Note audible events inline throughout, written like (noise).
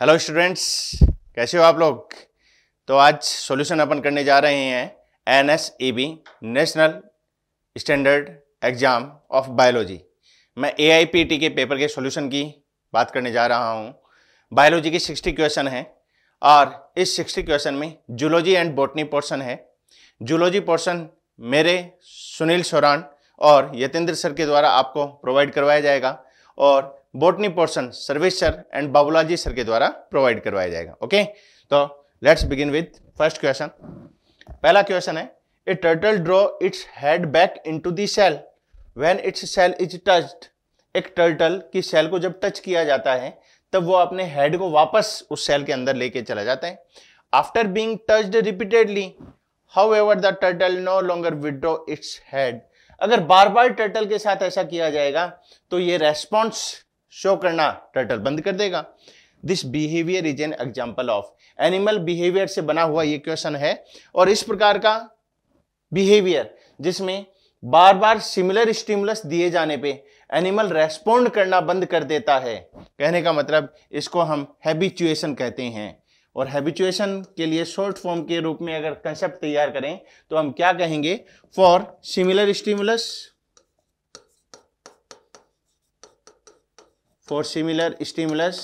Hello students कैसे हो आप लोग तो आज सॉल्यूशन अपन करने जा रहे हैं N S E B national standard exam of biology मैं ए आई पी टी के पेपर के सॉल्यूशन की बात करने जा रहा हूँ बायोलॉजी के सिक्सटी क्वेश्चन हैं और इस सिक्सटी क्वेश्चन में जूलॉजी एंड बॉटनी पोर्सन है जूलॉजी पोर्सन मेरे सुनील सोरान और यतेंद्र सर के द्वारा आपको प्रोवाइड करवाया जाएगा और botany portion Sarvesh sir and Babulaji sir के द्वारा प्रोवाइड करवाया जाएगा ओके तो let's begin with first question पहला क्वेश्चन है a turtle draw its head back into the shell when its shell is touch एक टर्टल की सेल को जब टच किया जाता है तब वो अपने हेड को वापस उस सेल के अंदर लेके चला जाता है after being touched repeatedly however the turtle no longer withdraw its head अगर बार बार टर्टल के साथ ऐसा किया जाएगा तो ये रेस्पॉन्स शो करना टर्टल बंद कर देगा this behaviour is an example of animal behaviour से बना हुआ ये क्वेश्चन है और इस प्रकार का बिहेवियर जिसमें बार बार सिमिलर स्टिमुलस दिए जाने पे एनिमल रेस्पोंड करना बंद कर देता है कहने का मतलब इसको हम हैबिचुएशन कहते हैं और हैबिचुएशन के लिए शॉर्ट फॉर्म के रूप में अगर कंसेप्ट तैयार करें तो हम क्या कहेंगे for similar stimulus for similar stimulus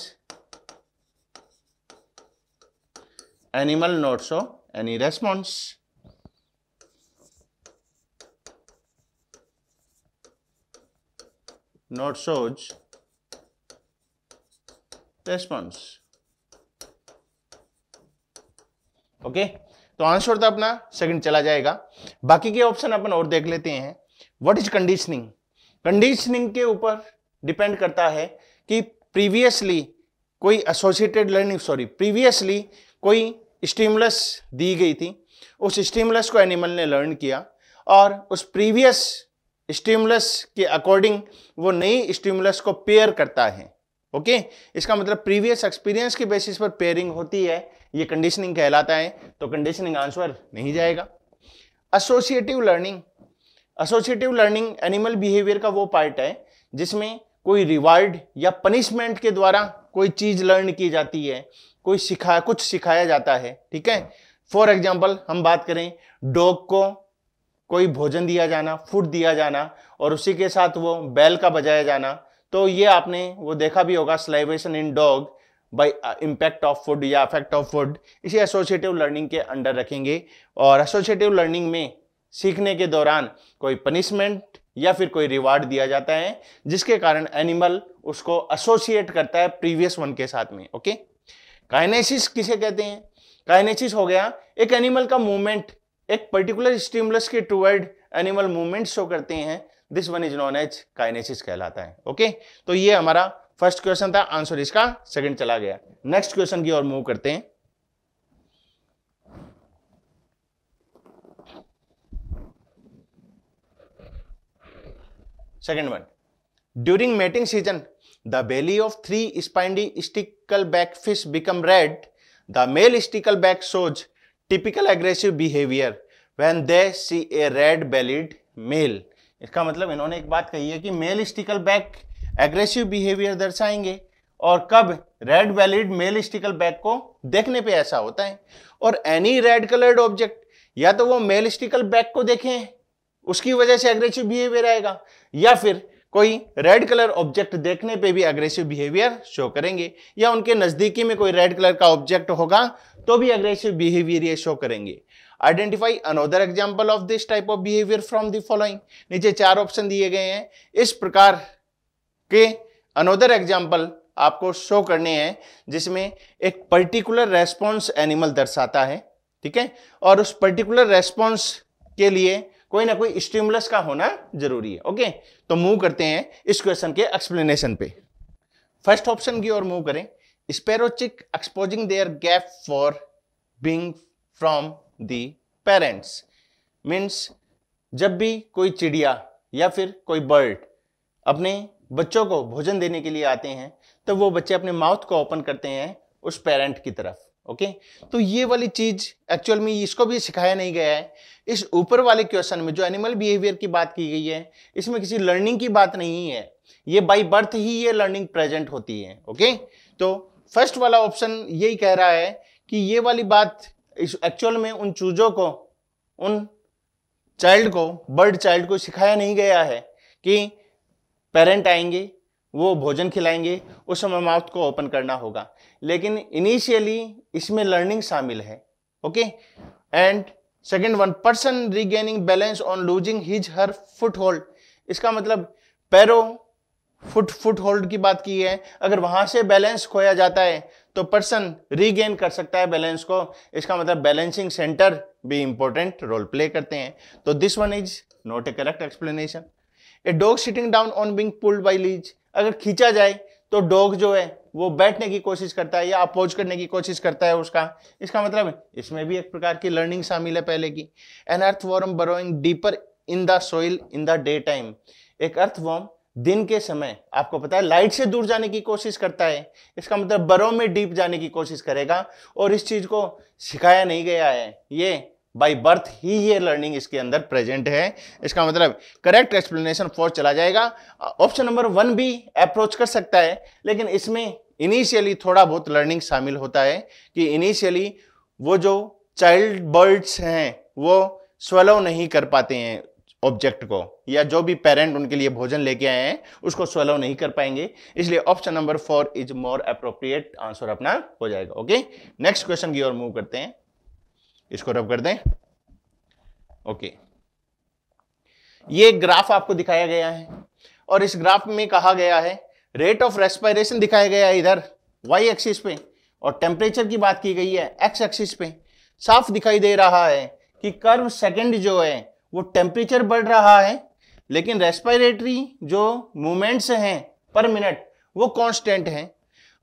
animal not show any response not shows response okay तो आंसर तो अपना सेकंड चला जाएगा बाकी के ऑप्शन अपन और देख लेते हैं व्हाट इज कंडीशनिंग कंडीशनिंग के ऊपर डिपेंड करता है कि प्रीवियसली कोई एसोसिएटेड लर्निंग सॉरी प्रीवियसली कोई स्टिमुलस दी गई थी उस स्टिमुलस को एनिमल ने लर्न किया और उस प्रीवियस स्टिमुलस के अकॉर्डिंग वो नई स्टिमुलस को पेयर करता है ओके okay? इसका मतलब प्रीवियस एक्सपीरियंस के बेसिस पर पेयरिंग होती है ये कंडीशनिंग कहलाता है तो कंडीशनिंग आंसर नहीं जाएगा associative learning associative learning animal behaviour का वो पार्ट है जिसमें कोई रिवार्ड या पनिशमेंट के द्वारा कोई चीज लर्न की जाती है कोई सिखा कुछ सिखाया जाता है ठीक है फॉर एग्जाम्पल हम बात करें डॉग को कोई भोजन दिया जाना फूड दिया जाना और उसी के साथ वो बैल का बजाया जाना तो ये आपने वो देखा भी होगा salivation in dog by impact of food या अफेक्ट ऑफ फूड इसे एसोसिएटिव लर्निंग के अंडर रखेंगे और एसोसिएटिव लर्निंग में सीखने के दौरान कोई पनिशमेंट या फिर कोई रिवार्ड दिया जाता है जिसके कारण एनिमल उसको एसोसिएट करता है प्रीवियस वन के साथ में ओके काइनेसिस किसे कहते हैं काइनेसिस हो गया एक एनिमल का मूवमेंट एक पर्टिकुलर स्टिमुलस के टूवर्ड एनिमल मूवमेंट शो करते हैं this one is known as kinesis कहलाता है ओके तो ये हमारा फर्स्ट क्वेश्चन था आंसर इसका सेकंड चला गया नेक्स्ट क्वेश्चन की ओर मूव करते हैं second one during mating season the belly of three spined stickleback fish become red the male stickleback shows typical aggressive behaviour when they see a red bellied mail इसका मतलब इन्होंने एक बात कही है कि male stickleback aggressive behaviour दर्शाएंगे और कब red bellied male stickleback को देखने पे ऐसा होता है और एनी रेड कलर्ड ऑब्जेक्ट या तो वो मेल स्टिकल बैक को देखें उसकी वजह से अग्रेसिव बिहेवियर आएगा या फिर कोई रेड कलर ऑब्जेक्ट देखने पे भी अग्रेसिव बिहेवियर शो करेंगे या उनके नज़दीकी में कोई रेड कलर का ऑब्जेक्ट होगा तो भी अग्रेसिव बिहेवियर ये शो करेंगे identify another example of this type of behaviour from the following नीचे चार ऑप्शन दिए गए हैं इस प्रकार के अनोदर एग्जाम्पल आपको शो करने हैं जिसमें एक पर्टिकुलर रेस्पॉन्स एनिमल दर्शाता है ठीक है और उस पर्टिकुलर रेस्पॉन्स के लिए कोई ना कोई स्टिमुलस का होना जरूरी है ओके तो मूव करते हैं इस क्वेश्चन के एक्सप्लेनेशन पे फर्स्ट ऑप्शन की ओर मूव करें sparrow chick exposing their gape for being from the parents means जब भी कोई चिड़िया या फिर कोई बर्ड अपने बच्चों को भोजन देने के लिए आते हैं तो वो बच्चे अपने माउथ को ओपन करते हैं उस पेरेंट की तरफ ओके तो ये वाली चीज एक्चुअल में इसको भी सिखाया नहीं गया है इस ऊपर वाले क्वेश्चन में जो एनिमल बिहेवियर की बात की गई है इसमें किसी लर्निंग की बात नहीं है ये बाई बर्थ ही ये लर्निंग प्रेजेंट होती है ओके तो फर्स्ट वाला ऑप्शन यही कह रहा है कि ये वाली बात इस एक्चुअल में उन चूजों को उन चाइल्ड को बर्ड चाइल्ड को सिखाया नहीं गया है कि पेरेंट आएंगे वो भोजन खिलाएंगे उस समय माउथ को ओपन करना होगा लेकिन इनिशियली इसमें लर्निंग शामिल है okay and second one person regaining balance on losing his her foothold इसका मतलब पैरों फुट फुट होल्ड की बात की है अगर वहां से बैलेंस खोया जाता है तो पर्सन रीगेन कर सकता है बैलेंस को इसका मतलब बैलेंसिंग सेंटर भी इंपॉर्टेंट रोल प्ले करते हैं तो this one is not a correct explanation a dog sitting down on being pulled by leash अगर खींचा जाए तो डॉग जो है वो बैठने की कोशिश करता है या अपोज करने की कोशिश करता है उसका इसका मतलब है इसमें भी एक प्रकार की लर्निंग शामिल है पहले की an earthworm burrowing deeper in the soil in the day daytime एक अर्थ वॉर्म दिन के समय आपको पता है लाइट से दूर जाने की कोशिश करता है इसका मतलब बरो में डीप जाने की कोशिश करेगा और इस चीज को सिखाया नहीं गया है ये बाई बर्थ ही ये लर्निंग इसके अंदर प्रेजेंट है इसका मतलब करेक्ट एक्सप्लेनेशन फॉर चला जाएगा ऑप्शन नंबर वन भी अप्रोच कर सकता है लेकिन इसमें इनिशियली थोड़ा बहुत लर्निंग शामिल होता है कि इनिशियली वो जो चाइल्ड बर्ड्स हैं वो स्वेलो नहीं कर पाते हैं ऑब्जेक्ट को या जो भी पेरेंट उनके लिए भोजन लेके आए हैं उसको स्वेलो नहीं कर पाएंगे इसलिए option number four is more appropriate answer अपना हो जाएगा ओके नेक्स्ट क्वेश्चन की ओर मूव करते हैं इसको रब कर दें ओके ये ग्राफ आपको दिखाया गया है और इस ग्राफ में कहा गया है रेट ऑफ रेस्पायरेशन दिखाया गया है इधर वाई एक्सिस पे और टेम्परेचर की बात की गई है एक्स एक्सिस पे साफ दिखाई दे रहा है कि कर्व सेकंड जो है वो टेम्परेचर बढ़ रहा है लेकिन रेस्पायरेटरी जो मूवमेंट्स हैं पर मिनट वो कांस्टेंट हैं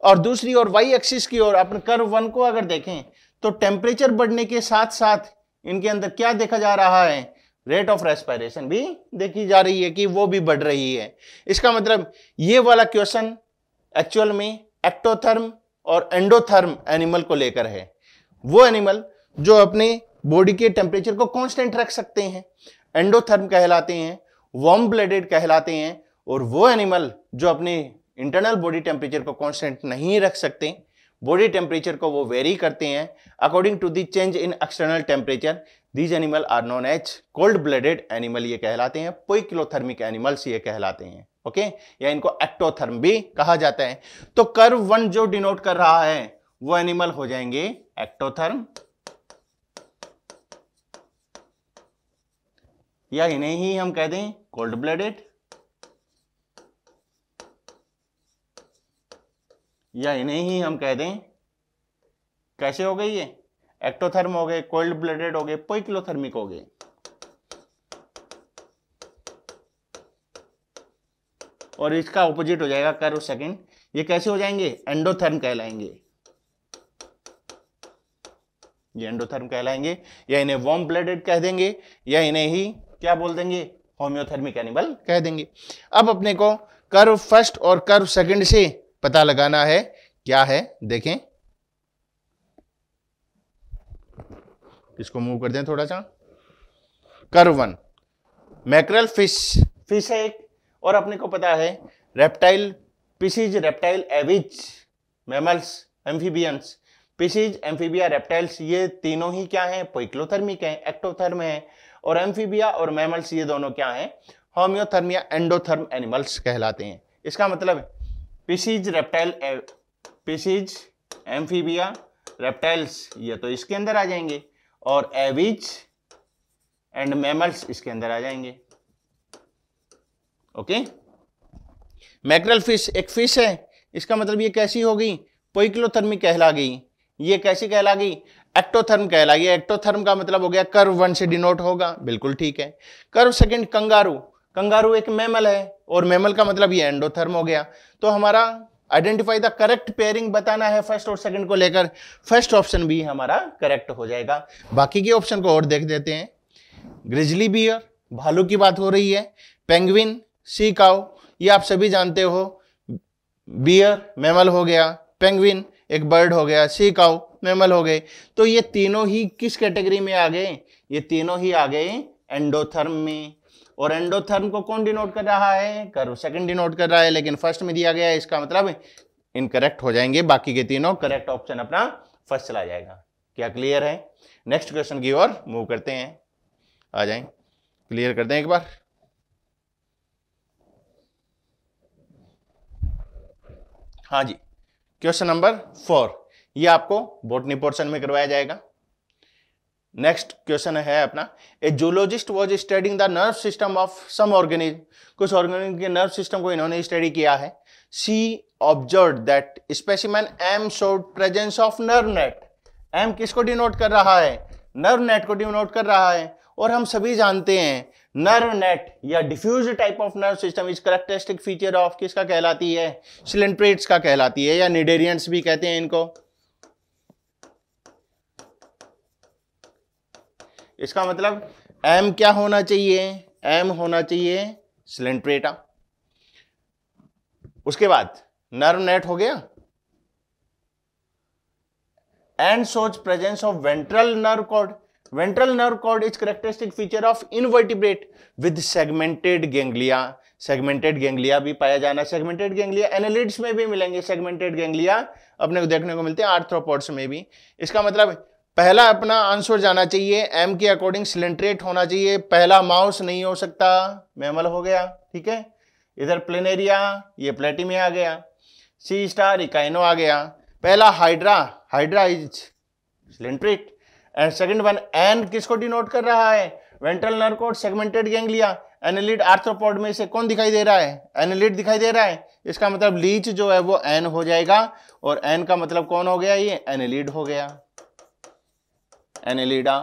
और दूसरी और वाई एक्सिस की ओर अपने कर्व वन को अगर देखें तो टेम्परेचर बढ़ने के साथ साथ इनके अंदर क्या देखा जा रहा है रेट ऑफ रेस्पायरेशन भी देखी जा रही है कि वो भी बढ़ रही है इसका मतलब ये वाला क्वेश्चन एक्चुअल में एक्टोथर्म और एंडोथर्म एनिमल को लेकर है वो एनिमल जो अपने बॉडी के टेम्परेचर को कांस्टेंट रख सकते हैं एंडोथर्म कहलाते हैं वॉम ब्लडेड कहलाते हैं और वो एनिमल जो अपने इंटरनल बॉडी टेम्परेचर को कांस्टेंट नहीं रख सकते बॉडी टेम्परेचर को वो वेरी करते हैं according to the change in external temperature these animal are known as cold blooded animal ये कहलाते हैं पोइक्लोथर्मिक एनिमल्स ये कहलाते हैं ओके या इनको एक्टोथर्म भी कहा जाता है तो कर्व वन जो डिनोट कर रहा है वो एनिमल हो जाएंगे एक्टोथर्म या इन्हें ही हम कह दें कोल्ड ब्लडेड या इन्हें ही हम कह दें कैसे हो गए ये एक्टोथर्म हो गए कोल्ड ब्लडेड हो गए पोइक्लोथर्मिक हो गए और इसका ऑपोजिट हो जाएगा कर सेकेंड ये कैसे हो जाएंगे एंडोथर्म कहलाएंगे ये एंडोथर्म कहलाएंगे या इन्हें वॉर्म ब्लडेड कह देंगे या इन्हें ही क्या बोल देंगे होम्योथर्मिक एनिमल कह देंगे अब अपने को कर्व फर्स्ट और कर्व सेकंड से पता लगाना है क्या है देखें इसको मूव कर दें थोड़ा सा वन मैक्रल फिश फिश है एक और अपने को पता है reptile pisces reptile aves mammals amphibians pisces amphibia reptiles ये तीनों ही क्या हैं पोइक्लोथर्मिक हैं एक्टोथर्म हैं और एम्फीबिया और मैमल्स ये दोनों क्या हैं होम्योथर्मिया एंडोथर्म एनिमल्स कहलाते हैं इसका मतलब है pisces reptile pisces amphibia reptiles ये तो इसके अंदर आ जाएंगे और एविज एंड मैमल्स इसके अंदर आ जाएंगे ओके मैक्रल फिश एक फिश है इसका मतलब ये कैसी हो गई पोइक्लोथर्मी कहला गई ये कैसी कहला गई एक्टोथर्म कहला गई एक्टोथर्म का मतलब हो गया कर्व वन से डिनोट होगा बिल्कुल ठीक है कर्व सेकंड कंगारू कंगारू एक मेमल है और मेमल का मतलब ये एंडोथर्म हो गया तो हमारा आइडेंटिफाई द करेक्ट पेयरिंग बताना है फर्स्ट और सेकंड को लेकर फर्स्ट ऑप्शन भी हमारा करेक्ट हो जाएगा बाकी के ऑप्शन को और देख देते हैं ग्रिजली बियर भालू की बात हो रही है पेंगविन सी काउ ये आप सभी जानते हो बियर मेमल हो गया पेंगविन एक बर्ड हो गया सी काउ मेमल हो गए तो ये तीनों ही किस कैटेगरी में आ गए ये तीनों ही आ गए एंडोथर्म में और एंडोथर्म को कौन डिनोट कर रहा है कर्व सेकंड डिनोट कर रहा है लेकिन फर्स्ट में दिया गया है इसका मतलब इनकरेक्ट हो जाएंगे बाकी के तीनों करेक्ट ऑप्शन अपना फर्स्ट चला जाएगा क्या क्लियर है नेक्स्ट क्वेश्चन की ओर मूव करते हैं आ जाए क्लियर कर दें एक बार हाँ जी क्वेश्चन नंबर फोर ये आपको बोटनी पोर्शन में करवाया जाएगा नेक्स्ट क्वेश्चन है अपना a zoologist was studying the nerve system of some organism कुछ ऑर्गेनिज्म के नर्व सिस्टम को इन्होंने स्टडी किया है she observe that specimen M showed presence of nerve net M किसको डिनोट कर रहा है नर्व नेट को डिनोट कर रहा है और हम सभी जानते हैं नर्व नेट या diffuse type of nerve system is characteristic feature of किसका कहलाती है सिलेंट्रेट्स का कहलाती है या निडेरियंस भी कहते हैं इनको इसका मतलब एम क्या होना चाहिए एम होना चाहिए सिलेंट्रेटा उसके बाद नर्व नेट हो गया and such presence of nerve nerve ventral nerve cord is characteristic feature of of invertebrate with segmented ganglia segmented ganglia भी पाया जाना सेगमेंटेड गेंगलिया एनालिट्स में भी मिलेंगे सेगमेंटेड गेंगलिया अपने को देखने को मिलते हैं आर्थ्रोपोड्स में भी इसका मतलब पहला अपना आंसर जाना चाहिए एम के अकॉर्डिंग सिलेंट्रेट होना चाहिए पहला माउस नहीं हो सकता मैमल हो गया ठीक है इधर प्लेनेरिया ये में आ गया सी स्टार इकाइनो आ गया पहला hydra hydra is coelenterate and second one N किसको डिनोट कर रहा है वेंट्रल नर्क सेगमेंटेड गैंग्लिया एनिलिड आर्थ्रोपोड में से कौन दिखाई दे रहा है एनिलिड दिखाई दे रहा है इसका मतलब लीच जो है वो एन हो जाएगा और एन का मतलब कौन हो गया ये एनलिड हो गया एनिलीडा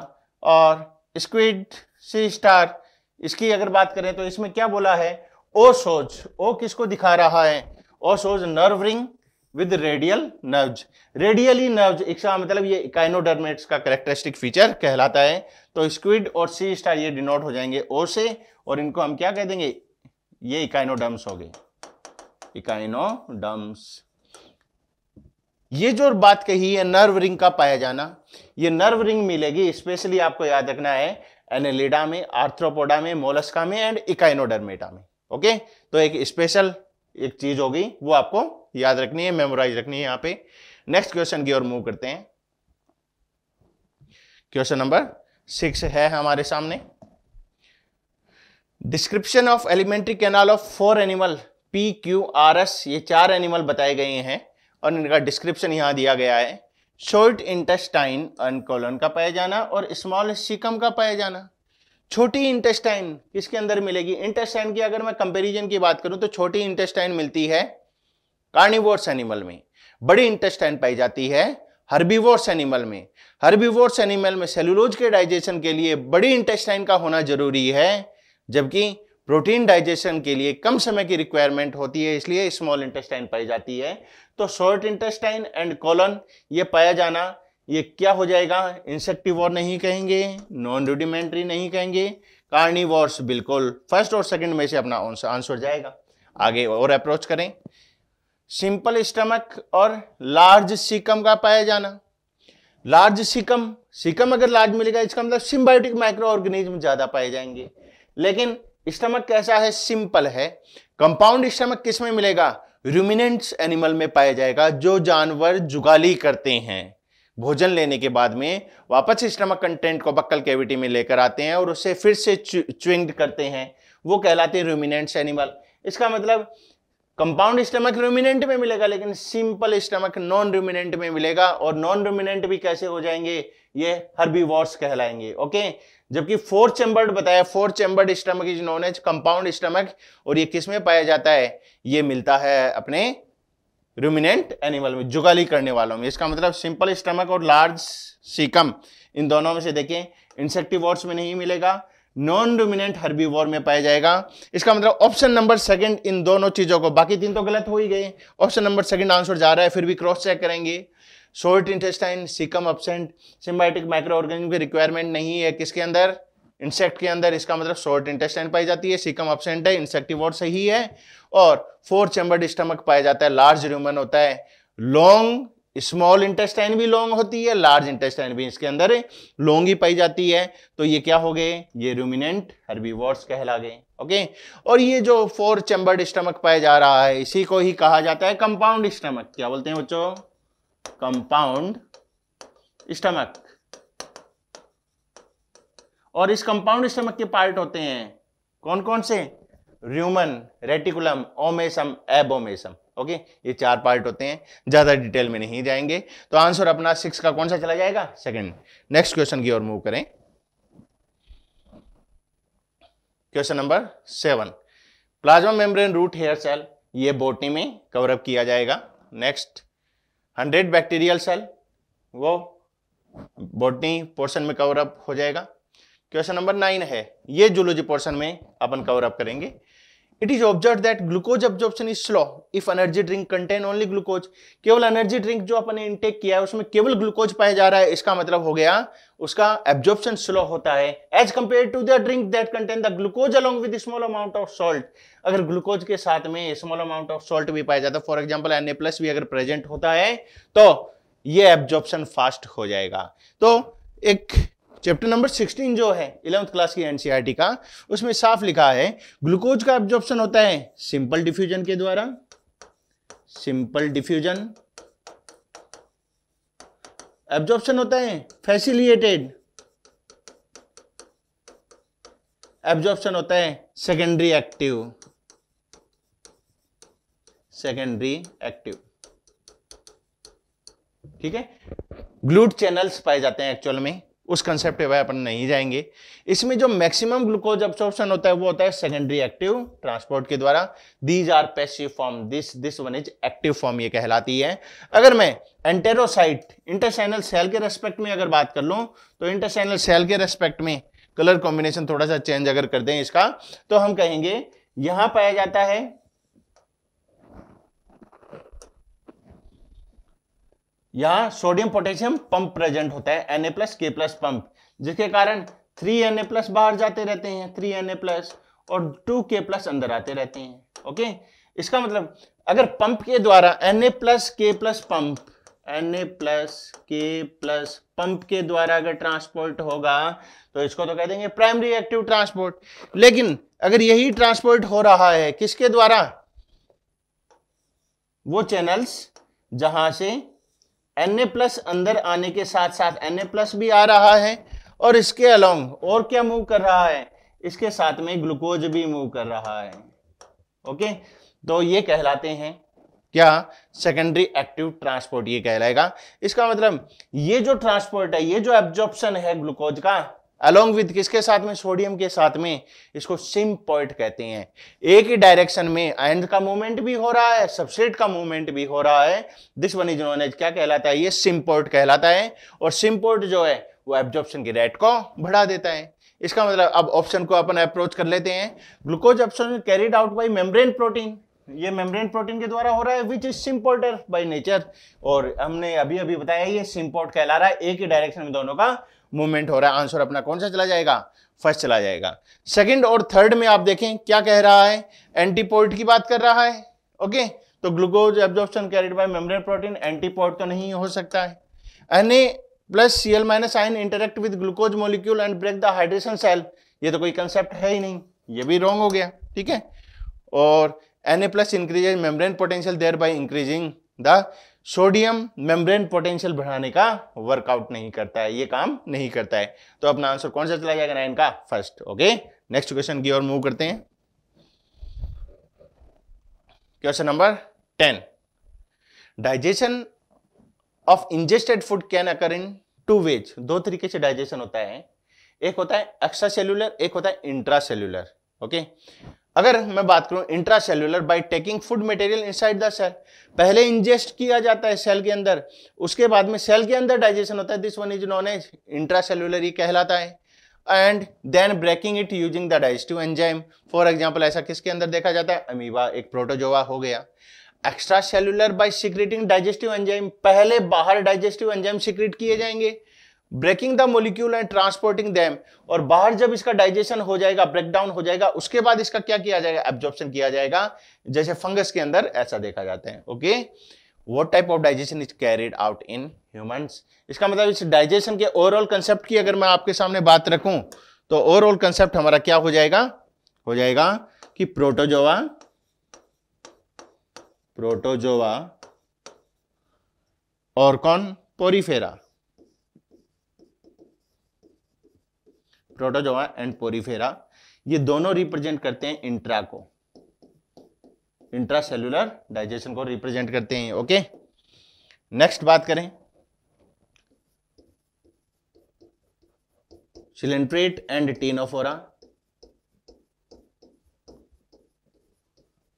और स्क्विड सी स्टार इसकी अगर बात करें तो इसमें क्या बोला है ओ सोज ओ किसको दिखा रहा है O shows nerve ring with radial nerves radially nerves इसका मतलब ये काइनोडर्मेट्स का करेक्टरिस्टिक फीचर कहलाता है तो स्क्विड और सी स्टार ये डिनोट हो जाएंगे ओ से और इनको हम क्या कह देंगे ये इकाइनोडम्स हो गए इकाइनोडम्स ये जो बात कही है नर्व रिंग का पाया जाना ये नर्व रिंग मिलेगी स्पेशली आपको याद रखना है एनेलिडा में आर्थ्रोपोडा में मोलस्का में एंड इकाइनोडर्मेटा में ओके तो एक स्पेशल एक चीज होगी वो आपको याद रखनी है मेमोराइज रखनी है यहां पे नेक्स्ट क्वेश्चन की ओर मूव करते हैं क्वेश्चन नंबर सिक्स है हमारे सामने description of alimentary canal of four animal P Q R S ये चार एनिमल बताए गए हैं और इनका डिस्क्रिप्शन यहाँ दिया गया है शॉर्ट इंटेस्टाइन एंड अनकोलन का पाया जाना और स्मॉल सिकम का पाया जाना छोटी इंटेस्टाइन किसके अंदर मिलेगी इंटेस्टाइन की अगर मैं कंपेरिजन की बात करूं तो छोटी इंटेस्टाइन मिलती है कार्निवोर्स एनिमल में बड़ी इंटेस्टाइन पाई जाती है हर्बीवोर्स एनिमल में हर्बीवोर्स एनिमल में सेलुलोज के डाइजेशन के लिए बड़ी इंटेस्टाइन का होना जरूरी है जबकि प्रोटीन डाइजेशन के लिए कम समय की रिक्वायरमेंट होती है इसलिए स्मॉल इंटेस्टाइन पाई जाती है तो शॉर्ट इंटेस्टाइन एंड कॉलन ये पाया जाना ये क्या हो जाएगा इंसेक्टिव नहीं कहेंगे नॉन रूडिमेंट्री नहीं कहेंगे कार्निवोर्स बिल्कुल फर्स्ट और सेकंड में से अपना आंसर जाएगा आगे और अप्रोच करें सिंपल स्टमक और लार्ज सिकम का पाया जाना लार्ज सिकम सिकम अगर लार्ज मिलेगा इसका मतलब सिम्बायोटिक माइक्रो ऑर्गेनिज्म ज़्यादा पाए जाएंगे लेकिन स्टमक कैसा है सिंपल है कंपाउंड स्टमक किस में मिलेगा रूमिनेंट्स एनिमल में पाया जाएगा जो जानवर जुगाली करते हैं भोजन लेने के बाद में वापस स्टमक कंटेंट को बक्कल कैविटी में लेकर आते हैं और उसे फिर से च्विंग करते हैं वो कहलाते हैं रूमिनेंट्स एनिमल इसका मतलब कंपाउंड स्टमक रूमिनेंट में मिलेगा लेकिन सिंपल स्टमक नॉन रूमिनेंट में मिलेगा और नॉन रूमिनेंट भी कैसे हो जाएंगे ये हर्बीवॉर्स कहलाएंगे ओके जबकि फोर चैम्बर्ड बताया four chambered stomach is known as compound stomach और ये किस में पाया जाता है ये मिलता है अपने रूमिनेंट एनिमल में जुगाली करने वालों में इसका मतलब सिंपल स्टमक और लार्ज सीकम इन दोनों में से देखें इंसेक्टिव में नहीं मिलेगा नॉन डोमिनेंट हर्बी में पाया जाएगा इसका मतलब ऑप्शन नंबर सेकंड इन दोनों चीजों को बाकी तीन तो गलत हो ही गए ऑप्शन नंबर सेकंड आंसर जा रहा है फिर भी क्रॉस चेक करेंगे short intestine caecum absent symbiotic micro organism की रिक्वायरमेंट नहीं है किसके अंदर इंसेक्ट के अंदर इसका मतलब शॉर्ट इंटेस्टाइन पाई जाती है सिकम अपसेंट है इंसेक्टिवोर सही है और फोर चैम्बर्ड स्टमक पाया जाता है लार्ज रूमन होता है लॉन्ग स्मॉल इंटेस्टाइन भी लॉन्ग होती है लार्ज इंटेस्टाइन भी इसके अंदर लॉन्ग ही पाई जाती है तो ये क्या हो गए ये रूमिनेंट हर्बीवॉर्स कहला गए ओके और ये जो फोर चैम्बर्ड स्टमक पाया जा रहा है इसी को ही कहा जाता है कंपाउंड स्टमक क्या बोलते हैं बच्चों कंपाउंड स्टमक और इस कंपाउंड स्टमक के पार्ट होते हैं कौन कौन से rumen reticulum omasum abomasum okay ये चार पार्ट होते हैं ज्यादा डिटेल में नहीं जाएंगे तो आंसर अपना सिक्स का कौन सा चला जाएगा सेकंड नेक्स्ट क्वेश्चन की ओर मूव करें question number seven plasma membrane root hair cell ये बोटनी में कवरअप किया जाएगा नेक्स्ट हंड्रेड बैक्टीरियल सेल वो बॉटनी पोर्शन में कवर अप हो जाएगा क्वेश्चन नंबर नाइन है ये जूलॉजी पोर्शन में अपन कवर अप करेंगे it is observe that glucose absorption is slow if energy drink contain only glucose केवल एनर्जी ड्रिंक जो अपने इंटेक किया है उसमें केवल ग्लूकोज पाया जा रहा है इसका मतलब हो गया उसका एब्जॉर्प्शन स्लो होता है as compare to the drink that contain the glucose along with small amount of salt अगर ग्लूकोज के साथ में स्मॉल अमाउंट ऑफ सॉल्ट भी पाया जाता है for example N A plus भी अगर प्रेजेंट होता है तो ये एब्जॉर्प्शन फास्ट हो जाएगा तो एक चैप्टर नंबर 16 जो है इलेवंथ क्लास की एनसीईआरटी e का उसमें साफ लिखा है ग्लूकोज का एब्जॉर्प्शन होता है सिंपल डिफ्यूजन के द्वारा सिंपल डिफ्यूजन एब्जॉर्प्शन होता है फैसिलिएटेड एब्जॉर्प्शन होता है सेकेंडरी एक्टिव सेकेंडरी एक्टिव ठीक है ग्लूट चैनल्स पाए जाते हैं एक्चुअल में उस कंसेप्ट पे अपन नहीं जाएंगे इसमें जो मैक्सिमम ग्लूकोज अब्सॉर्प्शन होता है वो होता है सेकेंडरी एक्टिव ट्रांसपोर्ट के द्वारा these are passive form this this one is active form ये कहलाती है अगर मैं एंटेरोसाइट इंटरसैनल सेल के रेस्पेक्ट में अगर बात कर लूँ तो इंटरसैनल सेल के रेस्पेक्ट में कलर कॉम्बिनेशन थोड़ा सा चेंज अगर कर दें इसका तो हम कहेंगे यहाँ पाया जाता है यहाँ सोडियम पोटेशियम पंप प्रेजेंट होता है N A plus K plus pump जिसके कारण थ्री एन ए प्लस बाहर जाते रहते हैं थ्री एन ए प्लस और टू के प्लस अंदर आते रहते हैं ओके इसका मतलब अगर पंप के द्वारा N A plus K plus pump N A plus K plus pump के द्वारा अगर ट्रांसपोर्ट होगा तो इसको तो कह देंगे प्राइमरी एक्टिव ट्रांसपोर्ट लेकिन अगर यही ट्रांसपोर्ट हो रहा है किसके द्वारा वो चैनल्स जहां से एन ए प्लस अंदर आने के साथ साथ एन ए प्लस भी आ रहा है और इसके अलोंग और क्या मूव कर रहा है इसके साथ में ग्लूकोज भी मूव कर रहा है ओके तो ये कहलाते हैं क्या सेकेंडरी एक्टिव ट्रांसपोर्ट ये कहलाएगा इसका मतलब ये जो ट्रांसपोर्ट है ये जो एब्जॉर्प्शन है ग्लूकोज का अलोंग विद किसके साथ में सोडियम के साथ में इसको सिम पॉइंट कहते हैं एक ही डायरेक्शन में आयन का मूवमेंट भी हो रहा है सबसेट का मूवमेंट भी हो रहा है this one is known as क्या कहलाता है ये सिम पॉइंट कहलाता है और सिम पॉइंट जो है वो एब्जॉर्प्शन की रेट को बढ़ा देता है इसका मतलब अब ऑप्शन को अपन अप्रोच कर लेते हैं glucose absorption carried out by membrane protein ये मेम्ब्रेन प्रोटीन के द्वारा हो रहा है which is symporter by nature और हमने अभी अभी बताया ये सिम्पोर्ट कहला रहा है एक ही डायरेक्शन में दोनों का मूवमेंट हो रहा है आंसर अपना कौन सा चला जाएगा फर्स्ट चला जाएगा सेकंड और थर्ड में आप देखें क्या कह रहा है एंटीपोर्ट की बात कर रहा है ओके तो glucose absorption carried by membrane protein antiport तो नहीं हो सकता है N A plus C L minus ion interact with glucose molecule and break the hydration cell ये तो कोई कंसेप्ट है ही नहीं ये भी रॉन्ग हो गया ठीक है और Na plus increases membrane potential thereby increasing the sodium membrane potential बढ़ाने का वर्कआउट नहीं करता है ये काम नहीं करता है तो अपना आंसर कौन सा चला जाएगा नाइन का फर्स्ट ओके नेक्स्ट क्वेश्चन की ओर मूव करते हैं question number ten digestion of ingested food can occur in two ways दो तरीके से डाइजेशन होता है एक होता है एक्स्ट्रा सेल्यूलर एक होता है इंट्रा सेल्यूलर ओके okay? अगर मैं बात करूं intra cellular by taking food material inside the cell पहले इंजेस्ट किया जाता है सेल के अंदर उसके बाद में सेल के अंदर डाइजेशन होता है this one is known as intra cellular ही कहलाता है and then breaking it using the digestive enzyme for example ऐसा किसके अंदर देखा जाता है अमीबा एक प्रोटोजोवा हो गया extra cellular by secreting digestive enzyme पहले बाहर डाइजेस्टिव एंजाइम सिक्रेट किए जाएंगे breaking the molecule and transporting them और बाहर जब इसका डाइजेशन हो जाएगा ब्रेकडाउन हो जाएगा उसके बाद इसका क्या किया जाएगा एब्जॉर्प्शन किया जाएगा जैसे फंगस के अंदर ऐसा देखा जाता है okay what type of digestion is carried out in humans इसका मतलब इस डाइजेशन के ओवरऑल कंसेप्ट की अगर मैं आपके सामने बात रखूं तो ओवरऑल कंसेप्ट हमारा क्या हो जाएगा हो जाएगा कि प्रोटोजोवा प्रोटोजोवा और कौन पोरीफेरा प्रोटोजोआ एंड पोरीफेरा ये दोनों रिप्रेजेंट करते हैं इंट्रा को इंट्रासेलुलर डाइजेशन को रिप्रेजेंट करते हैं ओके नेक्स्ट बात करें सिलेंट्रेट एंड टीनोफोरा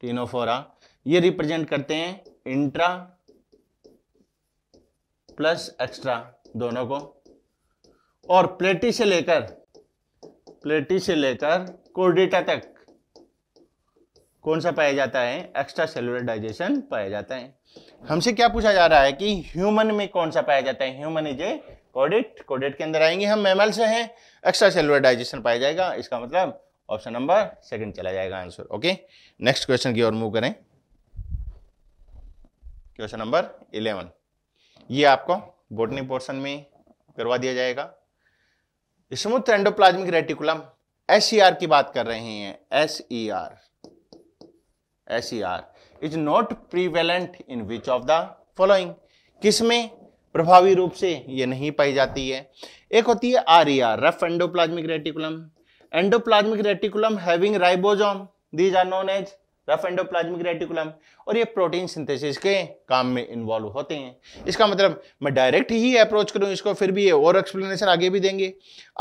टीनोफोरा ये रिप्रेजेंट करते हैं इंट्रा प्लस एक्स्ट्रा दोनों को और प्लेटी से लेकर प्लेटी से लेकर कोडिटा तक कौन सा पाया जाता है एक्स्ट्रा सेलुलर डाइजेशन पाया जाता है हमसे क्या पूछा जा रहा है कि ह्यूमन में कौन सा पाया जाता है ह्यूमन इज ए कोडिट कोडिट के अंदर आएंगे हम मेमल से हैं एक्स्ट्रा सेलुलर डाइजेशन पाया जाएगा इसका मतलब ऑप्शन नंबर सेकंड चला जाएगा आंसर ओके नेक्स्ट क्वेश्चन की ओर मूव करें क्वेश्चन नंबर इलेवन ये आपको बोटनी पोर्शन में करवा दिया जाएगा स्मूथ एंडोप्लाज्मिक रेटिकुलम एस की बात कर रहे हैं S E R S E R is not prevalent in which of the following किसमें प्रभावी रूप से ये नहीं पाई जाती है एक होती है R E R rough endoplasmic reticulum endoplasmic reticulum having ribosome these are known as rough endoplasmic reticulum और ये प्रोटीन सिंथेसिस के काम में इन्वॉल्व होते हैं इसका मतलब मैं डायरेक्ट ही अप्रोच करूं इसको फिर भी ये और एक्सप्लेनेशन आगे भी देंगे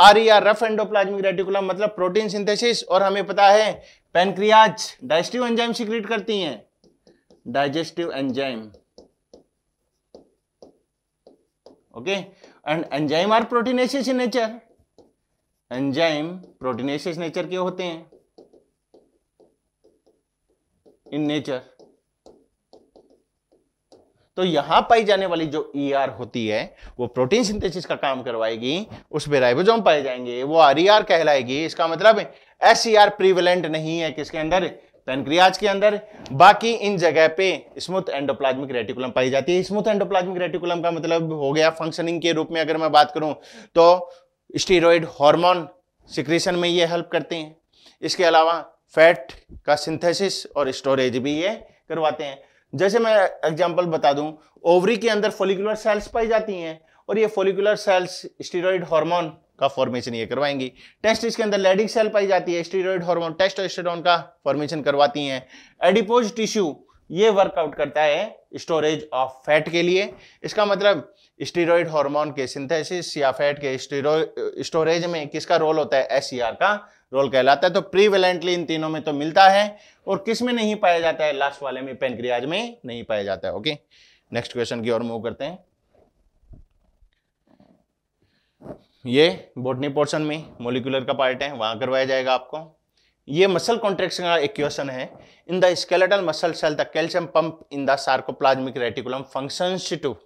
R E R rough endoplasmic reticulum मतलब प्रोटीन सिंथेसिस और हमें पता है पेनक्रियाज डाइजेस्टिव एंजाइम सिक्रीट करती हैं digestive enzyme okay and enzyme are proteinaceous in nature enzyme proteinaceous nature के होते हैं इन नेचर तो यहां पाई जाने वाली जो ई e ER होती है वो प्रोटीन सिंथेसिस का काम करवाएगी उसमें राइबोसोम पाए जाएंगे वो आर ER कहलाएगी इसका मतलब एस ER प्रीवेलेंट नहीं है किसके अंदर पेनक्रियाज के अंदर बाकी इन जगह पे स्मूथ एंडोप्लाज्मिक रेटिकुलम पाई जाती है स्मूथ एंडोप्लाज्मिक रेटिकुलम का मतलब हो गया फंक्शनिंग के रूप में अगर मैं बात करूं तो स्टीरोइड हार्मोन सिक्रेशन में ये हेल्प करते हैं इसके अलावा फैट का सिंथेसिस और स्टोरेज भी ये करवाते हैं जैसे मैं एग्जांपल बता दूं ओवरी के अंदर फोलिकुलर सेल्स पाई जाती हैं और ये फोलिकुलर सेल्स स्टीरोइड हार्मोन का फॉर्मेशन ये करवाएंगी टेस्ट के अंदर लेडिंग सेल पाई जाती है स्टीरोइड हार्मोन टेस्टोस्टेरोन का फॉर्मेशन करवाती हैं एडिपोज टिश्यू ये वर्कआउट करता है स्टोरेज ऑफ फैट के लिए इसका मतलब स्टीरोइड हार्मोन के सिंथेसिस या फैट के स्टोरेज में किसका रोल होता है एस e का रोल कहलाता है तो प्रीवेलेंटली इन तीनों में तो मिलता है और किस में नहीं पाया जाता है लास्ट वाले में पेनक्रियाज में नहीं पाया जाता है ओके नेक्स्ट क्वेश्चन की ओर मूव करते हैं ये बोटनी पोर्शन में मोलिकुलर का पार्ट है वहां करवाया जाएगा आपको ये मसल कॉन्ट्रेक्शन का क्वेश्चन है in the skeletal muscle cell the calcium pump in the sarcoplasmic reticulum functions to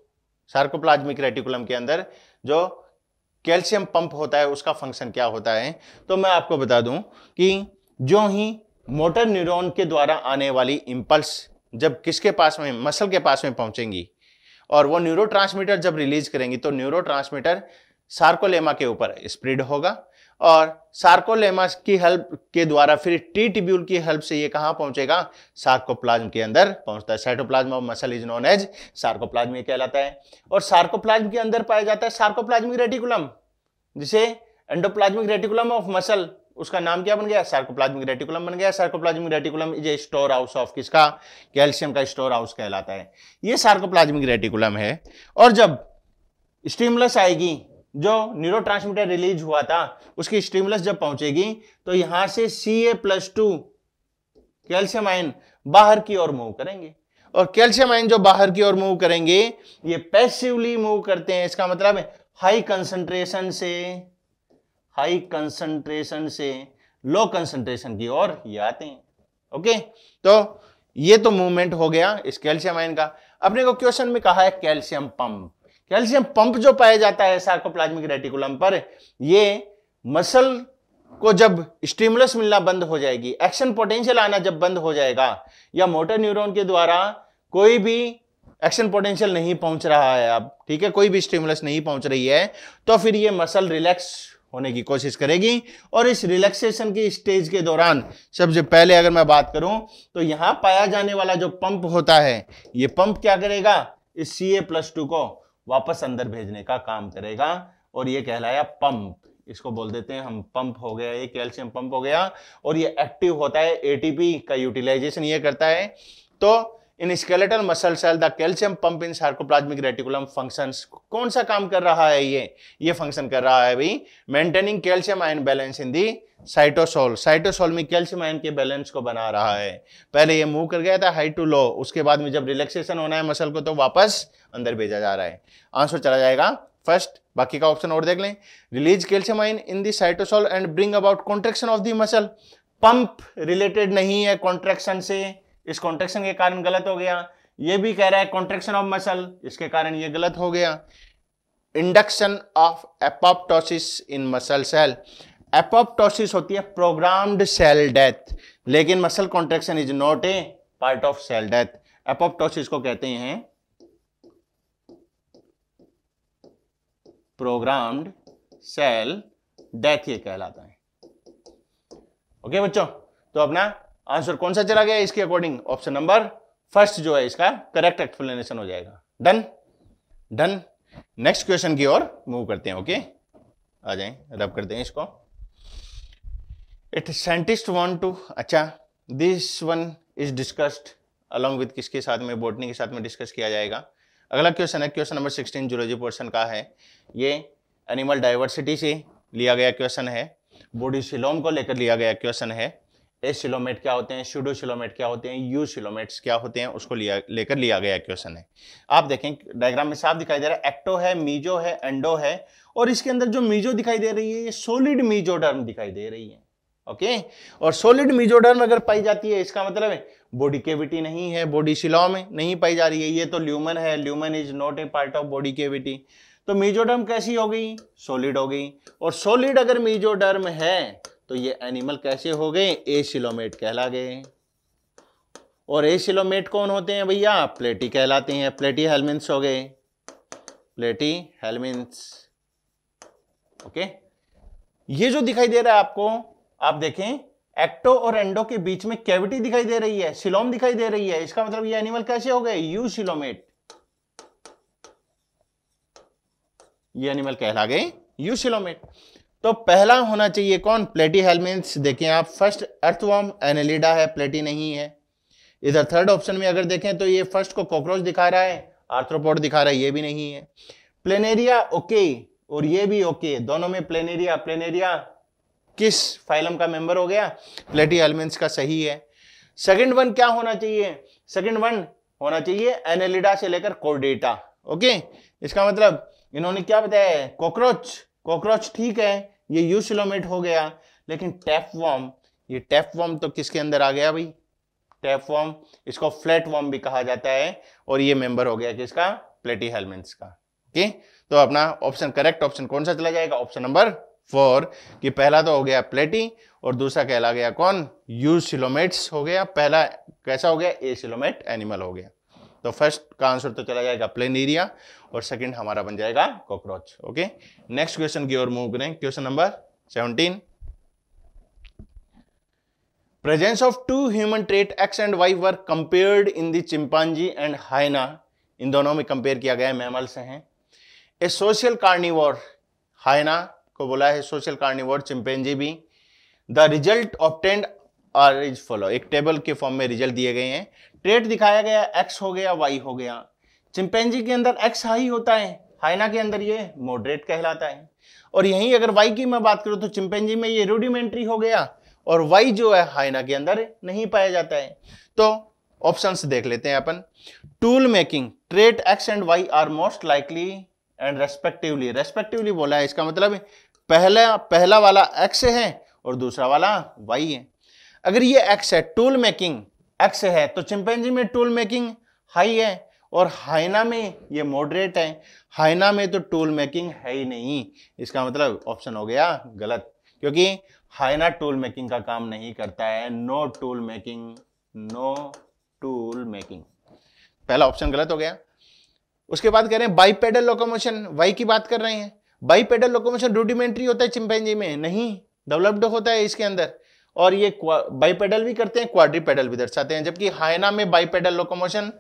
sarcoplasmic reticulum के अंदर जो कैल्शियम पंप होता है उसका फंक्शन क्या होता है तो मैं आपको बता दूं कि जो ही मोटर न्यूरॉन के द्वारा आने वाली इम्पल्स जब किसके पास में मसल के पास में पहुंचेंगी और वो न्यूरो जब रिलीज करेंगी तो न्यूरो सार्कोलेमा के ऊपर स्प्रेड होगा और सार्कोलेमा की हेल्प के द्वारा फिर टी टिब्यूल की हेल्प से ये कहाँ पहुंचेगा सार्कोप्लाज्म के अंदर पहुंचता है cytoplasm of muscle is known as sarcoplasm ये कहलाता है और सार्कोप्लाज्म के अंदर पाया जाता है सार्कोप्लाज्मिक रेटिकुलम जिसे एंडोप्लाज्मिक रेटिकुलम ऑफ मसल उसका नाम क्या बन गया सार्कोप्लाज्मिक रेटिकुलम बन गया sarcoplasmic reticulum is a store house of किसका कैल्शियम का स्टोर हाउस कहलाता है ये सार्कोप्लाज्मिक रेटिकुलम है और जब स्टिमुलस आएगी जो न्यूरो रिलीज हुआ था उसकी स्टिमुलस जब पहुंचेगी तो यहां से C A plus two calcium ion बाहर की ओर मूव करेंगे और कैल्शियम आयन जो बाहर की ओर मूव करेंगे ये पैसिवली मूव करते हैं इसका मतलब है हाई कंसंट्रेशन से हाई कंसंट्रेशन से लो कंसंट्रेशन की ओर ये आते हैं ओके तो ये तो मूवमेंट हो गया इस कैल्शियम आयन का अपने को क्वेश्चन में कहा है कैल्शियम पंप कैल्शियम पंप जो पाया जाता है सार्कोप्लाज्मिक रेटिकुलम पर ये मसल को जब स्टिमुलस मिलना बंद हो जाएगी एक्शन पोटेंशियल आना जब बंद हो जाएगा या मोटर न्यूरॉन के द्वारा कोई भी एक्शन पोटेंशियल नहीं पहुंच रहा है अब ठीक है कोई भी स्टिमुलस नहीं पहुंच रही है तो फिर ये मसल रिलैक्स होने की कोशिश करेगी और इस रिलैक्सेशन की स्टेज के दौरान सबसे पहले अगर मैं बात करूं तो यहां पाया जाने वाला जो पंप होता है ये पंप क्या करेगा इस सी ए प्लस टू को वापस अंदर भेजने का काम करेगा और ये कहलाया पंप इसको बोल देते हैं हम पंप हो गया ये कैल्शियम पंप हो गया और ये एक्टिव होता है एटीपी का यूटिलाइजेशन ये करता है तो in skeletal muscle cell the calcium pump in sarcoplasmic reticulum functions कौन सा काम कर रहा है ये ये फंक्शन कर रहा है भाई maintaining calcium ion balance in the cytosol cytosol में कैल्शियम आयन के बैलेंस को बना रहा है पहले ये मूव कर गया था हाई टू लो उसके बाद में जब रिलैक्सेशन होना है मसल को तो वापस अंदर भेजा जा रहा है आंसर चला जाएगा फर्स्ट बाकी का ऑप्शन और देख लें release calcium ion in the cytosol and bring about contraction of the muscle pump related नहीं है कॉन्ट्रेक्शन से इस कॉन्ट्रेक्शन के कारण गलत हो गया ये भी कह रहा है कॉन्ट्रेक्शन ऑफ मसल इसके कारण ये गलत हो गया induction of apoptosis in muscle cell apoptosis होती है प्रोग्राम्ड सेल डेथ लेकिन muscle contraction is not a part of cell death apoptosis को कहते हैं प्रोग्राम्ड सेल डेथ ये कहलाता है ओके okay, बच्चों तो अपना आंसर कौन सा चला गया इसके अकॉर्डिंग ऑप्शन नंबर फर्स्ट जो है इसका करेक्ट एक्सप्लेनेशन हो जाएगा डन डन नेक्स्ट क्वेश्चन की ओर मूव करते हैं ओके आ जाए रब करते हैं इसको इट साइंटिस्ट वॉन्ट टू अच्छा this one is discussed along with किसके साथ में बोटनी के साथ में डिस्कस किया जाएगा अगला क्वेश्चन है question number sixteen zoology portion का है ये एनिमल डाइवर्सिटी से लिया गया क्वेश्चन है बॉडी सिलोम को लेकर लिया गया क्वेश्चन है एशिलोमेट क्या होते हैं सिलोमेट क्या होते हैं यू शिलोमेट्स क्या होते हैं उसको लिया लेकर लिया गया क्वेश्चन है आप देखें डायग्राम में साफ दिखाई दे रहा है एक्टो है मीजो है एंडो है और इसके अंदर जो मीजो दिखाई दे रही है ये सोलिड मीजोडर्म दिखाई दे रही है ओके और सोलिड मीजोडर्म अगर पाई जाती है इसका मतलब बॉडी केविटी नहीं है बॉडी सिलो में नहीं पाई जा रही है ये तो ल्यूमन है lumen is not a part of body cavity तो मीजोडर्म कैसी हो गई सोलिड हो गई और सोलिड अगर मीजोडर्म है तो ये एनिमल कैसे हो गए एशिलोमेट कहला गए और एशिलोमेट कौन होते हैं भैया प्लेटी कहलाते हैं प्लेटी हेलमिंस हो गए प्लेटी हेलमिंस ओके ये जो दिखाई दे रहा है आपको आप देखें एक्टो और एंडो के बीच में कैविटी दिखाई दे रही है सिलोम दिखाई दे रही है इसका मतलब ये एनिमल कैसे हो गए यू सिलोमेट ये एनिमल कहला गए यू सिलोमेट तो पहला होना चाहिए कौन प्लेटी हेलमेंट्स देखें आप फर्स्ट अर्थवॉर्म एनेलिडा है प्लेटी नहीं है इधर थर्ड ऑप्शन में अगर देखें तो ये फर्स्ट को कॉकरोच दिखा रहा है आर्थ्रोपोड दिखा रहा है ये भी नहीं है प्लेनेरिया ओके और ये भी ओके दोनों में प्लेनेरिया प्लेनेरिया किस फाइलम का मेंबर हो गया प्लेटी एलिमेंट्स का सही है सेकंड वन क्या होना चाहिए सेकंड वन होना चाहिए एनेलिडा से लेकर कोर्डेटा ओके इसका मतलब इन्होंने क्या बताया कॉकरोच कॉकरोच ठीक है ये यूसिलोमेट हो गया लेकिन वॉर्म ये वॉर्म तो किसके अंदर आ गया भाई वॉर्म इसको फ्लैट वॉर्म भी कहा जाता है और ये मेंबर हो गया किसका प्लेटी हेलमेंट्स का ओके तो अपना ऑप्शन करेक्ट ऑप्शन कौन सा चला जाएगा ऑप्शन नंबर फोर कि पहला तो हो गया प्लेटी और दूसरा कहला गया कौन सिलोमेट्स हो गया पहला कैसा हो गया सिलोमेट एनिमल हो गया तो फर्स्ट का आंसर तो चला जाएगा प्लेन एरिया और सेकंड हमारा बन जाएगा कॉकरोच ओके नेक्स्ट क्वेश्चन की ओर मूव करें question number seventeen presence of two human trait X and Y were compared in the chimpanzee and hyena इन दोनों में कंपेयर किया गया है मैमल से हैं ए सोशल कार्निवर हाइना को बोला है सोशल कार्निवॉर चिंपेन्जी भी the result obtained are is follow एक टेबल के फॉर्म में रिजल्ट दिए गए हैं ट्रेट दिखाया गया एक्स हो गया वाई हो गया चिंपेंजी के अंदर एक्स हाई होता है हाइना के अंदर ये मॉडरेट कहलाता है और यहीं अगर वाई की मैं बात करूं तो चिंपेंजी में ये रूडिमेंट्री हो गया और वाई जो है हाइना के अंदर नहीं पाया जाता है तो ऑप्शन देख लेते हैं अपन tool making trait X and Y are most likely and respectively respectively बोला है इसका मतलब पहला पहला वाला एक्स है और दूसरा वाला वाई है अगर ये एक्स है टूल मेकिंग एक्स है तो चिंपेंजी में टूल मेकिंग हाई है और हाइना में ये मॉडरेट है हाइना में तो टूल मेकिंग है ही नहीं इसका मतलब ऑप्शन हो गया गलत क्योंकि हाइना टूल मेकिंग का काम नहीं करता है no tool making no tool making पहला ऑप्शन गलत हो गया उसके बाद कह रहे हैं बाईपेडल लोकोमोशन वाई की बात कर रहे हैं बाईपेडल लोकोमोशन रूडिमेंट्री होता है चिंपेंजी में नहीं डेवलप्ड होता है इसके अंदर और ये बाईपेडल भी करते हैं पेडल भी दर्शाते हैं जबकि हाइना में बाईपेडल लोकोमोशन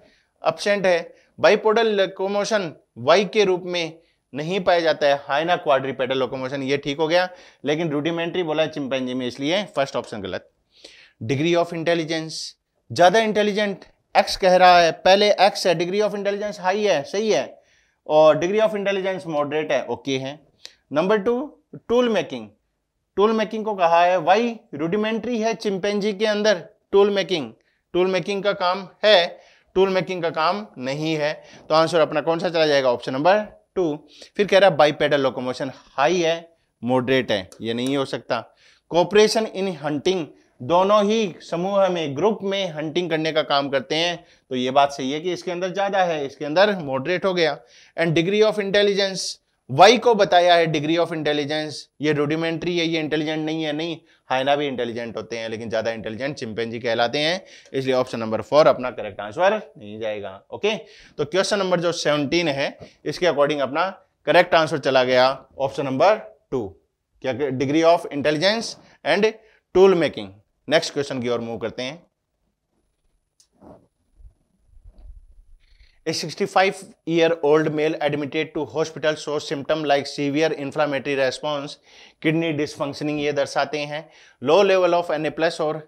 अपसेंट है बाईपोडल लोकोमोशन वाई के रूप में नहीं पाया जाता है हाइना पेडल लोकोमोशन ये ठीक हो गया लेकिन रूडिमेंट्री बोला है जी में इसलिए फर्स्ट ऑप्शन गलत डिग्री ऑफ इंटेलिजेंस ज़्यादा इंटेलिजेंट एक्स कह रहा है पहले एक्स है डिग्री ऑफ इंटेलिजेंस हाई है सही है और डिग्री ऑफ इंटेलिजेंस मॉडरेट है ओके okay है number two tool making tool making को कहा है वाई रूडिमेंट्री है चिंपेंजी के अंदर टूल मेकिंग टूल मेकिंग का काम है टूल मेकिंग का काम नहीं है तो आंसर अपना कौन सा चला जाएगा ऑप्शन नंबर टू फिर कह रहा है बाईपेडल लोकोमोशन हाई है मॉडरेट है ये नहीं हो सकता कॉपरेशन इन हंटिंग दोनों ही समूह में ग्रुप में हंटिंग करने का काम करते हैं तो ये बात सही है कि इसके अंदर ज़्यादा है इसके अंदर मॉडरेट हो गया and degree of intelligence Y को बताया है डिग्री ऑफ इंटेलिजेंस ये रूडिमेंट्री है ये इंटेलिजेंट नहीं है नहीं हाइना भी इंटेलिजेंट होते हैं लेकिन ज़्यादा इंटेलिजेंट चिंपेंजी कहलाते हैं इसलिए ऑप्शन नंबर फोर अपना करेक्ट आंसर नहीं जाएगा ओके तो क्वेश्चन नंबर जो सेवनटीन है इसके अकॉर्डिंग अपना करेक्ट आंसर चला गया ऑप्शन नंबर टू क्या degree of intelligence and tool making next question की ओर मूव करते हैं a 65 five year old male admitted to hospital so symptom like severe inflammatory response kidney dysfunctioning ये दर्शाते हैं low level of N A plus और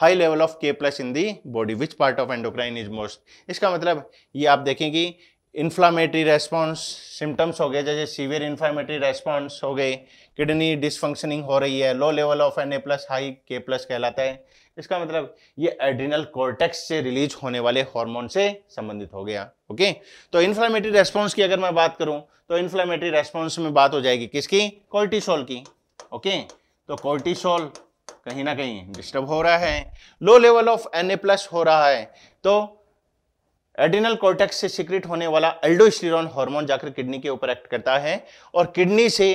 high level of K plus in the body which part of endocrine is most इसका मतलब ये आप देखें कि इन्फ्लामेटरी रेस्पॉन्स सिम्टम्स हो गए जैसे सीवियर इन्फ्लामेटरी रेस्पॉन्स हो गए किडनी डिसफंक्शनिंग हो रही है low level of N A plus high K plus कहलाता है इसका मतलब ये एड्रिनल कॉर्टेक्स से रिलीज होने वाले हार्मोन से संबंधित हो गया ओके तो इन्फ्लामेटरी रेस्पॉन्स की अगर मैं बात करूं तो इन्फ्लामेटरी रेस्पॉन्स में बात हो जाएगी किसकी कॉर्टिसोल की ओके तो कॉर्टिसोल कहीं ना कहीं डिस्टर्ब हो रहा है low level of N plus हो रहा है तो एडिनल कॉर्टेक्स से सिक्रेट होने वाला एल्डोस्टिरॉन हार्मोन जाकर किडनी के ऊपर एक्ट करता है और किडनी से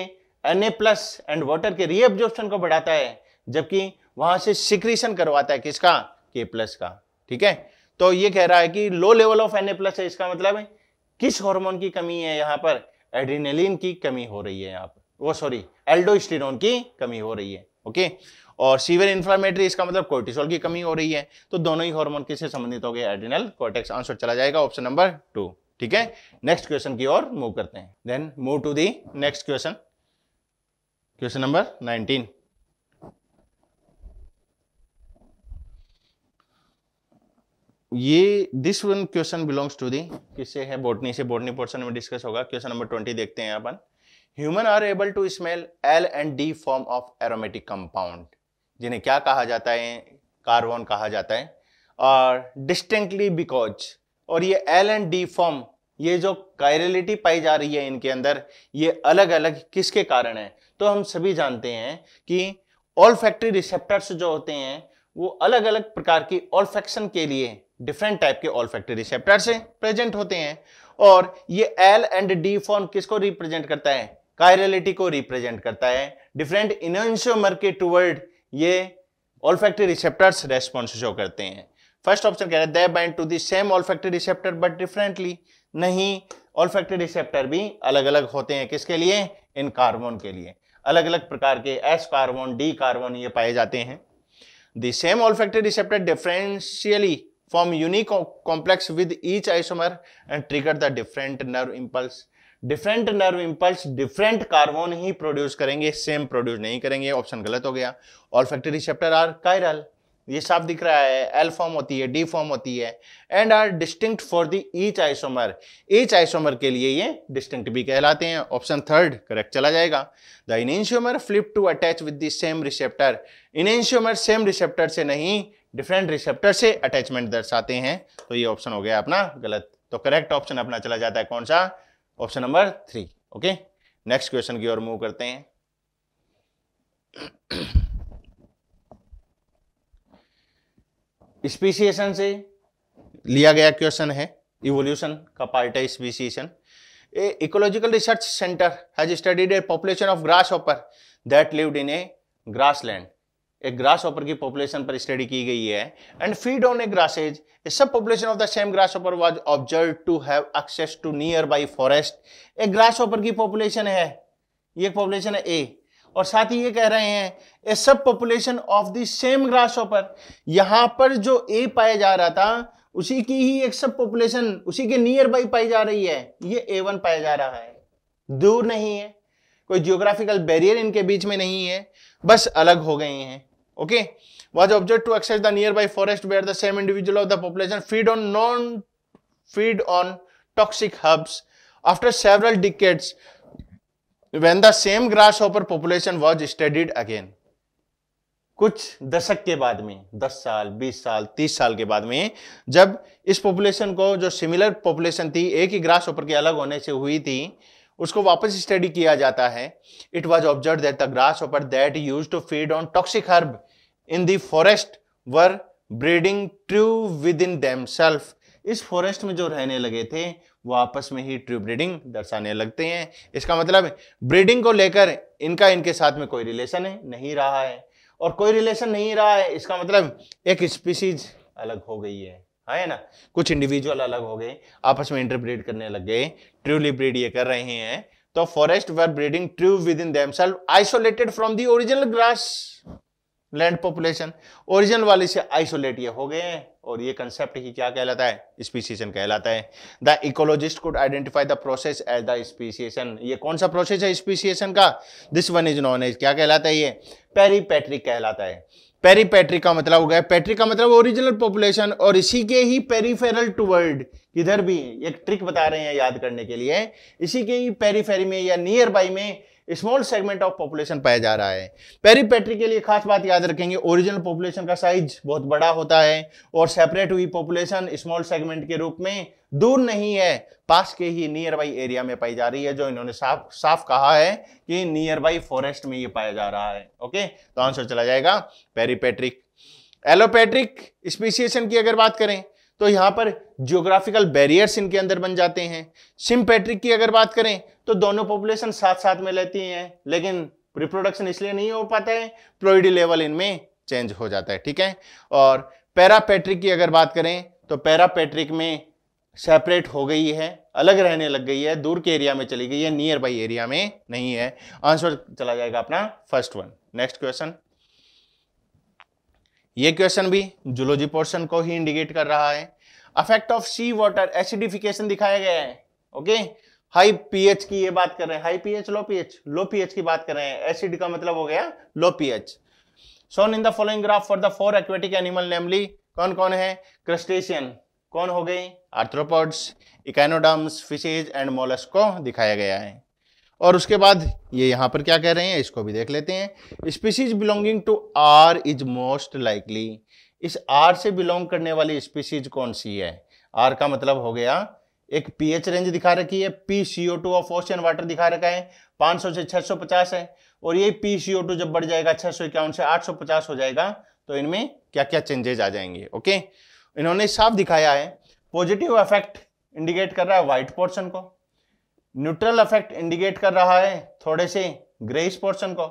एन प्लस एंड वाटर के रीएब्जॉर्प्शन को बढ़ाता है जबकि वहां से सिक्रीशन करवाता है किसका के प्लस का ठीक है तो ये कह रहा है कि low level of N A plus है इसका मतलब है किस हार्मोन की कमी है यहाँ पर एड्रीनलिन की कमी हो रही है यहाँ पर वो सॉरी एल्डोस्टेरोन की कमी हो रही है ओके और सीवियर इन्फ्लामेटरी इसका मतलब कोर्टिसोल की कमी हो रही है तो दोनों ही हार्मोन किससे संबंधित हो गए एड्रिनल कॉर्टेक्स आंसर चला जाएगा ऑप्शन नंबर टू ठीक है नेक्स्ट क्वेश्चन की ओर मूव करते हैं then move to the next question question number nineteen ये this one question belongs to the किससे है बोटनी से बोटनी पोर्सन में डिस्कस होगा क्वेश्चन नंबर ट्वेंटी देखते हैं अपन human are able to smell L and D form of aromatic compound जिन्हें क्या कहा जाता है कार्बन कहा जाता है और डिस्टिंक्टली बिकॉज और ये एल एंड डी फॉर्म ये जो कायरलिटी पाई जा रही है इनके अंदर ये अलग अलग किसके कारण है तो हम सभी जानते हैं कि ऑल फैक्ट्री रिसेप्टर्स जो होते हैं वो अलग अलग प्रकार की ऑल्फेक्शन के लिए डिफरेंट टाइप के ऑल फैक्ट्री रिसेप्टर से प्रेजेंट होते हैं और ये एल एंड डी फॉर्म किसको रिप्रेजेंट करता है कायरलिटी को रिप्रेजेंट करता है डिफरेंट इनशियोमर के टूवर्ड ये olfactory receptors response show करते हैं फर्स्ट ऑप्शन कह रहे हैं they bind to the same olfactory receptor but differently नहीं ऑल फैक्ट्री रिसेप्टर भी अलग अलग होते हैं किसके लिए इन कार्बोन के लिए अलग अलग प्रकार के एस कार्बोन डी कार्बोन ये पाए जाते हैं the same olfactory receptor differentially form unique complex with each isomer and trigger the different nerve impulse different nerve impulse different carbon ही प्रोड्यूस करेंगे सेम प्रोड्यूस नहीं करेंगे ऑप्शन गलत हो गया olfactory receptor are chiral ये साफ दिख रहा है एल फॉर्म होती है डी फॉर्म होती है and are distinct for the each isomer each isomer के लिए ये डिस्टिंक्ट भी कहलाते हैं ऑप्शन थर्ड करेक्ट चला जाएगा the enantiomer flip to attach with the same receptor enantiomer same receptor से नहीं डिफरेंट रिसेप्टर से अटैचमेंट दर्शाते हैं तो ये ऑप्शन हो गया अपना गलत तो करेक्ट ऑप्शन अपना चला जाता है कौन सा option number three okay next question की ओर मूव करते हैं स्पीसीएशन से लिया गया क्वेश्चन है इवोल्यूशन का पार्ट है speciation a ecological research center has studied a population of grasshopper that lived in a grassland एक ग्रास ऑपर की पॉपुलेशन पर स्टडी की गई है and feed on a grasses a subpopulation of the same grasshopper was observe to have access to nearby forest एक grasshopper की population है ये पॉपुलेशन है ए और साथ ही ये कह रहे हैं a subpopulation of the same grasshopper यहां पर जो ए पाया जा रहा था उसी की ही एक सब पॉपुलेशन उसी के नियर बाई पाई जा रही है ये ए वन पाया जा रहा है दूर नहीं है कोई जियोग्राफिकल बैरियर इनके बीच में नहीं है बस अलग हो गए हैं okay was observed to access the nearby forest where the same individual of the population feed on non feed on toxic herbs after several decades when the same grasshopper population was studied again कुछ दशक के बाद में 10 साल 20 साल 30 साल के बाद में जब इस पॉपुलेशन को जो सिमिलर पॉपुलेशन थी एक ही ग्रास ऊपर के अलग होने से हुई थी उसको वापस स्टडी किया जाता है it was observe that the grasshopper that use to feed on toxic herb in the forest were breeding true within themself इस फॉरेस्ट में जो रहने लगे थे वो आपस में ही ट्रू ब्रीडिंग दर्शाने लगते हैं इसका मतलब ब्रीडिंग को लेकर इनका इनके साथ में कोई रिलेशन है नहीं रहा है और कोई रिलेशन नहीं रहा है इसका मतलब एक स्पीसीज अलग हो गई है हाँ, है ना कुछ इंडिविजुअल अलग हो गए आपस में इंटरब्रीड करने लग गए ट्रूली ब्रीड ये कर रहे हैं तो forest were breeding true within themselves isolated from the original grassland population original वाले से आइसोलेट ये हो गए हैं और ये कंसेप्ट ही क्या कहलाता है स्पीसीशन कहलाता है the ecologist could identify the process as the speciation ये कौन सा प्रोसेस है स्पीसीशन का this one is known as क्या कहलाता है ये पेरीपेट्रिक कहलाता है पेरीपेट्री का मतलब हो गया पेट्री का मतलब ओरिजिनल पॉपुलेशन और इसी के ही पेरीफेरल टूवर्ड किधर भी एक ट्रिक बता रहे हैं याद करने के लिए इसी के ही पेरीफेरी में या नियर बाई में स्मॉल सेगमेंट ऑफ पॉपुलेशन पाया जा रहा है पेरीपेट्रिक के लिए खास बात याद रखेंगे ओरिजिनल पॉपुलेशन का साइज बहुत बड़ा होता है और सेपरेट हुई पॉपुलेशन स्मॉल सेगमेंट के रूप में दूर नहीं है पास के ही नियर बाई एरिया में पाई जा रही है जो इन्होंने साफ साफ कहा है कि नियर बाई फॉरेस्ट में ये पाया जा रहा है ओके तो आंसर चला जाएगा पेरीपेट्रिक एलोपेट्रिक स्पीसीएशन की अगर बात करें तो यहां पर जियोग्राफिकल बैरियर्स इनके अंदर बन जाते हैं सिम्पेट्रिक की अगर बात करें तो दोनों पॉपुलेशन साथ साथ में रहती हैं लेकिन रिप्रोडक्शन इसलिए नहीं हो पाता है प्लोइडी लेवल इनमें चेंज हो जाता है ठीक है और पैरापेट्रिक की अगर बात करें तो पैरापेट्रिक में सेपरेट हो गई है अलग रहने लग गई है दूर के एरिया में चली गई है नियर बाई एरिया में नहीं है आंसर चला जाएगा अपना फर्स्ट वन नेक्स्ट क्वेश्चन ये क्वेश्चन भी जुलोजी पोर्शन को ही इंडिकेट कर रहा है effect of sea water acidification दिखाया गया है ओके हाई पीएच की ये बात कर रहे हैं high pH low pH low pH की बात कर रहे हैं एसिड का मतलब हो गया low pH zone in the following graph for the four aquatic animal namely कौन कौन है क्रस्टेशियन कौन हो गए arthropods echinoderms fishes and mollusc को दिखाया गया है और उसके बाद ये यहाँ पर क्या कह रहे हैं इसको भी देख लेते हैं species belonging to R is most likely इस आर से बिलोंग करने वाली स्पीसीज कौन सी है आर का मतलब हो गया एक पीएच रेंज दिखा रखी है P C O two of ocean water दिखा रखा है 500 से 650 है और ये पी सी ओ टू जब बढ़ जाएगा छह सौ इक्यावन से 850 हो जाएगा तो इनमें क्या क्या चेंजेज आ जाएंगे ओके okay? इन्होंने साफ दिखाया है पॉजिटिव अफेक्ट इंडिकेट कर रहा है व्हाइट पोर्शन को न्यूट्रल अफेक्ट इंडिकेट कर रहा है थोड़े से ग्रेस पोर्शन को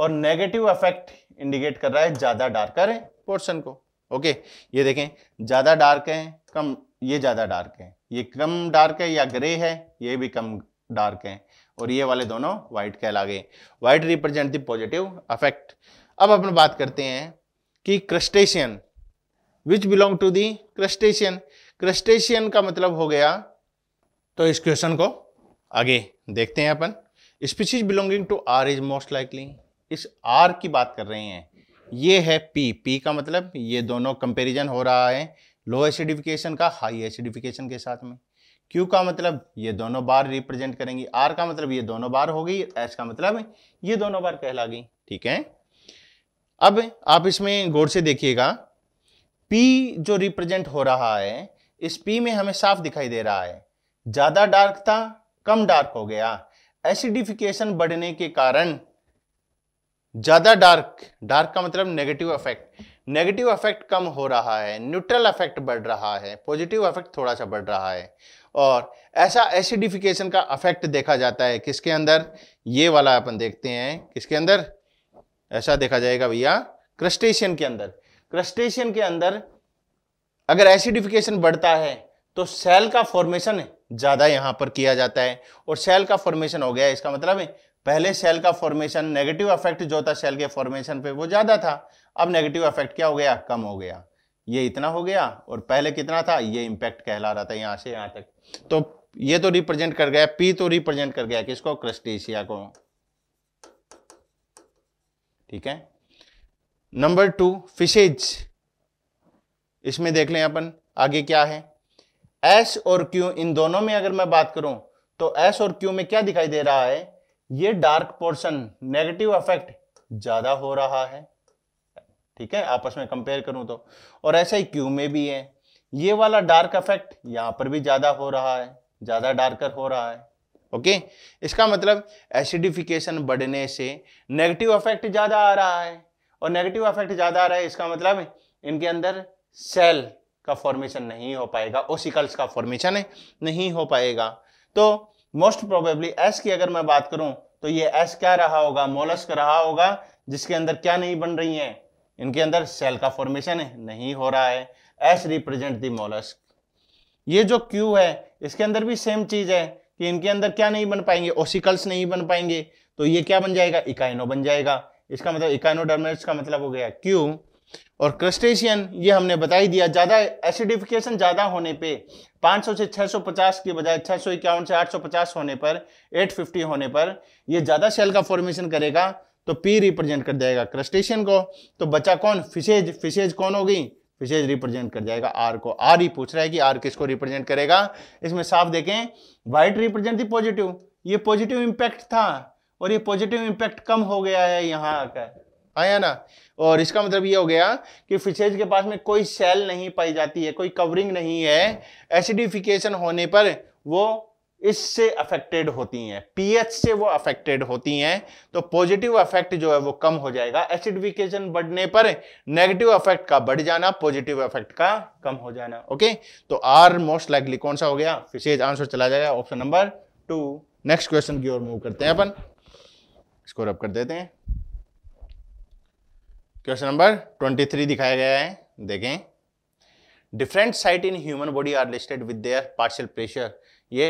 और नेगेटिव इफेक्ट इंडिकेट कर रहा है ज्यादा डार्कर है पोर्शन को ओके ये देखें ज्यादा डार्क है कम ये ज्यादा डार्क है ये कम डार्क है या ग्रे है ये भी कम डार्क है और ये वाले दोनों व्हाइट कहला गए white represent the positive effect अब अपन बात करते हैं कि crustacean which belong to the crustacean crustacean का मतलब हो गया तो इस क्वेश्चन को आगे देखते हैं अपन species belonging to R is most likely इस आर की बात कर रहे हैं ये है पी पी का मतलब ये दोनों कंपेरिजन हो रहा है लो एसिडिफिकेशन का हाई एसिडिफिकेशन के साथ में क्यू का मतलब ये दोनों बार रिप्रेजेंट करेंगी आर का मतलब ये दोनों बार हो गई एस का मतलब ये दोनों बार कहला गई ठीक है अब आप इसमें गौर से देखिएगा P जो रिप्रेजेंट हो रहा है इस P में हमें साफ दिखाई दे रहा है ज़्यादा डार्क था कम डार्क हो गया एसिडिफिकेशन बढ़ने के कारण ज़्यादा डार्क डार्क का मतलब नेगेटिव इफेक्ट नेगेटिव इफेक्ट कम हो रहा है न्यूट्रल इफेक्ट बढ़ रहा है पॉजिटिव इफेक्ट थोड़ा सा बढ़ रहा है और ऐसा एसिडिफिकेशन का इफेक्ट देखा जाता है किसके अंदर ये वाला अपन देखते हैं किसके अंदर ऐसा देखा जाएगा भैया क्रस्टेशियन के अंदर क्रस्टेशियन के अंदर अगर एसिडिफिकेशन बढ़ता है तो सेल का फॉर्मेशन ज्यादा यहां पर किया जाता है और सेल का फॉर्मेशन हो गया इसका मतलब है पहले सेल का फॉर्मेशन नेगेटिव अफेक्ट जो था सेल के फॉर्मेशन पे वो ज्यादा था अब नेगेटिव अफेक्ट क्या हो गया कम हो गया ये इतना हो गया और पहले कितना था ये इंपैक्ट कहला रहा था यहां से यहां तक तो ये तो रिप्रेजेंट कर गया पी तो रिप्रेजेंट कर गया किसको क्रस्टेशिया को ठीक है नंबर टू फिशेज इसमें देख लें अपन आगे क्या है एस और क्यू इन दोनों में अगर मैं बात करूं तो एस और क्यू में क्या दिखाई दे रहा है ये डार्क पोर्शन नेगेटिव अफेक्ट ज्यादा हो रहा है ठीक है आपस में कंपेयर करूं तो और ऐसा ही क्यू में भी है ये वाला डार्क अफेक्ट यहां पर भी ज्यादा हो रहा है ज्यादा डार्कर हो रहा है ओके इसका मतलब एसिडिफिकेशन बढ़ने से नेगेटिव अफेक्ट ज्यादा आ रहा है और नेगेटिव अफेक्ट ज़्यादा आ रहा है इसका मतलब इनके अंदर सेल का फॉर्मेशन नहीं हो पाएगा ओसिकल्स का फॉर्मेशन नहीं हो पाएगा तो मोस्ट प्रोबेबली एस की अगर मैं बात करूं तो ये एस क्या रहा होगा मोलस्क रहा होगा जिसके अंदर क्या नहीं बन रही है इनके अंदर सेल का फॉर्मेशन नहीं हो रहा है एस रिप्रेजेंट दी मोलस्क ये जो क्यू है इसके अंदर भी सेम चीज है कि इनके अंदर क्या नहीं बन पाएंगे ओसिकल्स नहीं बन पाएंगे तो ये क्या बन जाएगा इकाइनो बन जाएगा इसका मतलब इकाइनोडर्मेट्स का मतलब हो गया क्यू और क्रस्टेशियन ये हमने बता ही दिया ज़्यादा एसिडिफिकेशन ज़्यादा होने पे 500 से 650 के बजाय इक्यावन से 850 होने पर 850 होने पर ये ज़्यादा सेल का फॉर्मेशन करेगा तो पी रिप्रेजेंट कर जाएगा क्रस्टेशियन को तो बचा कौन फिशेज फिशेज कौन होगी फिशेज रिप्रेजेंट कर जाएगा आर को आर ही पूछ रहा है कि आर किसको रिप्रेजेंट करेगा इसमें साफ देखें व्हाइट रिप्रेजेंट थी पॉजिटिव ये पॉजिटिव इंपैक्ट था और ये पॉजिटिव इम्पैक्ट कम हो गया है यहाँ आकर आया ना और इसका मतलब ये हो गया कि फिशेज के पास में कोई सेल नहीं पाई जाती है कोई कवरिंग नहीं है एसिडिफिकेशन होने पर वो इससे अफेक्टेड होती हैं पीएच से वो अफेक्टेड होती हैं तो पॉजिटिव अफेक्ट जो है वो कम हो जाएगा एसिडिफिकेशन बढ़ने पर नेगेटिव अफेक्ट का बढ़ जाना पॉजिटिव अफेक्ट का कम हो जाना ओके तो आर मोस्ट लाइकली कौन सा हो गया फिशेज आंसर चला जाएगा option number two next question की ओर मूव करते हैं अपन इसको रब कर देते हैं क्वेश्चन नंबर 23 दिखाया गया है देखें different site in human body are listed with their partial pressure ये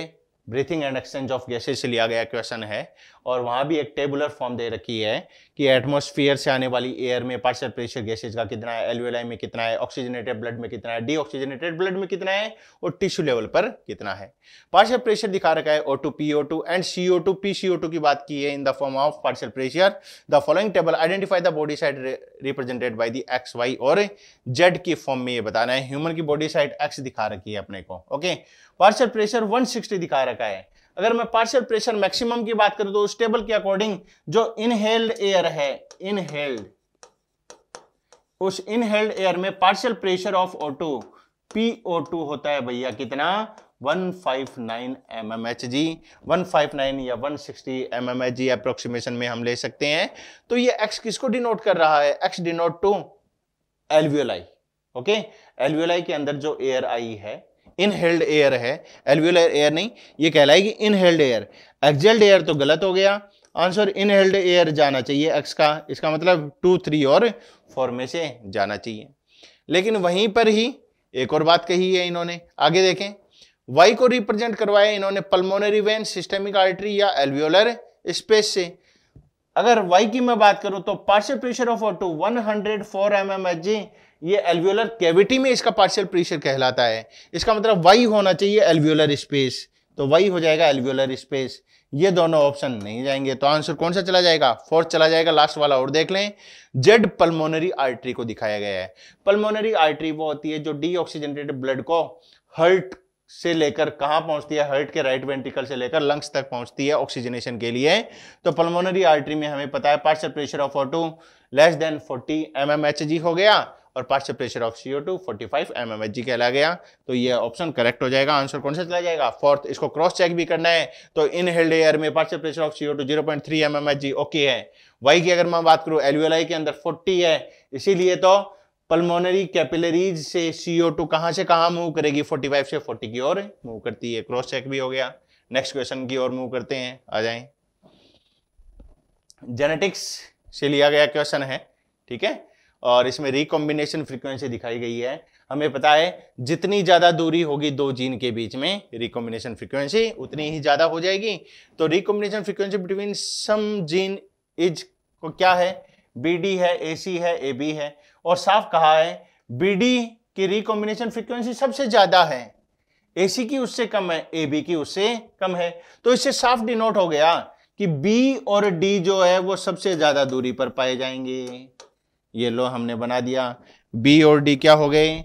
breathing and exchange of gases से लिया गया क्वेश्चन है और वहाँ भी एक टेबुलर फॉर्म दे रखी है कि एटमोसफियर से आने वाली एयर में पार्शल प्रेशर गैसेज का कितना है एलवेलाई में कितना है ऑक्सीजनेटेड ब्लड में कितना है डी ब्लड में कितना है और टिश्यू लेवल पर कितना है पार्शल प्रेशर दिखा रखा है O two P and C O two की बात की है in the form of partial pressure the following table identify the body side represented by the X Y और जेड की फॉर्म में ये बताना है ह्यूमन की बॉडी साइड एक्स दिखा रखी है अपने को ओके पार्शल प्रेशर 160 दिखा रखा है अगर मैं पार्शियल प्रेशर मैक्सिमम की बात करूं तो उस टेबल के अकॉर्डिंग जो इनहेल्ड एयर है इनहेल्ड उस इनहेल्ड एयर में partial pressure of O2 PO2 होता है भैया कितना 159 mmHg 159 या 160 mmHg अप्रोक्सीमेशन में हम ले सकते हैं तो ये x किसको डिनोट कर रहा है x denote to alveoli okay alveoli के अंदर जो एयर आई है इनहेल्ड एयर है एल्वियोलर एयर नहीं ये कहलाएगी इनहेल्ड एयर एक्जेल्ड एयर तो गलत हो गया आंसर इनहेल्ड एयर जाना चाहिए एक्स का इसका मतलब टू थ्री और फोर में से जाना चाहिए लेकिन वहीं पर ही एक और बात कही है इन्होंने आगे देखें वाई को रिप्रेजेंट करवाया इन्होंने पल्मोनरी वेन सिस्टेमिक आर्टरी या एल्वियोलर स्पेस से अगर वाई की मैं बात करूं तो partial pressure of O two one hundred four M M H G ये एल्वियोलर कैविटी में इसका पार्शियल प्रेशर कहलाता है इसका मतलब वाई होना चाहिए एल्वियोलर स्पेस तो वाई हो जाएगा एल्वियोलर स्पेस ये दोनों ऑप्शन नहीं जाएंगे तो आंसर कौन सा चला जाएगा फोर्थ चला जाएगा लास्ट वाला और देख लें जेड पल्मोनरी आर्टरी को दिखाया गया है पल्मोनरी आर्टरी वो होती है जो डी ब्लड को हर्ट से लेकर कहां पहुंचती है हर्ट के राइट वेंटिकल से लेकर लंग्स तक पहुंचती है ऑक्सीजनेशन के लिए तो पल्मोनरी आर्टरी में हमें पता है partial pressure of O two less than 40 M हो गया और partial pressure of CO two forty five M M H कहला गया तो ये ऑप्शन करेक्ट हो जाएगा आंसर कौन सा चला जाएगा फोर्थ इसको क्रॉस चेक भी करना है तो इन हेल्ड एयर में partial pressure of CO two zero point three M M H G okay है वाई की अगर मैं बात करूँ एलवीएलआई के अंदर फोर्टी है इसीलिए तो पल्मोनरी कैपिलरीज से सी ओ टू कहाँ से कहाँ मूव करेगी फोर्टी फाइव से फोर्टी की ओर मूव करती है क्रॉस चेक भी हो गया नेक्स्ट क्वेश्चन की ओर मूव करते हैं आ जाए जेनेटिक्स से लिया गया क्वेश्चन है ठीक है और इसमें रिकॉम्बिनेशन फ्रीक्वेंसी दिखाई गई है हमें पता है जितनी ज़्यादा दूरी होगी दो जीन के बीच में रिकॉम्बिनेशन फ्रीक्वेंसी उतनी ही ज़्यादा हो जाएगी तो recombination frequency between some genes को क्या है बी डी है ए है ए बी है और साफ कहा है बी डी की रिकॉम्बिनेशन फ्रिक्वेंसी सबसे ज़्यादा है ए की उससे कम है ए बी की उससे कम है तो इससे साफ डिनोट हो गया कि बी और डी जो है वो सबसे ज़्यादा दूरी पर पाए जाएंगे ये लो हमने बना दिया बी और डी क्या हो गए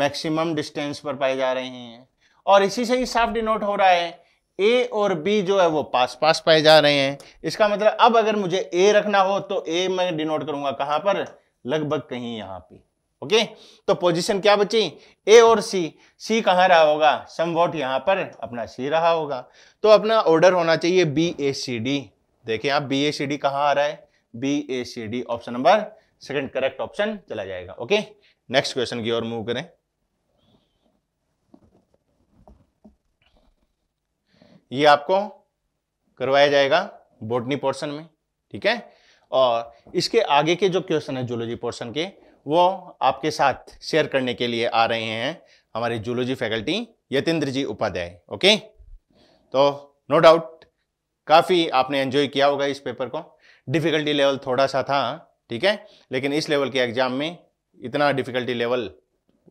मैक्सिमम डिस्टेंस पर पाए जा रहे हैं और इसी से ही साफ डिनोट हो रहा है ए और बी जो है वो पास पास पाए जा रहे हैं इसका मतलब अब अगर मुझे ए रखना हो तो ए मैं डिनोट करूंगा कहां पर लगभग कहीं यहां पे ओके तो पोजीशन क्या बची ए और सी सी कहां रहा होगा वॉट यहां पर अपना सी रहा होगा तो अपना ऑर्डर होना चाहिए बी ए सी डी देखिए आप बी ए सी डी कहां आ रहा है B A C D option number second correct option चला जाएगा ओके नेक्स्ट क्वेश्चन की ओर मूव करें ये आपको करवाया जाएगा बोटनी पोर्शन में ठीक है और इसके आगे के जो क्वेश्चन है जूलॉजी पोर्शन के वो आपके साथ शेयर करने के लिए आ रहे हैं हमारे zoology faculty Yatendra ji Upadhyay okay तो नो डाउट काफ़ी आपने एंजॉय किया होगा इस पेपर को डिफ़िकल्टी लेवल थोड़ा सा था ठीक है लेकिन इस लेवल के एग्जाम में इतना डिफिकल्टी लेवल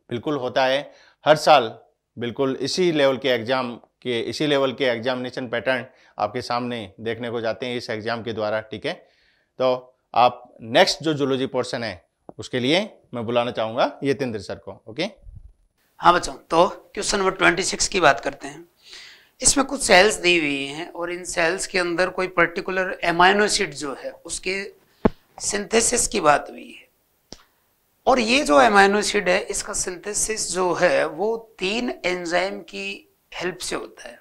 बिल्कुल होता है हर साल बिल्कुल इसी लेवल के एग्जाम के इसी लेवल के एग्जामिनेशन पैटर्न आपके सामने देखने को जाते हैं इस एग्जाम के द्वारा ठीक है तो आप नेक्स्ट जो जूलॉजी पोर्शन है उसके लिए मैं बुलाना चाहूंगा यतेंद्र सर को ओके हाँ बच्चों तो क्वेश्चन नंबर ट्वेंटी सिक्स की बात करते हैं इसमें कुछ सेल्स दी हुई हैं और इन सेल्स के अंदर कोई पर्टिकुलर एमाइनोसिड जो है उसके सिंथेसिस की बात हुई है और ये जो एमाइनोसिड है इसका सिंथेसिस जो है वो तीन एंजाइम की हेल्प से होता है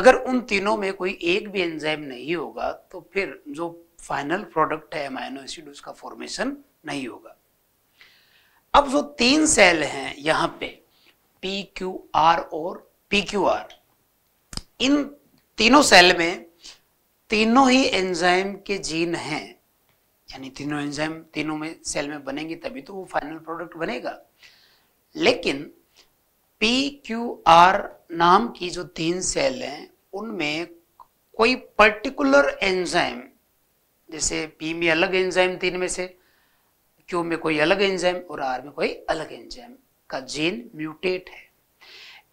अगर उन तीनों में कोई एक भी एंजाइम नहीं होगा तो फिर जो फाइनल प्रोडक्ट है एमाइनो एसिड उसका फॉर्मेशन नहीं होगा अब जो तीन सेल हैं यहाँ पे पी क्यू आर और पी क्यू आर इन तीनों सेल में तीनों ही एंजाइम के जीन हैं यानी तीनों एंजाइम तीनों में सेल में बनेंगे तभी तो वो फाइनल प्रोडक्ट बनेगा लेकिन पी क्यू आर नाम की जो तीन सेल हैं उनमें कोई पर्टिकुलर एंजाइम जैसे पी में अलग एंजाइम तीन में से क्यू में कोई अलग एंजाइम और आर में कोई अलग एंजाइम का जीन म्यूटेट है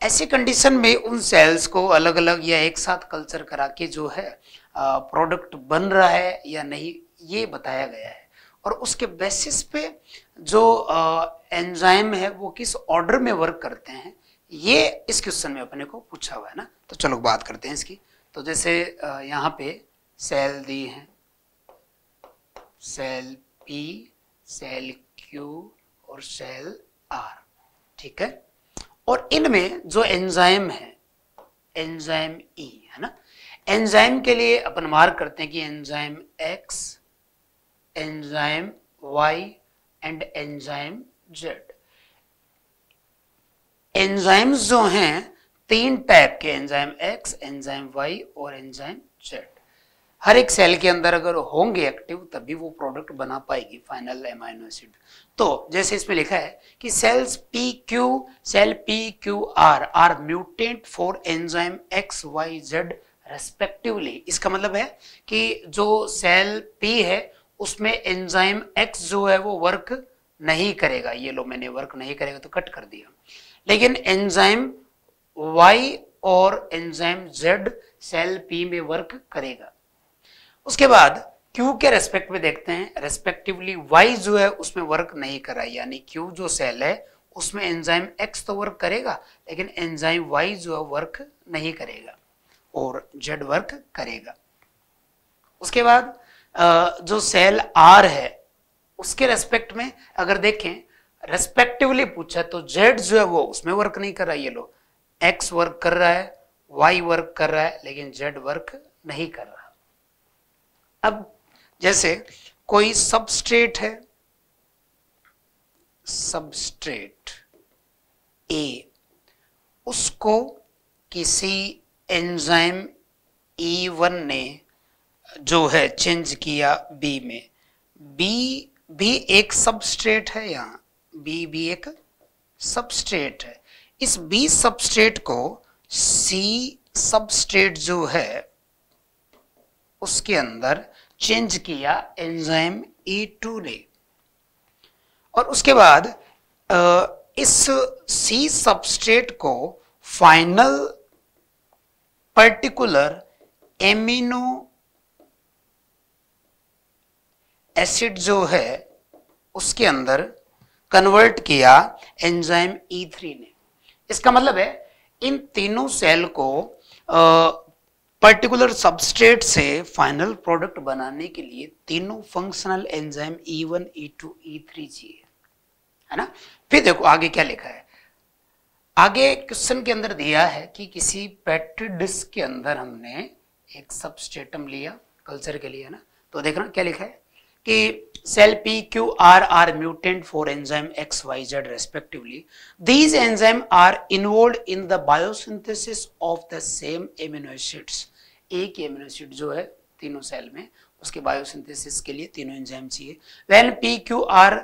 ऐसी कंडीशन में उन सेल्स को अलग अलग या एक साथ कल्चर करा के जो है प्रोडक्ट बन रहा है या नहीं ये बताया गया है और उसके बेसिस पे जो एंजाइम है वो किस ऑर्डर में वर्क करते हैं ये इस क्वेश्चन में अपने को पूछा हुआ है ना तो चलो बात करते हैं इसकी तो जैसे यहाँ पे सेल दी है सेल पी सेल क्यू और सेल आर ठीक है और इनमें जो एंजाइम है एंजाइम ई e, है ना एंजाइम के लिए अपन मार्क करते हैं कि enzyme X enzyme Y and enzyme Z enzymes जो हैं तीन टाइप के एंजाइम एक्स एंजाइम वाई और एंजाइम जेड हर एक सेल के अंदर अगर होंगे एक्टिव तभी वो प्रोडक्ट बना पाएगी फाइनल एमाइनो एसिड तो जैसे इसमें लिखा है कि cells P Q cell P Q R are mutant for enzyme X Y Z respectively इसका मतलब है कि जो सेल पी है उसमें एंजाइम एक्स जो है वो वर्क नहीं करेगा ये लो मैंने वर्क नहीं करेगा तो कट कर दिया लेकिन एंजाइम वाई और एंजाइम जेड सेल पी में वर्क करेगा उसके बाद क्यू के रेस्पेक्ट में देखते हैं रेस्पेक्टिवली वाई जो है उसमें वर्क नहीं कर रहा यानी क्यू जो सेल है उसमें एंजाइम एक्स तो वर्क करेगा लेकिन एंजाइम वाई जो है वर्क नहीं करेगा और जेड वर्क करेगा उसके बाद जो सेल आर है उसके रेस्पेक्ट में अगर देखें रेस्पेक्टिवली पूछा तो जेड जो है वो उसमें वर्क नहीं कर रहा ये लोग एक्स वर्क कर रहा है वाई वर्क कर रहा है लेकिन जेड वर्क नहीं कर रहा अब जैसे कोई सबस्ट्रेट है सबस्ट्रेट ए उसको किसी एंजाइम वन e ने जो है चेंज किया बी में बी भी एक सबस्ट्रेट है यहाँ बी भी एक सबस्ट्रेट है इस बी सबस्ट्रेट को सी सबस्ट्रेट जो है उसके अंदर चेंज किया एंजाइम ए टू ने और उसके बाद इस सी सबस्ट्रेट को फाइनल पर्टिकुलर एमिनो एसिड जो है उसके अंदर कन्वर्ट किया एंजाइम E3 ने इसका मतलब है इन तीनों सेल को पर्टिकुलर सबस्ट्रेट से फाइनल प्रोडक्ट बनाने के लिए तीनों functional enzyme E1, E2, E3 चाहिए है ना फिर देखो आगे क्या लिखा है आगे क्वेश्चन के अंदर दिया है कि किसी पेट्री डिस्क के अंदर हमने एक सबस्टेटम लिया कल्चर के लिए है ना तो देखना क्या लिखा है कि cell P Q R are mutant for enzyme X Y Z respectively these enzyme are involve in the biosynthesis of the same amino acids एक एमिनोसिड जो है तीनों सेल में उसके बायोसिंथेसिस के लिए तीनों एंजाइम चाहिए when P Q R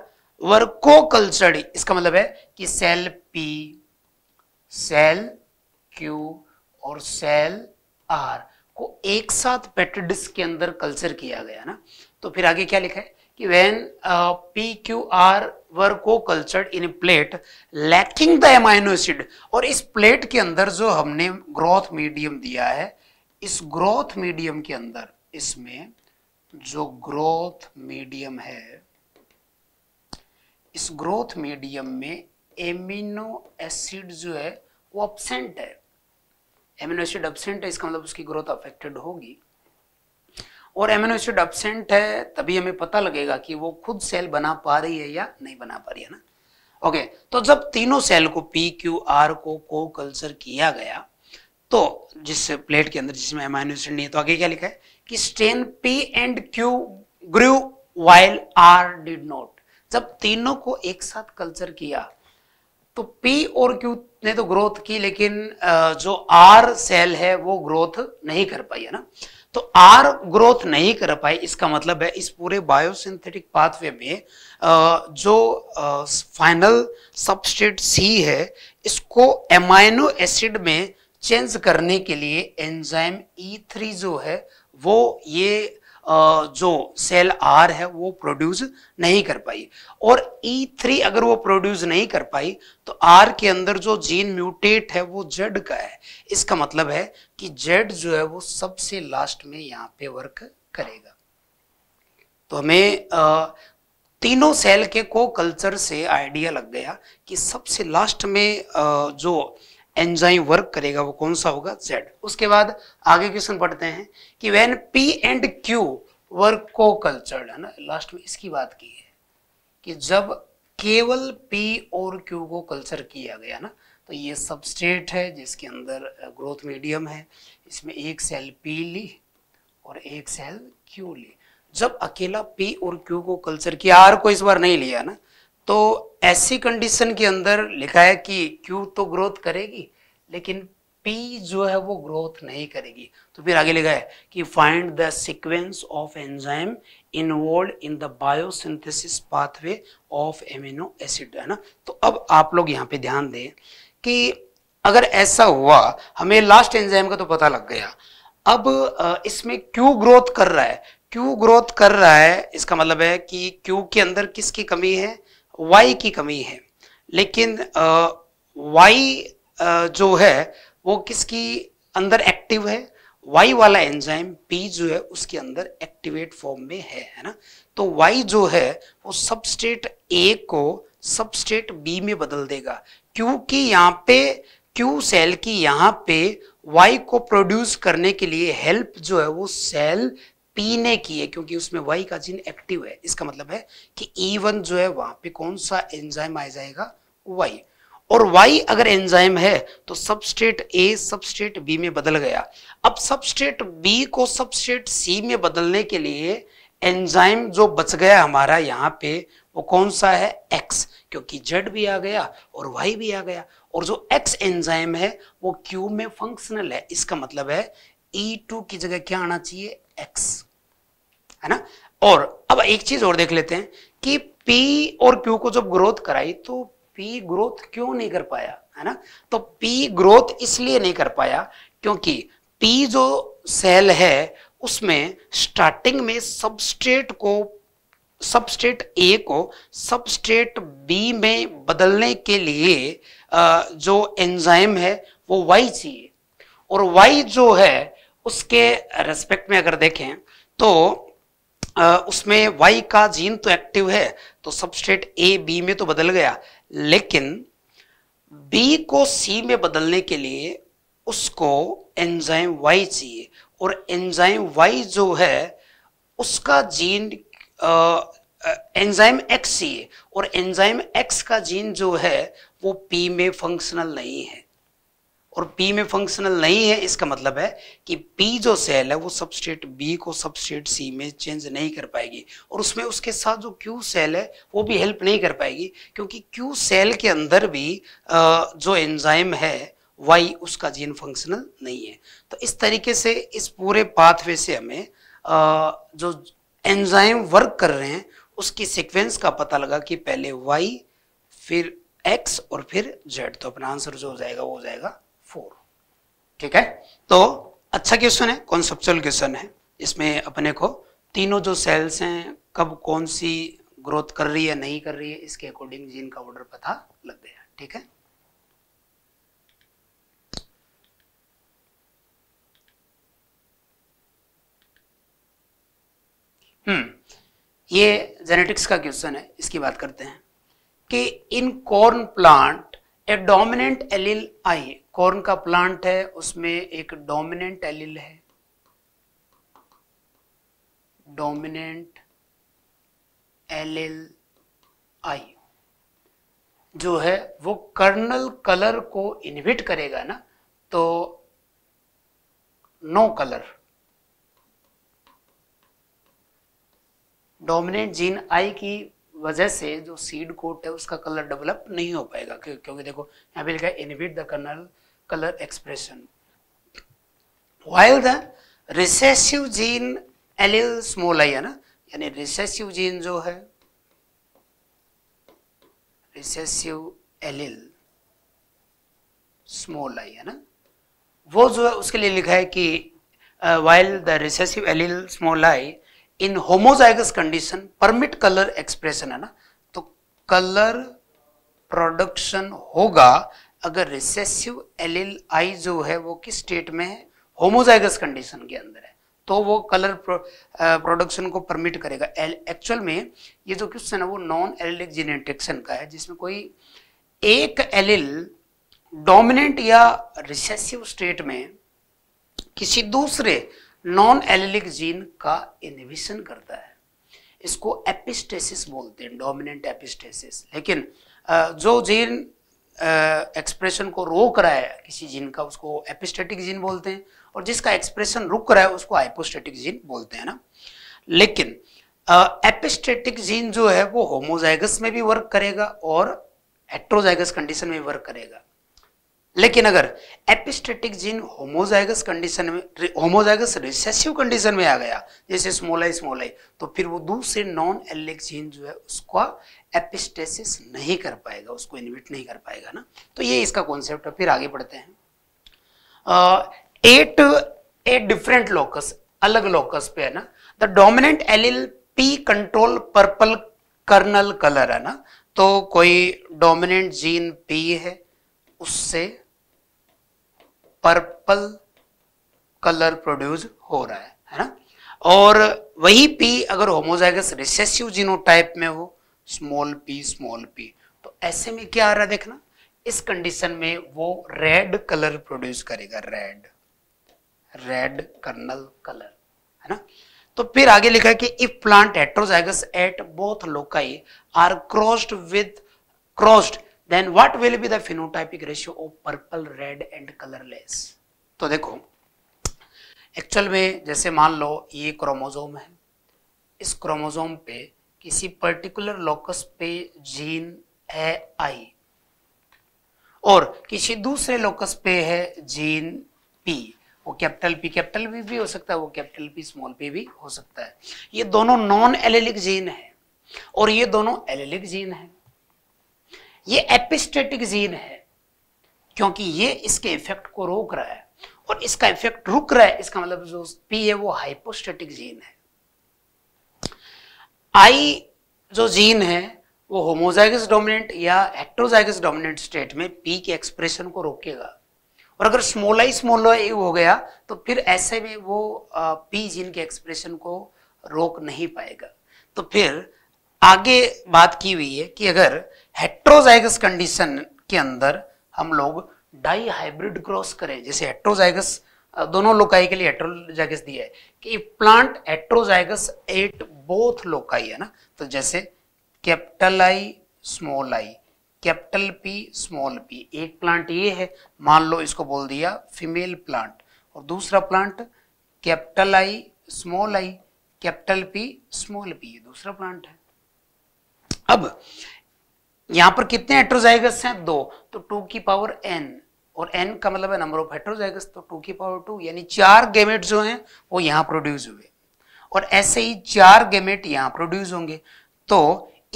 were co cultured इसका मतलब है कि सेल पी सेल क्यू और सेल आर को एक साथ पेटेडिस के अंदर कल्चर किया गया ना तो फिर आगे क्या लिखा है कि when P Q R were co cultured in plate lacking the amino acid और इस प्लेट के अंदर जो हमने ग्रोथ मीडियम दिया है इस ग्रोथ मीडियम के अंदर इसमें जो ग्रोथ मीडियम है इस ग्रोथ मीडियम में एमिनो एसिड जो है वो अपसेंट है एमिनो एसिड अपसेंट है इसका मतलब उसकी ग्रोथ अफेक्टेड होगी और एमिनो एसिड एबसेंट है तभी हमें पता लगेगा कि वो खुद सेल बना पा रही है या नहीं बना पा रही है ना ओके तो जब तीनों सेल को पी क्यू आर को को कल्चर किया गया तो जिस प्लेट के अंदर जिसमें एमिनो एसिड नहीं है तो आगे क्या लिखा है कि strain P and Q grew while R did not जब तीनों को एक साथ कल्चर किया तो पी और क्यू ने तो ग्रोथ की लेकिन जो आर सेल है वो ग्रोथ नहीं कर पाई है ना तो आर ग्रोथ नहीं कर पाई इसका मतलब है इस पूरे बायोसिंथेटिक पाथवे में जो फाइनल सबस्टेट सी है इसको एमाइनो एसिड में चेंज करने के लिए एंजाइम ई थ्री जो है वो ये जो सेल आर है वो प्रोड्यूस नहीं कर पाई और E3 अगर वो प्रोड्यूस नहीं कर पाई तो आर के अंदर जो जीन म्यूटेट है वो जेड का है इसका मतलब है कि जेड जो है वो सबसे लास्ट में यहाँ पे वर्क करेगा तो हमें तीनों सेल के को कल्चर से आइडिया लग गया कि सबसे लास्ट में जो एंजाइम वर्क करेगा वो कौन सा होगा जेड उसके बाद आगे क्वेश्चन पढ़ते हैं कि when P and Q work co culture है ना लास्ट में इसकी बात की है कि जब केवल पी और क्यू को कल्चर किया गया ना तो ये सबस्टेट है जिसके अंदर ग्रोथ मीडियम है इसमें एक सेल पी ली और एक सेल क्यू ली जब अकेला पी और क्यू को कल्चर किया आर को इस बार नहीं लिया ना तो ऐसी कंडीशन के अंदर लिखा है कि Q तो ग्रोथ करेगी लेकिन P जो है वो ग्रोथ नहीं करेगी तो फिर आगे लिखा है कि find the sequence of enzyme involve in the biosynthesis pathway of amino acid है ना तो अब आप लोग यहाँ पे ध्यान दें कि अगर ऐसा हुआ हमें लास्ट एंजाइम का तो पता लग गया अब इसमें क्यू ग्रोथ कर रहा है क्यू ग्रोथ कर रहा है इसका मतलब है कि क्यू के अंदर किसकी कमी है वाई की कमी है लेकिन वाई जो है वो किसकी अंदर एक्टिव है वाई वाला एंजाइम पी जो है उसके अंदर एक्टिवेट फॉर्म में है है ना तो वाई जो है वो सबस्टेट ए को सबस्टेट बी में बदल देगा क्योंकि यहाँ पे क्यू सेल की यहाँ पे वाई को प्रोड्यूस करने के लिए हेल्प जो है वो सेल पी ने की है क्योंकि उसमें वाई का जीन एक्टिव है इसका मतलब है कि ई जो है वहां पे कौन सा एंजाइम आ जाएगा वाई और वाई अगर एंजाइम है तो सबस्टेट ए सबस्टेट बी में बदल गया अब सबस्टेट बी को सबस्टेट सी में बदलने के लिए एंजाइम जो बच गया हमारा यहाँ पे वो कौन सा है एक्स क्योंकि जेड भी आ गया और वाई भी आ गया और जो एक्स एंजाइम है वो क्यू में फंक्शनल है इसका मतलब है ई e टू की जगह क्या आना चाहिए एक्स है ना और अब एक चीज और देख लेते हैं कि पी और क्यू को जब ग्रोथ कराई तो पी ग्रोथ क्यों नहीं कर पाया है ना तो पी ग्रोथ इसलिए नहीं कर पाया क्योंकि पी जो सेल है उसमें स्टार्टिंग में सबस्टेट को सबस्टेट ए को सबस्टेट बी में बदलने के लिए जो एंजाइम है वो वाई चाहिए और वाई जो है उसके रेस्पेक्ट में अगर देखें तो उसमें वाई का जीन तो एक्टिव है तो सबस्टेट ए बी में तो बदल गया लेकिन बी को सी में बदलने के लिए उसको एंजाइम वाई चाहिए और एंजाइम वाई जो है उसका जीन एंजाइम एक्स चाहिए और एंजाइम एक्स का जीन जो है वो पी में फंक्शनल नहीं है और P में फंक्शनल नहीं है इसका मतलब है कि P जो सेल है वो सबस्टेट B को सबस्टेट C में चेंज नहीं कर पाएगी और उसमें उसके साथ जो Q सेल है वो भी हेल्प नहीं कर पाएगी क्योंकि Q सेल के अंदर भी जो एंजाइम है Y उसका जीन फंक्शनल नहीं है तो इस तरीके से इस पूरे पाथवे से हमें जो एंजाइम वर्क कर रहे हैं उसकी सिक्वेंस का पता लगा कि पहले वाई फिर एक्स और फिर जेड तो अपना आंसर जो हो जाएगा वो हो जाएगा फोर ठीक है तो अच्छा क्वेश्चन है कॉन्सेप्चुअल क्वेश्चन है इसमें अपने को तीनों जो सेल्स हैं कब कौन सी ग्रोथ कर रही है नहीं कर रही है इसके अकॉर्डिंग जीन का ऑर्डर पता लग गया ठीक है हम्म ये जेनेटिक्स का क्वेश्चन है इसकी बात करते हैं कि in corn plant a dominant allele I corn का प्लांट है उसमें एक डोमिनेंट एलिल है डोमिनेंट एलिल आई जो है वो कर्नल कलर को इनहिबिट करेगा ना तो no colour dominant gene I की वजह से जो सीड कोट है उसका कलर डेवलप नहीं हो पाएगा क्योंकि देखो यहां पे लिखा है inhibit the kernel color expression. While the recessive gene allele small I है ना यानी रिसेसिव जीन जो है रिसेसिव एलिल स्मॉल आई है ना वो जो है उसके लिए लिखा है कि while the recessive allele small I in homozygous condition permit colour expression है ना तो कलर प्रोडक्शन होगा अगर रिसेसिव एलिल आई जो है वो किस स्टेट में है होमोजाइगस कंडीशन के अंदर है तो वो कलर प्रोडक्शन को परमिट करेगा एक्चुअल में ये जो क्वेश्चन है वो नॉन एलिलिक जीनेटिक्सन का है जिसमें कोई एक एलिल डोमिनेंट या रिसेसिव स्टेट में किसी दूसरे नॉन एलिलिक जीन का इनहिबिशन करता है इसको एपिस्टेसिस बोलते हैं डोमिनेंट एपिस्टेसिस लेकिन जो जीन एक्सप्रेशन को रोक रहा है किसी जीन का उसको एपिस्टेटिक जीन बोलते हैं और जिसका एक्सप्रेशन रुक रहा है उसको हाइपोस्टेटिक जीन बोलते हैं ना लेकिन एपिस्टेटिक uh, जीन जो है वो होमोजाइगस में भी वर्क करेगा और एट्रोजाइगस कंडीशन में वर्क करेगा लेकिन अगर एपिस्टेटिक जीन होमोजाइगस कंडीशन में होमोजाइगस रिसेसिव कंडीशन में आ गया जैसे स्मोलाई स्मोलाई तो फिर वो दूसरे नॉन एलिक जीन जो है उसका एपिस्टेसिस नहीं कर पाएगा उसको इनविट नहीं कर पाएगा ना तो ये इसका कॉन्सेप्ट है फिर आगे बढ़ते हैं एट एट डिफरेंट लोकस अलग लोकस पे है ना the dominant allele P control purple kernel colour है ना तो कोई डोमिनेंट जीन पी है उससे पर्पल कलर प्रोड्यूस हो रहा है है ना और वही पी अगर होमोजाइगस रिसेसिव जीनोटाइप में हो स्मॉल पी स्मॉल पी तो ऐसे में क्या आ रहा है देखना इस कंडीशन में वो रेड कलर प्रोड्यूस करेगा रेड रेड कर्नल कलर है ना तो फिर आगे लिखा है कि if plant heterozygous at both loci are crossed with crossed then what will be the phenotypic ratio of purple red and colourless तो देखो एक्चुअल में जैसे मान लो ये क्रोमोजोम है इस क्रोमोजोम पे किसी पर्टिकुलर लोकस पे जीन है आई और किसी दूसरे लोकस पे है जीन पी वो कैपिटल पी कैपिटल पी भी हो सकता है वो कैपिटल पी स्मॉल पी भी हो सकता है ये दोनों नॉन एलेलिक जीन है और ये दोनों एलेलिक जीन है ये एपिस्टेटिक जीन है क्योंकि ये इसके इफेक्ट को रोक रहा है और इसका इफेक्ट रुक रहा है इसका मतलब जो पी है वो हाइपोस्टेटिक जीन है आई जो जीन है वो होमोजाइगस डोमिनेंट या हेट्रोजाइगस डोमिनेंट स्टेट में पी के एक्सप्रेशन को रोकेगा और अगर आई स्मॉल आई हो गया तो फिर ऐसे में वो पी जीन के एक्सप्रेशन को रोक नहीं पाएगा तो फिर आगे बात की हुई है कि अगर हेट्रोजाइगस कंडीशन के अंदर हम लोग डाई हाइब्रिड क्रॉस करें जैसे हेट्रोजाइगस दोनों लोकाई के लिए हेट्रोजाइगस दिया है कि plant heterozygous at both loci है ना तो जैसे capital I small I capital P small P एक प्लांट ये है मान लो इसको बोल दिया फीमेल प्लांट और दूसरा plant capital I small I capital P small P ये दूसरा प्लांट है अब यहां पर कितने हेट्रोजाइगस हैं दो तो टू की पावर एन और एन का मतलब है नंबर ऑफ हेट्रोजाइगस तो टू की पावर टू यानी चार गेमेट जो हैं वो यहाँ प्रोड्यूस हुए और ऐसे ही चार गेमेट यहाँ प्रोड्यूस होंगे तो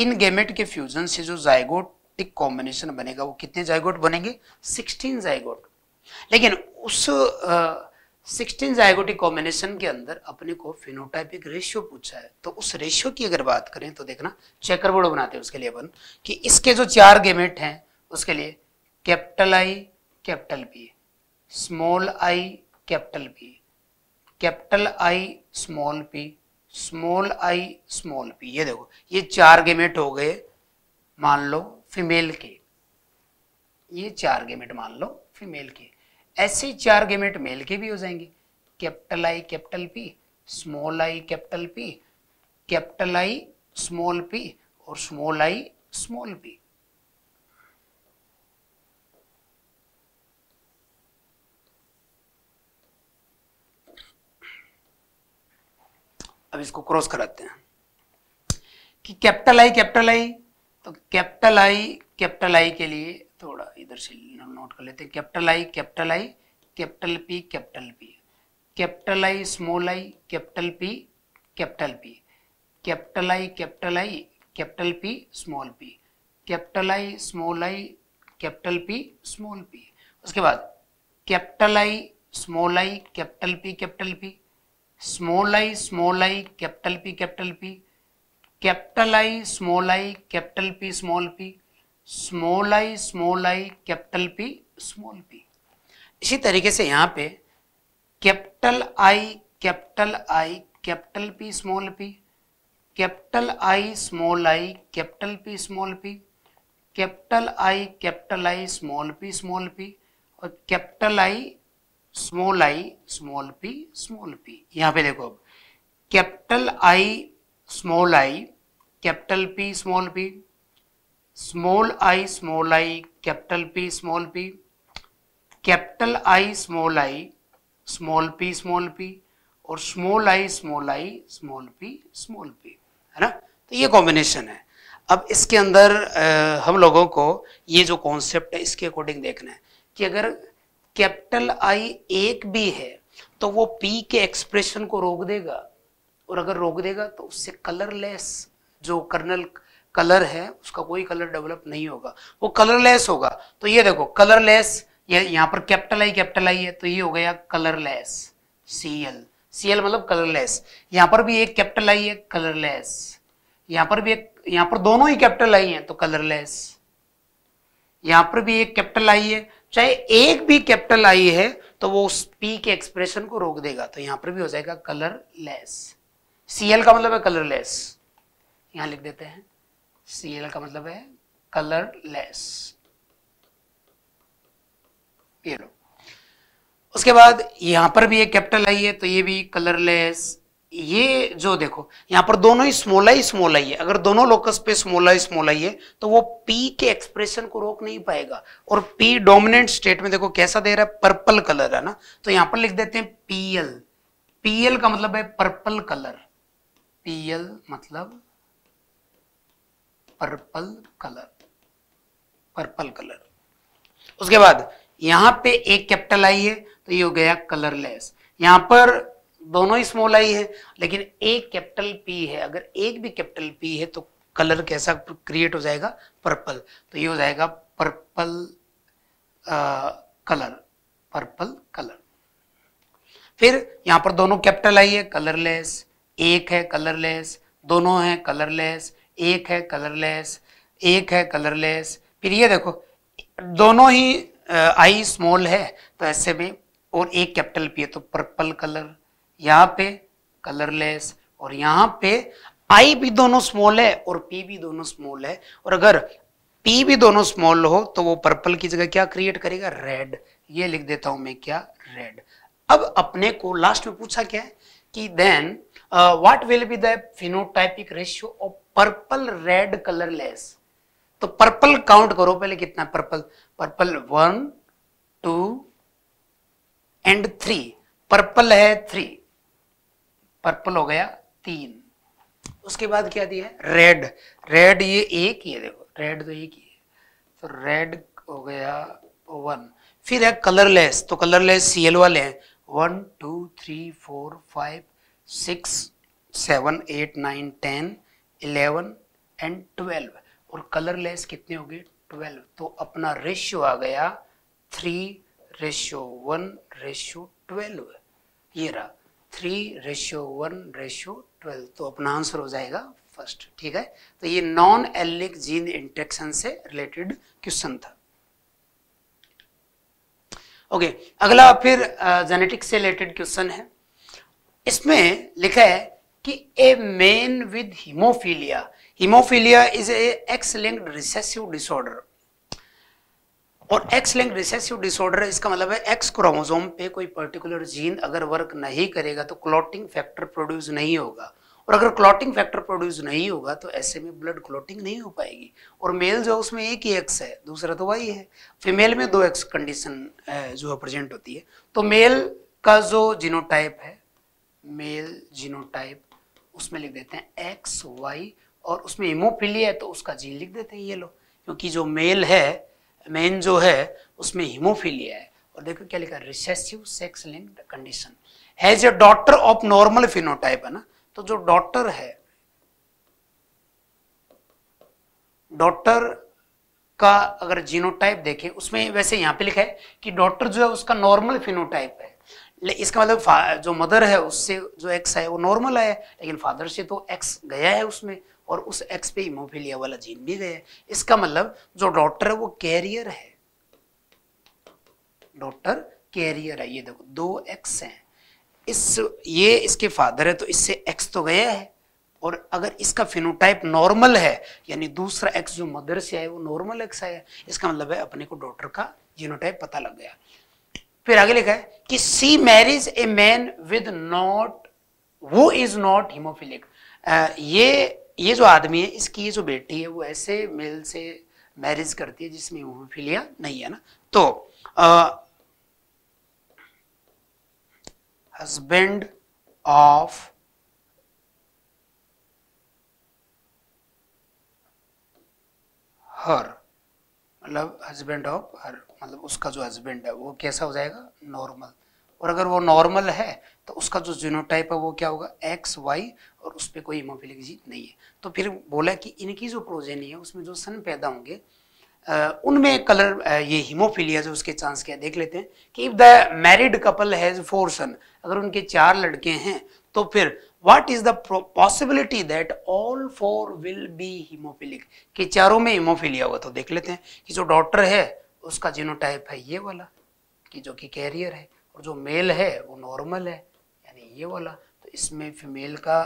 इन गेमेट के फ्यूजन से जो जायगोटिक कॉम्बिनेशन बनेगा वो कितने जायगोट बनेंगे सिक्सटीन जायगोट लेकिन उस सिक्सटीन जायगोटिक कॉम्बिनेशन के अंदर अपने को फिनोटाइपिक रेशियो पूछा है तो उस रेशियो की अगर बात करें तो देखना चेकर बोर्ड बनाते हैं उसके लिए अपन कि इसके जो चार गेमेट हैं उसके लिए capital I capital B small I capital B capital I small P small I small P ये देखो ये चार गेमेट हो गए मान लो फीमेल के ये चार गेमेट मान लो फीमेल के ऐसे चार गेमेट मेल के भी हो जाएंगे capital I capital P small I capital P capital I small P और स्मॉल आई स्मॉल पी अब इसको क्रॉस कराते हैं कि कैपिटल आई कैपिटल आई तो कैपिटल आई कैपिटल आई के लिए थोड़ा इधर से नोट कर लेते हैं capital I capital I capital P capital P capital I small I capital P capital P capital I capital I capital P small P capital I small I capital P small P उसके बाद capital I small I capital P capital P small I small I capital P capital P capital I small I capital P small P small I small I capital P small P इसी तरीके से यहाँ पे capital I capital I capital P small P capital I small I capital P small P capital I capital I small P small P और capital I small I small P small P यहाँ पे देखो अब capital I small I capital P small P small I small I capital P small P capital I small I small P small P और small I small I small P small P है ना तो ये combination है अब इसके अंदर आ, हम लोगों को ये जो कॉन्सेप्ट है इसके अकॉर्डिंग देखना है कि अगर कैपिटल आई एक भी है तो वो पी के एक्सप्रेशन को रोक देगा और अगर रोक देगा तो उससे कलरलेस जो कर्नल कलर है उसका कोई कलर डेवलप नहीं होगा वो कलरलेस होगा तो ये देखो कलरलेस ये यहाँ पर कैपिटल आई कैपिटल आई है तो ये हो गया colourless C L C L मतलब कलरलेस यहाँ पर भी एक कैपिटल आई है कलरलेस यहाँ पर भी एक यहाँ पर दोनों ही कैपिटल आई है तो कलरलेस यहाँ पर भी एक कैपिटल आई है चाहे एक भी कैपिटल आई है तो वो उस पी के एक्सप्रेशन को रोक देगा तो यहां पर भी हो जाएगा कलर लेस सीएल का मतलब है कलर लेस यहां लिख देते हैं सीएल का मतलब है कलर लेस ये लो उसके बाद यहां पर भी एक कैपिटल आई है तो ये भी कलरलेस ये जो देखो यहां पर दोनों ही स्मोला ही स्मोला ही है अगर दोनों लोकस पे स्मोला ही स्मोला ही है तो वो पी के एक्सप्रेशन को रोक नहीं पाएगा और पी डोमिनेंट स्टेट में देखो कैसा दे रहा है पर्पल कलर है ना तो यहां पर लिख देते हैं पीएल पीएल का मतलब है पर्पल कलर पीएल मतलब पर्पल कलर पर्पल कलर उसके बाद यहां पे एक कैपिटल आई है तो ये हो गया कलरलेस यहां पर दोनों ही स्मॉल आई है लेकिन एक कैपिटल पी है अगर एक भी कैपिटल पी है तो कलर कैसा क्रिएट हो जाएगा पर्पल तो ये हो जाएगा पर्पल कलर पर्पल कलर फिर यहां पर दोनों कैपिटल आई है कलरलेस एक है कलरलेस दोनों है कलरलेस एक है कलरलेस एक है कलरलेस फिर ये देखो दोनों ही आई स्मॉल है तो ऐसे में और एक कैपिटल पी है तो पर्पल कलर यहां पे कलरलेस और यहां पे आई भी दोनों स्मॉल है और पी भी दोनों स्मॉल है और अगर पी भी दोनों स्मॉल हो तो वो पर्पल की जगह क्या क्रिएट करेगा रेड ये लिख देता हूं मैं क्या रेड अब अपने को लास्ट में पूछा क्या है कि then what will be the phenotypic ratio of purple red colourless तो पर्पल काउंट करो पहले कितना purple purple one two and three purple है थ्री पर्पल हो गया तीन उसके बाद क्या दिया रेड रेड ये एक ही है देखो रेड तो एक ही है तो रेड हो गया वन फिर है कलरलेस तो कलरलेस सी एल वाले हैं one two three four five six seven eight nine ten eleven and twelve और कलरलेस कितने हो गए ट्वेल्व तो अपना रेशियो आ गया three ratio one ratio twelve ये रहा three ratio one ratio twelve तो अपना आंसर हो जाएगा फर्स्ट ठीक है तो ये नॉन एलिक जीन इंट्रेक्शन से रिलेटेड क्वेश्चन था ओके okay, अगला फिर जेनेटिक्स से रिलेटेड क्वेश्चन है इसमें लिखा है कि a man with haemophilia haemophilia is a X linked recessive disorder और एक्स लिंक रिसेसिव डिसऑर्डर इसका मतलब है एक्स क्रोमोसोम पे कोई पर्टिकुलर जीन अगर वर्क नहीं करेगा तो क्लॉटिंग फैक्टर प्रोड्यूस नहीं होगा और अगर क्लॉटिंग फैक्टर प्रोड्यूस नहीं होगा तो ऐसे में ब्लड क्लॉटिंग नहीं हो पाएगी और मेल जो उसमें एक ही एक्स है दूसरा तो वही है फीमेल में दो एक्स कंडीशन जो है प्रेजेंट होती है तो मेल का जो जीनोटाइप है मेल जीनोटाइप उसमें लिख देते हैं एक्स वाई और उसमें हिमोफीलिया है तो उसका जीन लिख देते हैं ये लोग क्योंकि जो मेल है मेन जो है उसमें हीमोफीलिया है और देखो क्या लिखा recessive sex linked condition has a daughter of normal phenotype है ना तो जो डॉटर है डॉटर का अगर जीनोटाइप देखें उसमें वैसे यहाँ पे लिखा है कि डॉटर जो है उसका नॉर्मल फिनोटाइप है इसका मतलब जो मदर है उससे जो एक्स है वो नॉर्मल है लेकिन फादर से तो एक्स गया है उसमें और उस एक्स पे इमोफिलिया वाला जीन भी गया इसका मतलब जो डॉक्टर है वो कैरियर है डॉक्टर कैरियर है ये देखो दो एक्स हैं इस ये इसके फादर है तो इससे एक्स तो गया है और अगर इसका फिनोटाइप नॉर्मल है यानी दूसरा एक्स जो मदर से आया वो नॉर्मल एक्स आया इसका मतलब है अपने को डॉक्टर का जीनोटाइप पता लग गया फिर आगे लिखा है कि she marriage a man with not वो इज नॉट हिमोफिलिक ये ये जो आदमी है इसकी ये जो बेटी है वो ऐसे मेल से मैरिज करती है जिसमें होमोफीलिया नहीं है ना तो हस्बैंड ऑफ हर मतलब हस्बैंड ऑफ हर मतलब उसका जो हस्बैंड है वो कैसा हो जाएगा नॉर्मल और अगर वो नॉर्मल है तो उसका जो जीनोटाइप है वो क्या होगा एक्स वाई और उस पर कोई हिमोफिलिक जीत नहीं है तो फिर बोला कि इनकी जो प्रोजेनी है उसमें जो सन पैदा होंगे उनमें कलर ये हीमोफीलिया जो उसके चांस क्या देख लेते हैं कि if the married couple has four son अगर उनके चार लड़के हैं तो फिर what is the possibility that all four will be haemophilic कि चारों में हीमोफीलिया होगा तो देख लेते हैं कि जो डॉटर है उसका जीनोटाइप है ये वाला कि जो कि कैरियर है और जो मेल है वो नॉर्मल है ये वाला तो इसमें फीमेल का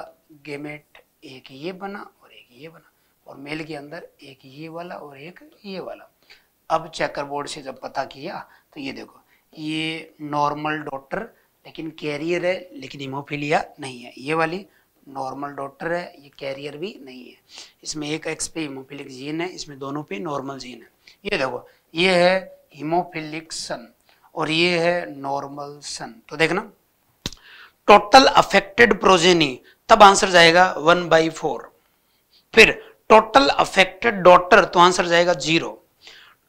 गेमेट एक ये बना और एक ये बना और मेल के अंदर एक ये वाला और एक ये वाला अब चेकर बोर्ड से जब पता किया तो ये देखो ये नॉर्मल डॉटर लेकिन कैरियर है लेकिन हिमोफीलिया नहीं है ये वाली नॉर्मल डॉटर है ये कैरियर भी नहीं है इसमें एक एक्स पे हिमोफिलिक जीन है इसमें दोनों पे नॉर्मल जीन है ये देखो ये है हिमोफिलिक सन और ये है नॉर्मल सन तो देखना टोटल अफेक्टेड प्रोजेनी तब आंसर जाएगा वन बाई फोर फिर टोटल अफेक्टेड डॉटर तो आंसर जाएगा जीरो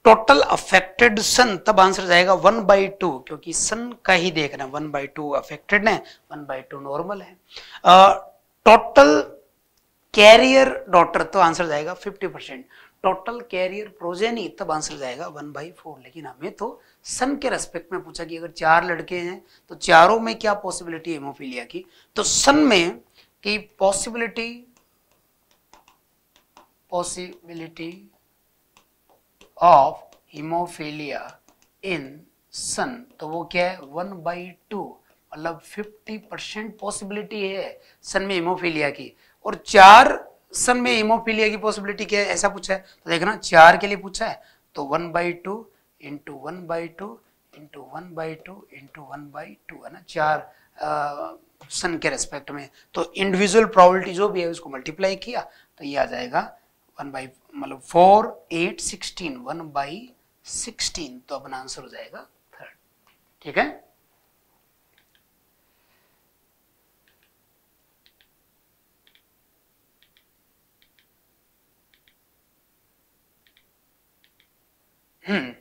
टोटल अफेक्टेड सन तब आंसर जाएगा वन बाई टू क्योंकि सन का ही देखना वन बाई टू अफेक्टेड है वन बाई टू नॉर्मल है टोटल कैरियर डॉटर तो आंसर जाएगा fifty percent total carrier progeny तब आंसर जाएगा वन बाई फोर लेकिन हमें तो सन के रेस्पेक्ट में पूछा कि अगर चार लड़के हैं तो चारों में क्या पॉसिबिलिटी हेमोफीलिया की तो सन में की possibility possibility of haemophilia in son तो वो क्या है वन बाई टू मतलब फिफ्टी परसेंट पॉसिबिलिटी है सन में हिमोफीलिया की और चार सन में हिमोफीलिया की पॉसिबिलिटी क्या है ऐसा पूछा है तो देखना चार के लिए पूछा है तो one by two into one by two into one by two into one by two है ना चार सन के रेस्पेक्ट में तो इंडिविजुअल प्रॉबलिटी जो भी है उसको मल्टीप्लाई किया तो ये आ जाएगा वन बाई मतलब four eight sixteen one by sixteen तो अपना आंसर हो जाएगा थर्ड ठीक है हम्म।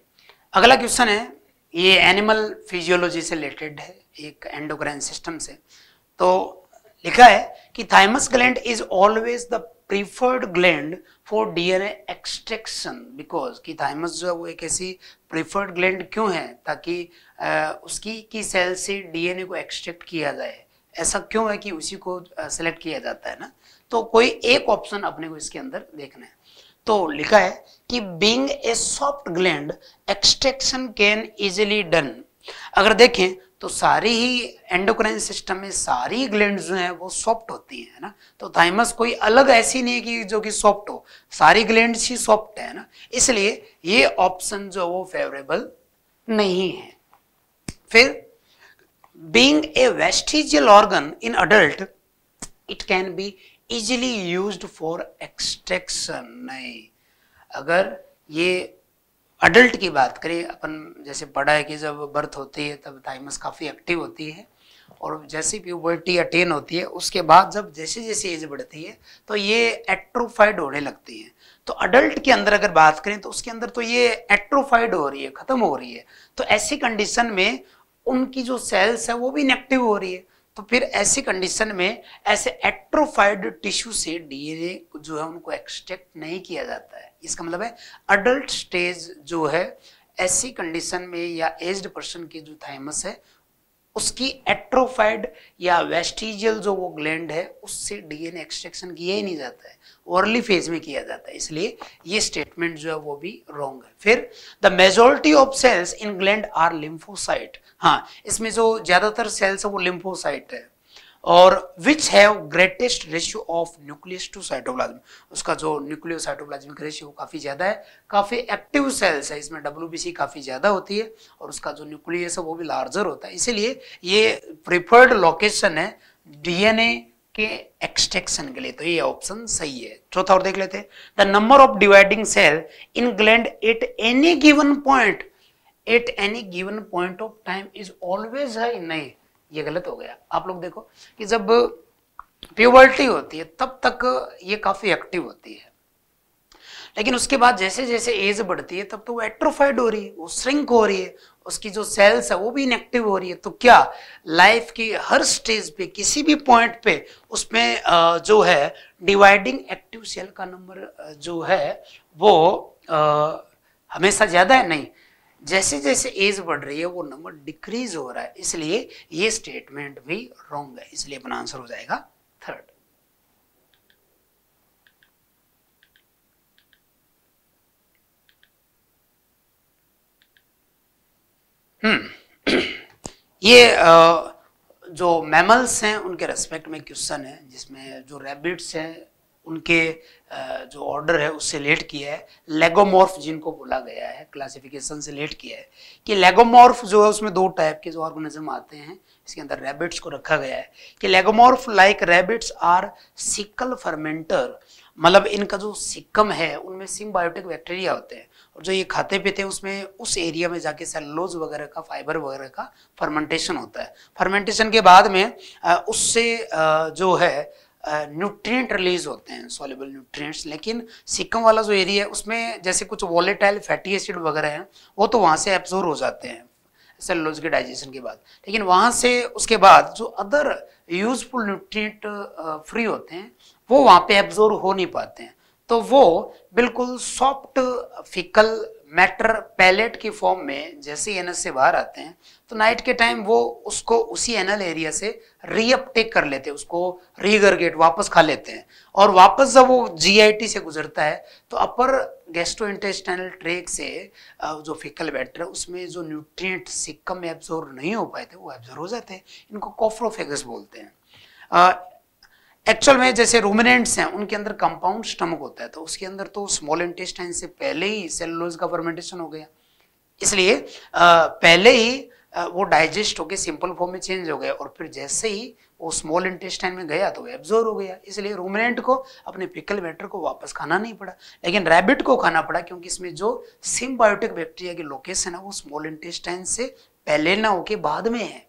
अगला क्वेश्चन है ये एनिमल फिजियोलॉजी से रिलेटेड है एक एंडोक्राइन सिस्टम से तो लिखा है कि thymus gland is always the preferred gland for DNA extraction because कि थाइमस जो है वो एक ऐसी प्रीफर्ड ग्लैंड क्यों है ताकि उसकी की सेल से डीएनए को एक्सट्रैक्ट किया जाए ऐसा क्यों है कि उसी को सेलेक्ट किया जाता है ना तो कोई एक ऑप्शन अपने को इसके अंदर देखना है तो लिखा है कि being a soft gland extraction can easily done अगर देखें तो सारी ही एंडोक्राइन सिस्टम में सारी ग्लैंड जो है वो सॉफ्ट होती है ना तो थाइमस कोई अलग ऐसी नहीं है कि जो कि सॉफ्ट हो सारी ग्लैंड ही सॉफ्ट है ना इसलिए ये ऑप्शन जो वो फेवरेबल नहीं है फिर being a vestigial organ in adult it can be easily use for extraction नहीं अगर ये अडल्ट की बात करें अपन जैसे बड़ा है कि जब बर्थ होती है तब थाइमस काफ़ी एक्टिव होती है और जैसे प्यूबर्टी अटेन होती है उसके बाद जब जैसे जैसे एज बढ़ती है तो ये एट्रोफाइड होने लगती है तो अडल्ट के अंदर अगर बात करें तो उसके अंदर तो ये एट्रोफाइड हो रही है ख़त्म हो रही है तो ऐसी कंडीशन में उनकी जो सेल्स है वो भी नेक्टिव हो रही है तो फिर ऐसी कंडीशन में ऐसे एट्रोफाइड टिश्यू से डीएनए जो है उनको एक्सट्रैक्ट नहीं किया जाता है इसका मतलब है अडल्ट स्टेज जो है ऐसी कंडीशन में या एज्ड पर्सन की जो थाइमस है उसकी एट्रोफाइड या वेस्टिजियल जो वो ग्लैंड है उससे डीएनए एक्सट्रैक्शन किया ही नहीं जाता है अर्ली फेज में किया जाता है इसलिए ये स्टेटमेंट जो है वो भी रॉन्ग है फिर the majority of cells in gland are lymphocyte हाँ इसमें जो ज़्यादातर सेल्स है वो लिम्फोसाइट है और which have greatest ratio of nucleus to cytoplasm उसका जो न्यूक्लियो साइटोप्लाज्मिक रेशियो काफ़ी ज़्यादा है काफ़ी एक्टिव सेल्स है इसमें डब्ल्यू काफ़ी ज़्यादा होती है और उसका जो न्यूक्लियस है वो भी लार्जर होता है इसीलिए ये प्रिफर्ड लोकेशन है डीएनए के एक्सट्रैक्शन के लिए तो ये ऑप्शन सही है चौथा और देख लेते the number of dividing cell in gland at any given point at any given point of time is always high नहीं ये गलत हो गया आप लोग देखो कि जब प्यूबर्टी होती है तब तक ये काफ़ी एक्टिव होती है लेकिन उसके बाद जैसे जैसे एज बढ़ती है तब तो वो एट्रोफाइड हो रही है वो श्रिंक हो रही है उसकी जो सेल्स है वो भी इनएक्टिव हो रही है तो क्या लाइफ की हर स्टेज पे किसी भी पॉइंट पे उसमें जो है डिवाइडिंग एक्टिव सेल का नंबर जो है वो हमेशा ज़्यादा है नहीं जैसे जैसे एज बढ़ रही है वो नंबर डिक्रीज हो रहा है इसलिए ये स्टेटमेंट भी रॉन्ग है इसलिए अपना आंसर हो जाएगा थर्ड हम्म (clears throat) ये आ, जो मैमल्स हैं उनके रेस्पेक्ट में क्वेश्चन है जिसमें जो रैबिट्स हैं उनके जो ऑर्डर है उससे लेट किया है लेगोमॉर्फ जिनको बोला गया है क्लासिफिकेशन से लेट किया है कि लेगोमॉर्फ जो है उसमें दो टाइप के जो ऑर्गेनिज्म आते हैं इसके अंदर रैबिट्स को रखा गया है कि lagomorph like rabbits are caecal fermenter मतलब इनका जो सिक्कम है उनमें सिम्बायोटिक बैक्टीरिया होते हैं और जो ये खाते पीते हैं उसमें उस एरिया में जाके सेलोज वगैरह का फाइबर वगैरह का फर्मेंटेशन होता है फर्मेंटेशन के बाद में उससे जो है न्यूट्रिएंट रिलीज होते हैं सॉलेबल न्यूट्रिएंट्स लेकिन सिक्कम वाला जो एरिया है उसमें जैसे कुछ वॉलेटाइल फैटी एसिड वगैरह हैं वो तो वहाँ से एब्जॉर्व हो जाते हैं सेलोज के डाइजेशन के बाद लेकिन वहाँ से उसके बाद जो अदर यूजफुल न्यूट्रिएंट फ्री होते हैं वो वहाँ पे एब्जॉर्व हो नहीं पाते हैं तो वो बिल्कुल सॉफ्ट फिकल मैटर पैलेट की फॉर्म में जैसे ही एनल से बाहर आते हैं तो नाइट के टाइम वो उसको उसी एनल एरिया से रीअपटेक कर लेते हैं उसको रीगरगेट वापस खा लेते हैं और वापस जब वो जीआईटी से गुजरता है तो अपर गेस्ट्रो इंटेस्टाइनल ट्रेक से जो फिकल बैटर है उसमें जो न्यूट्रिएंट सिक्कम में एब्जॉर्व नहीं हो पाए थे वो एब्जॉर्व हो जाते हैं इनको कॉफ्रोफेगस बोलते हैं एक्चुअल में जैसे रोमिनेंट्स हैं उनके अंदर कंपाउंड स्टमक होता है तो उसके अंदर तो स्मॉल इंटेस्टाइन से पहले ही सेलुलोज का फर्मेंटेशन हो गया इसलिए पहले ही वो डाइजेस्ट होकर सिंपल फॉर्म में चेंज हो गया और फिर जैसे ही वो स्मॉल इंटेस्टाइन में गया तो एब्जॉर्व हो गया इसलिए रोमिनेंट को अपने पिकल मैटर को वापस खाना नहीं पड़ा लेकिन रैबिट को खाना पड़ा क्योंकि इसमें जो सिम्बायोटिक बैक्टीरिया की लोकेशन है वो स्मॉल इंटेस्टाइन से पहले ना होके बाद में है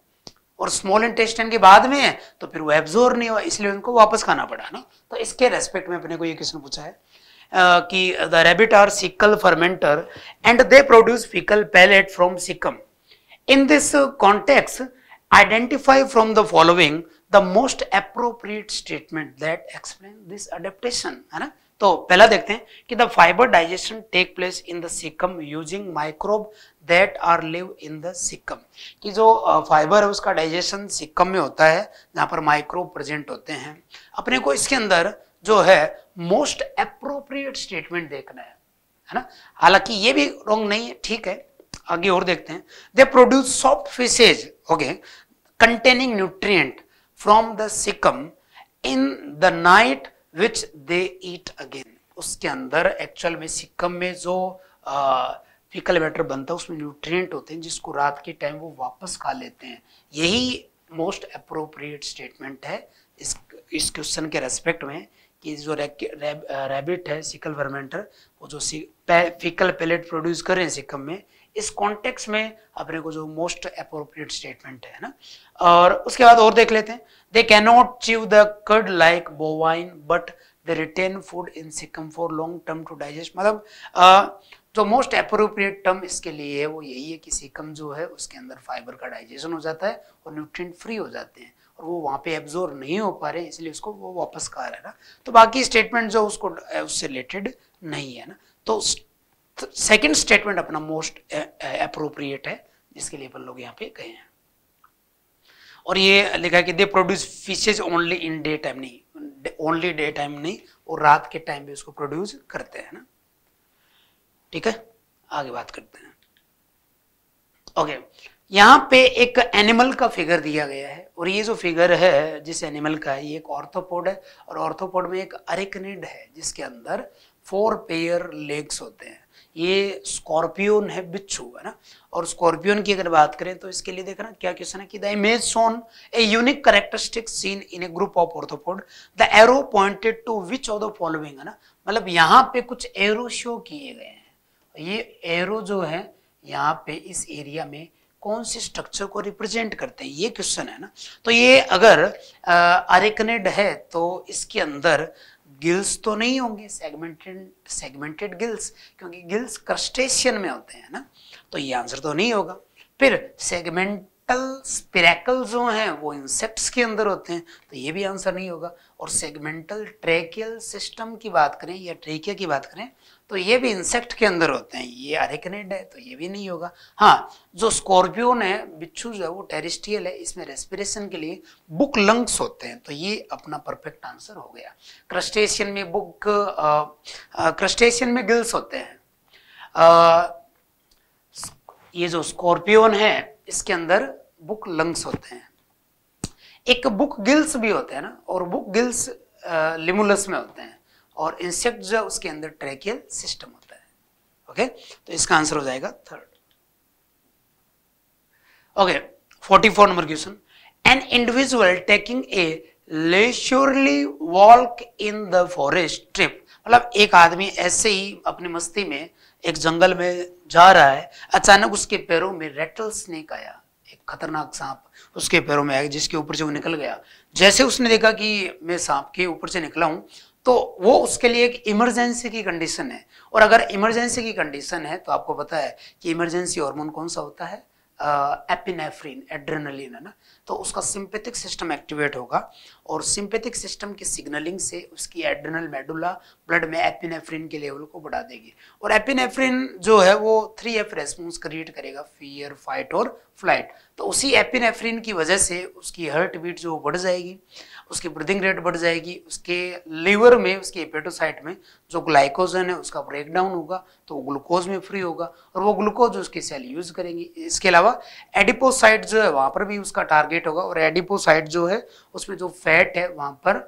और स्मॉल इंटेस्टाइन के बाद में है तो फिर वो एब्जोर नहीं हुआ इसलिए उनको वापस खाना पड़ा ना तो इसके रेस्पेक्ट में अपने को ये क्वेश्चन पूछा है कि the rabbit are caecal fermenter and they produce faecal pellet from caecum in this context identify from the following the most appropriate statement that explain this adaptation है ना तो पहला देखते हैं कि the fibre digestion take place in the caecum using microbe that are live in the caecum कि जो fibre है उसका डाइजेशन सिकम में होता है जहाँ पर माइक्रोब प्रेजेंट होते हैं अपने को इसके अंदर जो है मोस्ट अप्रोप्रिएट स्टेटमेंट देखना है है ना हालांकि ये भी रॉन्ग नहीं है ठीक है आगे और देखते हैं they produce soft faeces okay containing nutrient from the caecum in the night which they eat again उसके अंदर एक्चुअल में सिक्कम में जो फिकल मैटर बनता है उसमें न्यूट्रिएंट होते हैं जिसको रात के टाइम वो वापस खा लेते हैं यही मोस्ट अप्रोप्रिएट स्टेटमेंट है इस इस क्वेश्चन के रेस्पेक्ट में कि जो रैबिट रे, है सिकल वर्मेंटर वो जो फिकल पेलेट प्रोड्यूस कर रहे हैं सिक्कम में इस कॉन्टेक्स्ट में अपने को जो मोस्ट अप्रोप्रिएट स्टेटमेंट है ना और उसके बाद और देख लेते हैं They cannot chew the curd like bovine, but they retain food in cecum for long term to digest. मतलब जो मोस्ट अप्रोप्रिएट टर्म इसके लिए है वो यही है कि सीकम जो है उसके अंदर फाइबर का डाइजेशन हो जाता है और न्यूट्रिएंट फ्री हो जाते हैं और वो वहाँ पे एब्जोर्व नहीं हो पा रहे इसलिए उसको वो वापस कहा रहा है ना तो बाकी स्टेटमेंट जो उसको उससे रिलेटेड नहीं है ना तो सेकंड स्टेटमेंट अपना मोस्ट अप्रोप्रिएट है जिसके लिए अपन लोग यहाँ पे गए हैं और ये लिखा है कि they produce faeces only in day time नहीं ओनली डे टाइम नहीं और रात के टाइम भी उसको प्रोड्यूस करते हैं ना ठीक है आगे बात करते हैं ओके यहाँ पे एक एनिमल का फिगर दिया गया है और ये जो फिगर है जिस एनिमल का है ये एक ऑर्थोपोड है और ऑर्थोपोड में एक अरेकनिड है जिसके अंदर फोर पेयर लेग्स होते हैं ये स्कॉर्पियोन है बिच्छू है ना और स्कॉर्पियोन की अगर बात करें तो इसके लिए देखना क्या क्वेश्चन है कि the image shown a unique characteristic seen in a group of arthropod the arrow pointed to which of the following है ना मतलब यहाँ पे कुछ एरो शो किए गए हैं ये एरो जो है यहाँ पे इस एरिया में कौन से स्ट्रक्चर को रिप्रेजेंट करते हैं ये क्वेश्चन है ना तो ये अगर अरेकनेड है तो इसके अंदर गिल्स तो नहीं होंगे सेगमेंटेड सेगमेंटेड गिल्स क्योंकि गिल्स क्रस्टेशियन में होते हैं ना तो ये आंसर तो नहीं होगा फिर सेगमेंटल स्पिरेकल जो हैं वो इंसेक्ट्स के अंदर होते हैं तो ये भी आंसर नहीं होगा और सेगमेंटल ट्रेकियल सिस्टम की बात करें या ट्रेकिया की बात करें तो ये भी इंसेक्ट के अंदर होते हैं ये अरेकनेड है तो ये भी नहीं होगा हाँ जो स्कॉर्पियोन है बिच्छू जो है वो टेरिस्टियल है इसमें रेस्पिरेशन के लिए बुक लंग्स होते हैं तो ये अपना परफेक्ट आंसर हो गया क्रस्टेशियन में बुक क्रस्टेशियन में गिल्स होते हैं आ, ये जो स्कॉर्पियोन है इसके अंदर बुक लंग्स होते हैं एक बुक गिल्स भी होते हैं ना और बुक गिल्स लिमुलस में होते हैं और इंसेक्ट जो है उसके अंदर ट्रैकियल सिस्टम होता है ओके तो इसका आंसर हो जाएगा third okay forty four number question an individual taking a leisurely walk in the forest trip मतलब एक आदमी ऐसे ही अपनी मस्ती में एक जंगल में जा रहा है अचानक उसके पैरों में रेटल स्नेक आया एक खतरनाक सांप उसके पैरों में आया जिसके ऊपर से वो निकल गया जैसे उसने देखा कि मैं सांप के ऊपर से निकला हूं तो वो उसके लिए एक इमरजेंसी की कंडीशन है और अगर इमरजेंसी की कंडीशन है तो आपको पता है कि इमरजेंसी हार्मोन कौन सा होता है एपिनेफ्रिन एड्रेनलिन है ना तो उसका सिंपेथिक सिस्टम एक्टिवेट होगा और सिंपेथिक सिस्टम की सिग्नलिंग से उसकी एड्रेनल मेडुला ब्लड में एपिनेफ्रिन के लेवल को बढ़ा देगी और एपिनेफ्रिन जो है वो थ्री एफ रेस्पॉन्स क्रिएट करेगा फियर फाइट और फ्लाइट तो उसी एपिनेफ्रिन की वजह से उसकी हर्ट बीट जो बढ़ जाएगी उसकी ब्रीदिंग रेट बढ़ जाएगी उसके लीवर में उसके एपेटोसाइट में जो ग्लाइकोजन है उसका ब्रेकडाउन होगा तो वो ग्लूकोज में फ्री होगा और वो ग्लूकोज उसके सेल यूज करेंगे इसके अलावा एडिपोसाइट जो है वहाँ पर भी उसका टारगेट होगा और एडिपोसाइट जो है उसमें जो फैट है वहाँ पर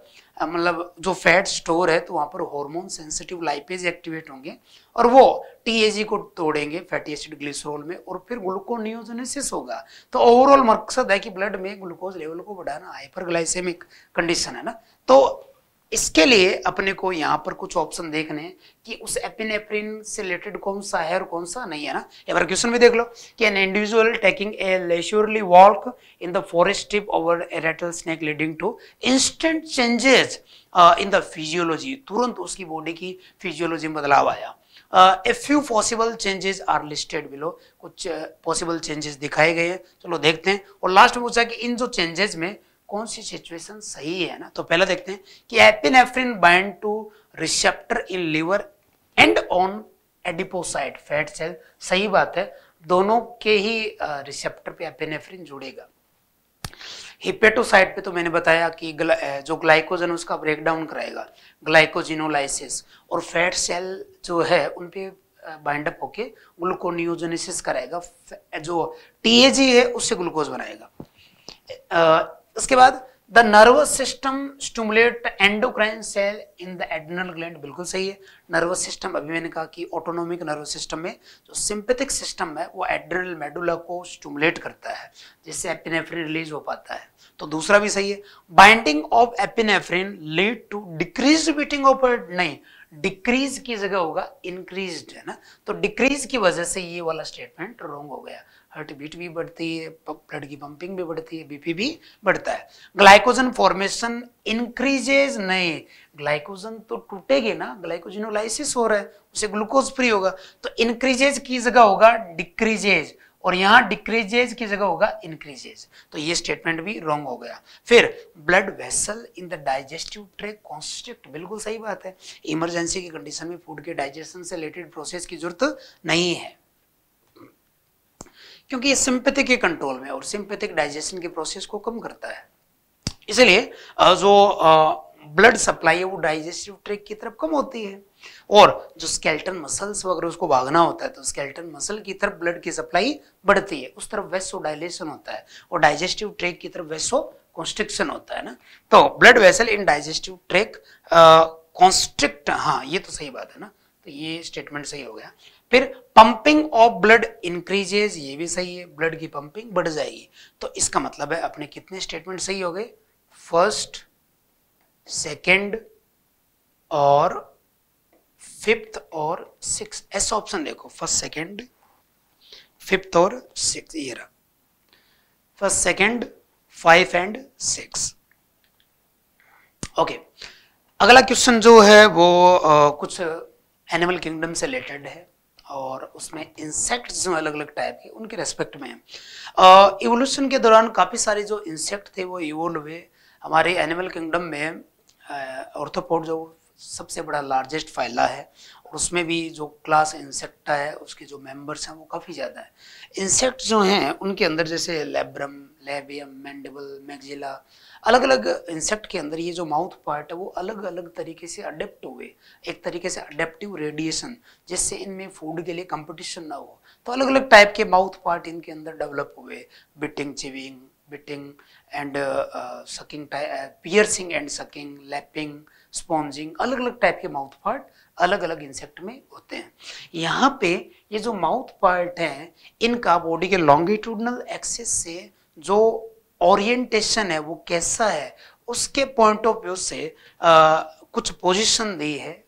मतलब जो फैट स्टोर है तो वहाँ पर हार्मोन सेंसिटिव लाइपेज एक्टिवेट होंगे और वो टीएजी को तोड़ेंगे फैटी एसिड ग्लिसरॉल में और फिर ग्लूकोनियोजेनेसिस होगा तो ओवरऑल मकसद है कि ब्लड में ग्लूकोज लेवल को बढ़ाना हाइपरग्लाइसेमिक कंडीशन है ना तो इसके लिए अपने को यहाँ पर कुछ ऑप्शन देखने हैं कि उस एपिनेफ्रिन से रिलेटेड कौन सा है और कौन सा नहीं है ना एक बार क्वेश्चन भी देख लो कि an individual taking a leisurely walk in the forest trip over a rattlesnake leading to instant changes in the physiology तुरंत उसकी बॉडी की फिजियोलॉजी में बदलाव आया a few possible changes are listed below कुछ पॉसिबल uh, चेंजेस दिखाए गए हैं चलो देखते हैं और लास्ट में पूछा कि इन जो चेंजेस में कौन सी सिचुएशन सही है ना तो पहला देखते हैं कि epinephrine bind to receptor in liver and on adipocyte fat cell सही बात है दोनों के ही रिसेप्टर पे एपिनेफ्रिन जुड़ेगा हिपेटोसाइट पे तो मैंने बताया कि जो ग्लाइकोजन उसका ब्रेकडाउन कराएगा ग्लाइकोजिनोलाइसिस और फैट सेल जो है उन पे बाइंड अप होके ग्लूकोनियोजेनेसिस कराएगा जो टीएजी है उससे ग्लूकोज बनाएगा उसके बाद the nervous system stimulate endocrine cell in the adrenal gland बिल्कुल सही है नर्वस सिस्टम अभी मैंने कहा कि ऑटोनोमिक नर्वस सिस्टम में जो सिंपेथिक सिस्टम है वो एड्रेनल मेडुला को स्टूमुलेट करता है जिससे एपिनेफ्रिन रिलीज हो पाता है तो दूसरा भी सही है binding of epinephrine lead to decrease beating of नहीं डिक्रीज की जगह होगा इंक्रीज है ना तो डिक्रीज की वजह से ये वाला स्टेटमेंट रॉन्ग हो गया हार्ट बीट भी बढ़ती है ब्लड की पंपिंग भी बढ़ती है बीपी भी बढ़ता है ग्लाइकोजन फॉर्मेशन इंक्रीजेज नहीं ग्लाइकोजन तो टूटेगी ना ग्लाइकोजिनोलाइसिस हो रहा है उसे ग्लूकोज फ्री होगा तो इंक्रीजेज की जगह होगा डिक्रीजेज और यहाँ डिक्रीजेज की जगह होगा इंक्रीजेज तो ये स्टेटमेंट भी रॉन्ग हो गया फिर blood vessel in the digestive tract constrict बिल्कुल सही बात है इमरजेंसी की कंडीशन में फूड के डाइजेशन से रिलेटेड प्रोसेस की जरूरत नहीं है क्योंकि ये सिंपेथिक के कंट्रोल में और सिंपेथिक डाइजेशन के प्रोसेस को कम करता है इसलिए जो ब्लड सप्लाई है वो डाइजेस्टिव ट्रैक की तरफ कम होती है और जो स्केल्टन मसल्स वगैरह उसको भागना होता है तो स्केल्टन मसल की तरफ ब्लड की सप्लाई बढ़ती है उस तरफ वेसो डायलेशन होता है और डाइजेस्टिव ट्रैक की तरफ वेसो कॉन्स्ट्रिक्शन होता है ना तो blood vessel in digestive tract constrict हाँ ये तो सही बात है ना तो ये स्टेटमेंट सही हो गया फिर पंपिंग ऑफ ब्लड इंक्रीजेज ये भी सही है ब्लड की पंपिंग बढ़ जाएगी तो इसका मतलब है अपने कितने स्टेटमेंट सही हो गए फर्स्ट सेकेंड और फिफ्थ और सिक्स ऐसा ऑप्शन देखो फर्स्ट सेकेंड फिफ्थ और सिक्स ये रहा first second five and six okay अगला क्वेश्चन जो है वो आ, कुछ एनिमल किंगडम से रिलेटेड है और उसमें इंसेक्ट्स जो अलग अलग टाइप के उनके रेस्पेक्ट में इवोल्यूशन के दौरान काफ़ी सारे जो इंसेक्ट थे वो इवोल्व हुए हमारे एनिमल किंगडम में ऑर्थोपोड जो सबसे बड़ा लार्जेस्ट फाइला है और उसमें भी जो क्लास इंसेक्टा है उसके जो मेंबर्स हैं वो काफ़ी ज़्यादा है इंसेक्ट जो हैं उनके अंदर जैसे लेब्रम लेबियम मैंडबल मैगजिला अलग अलग इंसेक्ट के अंदर ये जो माउथ पार्ट है वो अलग अलग तरीके से अडेप्ट हुए एक तरीके से अडेप्टिव रेडिएशन जिससे इनमें फूड के लिए कंपटीशन ना हो तो अलग अलग टाइप के माउथ पार्ट इनके अंदर डेवलप हुए biting chewing biting and sucking piercing and sucking lapping sponging अलग अलग टाइप के माउथ पार्ट अलग अलग इंसेक्ट में होते हैं यहाँ पे ये जो माउथ पार्ट हैं इनका बॉडी के लॉन्गिट्यूडनल एक्सेस से जो ओरिएंटेशन है वो कैसा है उसके पॉइंट ऑफ व्यू से आ, कुछ पोजीशन दी है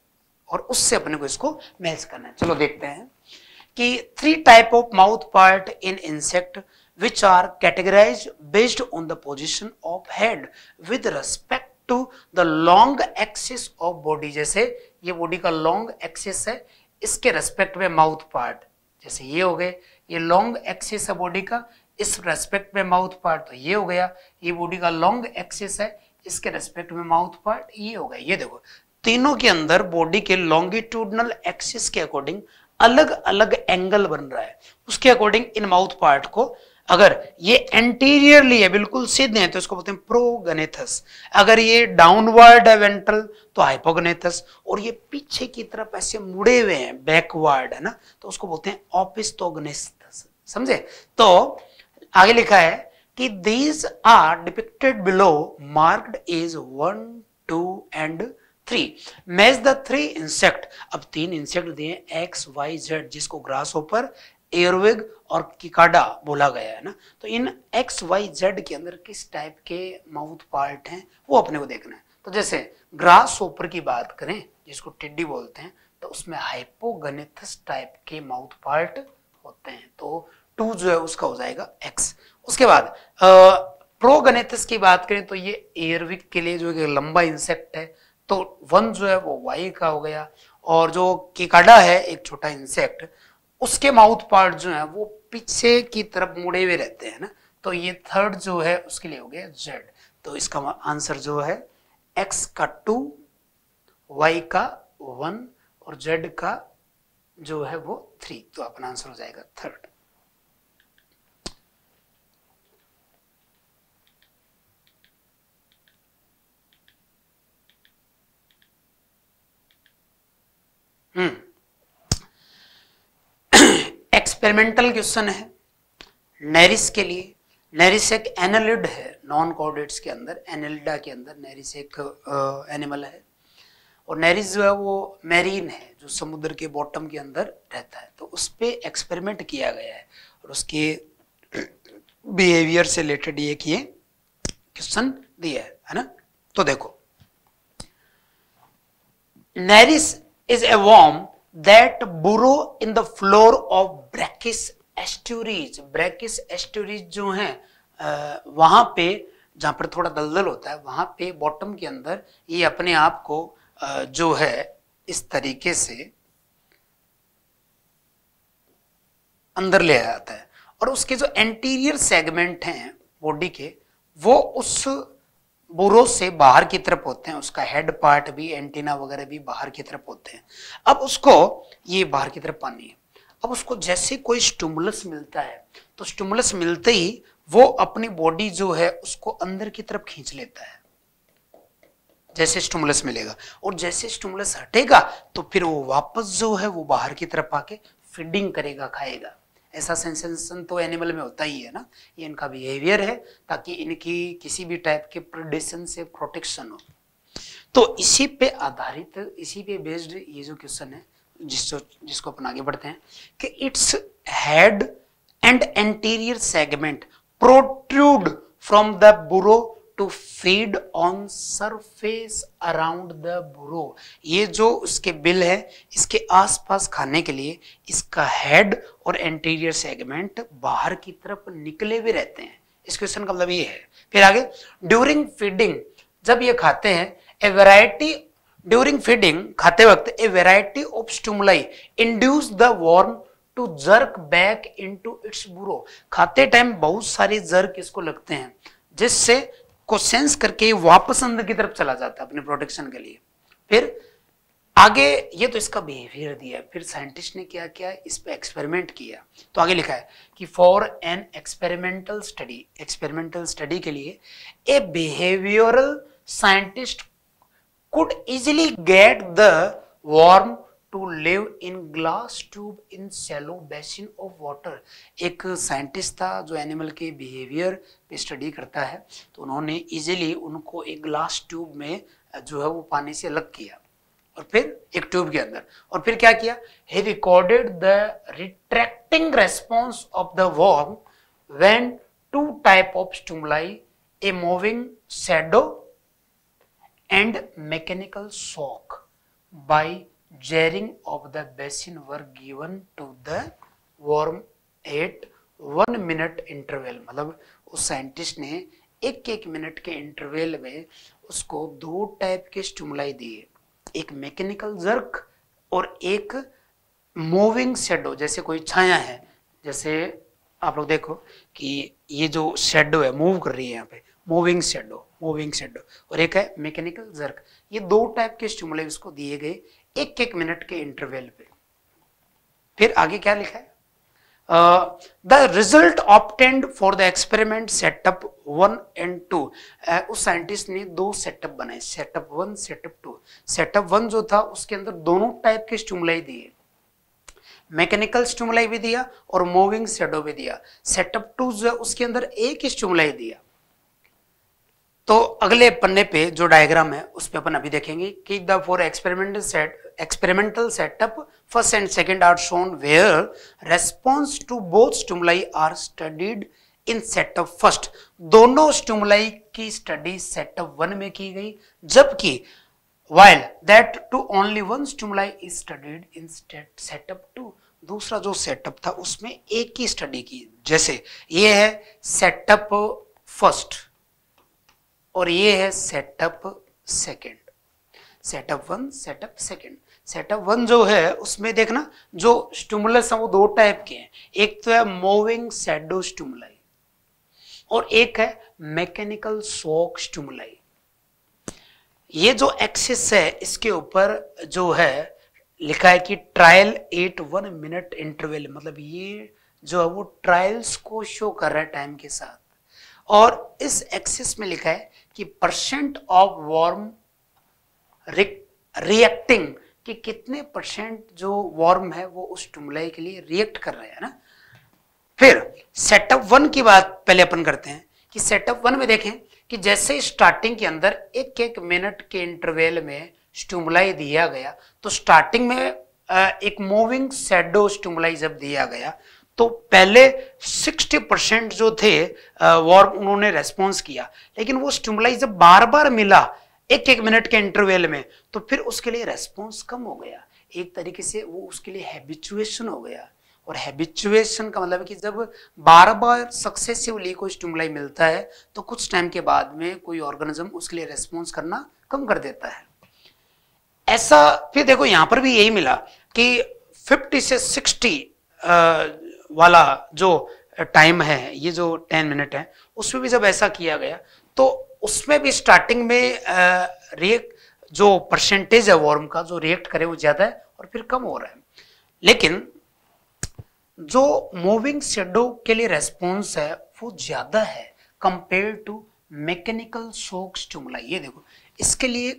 और उससे अपने को इसको मैच करना है चलो देखते हैं कि three type of mouth part in insect which are categorize based on the position of head with respect to the long axis of body जैसे ये बॉडी का लॉन्ग एक्सिस है इसके रेस्पेक्ट में माउथ पार्ट जैसे ये हो गए ये लॉन्ग एक्सिस है बॉडी का इस रेस्पेक्ट में माउथ पार्ट तो ये हो गया ये बॉडी का लॉन्ग एक्सिस है इसके रेस्पेक्ट में माउथ पार्ट ये हो गया ये देखो तीनों के अंदर बॉडी के लॉन्गिट्यूडनल एक्सिस के अकॉर्डिंग अलग अलग एंगल बन रहा है उसके अकॉर्डिंग इन माउथ पार्ट को अगर ये एंटीरियरली है बिल्कुल सीधे हैं तो इसको बोलते हैं प्रोगनेथस अगर ये डाउनवर्ड है वेंट्रल तो हाइपोगनेथस और ये पीछे की तरफ ऐसे मुड़े हुए हैं बैकवर्ड है ना तो उसको बोलते हैं ऑपिस्टोगनेथस समझे तो आगे लिखा है कि these are depicted below marked is one two and three match the three insect अब तीन इंसेक्ट दिए एक्स वाई जेड जिसको ग्रास ओपर एयरविग और किकाडा बोला गया है ना तो इन एक्स वाई जेड के अंदर किस टाइप के माउथ पार्ट हैं वो अपने को देखना है तो जैसे ग्रास ओपर की बात करें जिसको टिड्डी बोलते हैं तो उसमें हाइपोगनेथस टाइप के माउथ पार्ट होते हैं तो टू जो है उसका हो जाएगा एक्स उसके बाद प्रोगनेथिस की बात करें तो ये एयरविक के लिए जो एक लंबा इंसेक्ट है तो वन जो है वो वाई का हो गया और जो केकाडा है एक छोटा इंसेक्ट उसके माउथ पार्ट जो है वो पीछे की तरफ मुड़े हुए रहते हैं ना तो ये थर्ड जो है उसके लिए हो गया जेड तो इसका आंसर जो है एक्स का टू वाई का वन और जेड का जो है वो थ्री तो अपना आंसर हो जाएगा थर्ड एक्सपेरिमेंटल हम्म। क्वेश्चन (coughs) है नैरिस के लिए नैरिस एक एनलिड है नॉन कॉर्डेट्स के अंदर एनलिडा के अंदर नैरिस एक एनिमल है और नैरिस जो है वो मैरीन है जो समुद्र के बॉटम के अंदर रहता है तो उस पर एक्सपेरिमेंट किया गया है और उसके बिहेवियर (coughs) से रिलेटेड ये किए क्वेश्चन दिया है है ना तो देखो नैरिस is a worm that burrow in the floor of brackish एस्टूरीज Brackish estuaries जो है वहां पे जहां पर थोड़ा दलदल होता है वहां पे बॉटम के अंदर ये अपने आप को जो है इस तरीके से अंदर ले जाता है और उसके जो एंटीरियर सेगमेंट हैं बॉडी के वो उस बोरोज से बाहर की तरफ होते हैं उसका हेड पार्ट भी एंटीना वगैरह भी बाहर की तरफ होते हैं अब उसको ये बाहर की तरफ पानी है अब उसको जैसे कोई स्टूमुलस मिलता है तो स्टूमुलस मिलते ही वो अपनी बॉडी जो है उसको अंदर की तरफ खींच लेता है जैसे स्टूमुलस मिलेगा और जैसे स्टूमुलस हटेगा तो फिर वो वापस जो है वो बाहर की तरफ आके फीडिंग करेगा खाएगा ऐसा सेंसेशन तो एनिमल में होता ही है ना ये इनका बिहेवियर है ताकि इनकी किसी भी टाइप के प्रोडिशन से प्रोटेक्शन हो तो इसी पे आधारित इसी पे बेस्ड ये जो क्वेश्चन है जिसको जिसको अपन आगे बढ़ते हैं कि its head and anterior segment protrude from the burrow to feed on surface around the burrow ये जो उसके बिल है इसके आसपास खाने के लिए इसका हेड और एंटीरियर सेगमेंट बाहर की तरफ निकले हुए रहते हैं इस क्वेश्चन का मतलब ये है फिर आगे ड्यूरिंग फीडिंग जब ये खाते हैं ए वेराइटी ड्यूरिंग फीडिंग खाते वक्त a variety of stimuli induce the worm to jerk back into its burrow खाते टाइम बहुत सारे जर्क इसको लगते हैं जिससे को सेंस करके वापस अंदर की तरफ चला जाता है अपने प्रोटेक्शन के लिए फिर आगे ये तो इसका बिहेवियर दिया है फिर साइंटिस्ट ने क्या किया इस पर एक्सपेरिमेंट किया तो आगे लिखा है कि for an experimental study experimental study के लिए a behavioural scientist could easily get the warm to live in glass tube in shallow basin of water एक साइंटिस्ट था जो एनिमल के बिहेवियर पे स्टडी करता है तो उन्होंने इजीली उनको एक ग्लास ट्यूब में जो है वो पानी से अलग किया और फिर एक ट्यूब के अंदर और फिर क्या किया he recorded the retracting response of the worm when two type of stimuli a moving shadow and mechanical shock by jarring of the basin were given to the worm at one minute interval मतलब उस scientist ने एक एक minute के interval में उसको दो type के स्टूमुलाई दिए एक मैकेनिकल जर्क और एक मूविंग शेडो जैसे कोई छाया है जैसे आप लोग देखो कि ये जो शेडो है मूव कर रही है यहाँ पे मूविंग शेडो मूविंग शेडो और एक है मैकेनिकल जर्क ये दो टाइप के स्टूमुलाई उसको दिए गए एक एक मिनट के इंटरवेल पे फिर आगे क्या लिखा है the result obtained for the experiment setup one and two उस साइंटिस्ट ने दो सेटअप बनाए setup one setup two setup one जो था उसके अंदर दोनों टाइप के स्टूमलाई दिए मैकेनिकल स्टूमलाई भी दिया और मूविंग सेडो भी दिया सेटअप टू जो है उसके अंदर एक स्टूमलाई दिया तो अगले पन्ने पे जो डायग्राम है उस पे अपन अभी देखेंगे कि the four experimental set experimental setup first and second are shown where response to both stimuli are studied in setup first दोनों स्टूमलाई की स्टडी सेटअप वन में की गई जबकि while that two only one stimuli is studied in setup two दूसरा जो setup था उसमें एक ही स्टडी की जैसे ये है सेटअप फर्स्ट और ये है setup second setup one setup second setup one जो है उसमें देखना जो स्टूमुलस है वो दो टाइप के हैं एक तो है मूविंग सेडो स्टूमुलाई और एक है मैकेनिकल शॉक स्टूमुलाई ये जो एक्सिस है इसके ऊपर जो है लिखा है कि trial at one minute interval मतलब ये जो है वो ट्रायल्स को शो कर रहा है टाइम के साथ और इस एक्सिस में लिखा है कि परसेंट ऑफ वॉर्म रिएक्टिंग कि कितने परसेंट जो वॉर्म है वो उस टुमलाई के लिए रिएक्ट कर रहे हैं ना फिर सेटअप वन की बात पहले अपन करते हैं कि सेटअप वन में देखें कि जैसे स्टार्टिंग के अंदर एक एक मिनट के इंटरवेल में स्टूमलाई दिया गया तो स्टार्टिंग में एक मूविंग सेडो स्टूमलाई जब दिया गया तो पहले 60 परसेंट जो थे वॉर उन्होंने रेस्पॉन्स किया लेकिन वो स्टिमुलाई जब बार बार मिला एक एक मिनट के इंटरवेल में तो फिर उसके लिए रेस्पॉन्स कम हो गया एक तरीके से वो उसके लिए हैबिचुएशन हो गया और हैबिचुएशन का मतलब है कि जब बार बार सक्सेसिवली कोई स्टिमुलाई मिलता है तो कुछ टाइम के बाद में कोई ऑर्गेनिज्म उसके लिए रेस्पॉन्स करना कम कर देता है ऐसा फिर देखो यहां पर भी यही मिला कि 50 से 60 आ, वाला जो टाइम है ये जो टेन मिनट है उसमें भी जब ऐसा किया गया तो उसमें भी स्टार्टिंग में रिएक्ट जो परसेंटेज है वॉर्म का जो रिएक्ट करे वो ज़्यादा है और फिर कम हो रहा है लेकिन जो मूविंग शेडो के लिए रेस्पॉन्स है वो ज़्यादा है कंपेयर टू मैकेनिकल शोक स्टिमुला ये देखो इसके लिए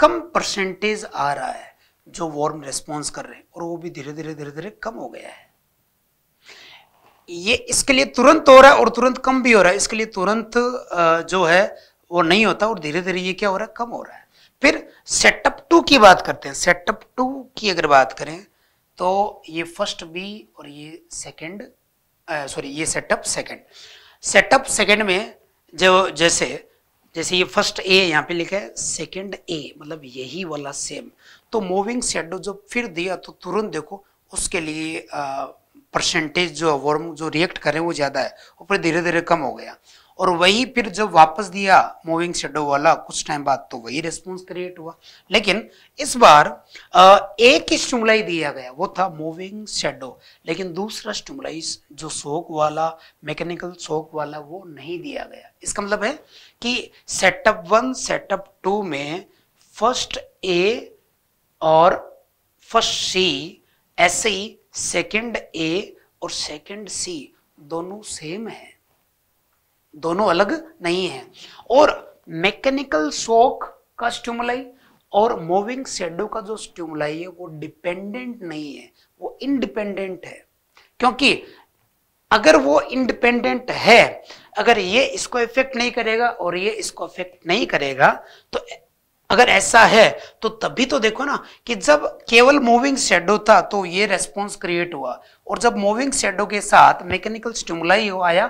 कम परसेंटेज आ रहा है जो वार्म रेस्पॉन्स कर रहे हैं और वो भी धीरे धीरे धीरे धीरे कम हो गया है ये इसके लिए तुरंत हो रहा है और तुरंत कम भी हो रहा है इसके लिए तुरंत जो है वो नहीं होता और धीरे धीरे ये क्या हो रहा है कम हो रहा है फिर सेटअप टू की बात करते हैं सेटअप टू की अगर बात करें तो ये फर्स्ट बी और ये सेकंड सॉरी ये सेटअप सेकंड सेटअप सेकंड में जो जैसे जैसे ये फर्स्ट ए यहाँ पे लिखा है सेकंड ए मतलब यही वाला सेम तो मूविंग शेडो जो फिर दिया तो तुरंत देखो उसके लिए आ, परसेंटेज जो है वार्म जो रिएक्ट करें वो ज़्यादा है और फिर धीरे धीरे कम हो गया और वही फिर जब वापस दिया मूविंग शेडो वाला कुछ टाइम बाद तो वही रिस्पॉन्स क्रिएट हुआ लेकिन इस बार एक ही स्टुमलाई दिया गया वो था मूविंग शेडो लेकिन दूसरा स्टूमलाई जो शोक वाला मैकेनिकल शोक वाला वो नहीं दिया गया इसका मतलब है कि सेटअप वन सेटअप टू में फर्स्ट ए और फर्स्ट सी ऐसे ही सेकंड ए और सेकंड सी दोनों सेम है दोनों अलग नहीं है और मैकेनिकल शोक का स्टूमुलाई और मूविंग सेडो का जो स्टूमुलाई है वो डिपेंडेंट नहीं है वो इंडिपेंडेंट है क्योंकि अगर वो इंडिपेंडेंट है अगर ये इसको इफेक्ट नहीं करेगा और ये इसको इफेक्ट नहीं करेगा तो अगर ऐसा है तो तभी तो देखो ना कि जब केवल मूविंग शेडो था तो ये रेस्पॉन्स क्रिएट हुआ और जब मूविंग शेडो के साथ मैकेनिकल स्टिमुलाई आया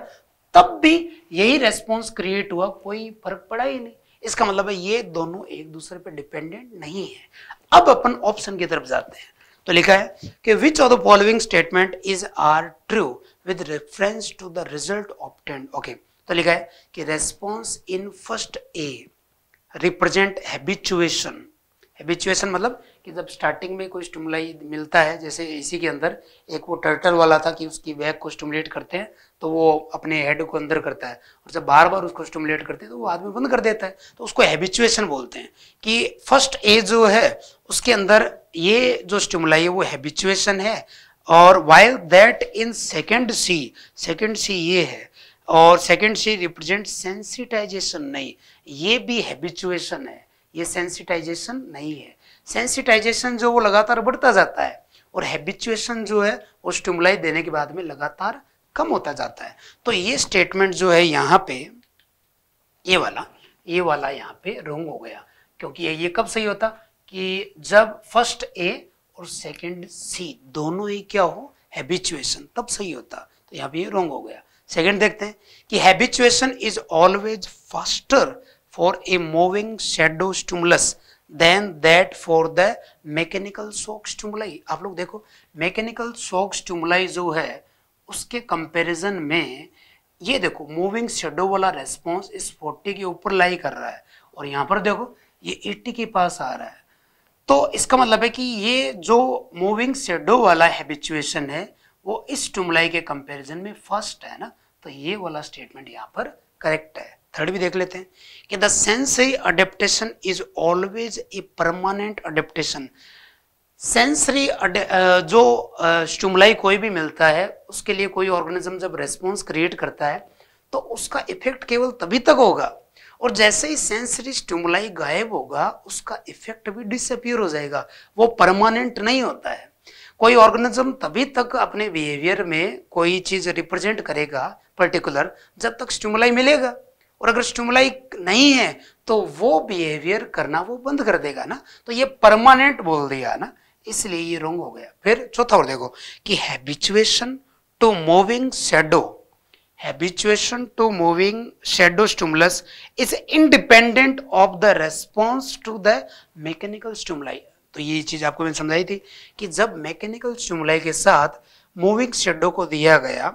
तब भी यही रेस्पॉन्स क्रिएट हुआ कोई फर्क पड़ा ही नहीं इसका मतलब है ये दोनों एक दूसरे पर डिपेंडेंट नहीं है अब अपन ऑप्शन की तरफ जाते हैं तो लिखा है कि which of the following statement is are true with reference to the result obtained okay तो लिखा है कि response in first A represent habituation habituation मतलब कि जब स्टार्टिंग में कोई स्टमुलाई मिलता है जैसे इसी के अंदर एक वो टर्टल वाला था कि उसकी बैग को स्टमुलेट करते हैं तो वो अपने हेड को अंदर करता है और जब बार बार उसको स्टमुलेट करते हैं तो वो आदमी बंद कर देता है तो उसको हैबिचुएशन बोलते हैं कि फर्स्ट एज जो है उसके अंदर ये जो स्टमुलाई है वो हैबिचुएशन है और while that in second C second C ये है और सेकंड सी रिप्रेजेंट सेंसिटाइजेशन नहीं ये भी हैबिचुएशन है ये सेंसिटाइजेशन नहीं है सेंसिटाइजेशन जो वो लगातार बढ़ता जाता है और हैबिचुएशन जो है वो स्टिमुलाई देने के बाद में लगातार कम होता जाता है तो ये स्टेटमेंट जो है यहाँ पे ये वाला ये वाला यहाँ पे रोंग हो गया क्योंकि ये, ये कब सही होता कि जब फर्स्ट ए और सेकंड सी दोनों ही क्या हो हैबिचुएशन तब सही होता तो यहाँ पे ये रोंग हो गया सेकंड देखते हैं कि habituation is always faster for a moving shadow stimulus than that for the mechanical shock stimuli आप लोग देखो मैकेनिकल शॉक स्टूमुलाई जो है उसके कंपैरिजन में ये देखो मूविंग शेडो वाला रेस्पॉन्स इस 40 के ऊपर लाई कर रहा है और यहाँ पर देखो ये 80 के पास आ रहा है तो इसका मतलब है कि ये जो मूविंग शेडो वाला हैबिचुएशन है वो इस टुमलाई के कंपैरिजन में फर्स्ट है ना तो ये वाला स्टेटमेंट यहाँ पर करेक्ट है थर्ड भी देख लेते हैं कि the sensory adaptation is always a permanent adaptation sensory जो स्टूमलाई कोई भी मिलता है उसके लिए कोई ऑर्गेनिज्म जब रेस्पॉन्स क्रिएट करता है तो उसका इफेक्ट केवल तभी तक होगा और जैसे ही सेंसरी स्टूमलाई गायब होगा उसका इफेक्ट भी डिसअपियर हो जाएगा वो परमानेंट नहीं होता है कोई ऑर्गेनिज्म तभी तक अपने बिहेवियर में कोई चीज़ रिप्रेजेंट करेगा पर्टिकुलर जब तक स्टूमुलाई मिलेगा और अगर स्टूमुलाई नहीं है तो वो बिहेवियर करना वो बंद कर देगा ना तो ये परमानेंट बोल दिया ना इसलिए ये रोंग हो गया फिर चौथा और देखो कि habituation to moving shadow habituation to moving shadow stimulus is independent of the response to the mechanical stimuli तो ये चीज़ आपको मैंने समझाई थी कि जब मैकेनिकल स्टिमुलाई के साथ मूविंग शेडो को दिया गया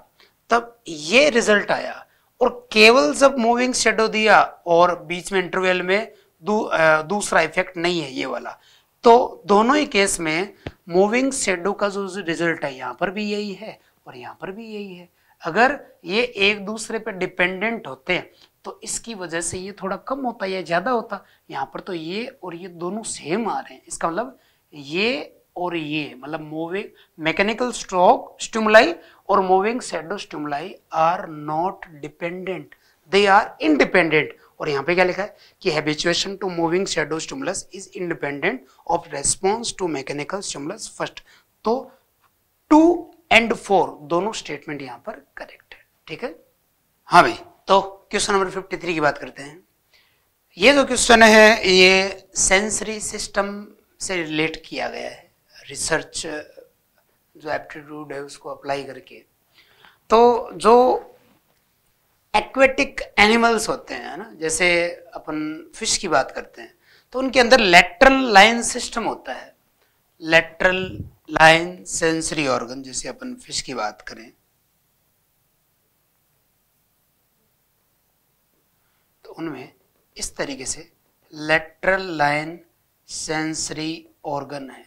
तब ये रिजल्ट आया और केवल जब मूविंग शेडो दिया और बीच में इंटरवेल में दू, आ, दूसरा इफेक्ट नहीं है ये वाला तो दोनों ही केस में मूविंग शेडो का जो रिजल्ट है यहाँ पर भी यही है और यहाँ पर भी यही है अगर ये एक दूसरे पर डिपेंडेंट होते तो इसकी वजह से ये थोड़ा कम होता है या ज़्यादा होता यहाँ पर तो ये और ये दोनों सेम आ रहे हैं इसका मतलब ये और ये मतलब मूविंग मैकेनिकल स्ट्रोक स्टिमुलाई और moving shadow stimuli are not dependent they are independent और यहाँ पे क्या लिखा है कि habituation to moving shadow stimulus is independent of response to mechanical stimulus first तो टू एंड फोर दोनों स्टेटमेंट यहाँ पर करेक्ट है ठीक है हाँ भाई तो क्वेश्चन नंबर 53 की बात करते हैं ये जो क्वेश्चन है ये सेंसरी सिस्टम से रिलेट किया गया है रिसर्च जो एप्टीट्यूड है उसको अप्लाई करके तो जो एक्वेटिक एनिमल्स होते हैं ना जैसे अपन फिश की बात करते हैं तो उनके अंदर लेटरल लाइन सिस्टम होता है लेटरल लाइन सेंसरी ऑर्गन जैसे अपन फिश की बात करें उनमें इस तरीके से लेटरल लाइन सेंसरी ऑर्गन है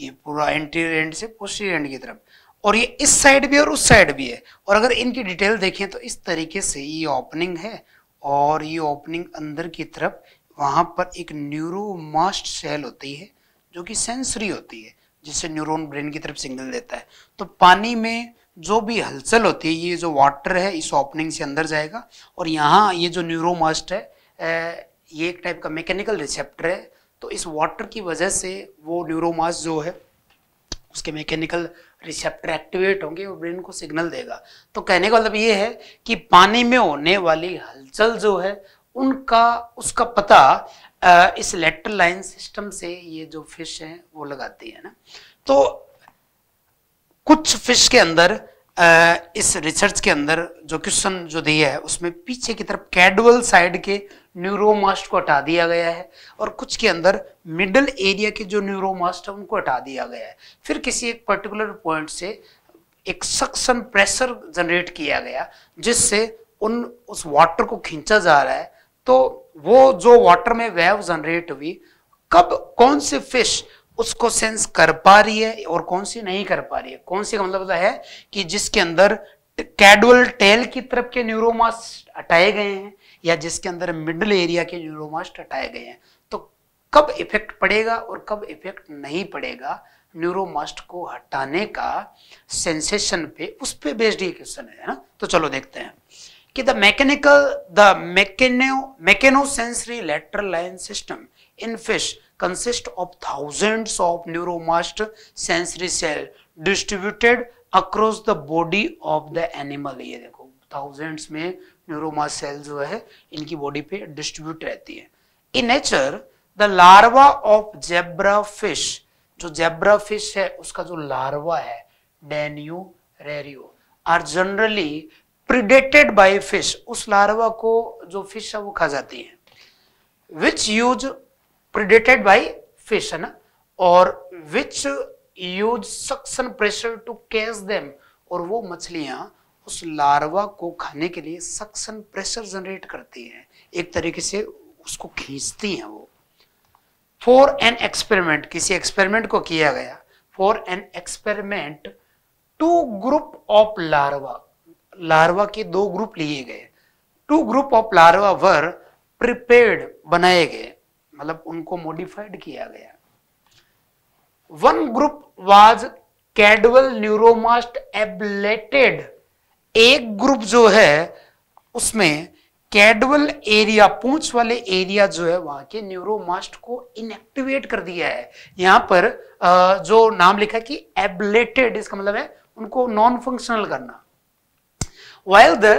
ये पूरा एंटीरियर एंड से पोस्टीरियर एंड की तरफ और ये इस साइड भी और उस साइड भी है और अगर इनकी डिटेल देखें तो इस तरीके से ये ओपनिंग है और ये ओपनिंग अंदर की तरफ वहां पर एक न्यूरोमास्ट सेल होती है जो कि सेंसरी होती है जिससे न्यूरॉन ब्रेन की तरफ सिग्नल देता है तो पानी में जो भी हलचल होती है ये जो वाटर है इस ओपनिंग से अंदर जाएगा और यहाँ ये जो न्यूरोमस्ट है ये एक टाइप का मैकेनिकल रिसेप्टर है तो इस वाटर की वजह से वो न्यूरोमास जो है उसके मैकेनिकल रिसेप्टर एक्टिवेट होंगे और ब्रेन को सिग्नल देगा तो कहने का मतलब ये है कि पानी में होने वाली हलचल जो है उनका उसका पता इस लेटर लाइन सिस्टम से ये जो फिश हैं वो लगाती है ना तो कुछ फिश के अंदर इस रिसर्च के अंदर जो क्वेश्चन जो दिया है उसमें पीछे की तरफ कैडुअल साइड के न्यूरोमास्ट को हटा दिया गया है और कुछ के अंदर मिडल एरिया के जो न्यूरोमास्ट है उनको हटा दिया गया है फिर किसी एक पर्टिकुलर पॉइंट से एक सक्शन प्रेशर जनरेट किया गया जिससे उन उस वाटर को खींचा जा रहा है तो वो जो वाटर में वेव जनरेट हुई कब कौन से फिश उसको सेंस कर पा रही है और कौन सी नहीं कर पा रही है कौन सी का मतलब है कि जिसके अंदर कैडुअल टेल की तरफ के न्यूरोमास हटाए गए हैं या जिसके अंदर मिडल एरिया के न्यूरोमास हटाए गए हैं तो कब इफेक्ट पड़ेगा और कब इफेक्ट नहीं पड़ेगा न्यूरोमास्ट को हटाने का सेंसेशन पे उस पे बेस्ड ये क्वेश्चन है ना तो चलो देखते हैं कि the mechanical the mechano mechano sensory lateral line system in fish consist of thousands of neuromast sensory cell distributed across the body of the animal ये देखो थाउजेंड्स में न्यूरोमास सेल्स जो है इनकी बॉडी पे डिस्ट्रीब्यूट रहती है in nature the larva of zebra fish जो जेब्रा फिश है उसका जो लार्वा है Danio rerio are generally predated by fish उस लार्वा को जो फिश है वो खा जाती है which use predated by fish है ना और which use suction pressure to catch them और वो मछलियां उस लार्वा को खाने के लिए सक्शन प्रेशर जनरेट करती हैं एक तरीके से उसको खींचती हैं वो फॉर एन एक्सपेरिमेंट किसी एक्सपेरिमेंट को किया गया for an experiment two group of larva larva के दो ग्रुप लिए गए two group of larva were prepared बनाए गए मतलब उनको मॉडिफाइड किया गया one group was caudal neuromast ablated एक ग्रुप जो है उसमें कैडवल एरिया पूंछ वाले एरिया जो है वहां के न्यूरोमास्ट को इनएक्टिवेट कर दिया है यहां पर जो नाम लिखा कि एबलेटेड इसका मतलब है उनको नॉन फंक्शनल करना while the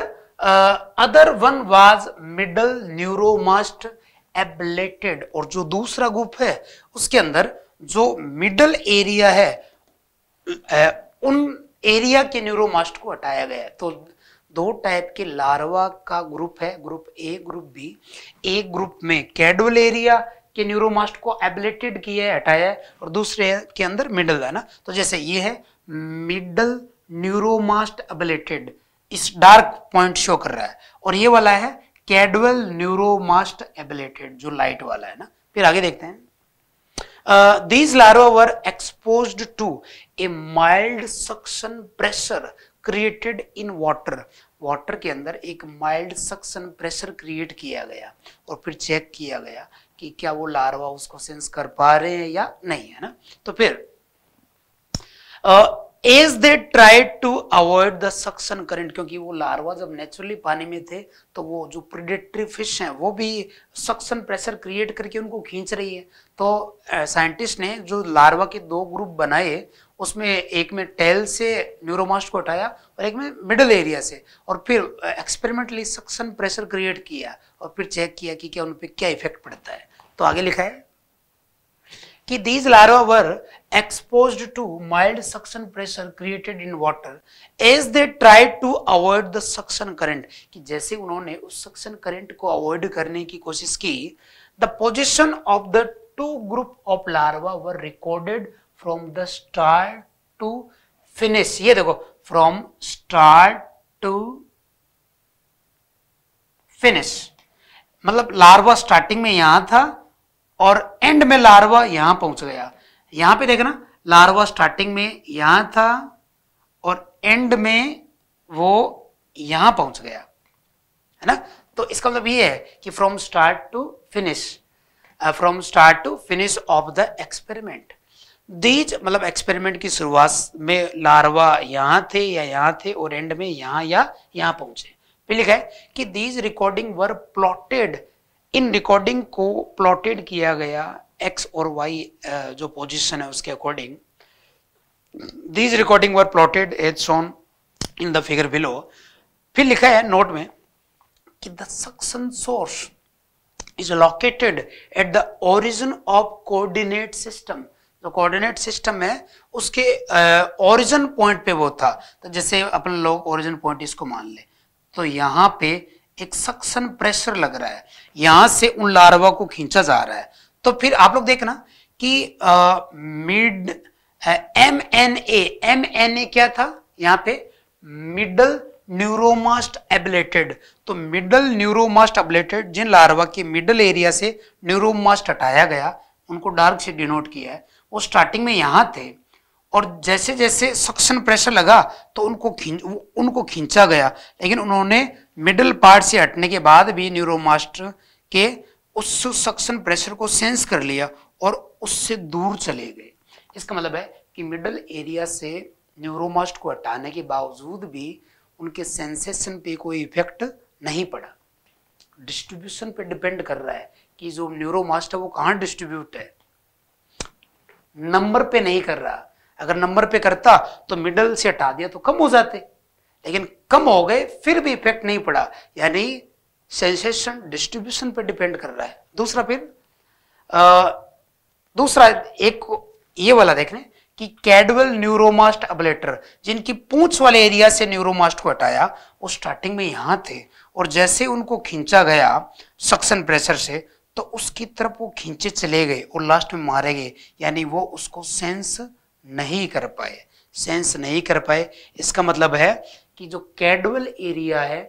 other one was middle neuromast ablated और जो दूसरा ग्रुप है उसके अंदर जो मिडल एरिया है उन एरिया के न्यूरोमास्ट को हटाया गया है तो दो टाइप के लार्वा का ग्रुप है group A group B A group में कैडुअल एरिया के न्यूरोमास्ट को एबलेटेड किया है हटाया है और दूसरे के अंदर मिडल है ना तो जैसे ये है मिडल न्यूरोमास्ट एबलेटेड इस डार्क पॉइंट शो कर रहा है और ये वाला है कैडवेल न्यूरोमास्ट एबिलेटेड जो लाइट वाला है ना फिर आगे देखते हैं these larva were expose to a mild suction pressure created in water water के अंदर एक माइल्ड सक्शन प्रेशर क्रिएट किया गया और फिर चेक किया गया कि क्या वो लार्वा उसको सेंस कर पा रहे हैं या नहीं है ना तो फिर as they try to avoid the suction current क्योंकि वो लार्वा जब नेचुरली पानी में थे तो वो जो प्रिडेटरी फिश हैं वो भी सक्शन प्रेशर क्रिएट करके उनको खींच रही है तो साइंटिस्ट ने जो लार्वा के दो ग्रुप बनाए उसमें एक में टेल से न्यूरोमास्ट को हटाया और एक में मिडल एरिया से और फिर एक्सपेरिमेंटली सक्शन प्रेशर क्रिएट किया और फिर चेक किया कि क्या उन पर क्या इफेक्ट पड़ता है तो आगे लिखा है कि these larva were exposed to mild suction pressure created in water as they tried to avoid the suction current कि जैसे उन्होंने उस सक्शन करंट को अवॉइड करने की कोशिश की the position of the two group of larva were recorded from the start to finish ये देखो फ्रॉम स्टार्ट टू फिनिश मतलब लार्वा स्टार्टिंग में यहां था और एंड में लार्वा यहां पहुंच गया यहां पे देखना लार्वा स्टार्टिंग में यहां था और एंड में वो यहां पहुंच गया है ना तो इसका मतलब ये है कि from start to finish from start to finish of the experiment these मतलब एक्सपेरिमेंट की शुरुआत में लार्वा यहां थे या यहां थे और एंड में यहां या यहां पहुंचे फिर लिखा है कि दीज रिकॉर्डिंग वर प्लॉटेड इन रिकॉर्डिंग को प्लॉटेड किया गया एक्स और वाई जो पोजिशन है उसके according these recording were plotted as shown in the figure below फिर लिखा है नोट में कि the suction source is located at the origin of coordinate system जो कोऑर्डिनेट सिस्टम है उसके ओरिजिन uh, पॉइंट पे वो था तो जैसे अपन लोग ओरिजिन पॉइंट इसको मान ले तो यहाँ पे एक सक्शन प्रेशर लग रहा है यहाँ से उन लार्वा को खींचा जा रहा है तो फिर आप लोग देखना कि mid M N A M N A क्या था यहां पे मिडल न्यूरोमास्ट एबलेटेड तो मिडल न्यूरोमास्ट एबलेटेड जिन लार्वा के मिडल एरिया से न्यूरोमास्ट हटाया गया उनको डार्क से डिनोट किया है वो स्टार्टिंग में यहां थे और जैसे जैसे सक्शन प्रेशर लगा तो उनको खींच उनको खींचा गया लेकिन उन्होंने मिडल पार्ट से हटने के बाद भी न्यूरोमास्ट के उस सक्शन प्रेशर को सेंस कर लिया और उससे दूर चले गए इसका मतलब है कि मिडल एरिया से न्यूरोमास्ट को हटाने के बावजूद भी उनके सेंसेशन पे कोई इफेक्ट नहीं पड़ा डिस्ट्रीब्यूशन पे डिपेंड कर रहा है कि जो न्यूरोमास्ट है वो कहाँ डिस्ट्रीब्यूट है नंबर पे नहीं कर रहा अगर नंबर पे करता तो मिडल से हटा दिया तो कम हो जाते लेकिन कम हो गए फिर भी इफेक्ट नहीं पड़ा यानी सेंसेशन डिस्ट्रीब्यूशन पर डिपेंड कर रहा है दूसरा फिर दूसरा एक ये वाला देख कि कैडवल न्यूरोमास्ट अबलेटर जिनकी पूछ वाले एरिया से न्यूरोमास्ट को हटाया वो स्टार्टिंग में यहां थे और जैसे उनको खींचा गया सक्शन प्रेशर से तो उसकी तरफ वो खींचे चले गए और लास्ट में मारे गए यानी वो उसको सेंस नहीं कर पाए सेंस नहीं कर पाए इसका मतलब है कि जो कैडवल एरिया है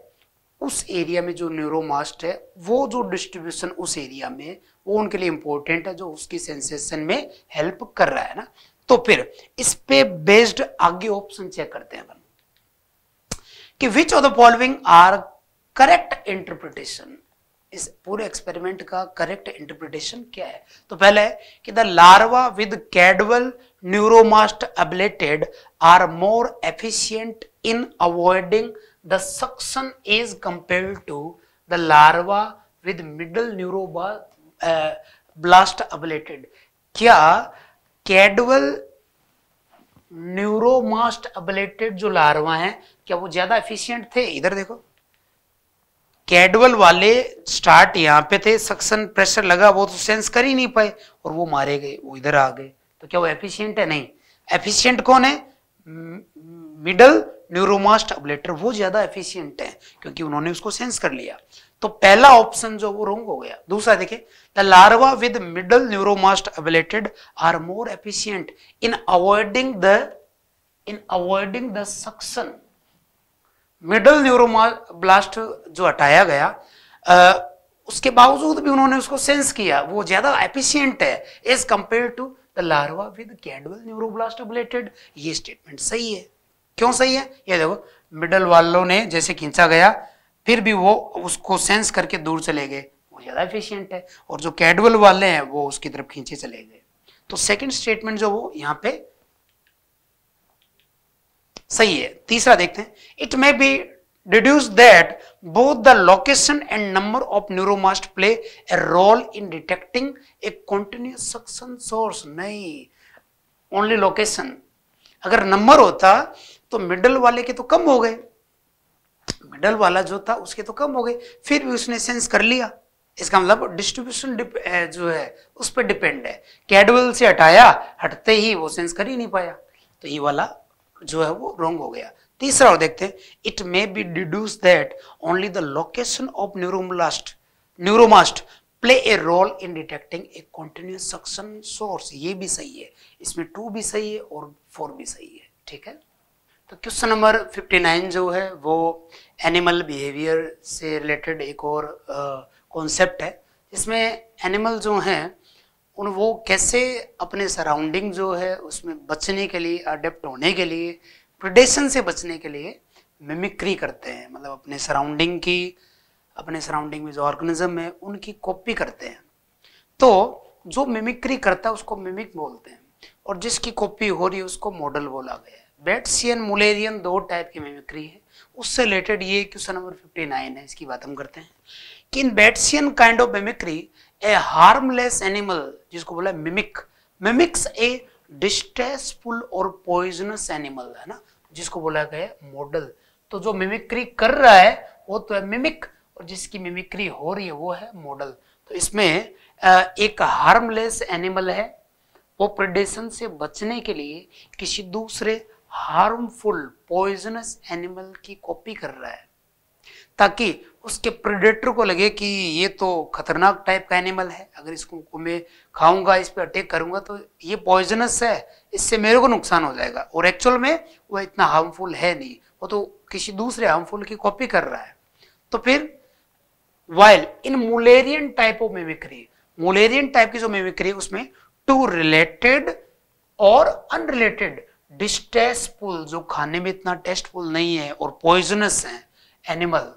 उस एरिया में जो न्यूरोमास्ट है वो जो डिस्ट्रीब्यूशन उस एरिया में वो उनके लिए इंपॉर्टेंट है जो उसकी सेंसेशन में हेल्प कर रहा है ना तो फिर इस पे बेस्ड आगे ऑप्शन चेक करते हैं अपन कि which of the following are correct interpretation इस पूरे एक्सपेरिमेंट का करेक्ट इंटरप्रिटेशन क्या है तो पहले कि the larvae with caudal neuromast ablated are more efficient in avoiding the suction is compared to the larva with middle neuroblast uh, ablated क्या कैडवल न्यूरोमास्ट अबलेटेड जो लार्वा हैं क्या वो ज्यादा एफिशिएंट थे इधर देखो कैडवल वाले स्टार्ट यहाँ पे थे सक्सन प्रेशर लगा वो तो सेंस कर ही नहीं पाए और वो मारे गए वो इधर आ गए तो क्या वो एफिशिएंट है नहीं एफिशिएंट कौन है मिडल न्यूरोमास्ट अबलेटर वो ज्यादा एफिशियंट है क्योंकि उन्होंने उसको सेंस कर लिया तो पहला ऑप्शन जो वो रोंग हो गया दूसरा देखे the larvae with middle neuromast ablated are more efficient in avoiding the in avoiding the suction middle neuroma blast जो हटाया गया आ, उसके बावजूद भी उन्होंने उसको सेंस किया वो ज्यादा एफिशियंट है as compare to the larvae with caudal neuroblast ablated ये स्टेटमेंट सही है क्यों सही है ये देखो मिडल वालों ने जैसे खींचा गया फिर भी वो उसको सेंस करके दूर चले गए वो ज़्यादा एफिशियंट है और जो कैडवल वाले हैं वो उसकी तरफ खींचे चले गए तो सेकंड स्टेटमेंट जो वो यहां पे सही है तीसरा देखते हैं it may be deduce that both the location and number of neuromast play a role in detecting a continuous suction source नहीं ओनली लोकेशन अगर नंबर होता तो मिडल वाले के तो कम हो गए मिडल वाला जो था उसके तो कम हो गए फिर भी उसने सेंस कर लिया इसका मतलब डिस्ट्रीब्यूशन जो है उस पर डिपेंड है कैडवल से हटाया हटते ही वो सेंस कर ही नहीं पाया तो ये वाला जो है वो रॉन्ग हो गया तीसरा और देखते हैं it may be deduce that only the location of neuromast neuromast play a role in detecting a continuous suction source ये भी सही है इसमें टू भी सही है और फोर भी सही है ठीक है तो क्वेश्चन नंबर 59 जो है वो एनिमल बिहेवियर से रिलेटेड एक और कॉन्सेप्ट है इसमें एनिमल जो हैं उन वो कैसे अपने सराउंडिंग जो है उसमें बचने के लिए अडेप्ट होने के लिए प्रोडेशन से बचने के लिए मिमिक्री करते हैं मतलब अपने सराउंडिंग की अपने सराउंडिंग में जो ऑर्गेनिज्म है उनकी कॉपी करते हैं तो जो मिमिक्री करता है उसको मिमिक बोलते हैं और जिसकी कॉपी हो रही है उसको मॉडल बोला गया है बेट्सियन मुलेरियन दो टाइप की मिमिक्री है उससे रिलेटेड ये क्वेश्चन नंबर फिफ्टी नाइन है इसकी बात हम करते हैं कि in Batesian kind of mimicry a harmless animal जिसको बोला मिमिक मिमिक्स ए डिस्ट्रेसफुल और पॉइजनस एनिमल है ना जिसको बोला गया मॉडल तो जो मिमिक्री कर रहा है वो तो है मिमिक और जिसकी मिमिक्री हो रही है वो है मॉडल तो इसमें एक हार्मलेस एनिमल है वो प्रडेशन से बचने के लिए किसी दूसरे हार्मफुल पॉइजनस एनिमल की कॉपी कर रहा है ताकि उसके प्रिडेटर को लगे कि ये तो खतरनाक टाइप का एनिमल है अगर इसको मैं खाऊंगा इस पर अटैक करूंगा तो ये पॉइजनस है इससे मेरे को नुकसान हो जाएगा और एक्चुअल में वह इतना हार्मफुल है नहीं वो तो किसी दूसरे हार्मफुल की कॉपी कर रहा है तो फिर while in Mullerian type of mimicry Mullerian type की जो मेमिक्री है उसमें टू रिलेटेड और अनरिलेटेड डिस्टेस्टफुल जो खाने में इतना टेस्टफुल नहीं है और पॉइजनस है animal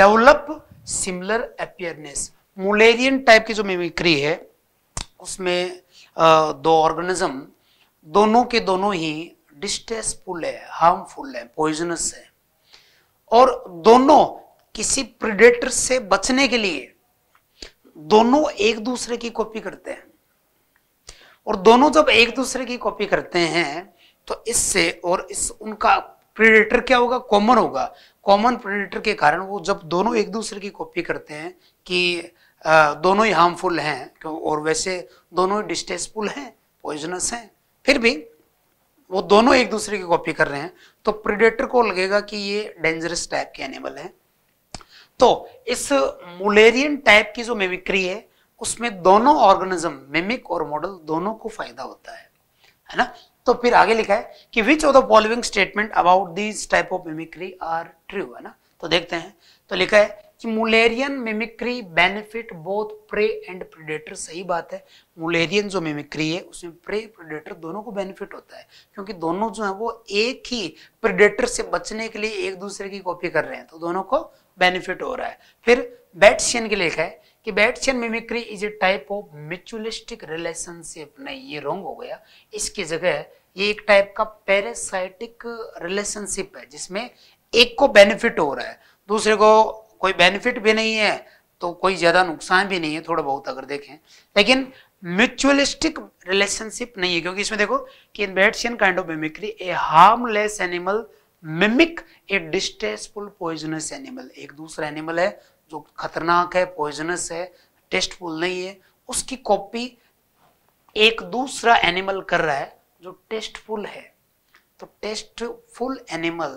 develop similar appearance Mullerian type की जो मिमिक्री है उसमें दो ऑर्गेनिज्म दोनों के दोनों ही डिस्टेस्टफुल है हार्मफुल है पॉइजनस है और दोनों किसी प्रिडेटर से बचने के लिए दोनों एक दूसरे की कॉपी करते हैं और दोनों जब एक दूसरे की कॉपी करते हैं तो इससे और इस उनका प्रेडेटर क्या होगा कॉमन होगा कॉमन प्रेडेटर के कारण वो जब दोनों एक दूसरे की कॉपी करते हैं कि दोनों ही हार्मफुल हैं तो और वैसे दोनों ही डिस्टेसफुल हैं पॉइजनस हैं फिर भी वो दोनों एक दूसरे की कॉपी कर रहे हैं तो प्रेडेटर को लगेगा कि ये डेंजरस टाइप के एनिमल हैं तो इस मुलेरियन टाइप की जो मेमिक्री है उसमें दोनों ऑर्गेनिज्म मिमिक और मॉडल दोनों को फायदा होता है है ना तो फिर आगे लिखा है कि which of the following statement about this type of mimicry are true है ना तो देखते हैं तो लिखा है कि Mullerian mimicry benefit both prey and predator सही बात है मुलेरियन जो मिमिक्री है उसमें प्रे प्रेडेटर दोनों को बेनिफिट होता है क्योंकि दोनों जो है वो एक ही प्रेडेटर से बचने के लिए एक दूसरे की कॉपी कर रहे हैं तो दोनों को बेनिफिट हो रहा है फिर बैट्सियन के लिखा है कि Batesian mimicry is a type of mutualistic relationship नहीं ये रॉन्ग हो गया इसकी जगह ये एक टाइप का पेरेसाइटिक रिलेशनशिप है जिसमें एक को बेनिफिट हो रहा है दूसरे को कोई बेनिफिट भी नहीं है तो कोई ज़्यादा नुकसान भी नहीं है थोड़ा बहुत अगर देखें लेकिन म्यूचुअलिस्टिक रिलेशनशिप नहीं है क्योंकि इसमें देखो कि in kind of mimicry a harmless animal mimic a distasteful poisonous animal एक दूसरा एनिमल है जो खतरनाक है पॉइजनस है टेस्टफुल नहीं है उसकी कॉपी एक दूसरा एनिमल कर रहा है जो टेस्टफुल है तो टेस्टफुल एनिमल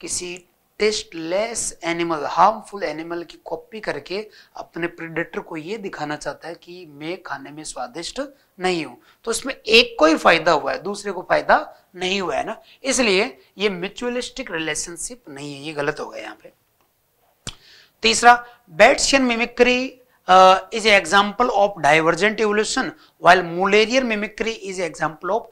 किसी टेस्टलेस एनिमल हार्मफुल एनिमल की कॉपी करके अपने प्रिडेटर को ये दिखाना चाहता है कि मैं खाने में स्वादिष्ट नहीं हूं तो इसमें एक को ही फायदा हुआ है दूसरे को फायदा नहीं हुआ है ना इसलिए ये म्यूचुअलिस्टिक रिलेशनशिप नहीं है ये गलत हो गया यहाँ पे तीसरा Batesian mimicry is uh, is of divergent evolution while evolution while mimicry is an example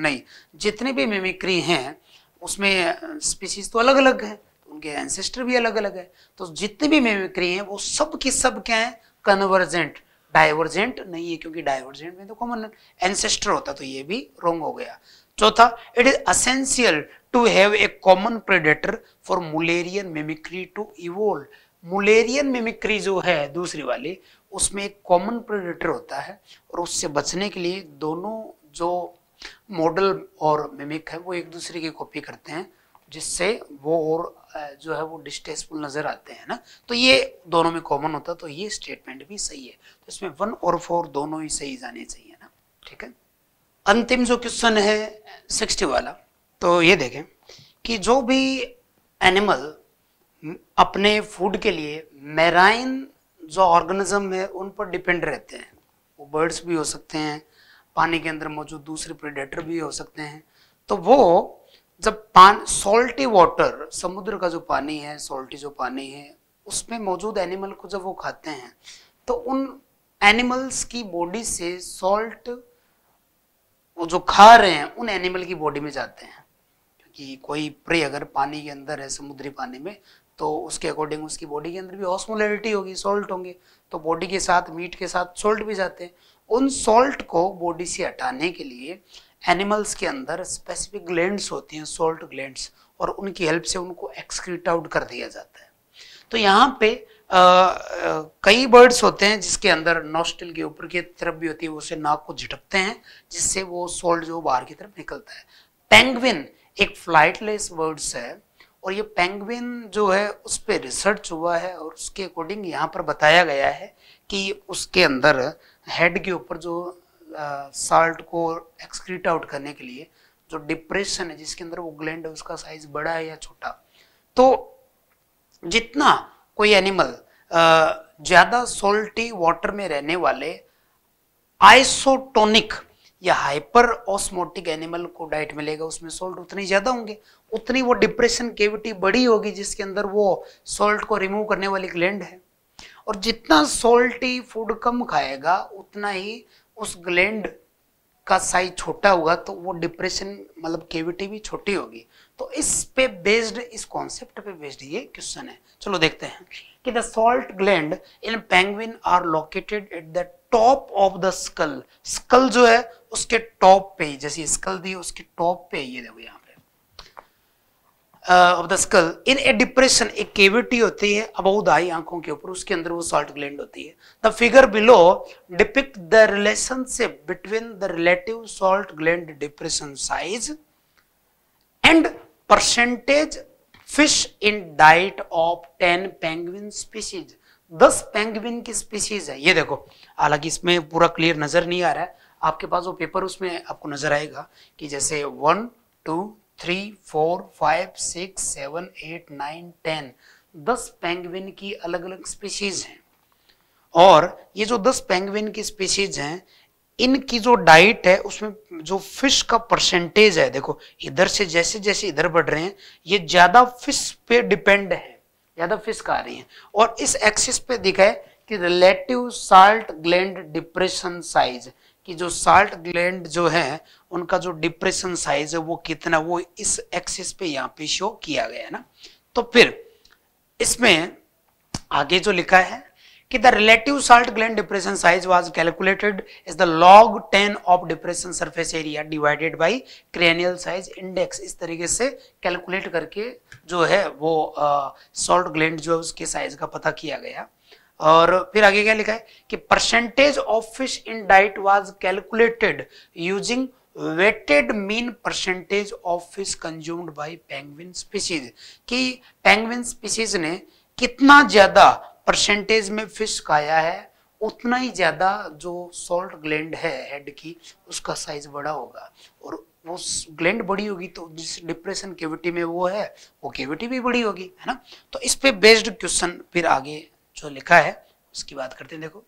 नहीं जितने भी मिमिक्री हैं उसमें स्पीसीज uh, तो अलग अलग है उनके एंसेस्टर भी अलग अलग है तो जितने भी मिमिक्री हैं वो सब की सब क्या है कन्वर्जेंट डाइवर्जेंट नहीं है क्योंकि डाइवर्जेंट में तो कॉमन एंसेस्टर होता तो ये भी रॉन्ग हो गया चौथा it is essential to have a common predator for Mullerian mimicry to evolve Mullerian mimicry जो है दूसरी वाली उसमें एक कॉमन प्रेडेटर होता है और उससे बचने के लिए दोनों जो मॉडल और मिमिक है वो एक दूसरे की कॉपी करते हैं जिससे वो और जो है वो डिस्टेसफुल नज़र आते हैं ना तो ये दोनों में कॉमन होता तो ये स्टेटमेंट भी सही है तो इसमें वन और फोर दोनों ही सही जाने चाहिए ना ठीक है अंतिम जो क्वेश्चन है सिक्सटी वाला तो ये देखें कि जो भी एनिमल अपने फूड के लिए मेराइन जो ऑर्गेनिज्म है उन पर डिपेंड रहते हैं वो बर्ड्स भी हो सकते हैं पानी के अंदर मौजूद दूसरे प्रेडेटर भी हो सकते हैं तो वो जब पान सॉल्टी वाटर समुद्र का जो पानी है सॉल्टी जो पानी है उसमें मौजूद एनिमल को जब वो खाते हैं तो उन एनिमल्स की बॉडी से सॉल्ट वो जो खा रहे हैं उन एनिमल की बॉडी में जाते हैं क्योंकि कोई प्रे अगर पानी के अंदर है समुद्री पानी में तो उसके अकॉर्डिंग उसकी बॉडी के अंदर भी ऑस्मोलरिटी होगी सॉल्ट होंगे तो बॉडी के साथ मीट के साथ सॉल्ट भी जाते हैं उन सॉल्ट को बॉडी से हटाने के लिए एनिमल्स के अंदर स्पेसिफिक ग्लैंड्स होती हैं सॉल्ट ग्लैंड्स और उनकी हेल्प से उनको एक्सक्रीट आउट कर दिया जाता है तो यहाँ पे आ, आ, कई बर्ड्स होते हैं जिसके अंदर नोस्टल के ऊपर की तरफ भी होती है उसे नाक को झटकते हैं जिससे वो सोल्ट जो बाहर की तरफ निकलता है पेंगविन एक फ्लाइटलेस बर्ड्स है और ये पेंगुइन जो है उस पर रिसर्च हुआ है और उसके अकॉर्डिंग यहाँ पर बताया गया है कि उसके अंदर हेड के ऊपर जो साल्ट को एक्सक्रीट आउट करने के लिए जो डिप्रेशन है जिसके अंदर वो ग्लैंड है उसका साइज बड़ा है या छोटा तो जितना कोई एनिमल ज़्यादा सोल्टी वाटर में रहने वाले आइसोटोनिक या हाइपर ऑस्मोटिक एनिमल को डाइट मिलेगा उसमें सोल्ट उतने ज़्यादा होंगे उतनी वो डिप्रेशन केविटी बड़ी होगी जिसके अंदर वो सोल्ट को रिमूव करने वाली ग्लैंड है और जितना सोल्टी फूड कम खाएगा उतना ही उस ग्लैंड का साइज छोटा होगा तो वो डिप्रेशन मतलब केविटी भी छोटी होगी तो इस पे बेस्ड इस कॉन्सेप्ट पे बेस्ड ये क्वेश्चन है चलो देखते हैं कि the salt gland in penguin are located at the top of the skull skull जो है उसके टॉप पे जैसे स्कल दी उसके टॉप पे ये देखो यहाँ पे of the skull in a depression एक केविटी होती है दाई आंखों के ऊपर उसके अंदर वो सॉल्ट ग्लैंड होती है the figure below depict the relationship between the relative salt gland depression size and percentage fish in diet of ten penguin species दस पेंगविन की स्पीसीज है ये देखो हालांकि इसमें पूरा क्लियर नज़र नहीं आ रहा है आपके पास वो पेपर उसमें आपको नज़र आएगा कि जैसे one two three four five six seven eight nine ten दस पेंगविन की अलग अलग स्पीशीज हैं और ये जो दस पेंगविन की स्पीशीज हैं इनकी जो डाइट है उसमें जो फिश का परसेंटेज है देखो इधर से जैसे जैसे इधर बढ़ रहे हैं ये ज़्यादा फिश पे डिपेंड है ज़्यादा फिस्क आ रही है और इस एक्सिस पे दिखा है कि relative salt gland depression size कि जो साल्ट ग्लैंड जो है उनका जो डिप्रेशन साइज है वो कितना वो इस एक्सिस पे यहाँ पे शो किया गया है ना तो फिर इसमें आगे जो लिखा है कि the relative salt gland depression size was calculated is the log ten of depression surface area divided by cranial size index इस तरीके से कैलकुलेट करके जो है वो सॉल्ट uh, ग्लैंड जो है उसके साइज का पता किया गया और फिर आगे क्या लिखा है कि percentage of fish in diet was calculated using weighted mean percentage of fish consumed by penguin species कि पेंगुइन स्पीशीज ने कितना ज्यादा परसेंटेज में फिश खाया है उतना ही ज़्यादा जो सॉल्ट ग्लैंड है हेड की उसका साइज बड़ा होगा और वो ग्लैंड बड़ी होगी तो जिस डिप्रेशन केविटी में वो है वो केविटी भी बड़ी होगी है ना तो इस पे बेस्ड क्वेश्चन फिर आगे जो लिखा है उसकी बात करते हैं देखो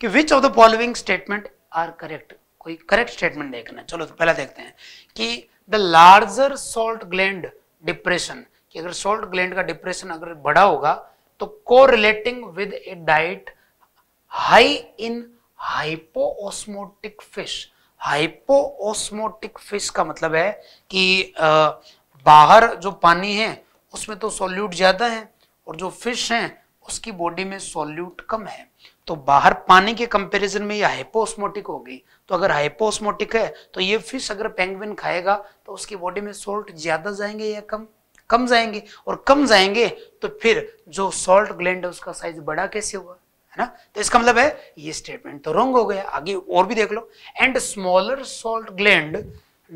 कि which of the following statement are correct कोई करेक्ट स्टेटमेंट देखना चलो तो पहला देखते हैं कि the larger salt gland depression कि अगर सॉल्ट ग्लैंड का डिप्रेशन अगर बड़ा होगा तो relating with a diet high in hypoosmotic fish hypoosmotic fish का मतलब है कि बाहर जो पानी है उसमें तो सॉल्यूट ज्यादा है और जो फिश है उसकी बॉडी में सॉल्यूट कम है तो बाहर पानी के कंपैरिजन में ये हाइपोस्मोटिक हो गई तो अगर हाइपोस्मोटिक है तो ये फिश अगर पेंगविन खाएगा तो उसकी बॉडी में सोल्ट ज्यादा जाएंगे या कम कम जाएंगे और कम जाएंगे तो फिर जो सॉल्ट ग्लैंड है उसका साइज बड़ा कैसे हुआ है ना तो इसका मतलब है ये स्टेटमेंट तो रॉन्ग हो गया आगे और भी देख लो and smaller salt gland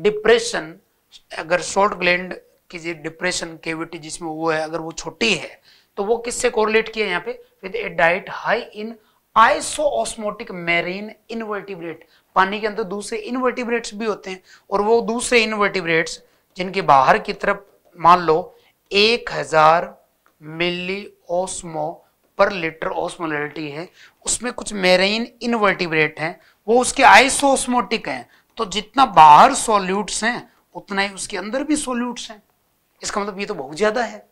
depression अगर सॉल्ट ग्लैंड की जो डिप्रेशन केविटी जिसमें वो है अगर वो छोटी है तो वो किससे कोरिलेट किया यहाँ पे with a diet high in isoosmotic marine invertebrate पानी के अंदर दूसरे इनवर्टिब्रेट्स भी होते हैं और वो दूसरे इनवर्टिब्रेट्स जिनके बाहर की तरफ मान लो एक हजार मिली ओस्मो पर लीटर ओस्मोलिटी है उसमें कुछ मेरेन इनवर्टिब्रेट हैं वो उसके आइसोस्मोटिक हैं तो जितना बाहर सोल्यूट्स हैं उतना ही उसके अंदर भी सोल्यूट्स हैं इसका मतलब ये तो बहुत ज्यादा है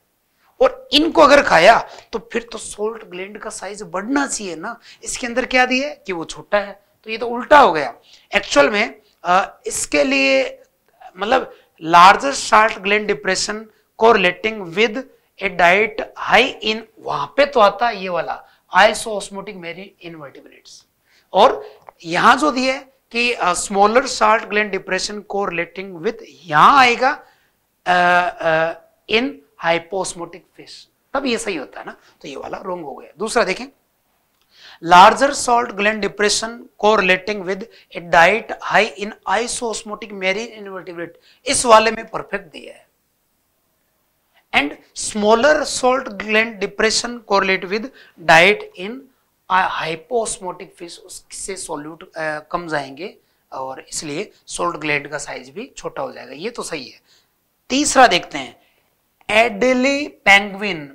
और इनको अगर खाया तो फिर तो सोल्ट ग्लैंड का साइज बढ़ना चाहिए ना इसके अंदर क्या दिया है कि वो छोटा है तो ये तो उल्टा हो गया एक्चुअल में आ, इसके लिए मतलब larger salt gland depression correlating with a diet high in वहां पे तो आता ये वाला आइसोस्मोटिक मेरी इनवर्टिब्रेट्स और यहां जो दिए कि स्मॉलर साल्ट ग्लैंड डिप्रेशन को रिलेटिंग विथ यहां आएगा इन हाइपोस्मोटिक फिश तब ये सही होता है ना तो ये वाला रोंग हो गया दूसरा देखें larger salt gland depression correlating with a diet high in isosmotic marine invertebrate इस वाले में perfect दिया है and smaller salt gland depression correlate with diet in hyposmotic fish उससे solute uh, कम जाएंगे और इसलिए सोल्ट ग्लैंड का साइज भी छोटा हो जाएगा ये तो सही है तीसरा देखते हैं Adelie penguin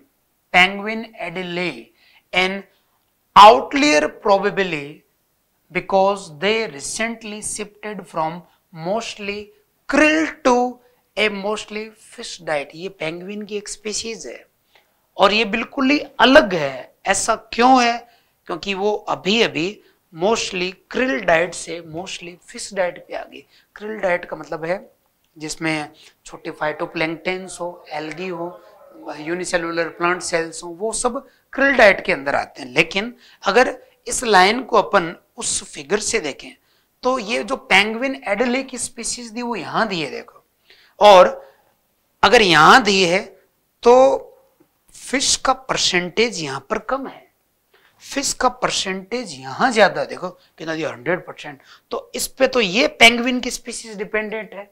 penguin Adelie an outlier probably because they recently shifted from mostly krill to a mostly fish diet ये पेंगुइन की एक स्पीशीज है और ये बिल्कुल ही अलग है ऐसा क्यों है क्योंकि वो अभी अभी मोस्टली क्रिल डाइट से मोस्टली फिश डाइट पे आ गई क्रिल डाइट का मतलब है जिसमें छोटे फाइटोप्लैंक्टेन्स हो एल्गी हो यूनिसेलुलर प्लांट सेल्स हो वो सब क्रिल डाइट के अंदर आते हैं लेकिन अगर इस लाइन को अपन उस फिगर से देखें तो ये जो पेंगुइन एडले की स्पीसीज दी वो यहां दी है देखो और अगर यहां दी है तो फिश का परसेंटेज यहां पर कम है फिश का परसेंटेज यहां ज्यादा देखो कितना दिया हंड्रेड परसेंट तो इस पे तो ये पेंगुइन की स्पीसीज डिपेंडेंट है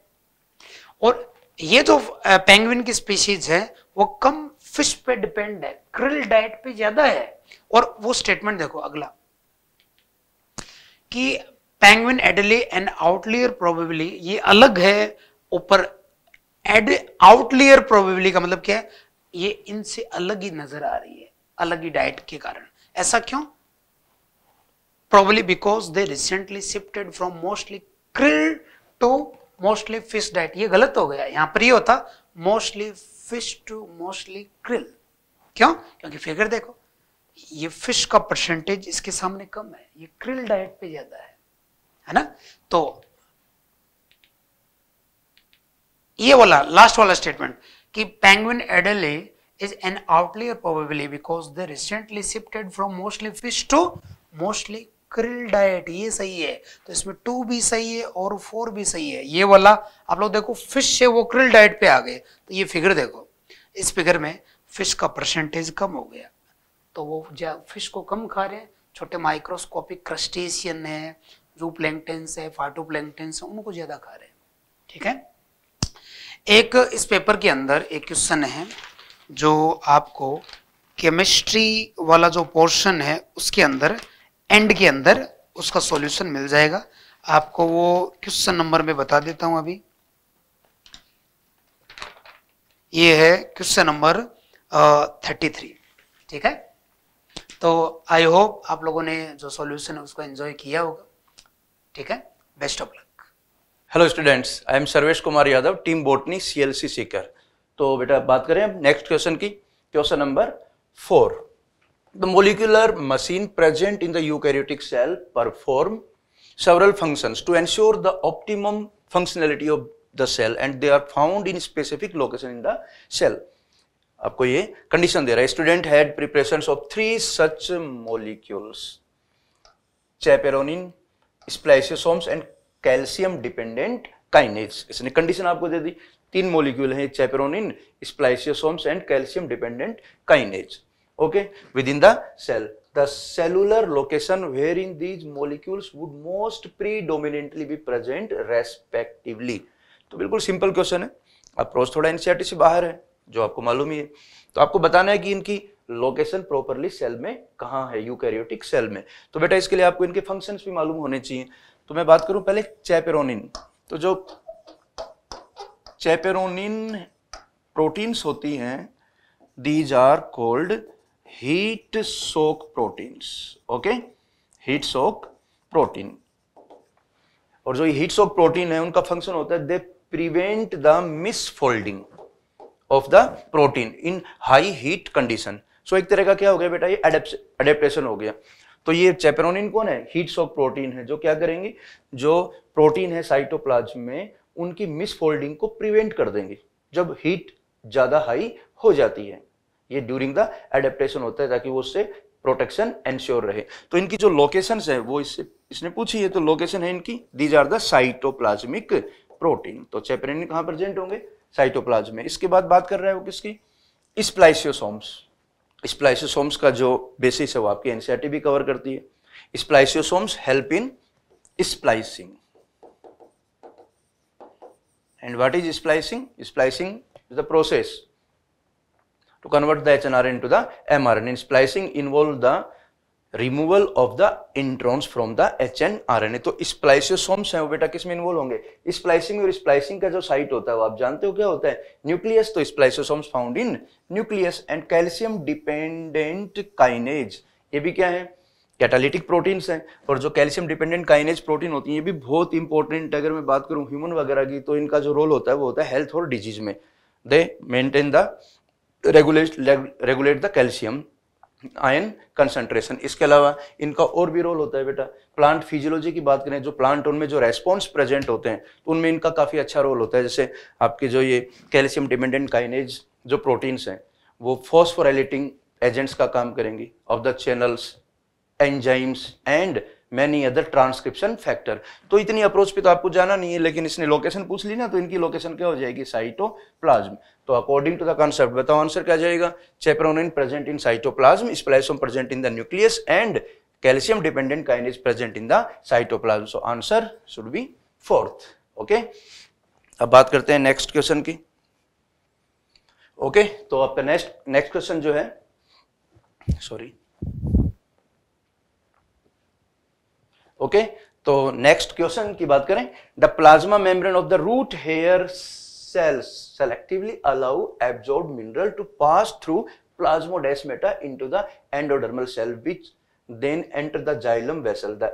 और ये जो तो पेंगुइन की स्पीसीज है वो कम फिश पे डिपेंड है क्रिल डाइट पे ज्यादा है और वो स्टेटमेंट देखो अगला कि penguin Adelie and outlier probably ये अलग है ऊपर एड आउटलियर प्रोबेबली का मतलब क्या है ये इनसे अलग ही नजर आ रही है अलग ही डाइट के कारण ऐसा क्यों probably because they recently shifted from mostly krill to mostly fish diet ये गलत हो गया यहाँ पर ये होता mostly fish to mostly krill क्यों क्योंकि फिगर देखो ये फिश का परसेंटेज इसके सामने कम है ये क्रिल डाइट पे ज्यादा है है ना तो ये वाला लास्ट वाला स्टेटमेंट कि penguin Adelie is an outlier probably because they recently shifted from mostly fish to mostly krill diet ये सही है तो इसमें टू भी सही है और फोर भी सही है ये वाला आप लोग देखो फिश है वो क्रिल डाइट पे आ गए तो ये फिगर देखो इस फिगर में फिश का परसेंटेज कम हो गया तो वो फिश को कम खा रहे हैं छोटे माइक्रोस्कोपिक क्रस्टेशियन है जू प्लैंगटेंस है फाटो प्लैंगटेंस है उनको ज्यादा खा रहे हैं ठीक है एक इस पेपर के अंदर एक क्वेश्चन है जो आपको केमिस्ट्री वाला जो पोर्शन है उसके अंदर एंड के अंदर उसका सॉल्यूशन मिल जाएगा आपको वो क्वेश्चन नंबर में बता देता हूं अभी ये है क्वेश्चन नंबर थर्टी थ्री ठीक है तो आई होप आप लोगों ने जो सॉल्यूशन है उसको एंजॉय किया होगा ठीक है best of luck hello students I am Sarvesh Kumar Yadav team botany CLC Sikar तो बेटा बात करें नेक्स्ट क्वेश्चन की question number four the molecular machine present in the eukaryotic cell perform several functions to ensure the optimum functionality of the cell and they are found in specific location in the cell. आपको ये condition दे रहा है student had preparation of three such molecules chaperonin spliceosomes and calcium dependent kinase इसने condition आपको दे दी तीन मोलिक्यूल हैं chaperonin spliceosomes and calcium dependent kinase okay within the cell the cellular location wherein these molecules would most predominantly be present respectively तो बिल्कुल simple question है approach थोड़ा एनसीईआरटी से बाहर है जो आपको मालूम ही है तो आपको बताना है कि इनकी लोकेशन प्रॉपरली सेल में कहाँ है यूकैरियोटिक सेल में तो बेटा इसके लिए आपको इनके फंक्शंस भी मालूम होने चाहिए तो मैं बात करूं पहले चैपेरोनिन तो जो चैपेरोनिन प्रोटीन्स होती हैं these are called heat soak proteins okay heat soak protein और जो हीट सोक प्रोटीन है उनका फंक्शन होता है they prevent the misfolding of the protein in high heat condition so एक तरह का क्या हो गया बेटा ये अडेप्टेशन हो गया तो ये चेपेरोनिन कौन है हीट सॉक प्रोटीन है जो क्या करेंगे जो प्रोटीन है साइटोप्लाज्म में उनकी मिसफोल्डिंग को प्रिवेंट कर देंगे जब हीट ज़्यादा हाई हो जाती है ये ड्यूरिंग द एडेप्टेशन होता है ताकि वो उससे प्रोटेक्शन एंश्योर रहे तो इनकी जो लोकेशन है वो इससे इसने पूछी है तो लोकेशन है इनकी these are the cytoplasmic protein तो चेपरिन कहां प्रेजेंट होंगे साइटोप्लाज्म में इसके बाद बात कर रहा है वो किसकी स्प्लाइसियोसोम्स स्प्लाइसियोसोम्स का जो बेसिस है वो आपकी एनसीआरटी e भी कवर करती है spliceosomes help in splicing and what is splicing splicing is the process to convert the HNR into the mRNA. In splicing involves the removal of the introns from the H N R N A तो spliceosomes हैं वो बेटा किस involve होंगे splicing और splicing का जो site होता है वो आप जानते हो क्या होता है न्यूक्लियस तो spliceosomes found in nucleus and calcium dependent kinase ये भी क्या है कैटालिटिक प्रोटीन्स हैं और जो कैल्शियम डिपेंडेंट काइनेज प्रोटीन होती है ये भी बहुत इंपॉर्टेंट अगर मैं बात करूँ ह्यूमन वगैरह की तो इनका जो रोल होता है वो होता है हेल्थ और डिजीज में they maintain the regulate regulate the calcium ion concentration इसके अलावा इनका और भी रोल होता है बेटा प्लांट फिजियोलॉजी की बात करें जो प्लांट उनमें जो रेस्पॉन्स प्रेजेंट होते हैं तो उनमें इनका काफ़ी अच्छा रोल होता है जैसे आपके जो ये कैल्शियम डिपेंडेंट काइनेज जो प्रोटीन्स हैं वो फॉस्फोराइलेटिंग एजेंट्स का काम करेंगी of the channels enzymes and many other transcription factor तो इतनी अप्रोच पे तो आपको जाना नहीं है लेकिन इसने लोकेशन पूछ ली ना तो इनकी लोकेशन क्या हो जाएगी साइटो प्लाज्म तो अकॉर्डिंग टू द कॉन्सेप्ट बताओ आंसर क्या जाएगा chaperonin present in cytoplasm spliceosome present in the nucleus and calcium dependent kinase present in the cytoplasm so answer should be fourth okay अब बात करते हैं नेक्स्ट क्वेश्चन की okay okay, तो आपका नेक्स्ट नेक्स्ट क्वेश्चन जो है सॉरी ओके okay, तो नेक्स्ट क्वेश्चन की बात करें the plasma membrane of the root hair cells selectively allow absorbed mineral to pass through plasmodesmata into the endodermal cell which then enter the xylem vessel. The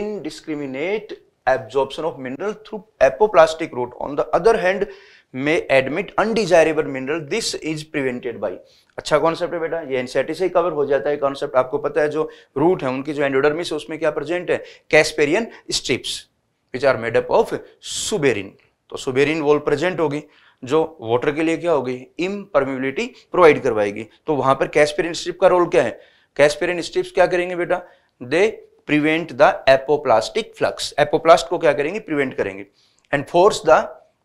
indiscriminate absorption of mineral through apoplastic route on the other hand may admit undesirable mineral this is prevented by अच्छा concept है बेटा ये NCERT से ही cover हो जाता है concept आपको पता है जो रूट है उनकी जो एंडोडर्मिस है उसमें क्या प्रेजेंट है Casparian strips which are made up of suberin तो सुबेरिन वॉल प्रेजेंट होगी जो वाटर के लिए क्या होगी इम्परमेबिलिटी प्रोवाइड करवाएगी तो वहां पर कैस्पेरिन स्ट्रिप का रोल क्या है कैस्पेरिन स्ट्रिप्स क्या करेंगे बेटा they prevent the apoplastic flux apoplast को क्या करेंगे प्रिवेंट करेंगे and force the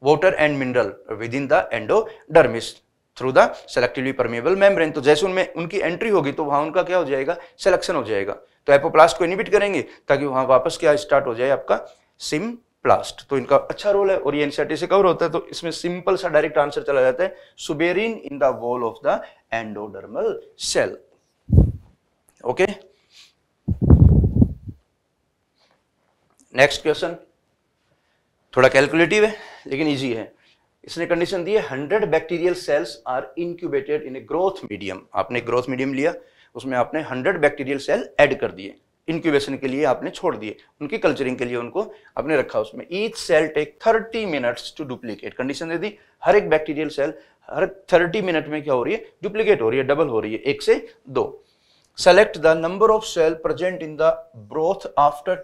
water and mineral within the endodermis through the selectively permeable membrane तो जैसे उनमें उनकी एंट्री होगी तो वहां उनका क्या हो जाएगा सिलेक्शन हो जाएगा तो एपोप्लास्ट को इनिबिट करेंगे ताकि वहां वापस क्या स्टार्ट हो जाए आपका सिम प्लास्ट तो इनका अच्छा रोल है और ये एनसीआरटी e से कवर होता है तो इसमें सिंपल सा डायरेक्ट आंसर चला जाता है suberin in the wall of the endodermal cell okay next question थोड़ा कैलकुलेटिव है लेकिन इजी है इसने कंडीशन दी है hundred bacterial cells are incubated in a growth medium आपने ग्रोथ मीडियम लिया उसमें आपने हंड्रेड बैक्टीरियल सेल ऐड कर दिए इंक्यूबेशन के लिए आपने छोड़ दिए उनकी कल्चरिंग के लिए उनको आपने रखा उसमें each cell take thirty minutes to duplicate condition दे दी हर एक बैक्टीरियल सेल हर थर्टी मिनट में क्या हो रही है डुप्लीकेट हो रही है डबल हो रही है एक से दो select the number of cell present in the broth after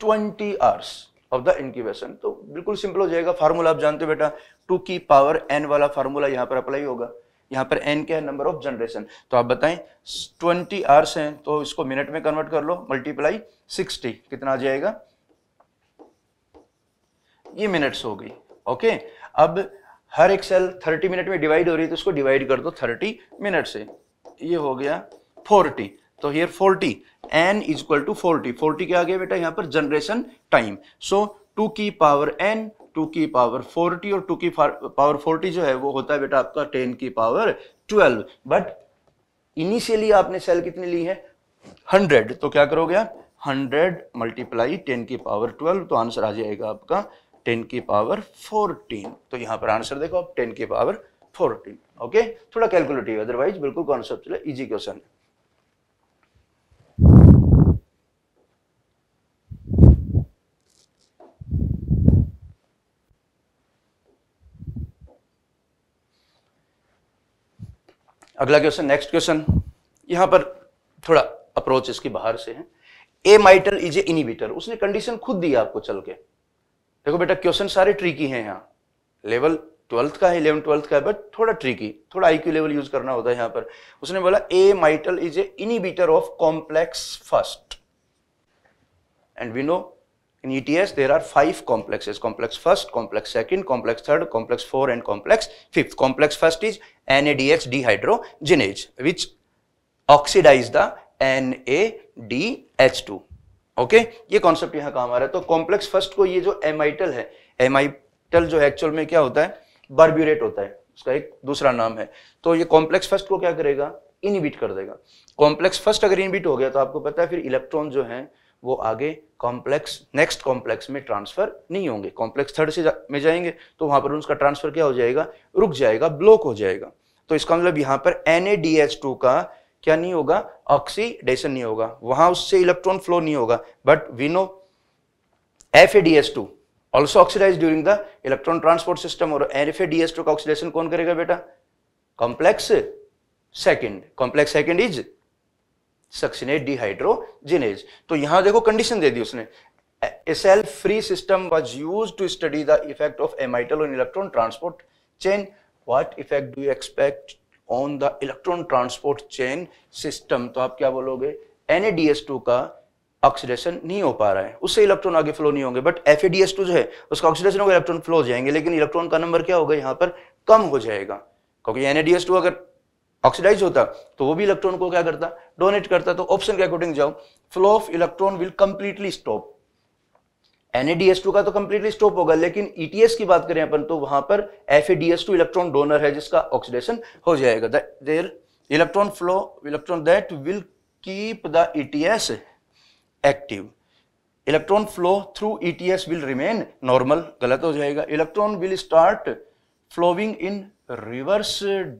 twenty hours of the incubation तो बिल्कुल सिंपल हो जाएगा फार्मूला आप जानते हो बेटा टू की पावर एन वाला फार्मूला यहाँ पर अप्लाई होगा यहाँ पर एन क्या है नंबर ऑफ जनरेशन तो आप बताएं ट्वेंटी आवर्स हैं तो इसको मिनट में कन्वर्ट कर लो मल्टीप्लाई सिक्सटी कितना आ जाएगा ये मिनट्स हो गई ओके अब हर एक सेल थर्टी मिनट में डिवाइड हो रही है तो इसको डिवाइड कर दो थर्टी मिनट से ये हो गया फोर्टी तो here forty n is equal to forty forty क्या आ गया बेटा यहाँ पर जनरेशन टाइम सो टू की पावर एन टू की पावर फोर्टी और टू की पावर फोर्टी जो है वो होता है बेटा आपका टेन की पावर ट्वेल्व बट इनिशियली आपने सेल कितनी ली है हंड्रेड तो क्या करोगे आप हंड्रेड मल्टीप्लाई टेन की पावर ट्वेल्व तो आंसर आ जाएगा आपका टेन की पावर फोर्टीन तो यहां पर आंसर देखो आप टेन की पावर फोर्टीन ओके थोड़ा कैलकुलेटिव अदरवाइज बिल्कुल कॉन्सेप्ट इजी क्वेश्चन है अगला क्वेश्चन नेक्स्ट क्वेश्चन यहां पर थोड़ा अप्रोच इसके बाहर से है amytal is a inhibitor उसने कंडीशन खुद दी आपको चल के देखो बेटा क्वेश्चन सारे ट्रिकी हैं यहाँ लेवल ट्वेल्थ का है इलेवन ट्वेल्थ का है बट थोड़ा ट्रिकी थोड़ा आईक्यू लेवल यूज करना होता है यहां पर उसने बोला amytal is a inhibitor of complex first and we know In ETS, there are five complexes, complex first, complex second, complex third, complex four, and complex fifth. Complex first is NADH dehydrogenase, which oxidize the NADH2. Okay okay? ये concept यहाँ काम आ रहा है तो complex first को ये जो एमाइटल है एमाइटल जो एक्चुअल में क्या होता है बर्ब्यूरेट होता है उसका एक दूसरा नाम है तो ये कॉम्प्लेक्स फर्स्ट को क्या करेगा इनिबिट कर देगा कॉम्प्लेक्स फर्स्ट अगर इनिबिट हो गया तो आपको पता है फिर इलेक्ट्रॉन जो है वो आगे कॉम्प्लेक्स नेक्स्ट कॉम्प्लेक्स में ट्रांसफर नहीं होंगे कॉम्प्लेक्स थर्ड से जा, में जाएंगे तो वहां पर उसका ट्रांसफर क्या हो जाएगा रुक जाएगा ब्लॉक हो जाएगा तो इसका मतलब यहां पर एन का क्या नहीं होगा ऑक्सीडेशन नहीं होगा वहां उससे इलेक्ट्रॉन फ्लो नहीं होगा but we know F A D S two also oxidize during the electron transport system और N F A D S two का ऑक्सीडेशन कौन करेगा बेटा complex second complex second is succinate dehydrogenase तो यहां देखो कंडीशन दे दी उसने a cell free system was used to study the effect of amital on electron transport chain what effect do you expect on the electron transport chain system तो आप क्या बोलोगे NADH2 का ऑक्सीडेशन नहीं हो पा रहा है उससे इलेक्ट्रॉन आगे फ्लो नहीं होंगे बट एफ जो है उसका ऑक्सीडेशन होगा इलेक्ट्रॉन फ्लो हो जाएंगे लेकिन इलेक्ट्रॉन का नंबर क्या होगा यहाँ पर कम हो जाएगा क्योंकि एनएडीएस अगर ऑक्सीडाइज होता तो वो भी इलेक्ट्रॉन को क्या करता डोनेट करता तो ऑप्शन के अकॉर्डिंग जाओ flow of electron will completely stop NADS two का तो कंप्लीटली स्टॉप होगा लेकिन ईटीएस e की बात करें अपन तो वहां पर F ADS two electron donor है जिसका ऑक्सीडेशन हो जाएगा there electron flow electron that will keep the ETS active electron flow through ETS will remain normal गलत हो जाएगा electron will start flowing in reverse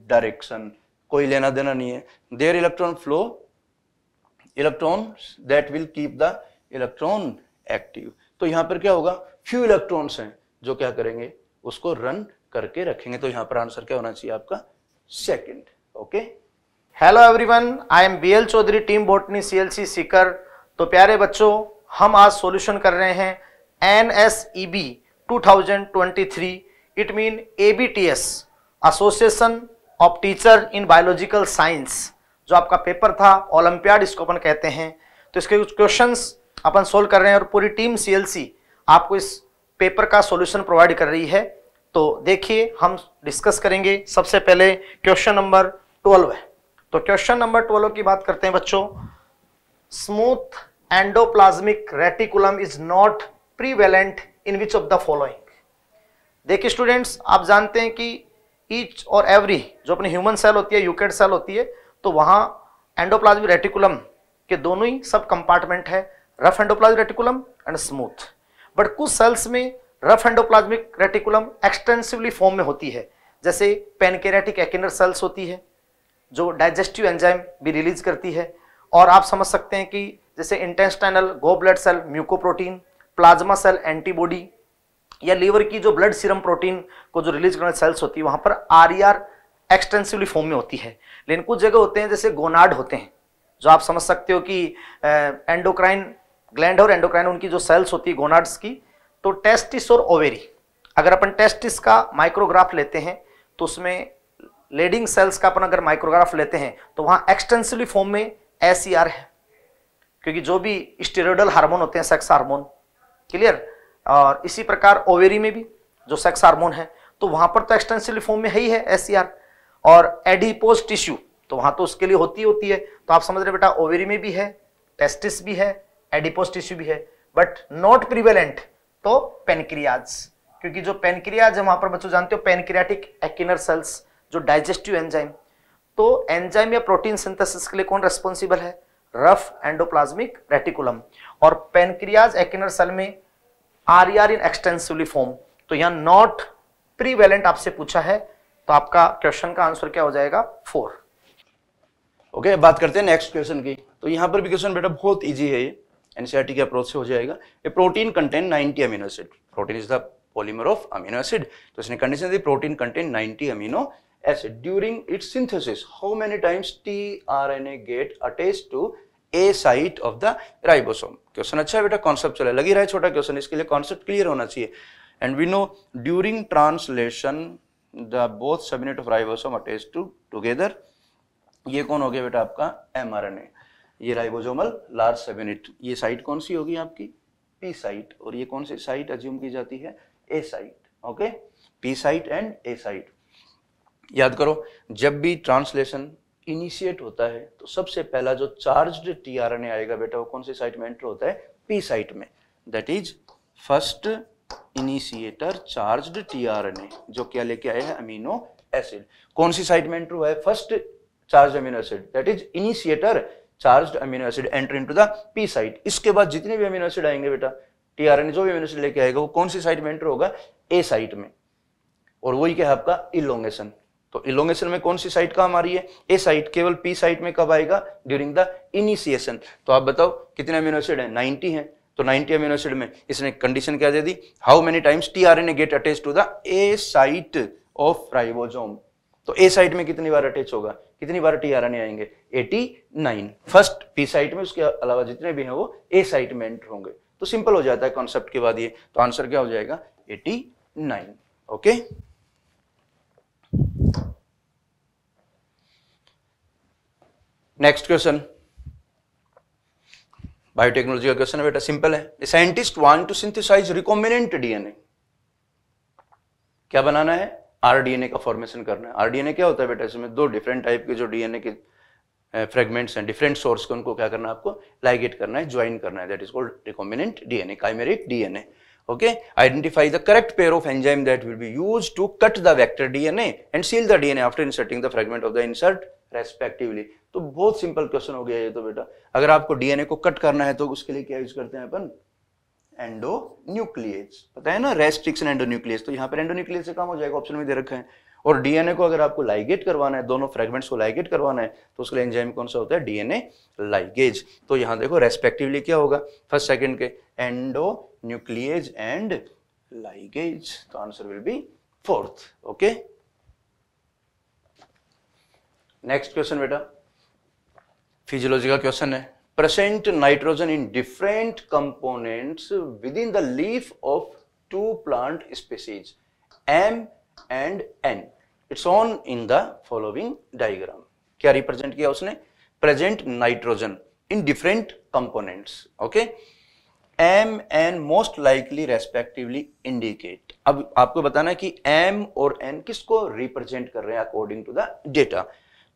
direction कोई लेना देना नहीं है there electron flow electron that will keep the electron active तो यहां पर क्या होगा फ्यू इलेक्ट्रॉन्स हैं जो क्या करेंगे उसको रन करके रखेंगे तो यहां पर आंसर क्या होना चाहिए आपका second okay hello everyone I am BL Chaudhary team botany CLC Sikar तो प्यारे बच्चों हम आज सॉल्यूशन कर रहे हैं in 2023 two thousand twenty three it mean A B T S association of teacher in biological science जो आपका पेपर था ओलंपियाड इसको अपन कहते हैं तो इसके कुछ क्वेश्चन अपन सोल्व कर रहे हैं और पूरी टीम सी आपको इस पेपर का सोल्यूशन प्रोवाइड कर रही है तो देखिए हम डिस्कस करेंगे सबसे पहले क्वेश्चन नंबर ट्वेल्व है तो क्वेश्चन नंबर ट्वेल्व की बात करते हैं बच्चों smooth endoplasmic reticulum is not prevalent in which of the following देखिए स्टूडेंट्स आप जानते हैं कि ईच और एवरी जो अपनी ह्यूमन सेल होती है यूकेट सेल होती है तो वहां एंडोप्लाज्मिक रेटिकुलम के दोनों ही सब कंपार्टमेंट है rough endoplasmic reticulum and smooth but कुछ सेल्स में rough endoplasmic reticulum extensively form में होती है जैसे पेनकेरेटिक एकिनर सेल्स होती है जो डाइजेस्टिव एंजाइम भी रिलीज करती है और आप समझ सकते हैं कि जैसे intestinal goblet cell mucoprotein plasma cell antibody या लीवर की जो ब्लड सीरम प्रोटीन को जो रिलीज करने सेल्स होती है वहां पर आर एक्सटेंसिवली फॉर्म में होती है लेकिन कुछ जगह होते हैं जैसे गोनाड होते हैं जो आप समझ सकते हो कि एंडोक्राइन ग्लैंड और एंडोक्राइन उनकी जो सेल्स होती है गोनाड्स की तो टेस्टिस और ओवेरी अगर अपन टेस्टिस का माइक्रोग्राफ लेते हैं तो उसमें लेडिंग सेल्स का अपन अगर माइक्रोग्राफ लेते हैं तो वहाँ एक्सटेंसिवली फॉर्म में एस e है क्योंकि जो भी स्टेरोडल हार्मोन होते हैं सेक्स हार्मोन क्लियर और इसी प्रकार ओवेरी में भी जो सेक्स हार्मोन है तो वहां पर तो एक्सटेंसिल फॉर्म में है ही है एस e और एडिपोज टिश्यू तो वहां तो उसके लिए होती होती है तो आप समझ रहे बेटा ओवेरी में भी है टेस्टिस भी है एडिपोज टिश्यू भी है बट नॉट प्रिवेलेंट तो पेनक्रियाज क्योंकि जो पेनक्रियाज है वहां पर बच्चों जानते हो पेनक्रियाटिक एक्नर सेल्स जो डाइजेस्टिव एंजाइम तो एंजाइम या प्रोटीन सिंथेसिस के लिए कौन रेस्पॉन्सिबल है रफ एंडोप्लाज्मिक रेटिकुलम और पेनक्रियाज एक्नर सेल में R R in extensively form तो यहां नॉट प्रीवेलेंट आपसे पूछा है तो आपका क्वेश्चन का आंसर क्या हो जाएगा फोर ओके okay, बात करते हैं नेक्स्ट क्वेश्चन की तो यहां पर भी क्वेश्चन बेटा बहुत इजी है ये एनसीईआरटी के अप्रोच से हो जाएगा a protein content 90 amino acid protein is the polymer of amino acid तो इसने कंडीशन दी protein content 90 amino acid during its synthesis how many times T R N A get attached to a site of the ribosome question अच्छा है बेटा concept चला लगी रहा है छोटा क्वेश्चन इसके लिए कॉन्सेप्ट क्लियर होना चाहिए and we know during translation the both subunit of ribosome attach to together ये कौन हो गया बेटा आपका एम ये राइबोसोमल लार्ज सबनेट ये साइट कौन सी होगी आपकी पी साइट और ये कौन सी साइट अज्यूम की जाती है A site okay P site and A site याद करो जब भी ट्रांसलेशन इनिशिएट होता है तो सबसे पहला जो charge T R N A आएगा बेटा वो कौन सी साइट में एंटर होता है पी साइट में that is first initiator charge T R N A जो क्या लेके आया है अमीनो एसिड कौन सी साइट में एंटर हुआ है first charge amino acid that is initiator charge amino acid enter into the P site इसके बाद जितने भी अमीनो एसिड आएंगे बेटा टीआरएनए जो भी अमीनो एसिड लेके आएगा वो कौन सी साइट में एंटर होगा ए साइट में और वही क्या है आपका इलोंगेशन तो इलोंगेशन में कौन सी साइट काम आ रही है ए साइट केवल पी साइट में कब आएगा ड्यूरिंग द इनिशिएशन तो आप बताओ कितने अमीनो एसिड है नाइनटी है तो 90 अमीनो एसिड में इसने कंडीशन क्या दे दी how many times T R N A get attach to the A site of ribosome तो ए साइट में कितनी बार अटैच होगा कितनी बार टी आर एन ए आएंगे 89 फर्स्ट पी साइट में उसके अलावा जितने भी हैं वो ए साइट में एंटर होंगे तो सिंपल हो जाता है कॉन्सेप्ट के बाद ये तो आंसर क्या हो जाएगा 89 okay okay? Next question biotechnology का क्वेश्चन है बेटा सिंपल है scientist want to synthesize recombinant DNA क्या बनाना है आरडीएनए का फॉर्मेशन करना है आरडीएनए क्या होता है बेटा इसमें दो डिफरेंट टाइप के जो डीएनए के फ्रेगमेंट्स हैं डिफरेंट सोर्स के उनको क्या करना है आपको लाइगेट करना है ज्वाइन करना है that is called recombinant DNA chimeric DNA okay identify the correct pair of enzyme that will be used to cut the vector DNA and seal the DNA after inserting the fragment of the insert respectively तो बहुत simple question हो गया ये तो बेटा अगर आपको DNA को कट करना है तो उसके लिए क्या यूज करते हैं अपन एंडो न्यूक्लियस पता है ना रेस्ट्रिक्शन एंडो न्यूक्लियस तो यहाँ पर एंडो न्यूक्लियस से काम हो जाएगा ऑप्शन में दे रखा है और डीएनए को अगर आपको लाइगेट करवाना है दोनों फ्रेगमेंट्स को लाइगेट करवाना है तो उसके लिए एंजाइम कौन सा होता है डीएनए लाइगेज तो यहाँ देखो रेस्पेक्टिवली क्या होगा फर्स्ट सेकंड के एंडो न्यूक्लियज एंड लाइगेज तो answer will be fourth okay next question बेटा फिजियोलॉजी का क्वेश्चन है present nitrogen in different components within the leaf of two plant species M and N it's on in the following diagram क्या represent किया उसने present nitrogen in different components okay M N most likely respectively indicate अब आपको बताना है कि M और N किसको रिप्रेजेंट कर रहे हैं अकॉर्डिंग टू द डेटा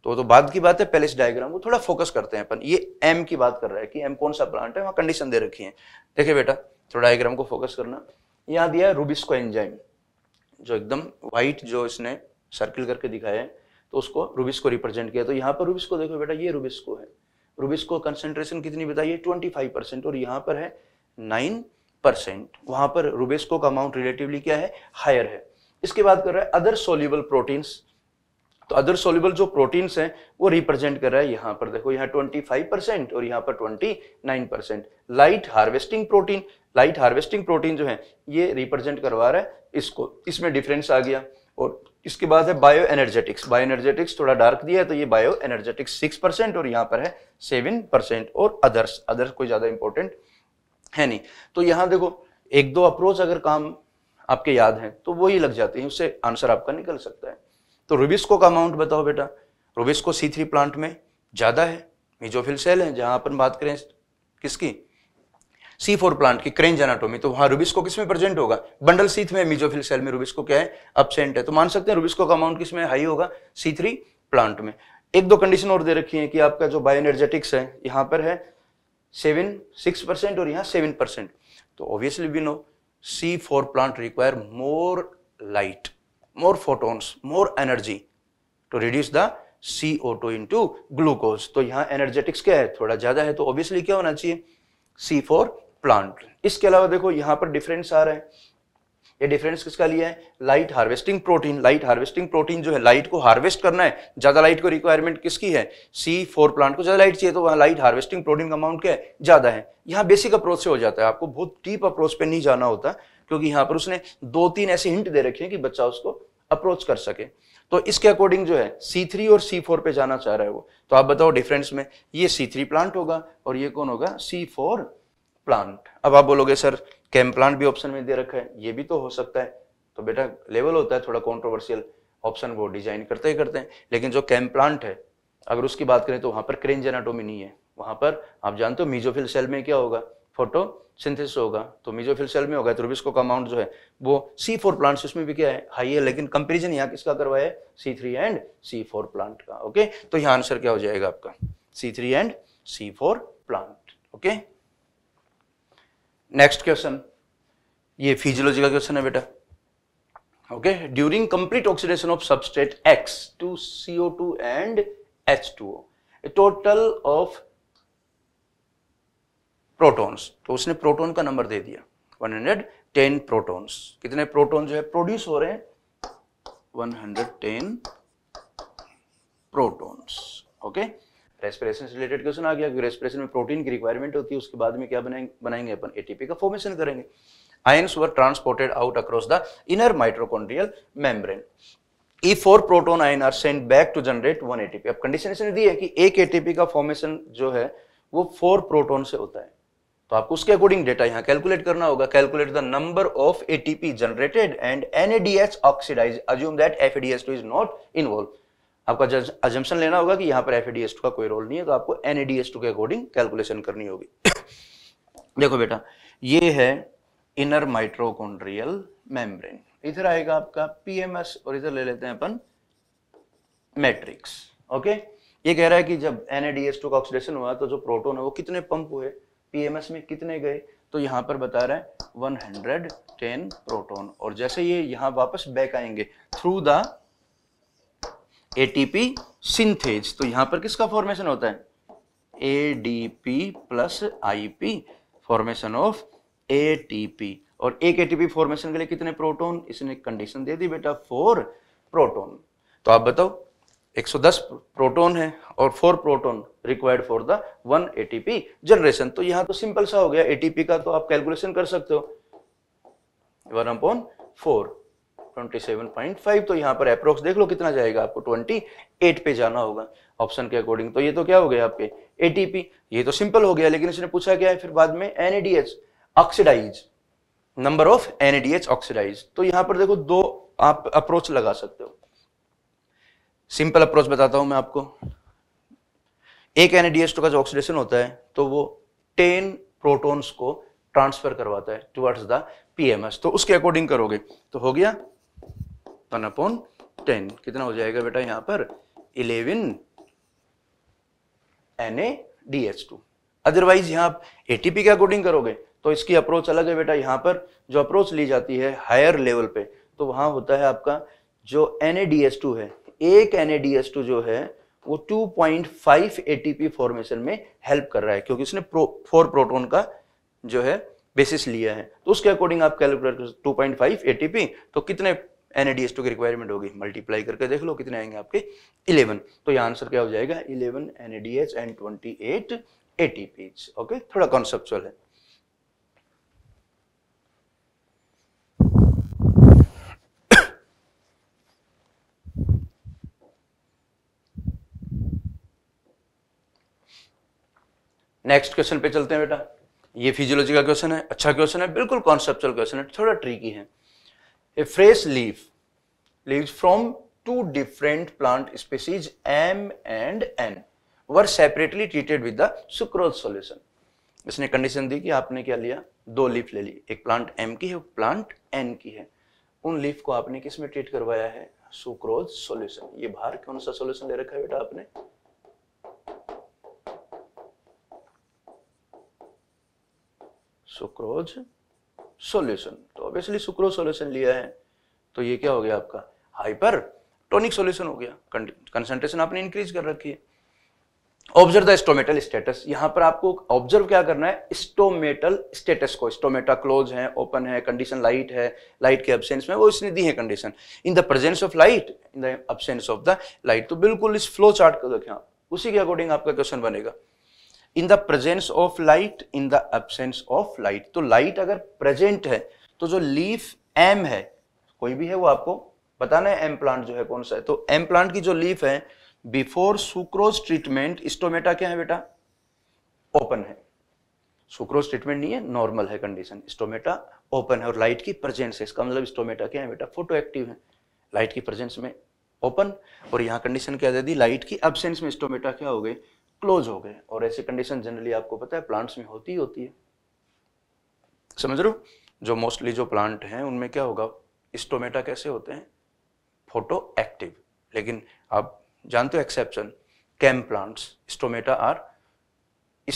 तो तो बाद की बात है पहले इस डायग्राम को थोड़ा फोकस करते हैं अपन ये एम की बात कर रहा है कि एम कौन सा प्लांट है वहां कंडीशन दे रखी है देखिए बेटा थोड़ा डायग्राम को फोकस करना यहाँ दिया है रूबिस्को एंजाइम जो एकदम व्हाइट जो इसने सर्किल करके दिखाया है तो उसको रूबिस्को रिप्रेजेंट किया तो यहाँ पर रूबिस्को देखो बेटा ये रूबिस्को है रूबिस्को कंसेंट्रेशन कितनी बताइए ट्वेंटी फाइव परसेंट और यहाँ पर है नाइन परसेंट वहां पर रूबिस्को का अमाउंट रिलेटिवली क्या है हायर है इसके बाद कर रहा है अदर सोल्यूबल प्रोटीन्स तो अदर सोल्यूबल जो प्रोटीन्स हैं वो रिप्रेजेंट कर रहा है यहाँ पर देखो यहाँ ट्वेंटी फाइव परसेंट और यहाँ पर nine percent light harvesting protein light harvesting protein जो है ये रिप्रेजेंट करवा रहा है इसको इसमें डिफरेंस आ गया और इसके बाद है बायो एनर्जेटिक्स बायो एनर्जेटिक्स थोड़ा डार्क दिया है तो ये बायो एनर्जेटिक्स सिक्स परसेंट और यहाँ पर है सेवन परसेंट और अदर्स अदर्स कोई ज़्यादा इंपॉर्टेंट है नहीं तो यहाँ देखो एक दो अप्रोच अगर काम आपके याद हैं तो वही लग जाते हैं उससे आंसर आपका निकल सकता है तो रुबिस्को का अमाउंट बताओ बेटा रुबिस्को सी थ्री प्लांट में ज़्यादा है मिजोफिल सेल है जहां अपन बात करें किसकी सी फोर प्लांट की क्रेंज एनाटोमी तो वहां रुबिस्को किस में प्रेजेंट होगा बंडल सीथ में मिजोफिल सेल में रुबिस्को क्या है अपसेंट है तो मान सकते हैं रुबिस्को का अमाउंट किस में हाई होगा सी थ्री प्लांट में एक दो कंडीशन और दे रखी है कि आपका जो बायो एनर्जेटिक्स है यहां पर है सेवन सिक्स परसेंट और यहाँ सेवन परसेंट तो obviously we know C four plant require more light more photons, more energy to reduce the CO2 into glucose. तो यहाँ energetics क्या है थोड़ा ज़्यादा है तो obviously क्या होना चाहिए C4 plant. इसके अलावा देखो यहाँ पर डिफरेंस आ रहा है ये डिफरेंस किसका लिया है light harvesting protein light harvesting protein जो है लाइट को हार्वेस्ट करना है ज्यादा लाइट को रिक्वायरमेंट किसकी है सी फोर प्लांट को ज्यादा लाइट चाहिए तो वहां लाइट हार्वेस्टिंग प्रोटीन का अमाउंट क्या है ज्यादा है यहाँ बेसिक अप्रोच से हो जाता है आपको बहुत डीप अप्रोच पे नहीं जाना होता क्योंकि यहाँ पर उसने दो तीन ऐसे हिंट दे रखे हैं कि बच्चा उसको अप्रोच कर सके तो इसके अकॉर्डिंग जो है C3 और C4 पे जाना चाह रहा है वो तो आप बताओ डिफरेंस में ये C3 प्लांट होगा और ये कौन होगा C4 प्लांट अब आप बोलोगे सर कैम प्लांट भी ऑप्शन में दे रखा है ये भी तो हो सकता है तो बेटा लेवल होता है थोड़ा कॉन्ट्रोवर्शियल ऑप्शन वो डिजाइन करते ही करते हैं लेकिन जो कैम प्लांट है अगर उसकी बात करें तो वहां पर क्रेन जेनाटोमी नहीं है वहां पर आप जानते हो मीजोफिल सेल में क्या होगा फोटो सिंथेसिस होगा तो मीजोफिल सेल में होगा तो रुबिस्को का अमाउंट जो है वो सी फोर प्लांट्स उसमें भी क्या है हाई है लेकिन कंपेरिजन यहाँ किसका करवाया है C three and C four plant का ओके तो यहाँ आंसर क्या हो जाएगा आपका C three and C four plant okay next question ये फिजियोलॉजी का क्वेश्चन है बेटा okay during complete oxidation of substrate X to CO two and H two total of protons तो उसने प्रोटॉन का नंबर दे दिया 110 प्रोटॉन्स कितने प्रोटॉन जो है प्रोड्यूस हो रहे हैं 110 प्रोटॉन्स ओके रेस्पिरेशन से रिलेटेड क्वेश्चन आ गया रेस्पिरेशन में प्रोटीन की रिक्वायरमेंट होती है उसके बाद में क्या बनाएंगे बनाएंगे अपन एटीपी का फॉर्मेशन करेंगे ions were transported out across the inner mitochondrial membrane E four proton ion are send back to generate one ATP अब कंडीशन दी है कि एक एटीपी का फॉर्मेशन जो है वो फोर प्रोटोन से होता है तो आपको उसके अकॉर्डिंग डेटा यहाँ कैलकुलेट करना होगा calculate the number of ATP generated and NADH oxidize assume that FADS is not involve आपका अजम्पशन लेना होगा कि यहां पर एफएडीएस2 का कोई रोल नहीं है तो आपको एनएडीएच2 के अकॉर्डिंग कैलकुलेशन करनी होगी देखो बेटा ये है इनर माइट्रोकॉन्ड्रियल मेम्ब्रेन इधर आएगा आपका पीएमएस और इधर ले लेते हैं अपन मैट्रिक्स ओके ये कह रहा है कि जब एनएडीएस2 का ऑक्सीडेशन हुआ तो जो प्रोटोन है वो कितने पंप हुए पीएमएस में कितने गए तो यहाँ पर बता रहे वन हंड्रेड टेन प्रोटोन और जैसे ये यहां वापस बैक आएंगे थ्रू द एटीपी सिंथेज तो यहां पर किसका फॉर्मेशन होता है ADP plus IP formation of ATP और एक एटीपी फॉर्मेशन के लिए कितने प्रोटोन इसने कंडीशन दे दी बेटा फोर प्रोटोन तो आप बताओ 110 प्रोटॉन है और 4 proton required for the 1 ATP generation तो यहां तो सिंपल सा हो गया एटीपी का तो आप कैलकुलेशन कर सकते हो वन अपॉन फोर ट्वेंटी तो यहां पर अप्रोक्स देख लो कितना जाएगा आपको 28 पे जाना होगा ऑप्शन के अकॉर्डिंग तो ये तो क्या हो गया आपके एटीपी ये तो सिंपल हो गया लेकिन इसने पूछा क्या है फिर बाद में NADH oxidize number of NADH oxidize तो यहां पर देखो दो आप अप्रोच लगा सकते हो सिंपल अप्रोच बताता हूं मैं आपको एक एनएडीएस का जो ऑक्सीडेशन होता है तो वो टेन प्रोटोन को ट्रांसफर करवाता है टुवर्ड्स द पीएमएस तो उसके अकॉर्डिंग करोगे तो हो गया वन अपॉन टेन कितना हो जाएगा बेटा यहां पर eleven N S two otherwise यहां आप एटीपी के अकॉर्डिंग करोगे तो इसकी अप्रोच अलग है बेटा यहाँ पर जो अप्रोच ली जाती है हायर लेवल पे तो वहां होता है आपका जो एन है एक एन जो है वो 2.5 पॉइंट एटीपी फॉर्मेशन में हेल्प कर रहा है क्योंकि उसने प्रो, फोर प्रोटोन का जो है बेसिस लिया है तो उसके अकॉर्डिंग आप कैलकुलेट कर टू पॉइंट एटीपी तो कितने एन की रिक्वायरमेंट होगी मल्टीप्लाई करके देख लो कितने आएंगे आपके 11 तो यहाँ आंसर क्या हो जाएगा 11 एन एंड 28 एटीपीज ओके थोड़ा कॉन्सेप्चुअल है नेक्स्ट क्वेश्चन पे चलते हैं बेटा ये फिजियोलॉजी का क्वेश्चन है अच्छा क्वेश्चन है बिल्कुल कॉन्सेप्चुअल क्वेश्चन है थोड़ा ट्रिकी है a fresh leave leaves from two different plant species M and N were separately treated with the sucrose solution. इसने कंडीशन दी कि आपने क्या लिया दो लीफ ले ली एक प्लांट एम की है प्लांट एन की है उन लीफ को आपने किस में ट्रीट करवाया है सुक्रोज सॉल्यूशन ये बाहर कौन सा सॉल्यूशन ले रखा है बेटा आपने सुक्रोज सोल्यूशन तो ऑब्वियसली सुक्रोज सोल्यूशन लिया है तो ये क्या हो गया आपका हाइपर टोनिक सोल्यूशन हो गया कंसेंट्रेशन आपने इंक्रीज कर रखी है ऑब्जर्व द स्टोमेटल स्टेटस यहां पर आपको ऑब्जर्व क्या करना है स्टोमेटल स्टेटस को स्टोमेटा क्लोज है ओपन है कंडीशन लाइट है लाइट के एब्सेंस में वो इसने दी है condition in the presence of light in the absence of the light तो बिल्कुल इस फ्लो चार्ट को देखें आप उसी के अकॉर्डिंग आपका क्वेश्चन बनेगा in the presence of light in the absence of light तो लाइट अगर प्रेजेंट है तो जो लीफ एम है कोई भी है वो आपको बताना है एम प्लांट जो है कौन सा है तो एम प्लांट की जो लीफ है बिफोर सुक्रोज ट्रीटमेंट स्टोमेटा क्या है बेटा ओपन है सुक्रोज ट्रीटमेंट नहीं है नॉर्मल है कंडीशन स्टोमेटा ओपन है और लाइट की प्रेजेंस है इसका मतलब स्टोमेटा क्या है बेटा फोटो एक्टिव है लाइट की प्रेजेंस में ओपन और यहां कंडीशन क्या दे दी लाइट की एबसेंस में स्टोमेटा क्या हो गई क्लोज हो गए और ऐसी कंडीशन जनरली आपको पता है प्लांट्स में होती ही होती है समझ रहे हो जो मोस्टली जो प्लांट हैं उनमें क्या होगा स्टोमेटा कैसे होते हैं फोटो एक्टिव लेकिन आप जानते हो exception CAM plants stomata are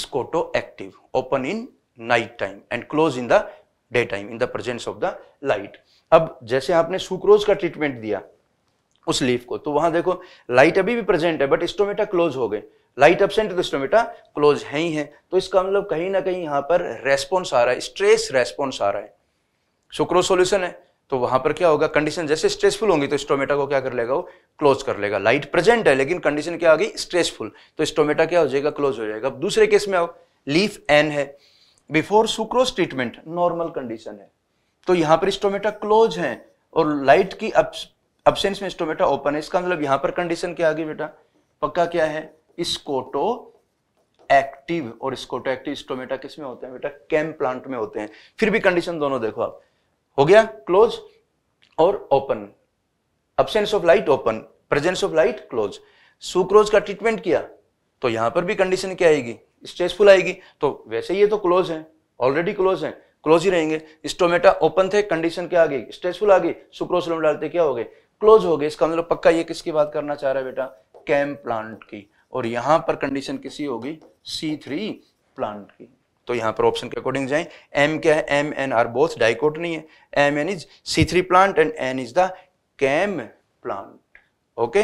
scoto active open in night time and close in the day time in the presence of the light अब जैसे आपने सुक्रोज का ट्रीटमेंट दिया उस लीफ को तो वहां देखो लाइट अभी भी प्रेजेंट है बट स्टोमेटा क्लोज हो गए लाइट एबसेंट तो स्टोमेटा क्लोज है ही है तो इसका मतलब कहीं ना कहीं यहाँ पर रेस्पॉन्स आ रहा है स्ट्रेस रेस्पॉन्स आ रहा है सुक्रो सोल्यूशन है तो वहां पर क्या होगा कंडीशन जैसे स्ट्रेसफुल होंगी तो स्टोमेटा को क्या कर लेगा वो क्लोज कर लेगा लाइट प्रेजेंट है लेकिन कंडीशन क्या आ गई स्ट्रेसफुल तो स्टोमेटा क्या हो जाएगा क्लोज हो जाएगा अब दूसरे केस में आओ लीफ एन है before sucrose treatment normal condition है तो यहाँ पर स्टोमेटा क्लोज है और लाइट की अब्सेंस में स्टोमेटा ओपन है इसका मतलब यहां पर कंडीशन क्या आ गई बेटा पक्का क्या है स्कोटो एक्टिव और स्कोटो एक्टिव स्टोमेटा किसमें होते हैं बेटा कैम प्लांट में होते हैं फिर भी कंडीशन दोनों देखो आप हो गया क्लोज और open absence of light open presence of light close sucrose का ट्रीटमेंट किया तो यहां पर भी कंडीशन क्या आएगी स्ट्रेसफुल आएगी तो वैसे ये तो क्लोज है ऑलरेडी क्लोज है क्लोज ही रहेंगे स्टोमेटा ओपन थे कंडीशन क्या आ गई स्ट्रेसफुल आ गई सुक्रोज डालते क्या हो गए क्लोज हो गए इसका मतलब पक्का ये किसकी बात करना चाह रहा है बेटा कैम प्लांट की और यहां पर कंडीशन किसी होगी सी थ्री प्लांट की तो यहां पर ऑप्शन के अकॉर्डिंग जाए एम क्या है M N are both dicot नहीं है M N is C three plant and N is the CAM plant okay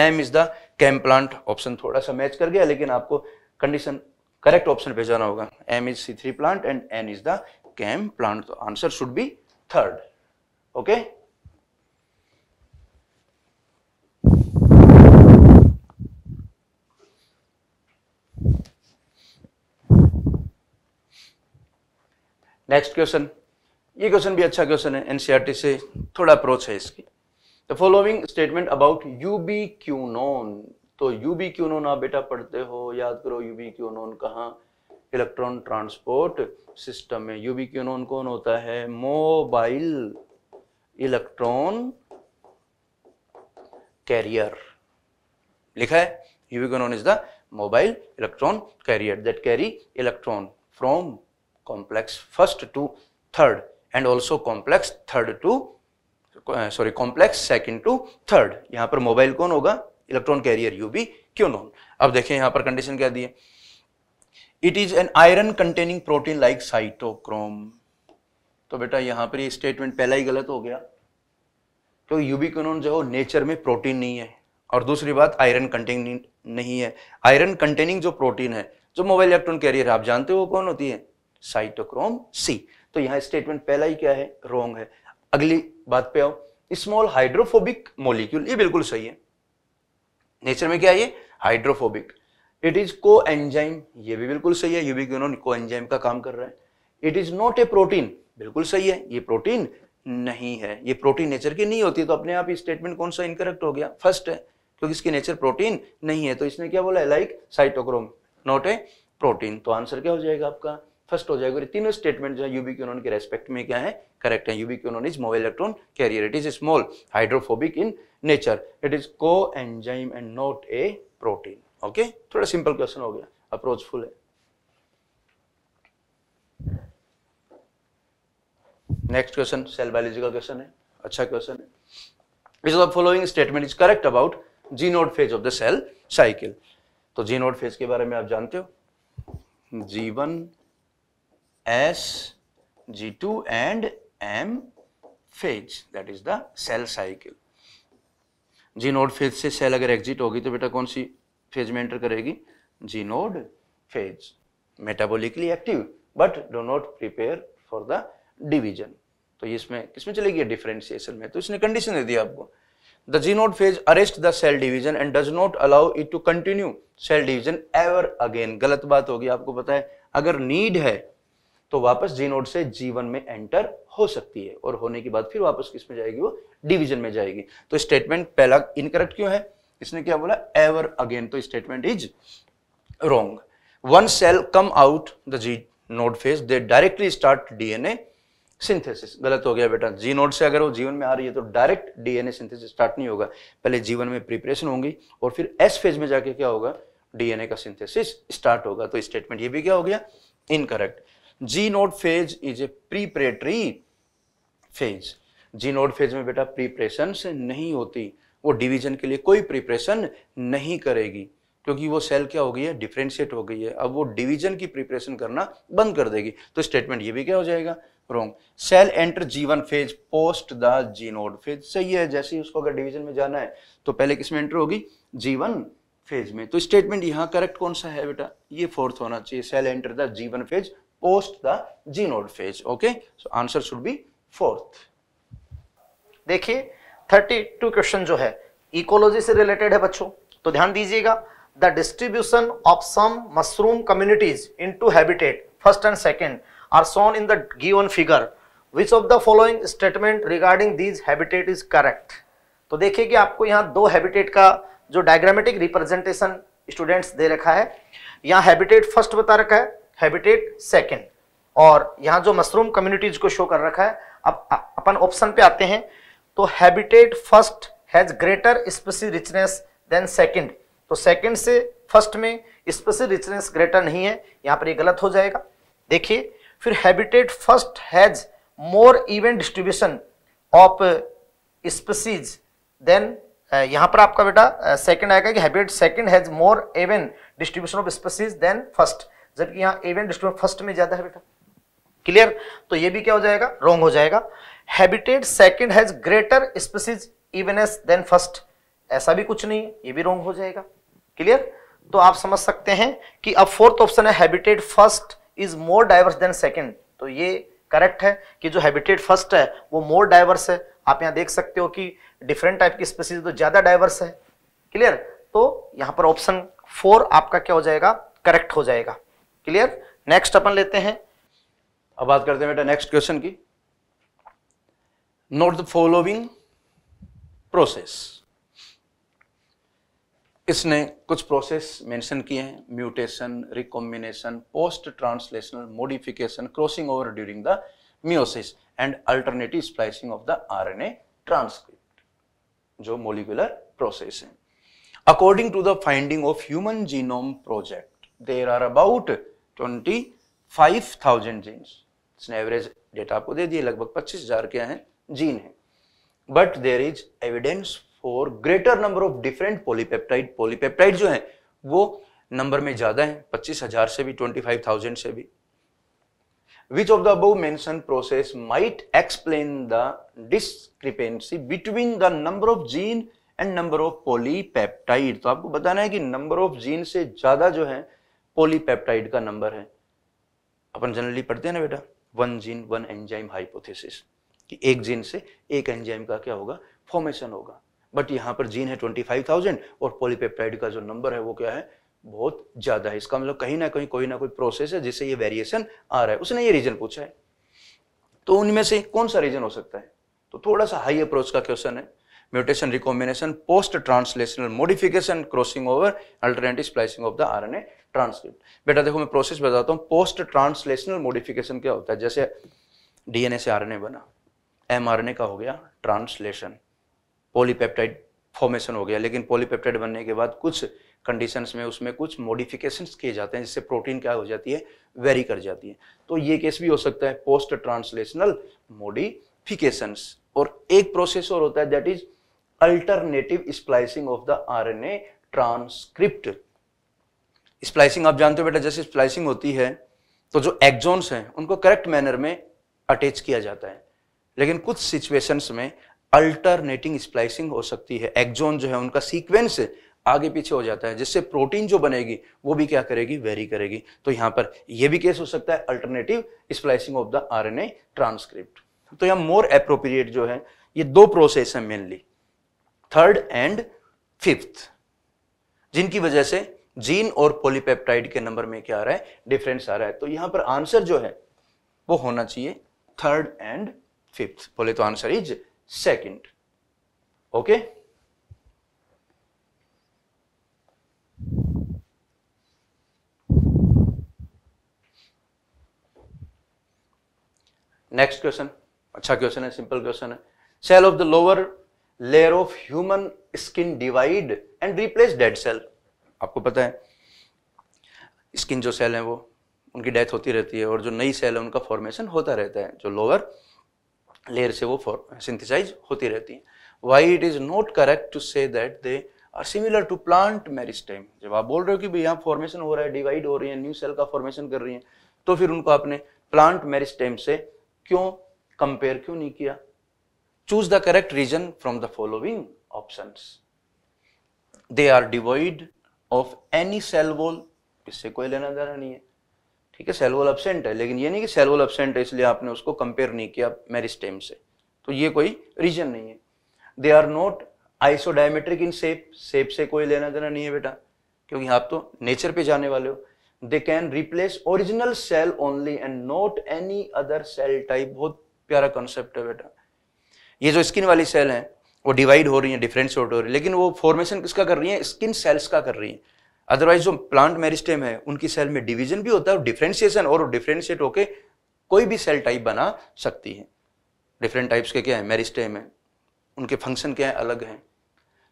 M is the CAM plant option थोड़ा सा मैच कर गया लेकिन आपको कंडीशन करेक्ट ऑप्शन पे जाना होगा M is C three plant and N is the CAM plant answer should be third okay next question ये क्वेश्चन भी अच्छा क्वेश्चन है एनसीईआरटी e से थोड़ा अप्रोच है इसकी the following statement about ubiquinone तो ubiquinone आप बेटा पढ़ते हो याद करो यू बी क्यू नोन कहाँ इलेक्ट्रॉन ट्रांसपोर्ट सिस्टम में यू बी क्यू नोन कौन होता है मोबाइल इलेक्ट्रॉन कैरियर लिखा है ubiquinone is the mobile electron carrier that carry electron from complex first to third and also complex third to sorry complex second to third यहां पर mobile कौन होगा electron carrier ubiquinone अब देखें यहां पर condition क्या दी है it is an iron containing protein like cytochrome तो बेटा यहाँ पर ये स्टेटमेंट पहला ही गलत हो गया क्योंकि यूबी क्यूनोन जो नेचर में प्रोटीन नहीं है और दूसरी बात आयरन कंटेनिंग नहीं है आयरन कंटेनिंग जो प्रोटीन है जो मोबाइल इलेक्ट्रॉन कैरियर आप जानते हो कौन होती है साइटोक्रोम सी तो यहां स्टेटमेंट पहला ही क्या है रॉन्ग है अगली बात पे आओ स्मॉल हाइड्रोफोबिक मोलिक्यूल ये बिल्कुल सही है नेचर में क्या है ये hydrophobic it is coenzyme ये भी बिल्कुल सही है यूबिक्यूनोन को एंजाइम का काम कर रहा है it is not a protein बिल्कुल सही है ये प्रोटीन नहीं है ये प्रोटीन नेचर की नहीं होती तो अपने आप स्टेटमेंट कौन सा इनकरेक्ट हो गया फर्स्ट है क्योंकि इसकी नेचर प्रोटीन नहीं है तो इसने क्या बोला like cytochrome not a protein तो आंसर क्या हो जाएगा आपका फर्स्ट हो जाएगा तीनों स्टेटमेंट जो है यूबी क्यूनोन के रेस्पेक्ट में क्या है करेक्ट है ubiquinone is mobile electron carrier it is small hydrophobic in nature it is coenzyme and not a protein okay थोड़ा सिंपल क्वेश्चन हो गया अप्रोचफुल है नेक्स्ट क्वेश्चन सेल बायोलॉजी का क्वेश्चन है अच्छा क्वेश्चन है is the following statement is correct about G nought phase of the cell cycle तो G nought phase के बारे में आप जानते हो G one S G two and M phase that इज the cell cycle G nought phase से सेल अगर एग्जिट होगी तो बेटा कौन सी फेज में एंटर करेगी G nought phase metabolically active but do not prepare for the division तो ये इसमें किसमें चलेगी डिफरेंशिएशन में तो इसने कंडीशन दे दिया आपको the G nought phase arrest the cell division and does not allow it to continue cell division ever again गलत बात होगी आपको पता है अगर नीड है तो वापस जी नोड से जी वन में एंटर हो सकती है और होने के बाद फिर वापस किस में जाएगी वो डिवीजन में जाएगी तो स्टेटमेंट पहला इनकरेक्ट क्यों है इसने क्या बोला एवर अगेन तो statement is wrong one cell come out the G nought phase they directly start DNA synthesis गलत हो गया बेटा जी नोड से अगर वो जीवन में आ रही है तो डायरेक्ट डीएनए सिंथेसिस स्टार्ट नहीं होगा पहले जीवन में प्रिपरेशन होगी और फिर एस फेज में जाके क्या होगा डीएनए का सिंथेसिस स्टार्ट होगा तो स्टेटमेंट ये भी क्या हो गया incorrect G nought phase is a preparatory phase G nought phase में बेटा प्रीपरेशन नहीं होती वो डिवीजन के लिए कोई प्रिपरेशन नहीं करेगी क्योंकि वो सेल क्या हो गई है डिफ्रेंशिएट हो गई है अब वो डिवीजन की प्रिपरेशन करना बंद कर देगी तो स्टेटमेंट ये भी क्या हो जाएगा wrong cell enter G one phase post the G nought phase सही है जैसे उसको अगर डिवीजन में जाना है तो पहले किसमें एंटर होगी जीवन फेज में तो स्टेटमेंट यहाँ करेक्ट कौन सा है बेटा ये फोर्थ होना चाहिए cell enter the G one phase post the genode phase okay so answer should be fourth देखिए 32 क्वेश्चन जो है इकोलॉजी से रिलेटेड है बच्चों तो ध्यान दीजिएगा the distribution of some mushroom communities into habitat first and second are shown in the given figure which of the following statement regarding these habitat is correct तो देखिए कि आपको यहाँ दो हैबिटेट का जो डायग्रामेटिक रिप्रेजेंटेशन स्टूडेंट्स दे रखा है यहाँ हैबिटेट फर्स्ट बता रखा है हैबिटेट सेकंड और यहां जो मशरूम कम्युनिटीज को शो कर रखा है अब अपन ऑप्शन पे आते हैं तो habitat first has greater species richness than second तो सेकंड से फर्स्ट में स्पेसी रिचनेस ग्रेटर नहीं है यहां पर ये गलत हो जाएगा देखिए फिर habitat first has more even distribution of species than यहां पर आपका बेटा सेकंड आएगा कि habitat second has more even distribution of species than first जबकि यहाँ इवेंट डिस्ट्रीब्यूशन फर्स्ट में ज्यादा है बेटा क्लियर तो ये भी क्या हो जाएगा रॉन्ग हो जाएगा habitat second has greater species evenness than first ऐसा भी कुछ नहीं है ये भी रॉन्ग हो जाएगा क्लियर तो आप समझ सकते हैं कि अब फोर्थ ऑप्शन है habitat first is more diverse than second तो ये करेक्ट है कि जो हैबिटेट फर्स्ट है वो मोर डाइवर्स है आप यहाँ देख सकते हो कि डिफरेंट टाइप की स्पेसीज तो ज़्यादा डाइवर्स है क्लियर तो यहाँ पर ऑप्शन फोर आपका क्या हो जाएगा करेक्ट हो जाएगा क्लियर नेक्स्ट अपन लेते हैं अब बात करते हैं बेटा नेक्स्ट क्वेश्चन की नोट द फॉलोइंग प्रोसेस इसने कुछ प्रोसेस मेंशन किए हैं mutation recombination post translational modification crossing over during the meiosis and alternative splicing of the RNA transcript जो मोलिकुलर प्रोसेस है according to the finding of human genome project there are about twenty five thousand genes इसने average data आपको दे दिए लगभग पच्चीस हजार क्या है जीन है but there is evidence for greater number of different polypeptide polypeptide जो है वो नंबर में ज्यादा है पच्चीस हजार से भी ट्वेंटी फाइव थाउजेंड से भी which of the above mentioned process might explain the discrepancy between the number of gene and number of polypeptide तो आपको बताना है कि नंबर ऑफ जीन से ज्यादा जो है पोलीपेप्टाइड का नंबर है अपन जनरली पढ़ते हैं ना बेटा one gene one enzyme hypothesis कि एक जीन से एक एंजाइम का क्या होगा फॉर्मेशन होगा बट यहाँ पर जीन है ट्वेंटी फाइव थाउजेंड और पॉलीपेप्टाइड का जो नंबर है वो क्या है बहुत ज़्यादा है इसका मतलब कहीं ना कहीं कोई ना कोई प्रोसेस है जिससे ये वेरिएशन आ रहा है उसने ये रीजन पूछा है तो उनमें से कौन सा रीजन हो सकता है तो थोड़ा सा हाई अप्रोच का क्वेश्चन है mutation recombination post translational post crossing over alternative splicing of the R N A transcript बेटा देखो मैं प्रोसेस बताता हूँ पोस्ट ट्रांसलेशनल मॉडिफिकेशन क्या होता है जैसे डीएनए से आरएनए बना एमआरएनए का हो गया ट्रांसलेशन पोलीपेप्टाइड फॉर्मेशन हो गया लेकिन पोलीपेप्टाइड बनने के बाद कुछ कंडीशंस में उसमें कुछ मॉडिफिकेशन किए जाते हैं जिससे प्रोटीन क्या हो जाती है वेरी कर जाती है तो ये केस भी हो सकता है पोस्ट ट्रांसलेशनल मॉडिफिकेशंस और एक प्रोसेस और होता है that is alternative splicing of the RNA transcript splicing आप जानते हो बेटा जैसे स्प्लाइसिंग होती है तो जो एक्जोन्स हैं उनको करेक्ट मैनर में अटैच किया जाता है लेकिन कुछ सिचुएशंस में अल्टरनेटिंग स्प्लाइसिंग हो सकती है एक्जोन जो है उनका सीक्वेंस आगे पीछे हो जाता है जिससे प्रोटीन जो बनेगी वो भी क्या करेगी वेरी करेगी तो यहां पर यह भी केस हो सकता है alternative splicing of the RNA transcript तो यहां मोर अप्रोप्रिएट जो है ये दो प्रोसेस है मेनली थर्ड एंड फिफ्थ जिनकी वजह से जीन और पॉलीपेप्टाइड के नंबर में क्या आ रहा है डिफरेंस आ रहा है तो यहां पर आंसर जो है वो होना चाहिए थर्ड एंड फिफ्थ बोले तो answer is second okay next question अच्छा क्वेश्चन है सिंपल क्वेश्चन है cell of the lower layer of human skin divide and replace dead cell आपको पता है स्किन जो सेल है वो उनकी डेथ होती रहती है और जो नई सेल है उनका फॉर्मेशन होता रहता है जो लोअर लेयर से वो सिंथिसाइज होती रहती है why it is not correct to say that they are similar to plant meristem जब आप बोल रहे हो कि भाई यहाँ फॉर्मेशन हो रहा है डिवाइड हो रही है न्यू सेल का फॉर्मेशन कर रही है तो फिर उनको आपने प्लांट मेरिस्टेम से क्यों कंपेयर क्यों नहीं किया Choose the correct region from the following options. They are devoid of any cell wall. इससे कोई लेना देना नहीं है ठीक है सेल वॉल एबसेंट है लेकिन ये नहीं कि सेल वॉल एबसेंट है इसलिए आपने उसको कंपेयर नहीं किया मेरिस्टेम से तो ये कोई रीजन नहीं है they are not isodiametric in shape shape से कोई लेना देना नहीं है बेटा क्योंकि आप तो नेचर पे जाने वाले हो they can replace original cell only and not any other cell type बहुत प्यारा कॉन्सेप्ट है बेटा ये जो स्किन वाली सेल हैं वो डिवाइड हो रही हैं डिफ्रेंशिएट हो रही है लेकिन वो फॉर्मेशन किसका कर रही है स्किन सेल्स का कर रही हैं अदरवाइज जो प्लांट मेरिस्टेम है उनकी सेल में डिवीजन भी होता है और डिफ्रेंशिएशन और डिफ्रेंशिएट होकर कोई भी सेल टाइप बना सकती है डिफरेंट टाइप्स के क्या है मेरिस्टेम है उनके फंक्शन क्या है अलग हैं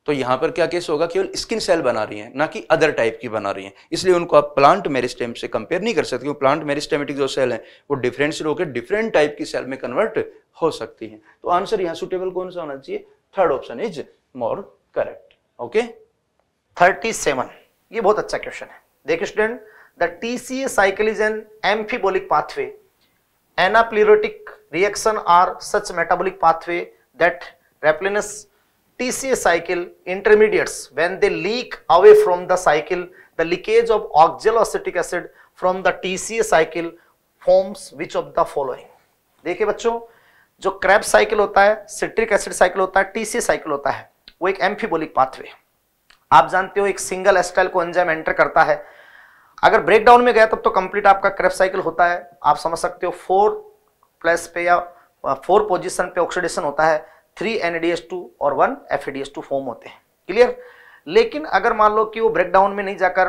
तो यहां पर क्या केस होगा केवल स्किन सेल बना रही हैं ना कि अदर टाइप की बना रही हैं इसलिए उनको आप प्लांट मेरिस्टेम से कंपेयर नहीं कर सकते क्योंकि प्लांट मेरिस्टेमेटिक जो सेल है वो डिफरेंट से होकर डिफरेंट टाइप की सेल में कन्वर्ट हो सकती हैं तो आंसर यहां सुटेबल कौन सा होना चाहिए third option is more correct okay thirty seven ये बहुत अच्छा क्वेश्चन है देखिए student the T C A cycle is an amphibolic pathway anaplerotic reaction are such metabolic pathway that replenish TCA cycle intermediates, when they leak away from the cycle, the leakage of oxaloacetic acid from the TCA cycle forms which of the following? देखिए बच्चों जो Krebs cycle होता है citric acid cycle होता है TC cycle होता है वो एक एम्फीबोलिक पाथवे आप जानते हो एक single acetyl coenzyme enter करता है अगर ब्रेकडाउन में गया तब तो कंप्लीट आपका क्रैप साइकिल होता है आप समझ सकते हो फोर प्लस पे या फोर पोजीशन पे ऑक्सीडेशन होता है थ्री एन और वन एफ फॉर्म होते हैं क्लियर लेकिन अगर मान लो कि वो ब्रेकडाउन में नहीं जाकर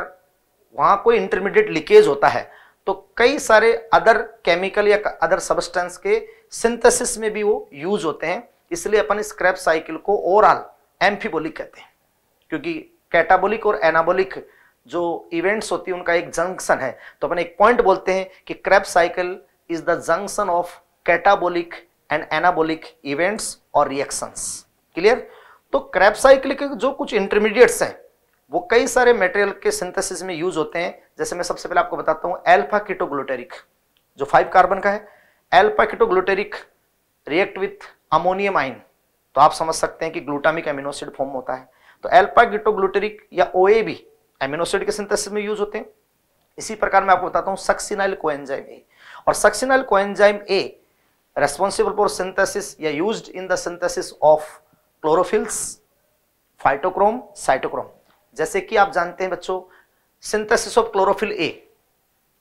वहाँ कोई इंटरमीडिएट लीकेज होता है तो कई सारे अदर केमिकल या अदर सब्सटेंस के सिंथेसिस में भी वो यूज होते हैं इसलिए अपन स्क्रैप साइकिल को ओवरऑल एम्फीबोलिक कहते हैं क्योंकि कैटाबोलिक और एनाबोलिक जो इवेंट्स होती है उनका एक जंक्शन है तो अपन एक पॉइंट बोलते हैं कि Krebs cycle is the junction of catabolic and anabolic events और रिएक्शंस क्लियर तो क्रैप साइकिल के जो कुछ इंटरमीडिएट्स हैं वो कई सारे मटेरियल के सिंथेसिस में यूज होते हैं जैसे मैं सबसे पहले आपको बताता हूँ एल्फा किटोग्लोटेरिक जो फाइव कार्बन का है alpha ketoglutaric react with ammonium ion तो आप समझ सकते हैं कि ग्लूटामिक एमिनोसिड फॉर्म होता है तो एल्फा किटोग्लोटेरिक या ओ भी एमिनोसिड के सिंथेसिस में यूज होते हैं इसी प्रकार मैं आपको बताता हूँ सक्सिनाइल कोएंजाइम ए और succinyl coenzyme A responsible for synthesis yeah, used in the synthesis of chlorophylls phytochrome cytochrome जैसे कि आप जानते हैं बच्चों सिंथेसिस ऑफ क्लोरोफिल ए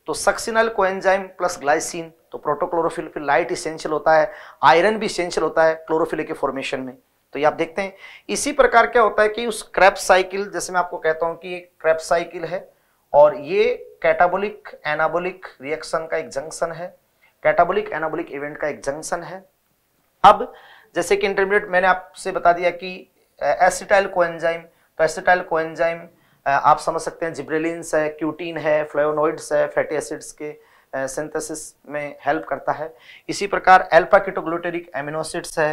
तो सक्सिनल कोएंजाइम प्लस ग्लाइसिन तो प्रोटोक्लोरोफिल फिर लाइट इसेंशियल होता है आयरन भी इसेंशियल होता है क्लोरोफिल के फॉर्मेशन में तो ये आप देखते हैं इसी प्रकार क्या होता है कि उस क्रैप साइकिल जैसे मैं आपको कहता हूं कि ये क्रैप साइकिल है और ये कैटाबोलिक एनाबोलिक रिएक्शन का एक जंक्शन है कैटाबोलिक एनाबोलिक इवेंट का एक जंक्शन है अब जैसे कि इंटरमीडिएट मैंने आपसे बता दिया कि एसिटाइल कोएंजाइम तो एसिटाइल कोएंजाइम आप समझ सकते हैं जिब्रेलिन्स है क्यूटीन है फ्लेवोनोइड्स है फैटी एसिड्स के सिंथेसिस में हेल्प करता है इसी प्रकार एल्फा कीटोग्लूटेरिक एमिनोसिड्स है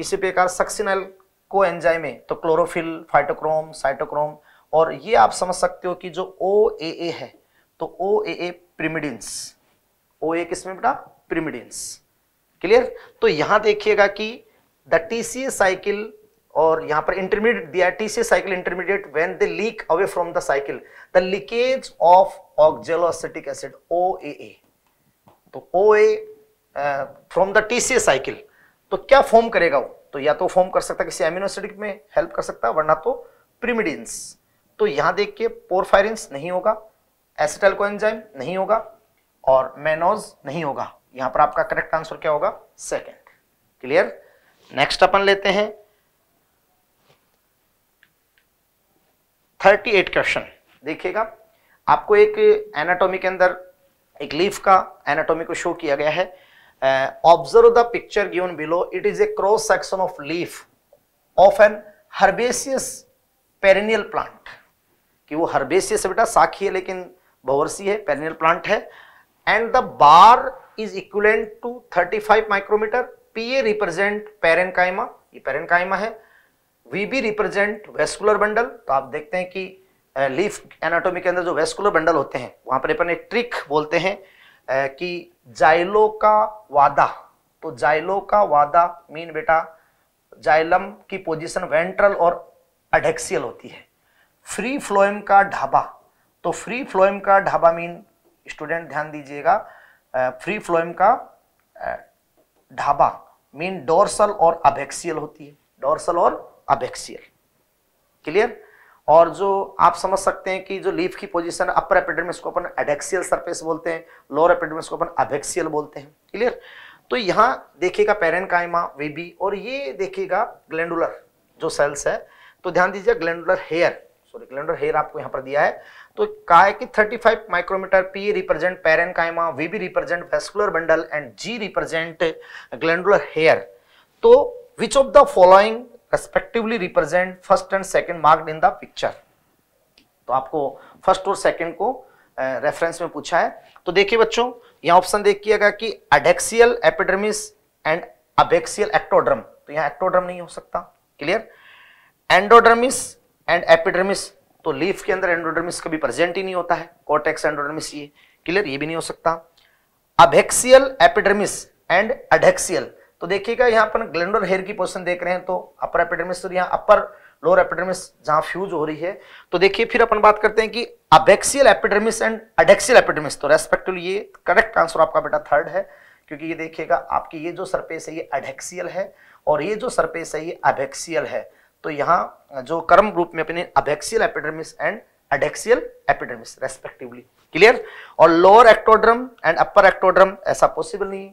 इसी प्रकार सक्सिनल को एंजाइम है तो क्लोरोफिल फाइटोक्रोम साइटोक्रोम और ये आप समझ सकते हो कि जो ओ ए ए है तो ओ ए ए प्रिमिडिन्स ओ ए किसमें बेटा प्रिमिडियंस क्लियर तो यहां देखिएगा कि द टीसीए साइकिल और यहां पर इंटरमीडिएट दिया TCA cycle intermediate when they leak away from the cycle the leakage of oxaloacetic acid O A A तो O A from the TCA cycle तो क्या फॉर्म करेगा वो तो या तो फॉर्म कर सकता है किसी एमिनो एसिड में हेल्प कर सकता है वरना तो प्रिमिडियंस तो यहां देख के पोरफायरेंस नहीं होगा एसिटाइल कोएंजाइम नहीं होगा और मैनोज नहीं होगा यहां पर आपका करेक्ट आंसर क्या होगा सेकंड क्लियर नेक्स्ट अपन लेते हैं 38 क्वेश्चन देखिएगा आपको एक एनाटॉमी के अंदर एक लीफ का एनाटॉमी को शो किया गया है observe the picture given below it is a cross section of leaf of an herbaceous perennial plant कि वो हर्बेसियस बेटा साखी है लेकिन बवरसी है पेरिनियल प्लांट है and the bar is equivalent to 35 micrometer. PA represent parenchyma, ये parenchyma है. VB represent vascular bundle. तो आप देखते हैं कि लीफ uh, एनाटोमी के अंदर जो वेस्कुलर बंडल होते हैं वहां पर अपन एक ट्रिक बोलते हैं uh, कि जाइलो का वादा तो जाइलो का वादा मीन बेटा जाइलम की पोजीशन वेंट्रल और अडेक्सियल होती है फ्री फ्लोएम का ढाबा तो फ्री फ्लोएम का ढाबा मीन स्टूडेंट ध्यान दीजिएगा फ्री फ्लोएम का ढाबा मीन डोर्सल और अभेक्सियल होती है डोर्सल और अभेक्सियल क्लियर और जो आप समझ सकते हैं कि जो लीफ की पोजीशन है अपर एपिडर्म इसको अपन एडेक्सियल सरफेस बोलते हैं लोअर एपिडर्म इसको अपन अभेक्सियल बोलते हैं क्लियर तो यहाँ देखिएगा पेरेंट कायमा वेबी और ये देखिएगा ग्लैंडुलर जो सेल्स है तो ध्यान दीजिए glandular hair sorry glandular hair आपको यहाँ पर दिया है तो कहा है कि 35 माइक्रोमीटर पी रिप्रेजेंट कायमा V B represent vascular bundle and G represent glandular hair तो which of the following respectively represent first and second marked in the picture तो आपको फर्स्ट और सेकेंड को रेफरेंस में पूछा है तो देखिए बच्चों यहाँ ऑप्शन देखिएगा कि adaxial epidermis and abaxial ectoderm तो यहाँ एक्टोड्रम नहीं हो सकता क्लियर एंडोड्रमिस एंड एपिडर्मिस तो लीफ के अंदर एंड्रोडर्मिस कभी प्रेजेंट ही नहीं होता है कॉटेक्स एंड्रोडर्मिस ये क्लियर ये भी नहीं हो सकता अभेक्सियल एपिडर्मिस एंड अडेक्सियल तो देखिएगा यहाँ पर ग्लेंडर हेयर की पोजिशन देख रहे हैं तो अपर एपिडर्मिस और यहाँ अपर लोअर एपिडर्मिस जहाँ फ्यूज हो रही है तो देखिए फिर अपन बात करते हैं कि abaxial epidermis and adaxial epidermis तो रेस्पेक्टिवली ये करेक्ट आंसर आपका बेटा थर्ड है क्योंकि ये देखिएगा आपकी ये जो सरफेस है ये अडेक्सियल है और ये जो सरफेस है ये अबेक्सियल है तो यहाँ जो कर्म रूप में अपने abaxial epidermis and adaxial epidermis respectively clear और lower ectoderm and upper ectoderm ऐसा पॉसिबल नहीं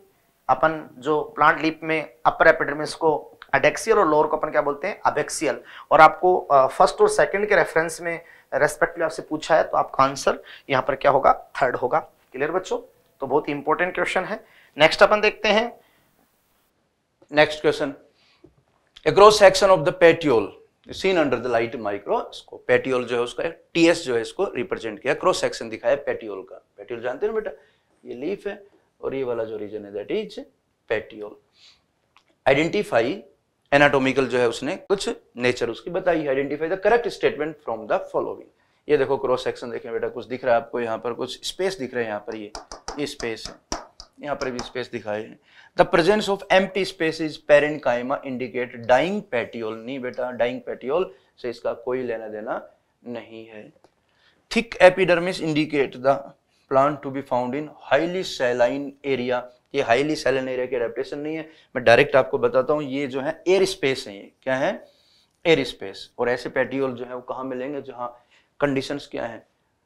अपन जो प्लांट लीप में अपर एपिडर्मिस को एडेक्सियल और लोअर को अपन क्या बोलते हैं अबेक्सियल और आपको फर्स्ट और सेकंड के रेफरेंस में रेस्पेक्टिवली आपसे पूछा है तो आपका आंसर यहाँ पर क्या होगा थर्ड होगा क्लियर बच्चों तो बहुत इंपॉर्टेंट क्वेश्चन है नेक्स्ट अपन देखते हैं next question a cross section of the petiole seen under the light microscope petiole जो है उसका टीएस जो है इसको रिप्रेजेंट किया क्रॉस सेक्शन दिखाया पेट्योल का पेट्योल जानते हैं बेटा ये लीफ है और ये वाला जो रीजन है that is petiole identify anatomical जो है उसने कुछ नेचर उसकी बताई identify the correct statement from the following ये देखो क्रॉस सेक्शन देखें बेटा कुछ दिख रहा है आपको यहाँ पर कुछ स्पेस दिख रहा है यहाँ पर ये स्पेस है यहाँ पर भी स्पेस दिखाए the presence of empty space is parenchyma indicate dying petiole नहीं बेटा डाइंग पेटियोल से इसका कोई लेना देना नहीं है thick epidermis indicate the plant to be found in highly saline area ये हाईली सेलाइन एरिया की एडेप्टेशन नहीं है मैं डायरेक्ट आपको बताता हूँ ये जो है एयर स्पेस है ये क्या है एयर स्पेस और ऐसे पेटियोल जो है वो कहाँ मिलेंगे जहाँ कंडीशंस क्या है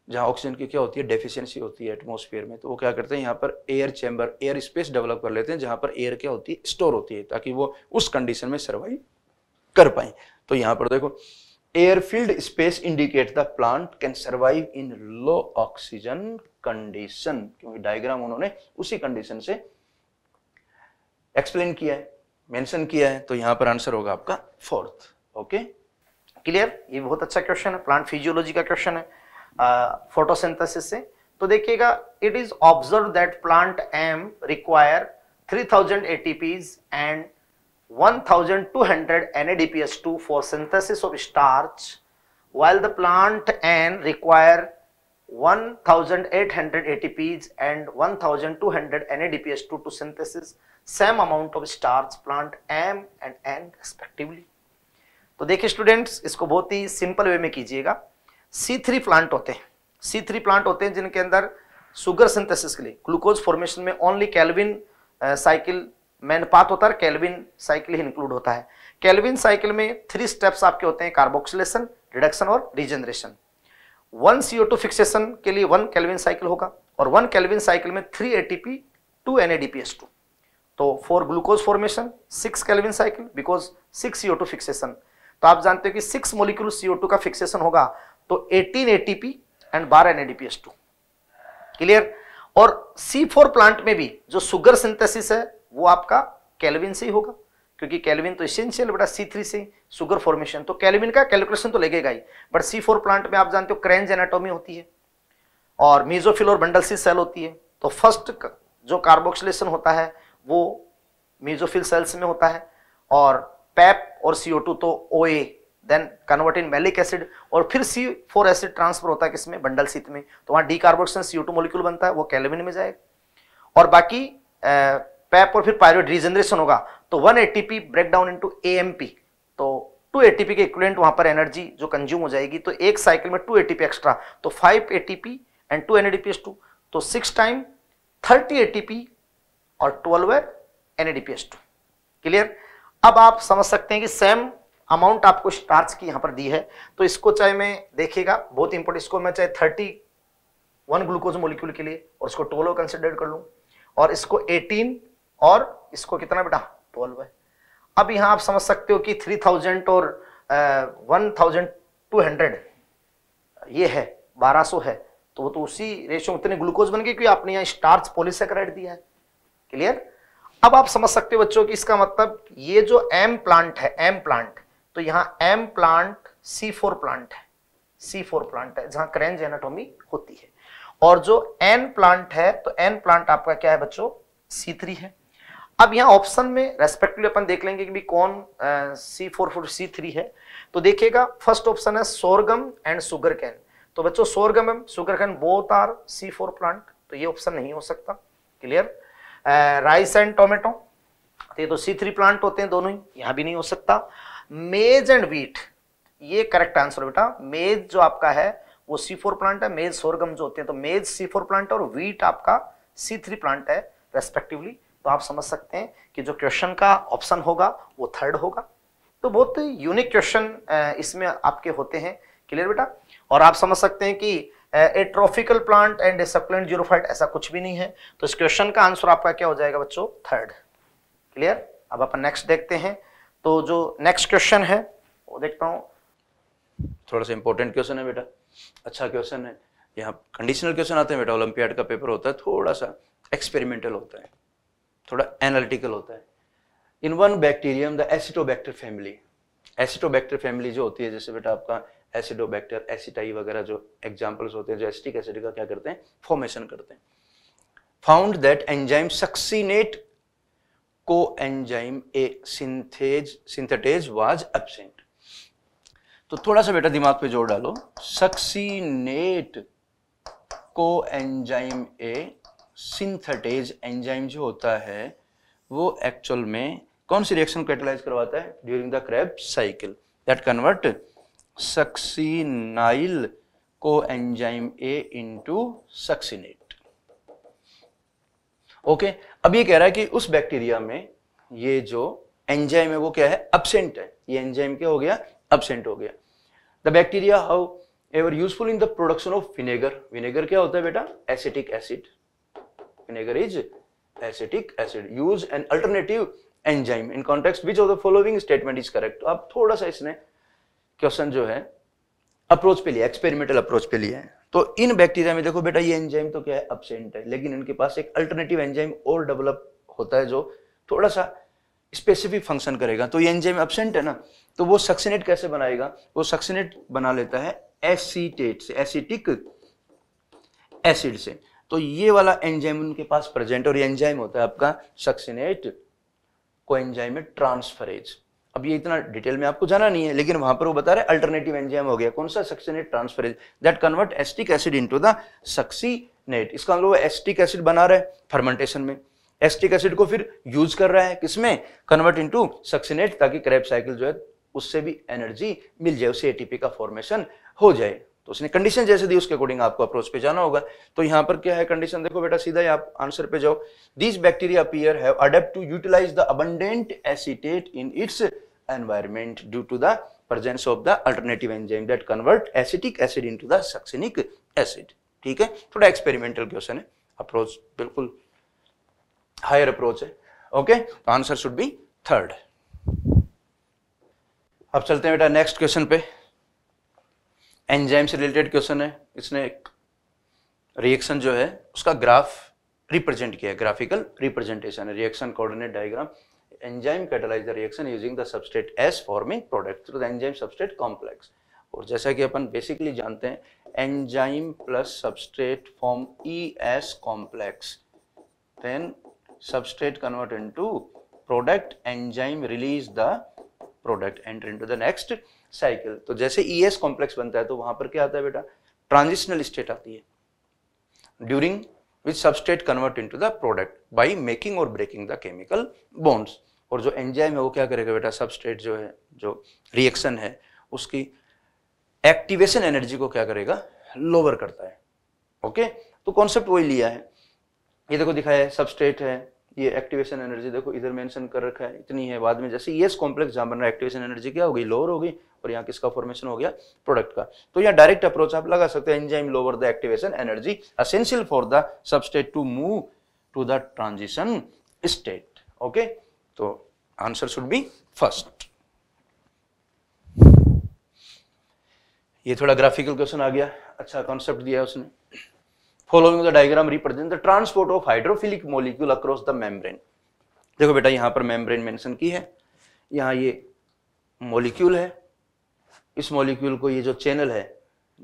जहाँ ऑक्सीजन की क्या होती है डेफिशिएंसी होती है एटमोसफेयर में तो वो क्या करते हैं यहाँ पर air chamber air space develop कर लेते हैं जहाँ पर एयर क्या होती है स्टोर होती है ताकि वो उस कंडीशन में सर्वाइव कर पाए तो यहाँ पर देखो air filled space indicate the plant can survive in low oxygen condition क्योंकि डायग्राम उन्होंने उसी कंडीशन से एक्सप्लेन किया है मेंशन किया है तो यहाँ पर आंसर होगा आपका फोर्थ ओके क्लियर ये बहुत अच्छा क्वेश्चन है प्लांट फिजियोलॉजी का क्वेश्चन है फोटोसिंथेसिस से तो देखिएगा it is observe that plant M require 3000 ATPs and 1200 NADPS2 for synthesis of starch while the plant N require 1800 ATPs and 1200 NADPS2 to synthesis same amount of starch plant M and N respectively. तो देखिए students इसको बहुत ही simple way में कीजिएगा सी three plant होते हैं सी three plant होते हैं जिनके अंदर सुगर सिंथेसिस के लिए ग्लूकोज फॉर्मेशन में only Calvin cycle main path होता है कैलविन साइकिल ही इंक्लूड होता है कैलविन साइकिल में थ्री स्टेप्स आपके होते हैं कार्बोक्सिलेशन रिडक्शन और regeneration one CO two fixation के लिए वन कैलविन साइकिल होगा और वन कैलविन साइकिल में three A T P two N A D P S two तो for glucose formation six Calvin cycle because six CO two fixation तो आप जानते हो कि सिक्स मोलिक्यूल सीओ टू का फिक्सेशन होगा तो 18 एटीपी एंड 12 एनएडीपीएस2 क्लियर और C4 प्लांट में भी जो सुगर सिंथेसिस है वो आपका कैलविन से ही होगा क्योंकि कैलविन तो इसेंशियल बेटा C3 से सुगर फॉर्मेशन तो कैलविन का कैलकुलेशन तो लगेगा ही बट C4 प्लांट में आप जानते हो क्रेंज एनाटोमी होती है और मीजोफिल और बंडलसी सेल होती है तो फर्स्ट जो कार्बोक्सिलेशन होता है वो मीजोफिल सेल्स में होता है और पैप और टू तो O then convert in malic acid और फिर सी फोर एसिड ट्रांसफर होता है किसमें बंडल सीत में तो वहां decarboxylation C two molecule बनता है वो कैलोमिन में जाए और बाकी पैप और फिर पायरोड रीजनरेशन होगा तो one A T P break down into A M P तो टू ए टी पी के इक्वलेंट वहां पर एनर्जी जो कंज्यूम हो जाएगी तो एक साइकिल में two A T P extra तो five A T P and two N A D P S two तो six time thirty A T P और twelve N A D P S two clear अब आप समझ सकते हैं कि same amount आपको स्टार्च की यहाँ पर दी है तो इसको चाहे मैं देखिएगा बहुत इंपॉर्टेंट इसको मैं चाहे थर्टी वन ग्लूकोज मोलिक्यूल के लिए और इसको टोलो कंसिडर कर लूँ और इसको एटीन और इसको कितना बेटा ट्वेल्व है अब यहाँ आप समझ सकते हो कि थ्री थाउजेंड और वन थाउजेंड टू हंड्रेड ये है बारह सौ है तो वो तो उसी रेशो में उतने ग्लूकोज बन गए क्योंकि आपने यहाँ स्टार्च पोलिसक्राइड दिया है क्लियर अब आप समझ सकते हो बच्चों कि इसका मतलब ये जो एम प्लांट है एम प्लांट तो यहां M plant C four plant है सी फोर प्लांट है जहां क्रेंज एनाटोमी होती है और जो एन प्लांट है तो एन प्लांट आपका क्या है बच्चों सी थ्री है अब यहां ऑप्शन में रेस्पेक्टिवली अपन देख लेंगे कि कौन C four four C three है तो देखिएगा फर्स्ट ऑप्शन है सोरगम एंड सुगर कैन तो बच्चों sorghum and sugarcane both are C four plant तो ये ऑप्शन नहीं हो सकता क्लियर राइस एंड टोमेटो तो ये तो सी थ्री प्लांट होते हैं दोनों ही यहां भी नहीं हो सकता मेज एंड वीट ये करेक्ट आंसर बेटा मेज जो आपका है वो सी फोर प्लांट है मेज सोरगम जो होते हैं तो मेज सी फोर प्लांट और वीट आपका सी थ्री प्लांट है रेस्पेक्टिवली तो आप समझ सकते हैं कि जो क्वेश्चन का ऑप्शन होगा वो थर्ड होगा तो बहुत यूनिक क्वेश्चन इसमें आपके होते हैं क्लियर बेटा और आप समझ सकते हैं कि a tropical plant and a succulent xerophyte ऐसा कुछ भी नहीं है तो इस क्वेश्चन का आंसर आपका क्या हो जाएगा बच्चों थर्ड क्लियर अब अपन नेक्स्ट देखते हैं तो जो नेक्स्ट क्वेश्चन है वो देखता हूँ थोड़ा सा इंपॉर्टेंट क्वेश्चन है बेटा अच्छा क्वेश्चन है यहाँ कंडीशनल क्वेश्चन आते हैं बेटा ओलंपियाड का पेपर होता है थोड़ा सा एक्सपेरिमेंटल होता है थोड़ा एनालिटिकल होता है in one bacterium the Acetobacter family Acetobacter family जो होती है जैसे बेटा आपका एसिडोबैक्टर एसिटाई वगैरह जो एग्जाम्पल्स होते हैं जो एसिटिक एसिड का क्या करते हैं फॉर्मेशन करते हैं found that enzyme succinate coenzyme A synthase synthetase was absent तो थोड़ा सा बेटा दिमाग पे जोर डालो सक्सीनेट को एंजाइम ए सिंथेटेज एंजाइम जो होता है वो एक्चुअल में कौन सी रिएक्शन कैटलाइज करवाता है during the Krebs cycle that convert succinyl coenzyme A into succinate okay अब ये कह रहा है कि उस बैक्टीरिया में ये जो एंजाइम है वो क्या है अपसेंट है ये एंजाइम क्या हो गया अपसेंट हो गया the bacteria however useful in the production of vinegar vinegar क्या होता है बेटा acetic acid vinegar is acetic acid use an alternative enzyme in context which of the following statement is correct आप थोड़ा सा इसने क्वेश्चन जो है अप्रोच पे लिया एक्सपेरिमेंटल अप्रोच पे लिया है तो इन बैक्टीरिया में देखो बेटा ये एंजाइम तो क्या है अपसेंट है लेकिन इनके पास एक अल्टरनेटिव एंजाइम और डेवलप होता है जो थोड़ा सा स्पेसिफिक फंक्शन करेगा तो ये एंजाइम अपसेंट है ना तो वो सक्सिनेट कैसे बनाएगा वो सक्सिनेट बना लेता है एसीटेट से एसिटिक एसिड से तो ये वाला एंजाइम उनके पास प्रेजेंट और ये एंजाइम होता है आपका सक्सिनेट को एंजाइम ट्रांसफरेज अब ये इतना डिटेल में आपको जाना नहीं है लेकिन वहां पर वो बता रहे अल्टरनेटिव एंजाइम हो गया कौन सा succinate transfer that convert acetic acid into the succinate इसका मतलब एस्टिक एसिड बना रहा है फर्मेंटेशन में एस्टिक एसिड को फिर यूज कर रहा है किसमें कन्वर्ट इनटू सक्सीनेट ताकि क्रेब साइकिल जो है उससे भी एनर्जी मिल जाए उससे एटीपी का फॉर्मेशन हो जाए तो उसने कंडीशन जैसे दी उसके अकॉर्डिंग आपको अप्रोच पे जाना होगा तो यहां पर क्या है कंडीशन देखो बेटा सीधा आप आंसर पे जाओ this bacteria appear have to utilise the abundant acetate in its environment due to the presence of the alternative enzyme that convert acetic acid into succinic acid ठीक है थोड़ा एक्सपेरिमेंटल क्वेश्चन है approach बिल्कुल higher approach है okay तो answer should be third अब चलते हैं बेटा नेक्स्ट क्वेश्चन पे एंजाइम से रिलेटेड क्वेश्चन है इसने रिएक्शन जो है उसका ग्राफ रिप्रेजेंट किया graphical representation reaction coordinate diagram enzyme catalyse the reaction using the substrate S forming product through the enzyme substrate complex और जैसा कि अपन बेसिकली जानते हैं enzyme plus substrate form E S complex then substrate convert into product enzyme release the product enter into the next cycle तो जैसे ई S complex बनता है तो वहां पर क्या आता है बेटा ट्रांजिशनल स्टेट आती है during which substrate convert into the product by making और ब्रेकिंग द केमिकल बॉन्ड्स और जो एंजाइम है वो क्या करेगा बेटा सबस्टेट जो है जो रिएक्शन है उसकी एक्टिवेशन एनर्जी को क्या करेगा लोअर करता है ओके तो कॉन्सेप्ट वही लिया है ये देखो दिखाया है सबस्टेट है ये एक्टिवेशन एनर्जी देखो इधर मेंशन कर रखा है इतनी है बाद में जैसे ये कॉम्प्लेक्स जहाँ बन रहा है एक्टिवेशन एनर्जी क्या होगी लोअर होगी और यहाँ किसका फॉर्मेशन हो गया प्रोडक्ट का तो यहाँ डायरेक्ट अप्रोच आप लगा सकते हैं enzyme lower the activation energy essential for the substrate to move to the transition state okay तो आंसर शुड बी फर्स्ट ये थोड़ा ग्राफिकल क्वेश्चन आ गया अच्छा कॉन्सेप्ट दिया उसने following the diagram represents the transport of hydrophilic molecule across the membrane देखो बेटा यहां पर मेम्ब्रेन मेंशन की है यहां ये मॉलिक्यूल है इस मॉलिक्यूल को ये जो चैनल है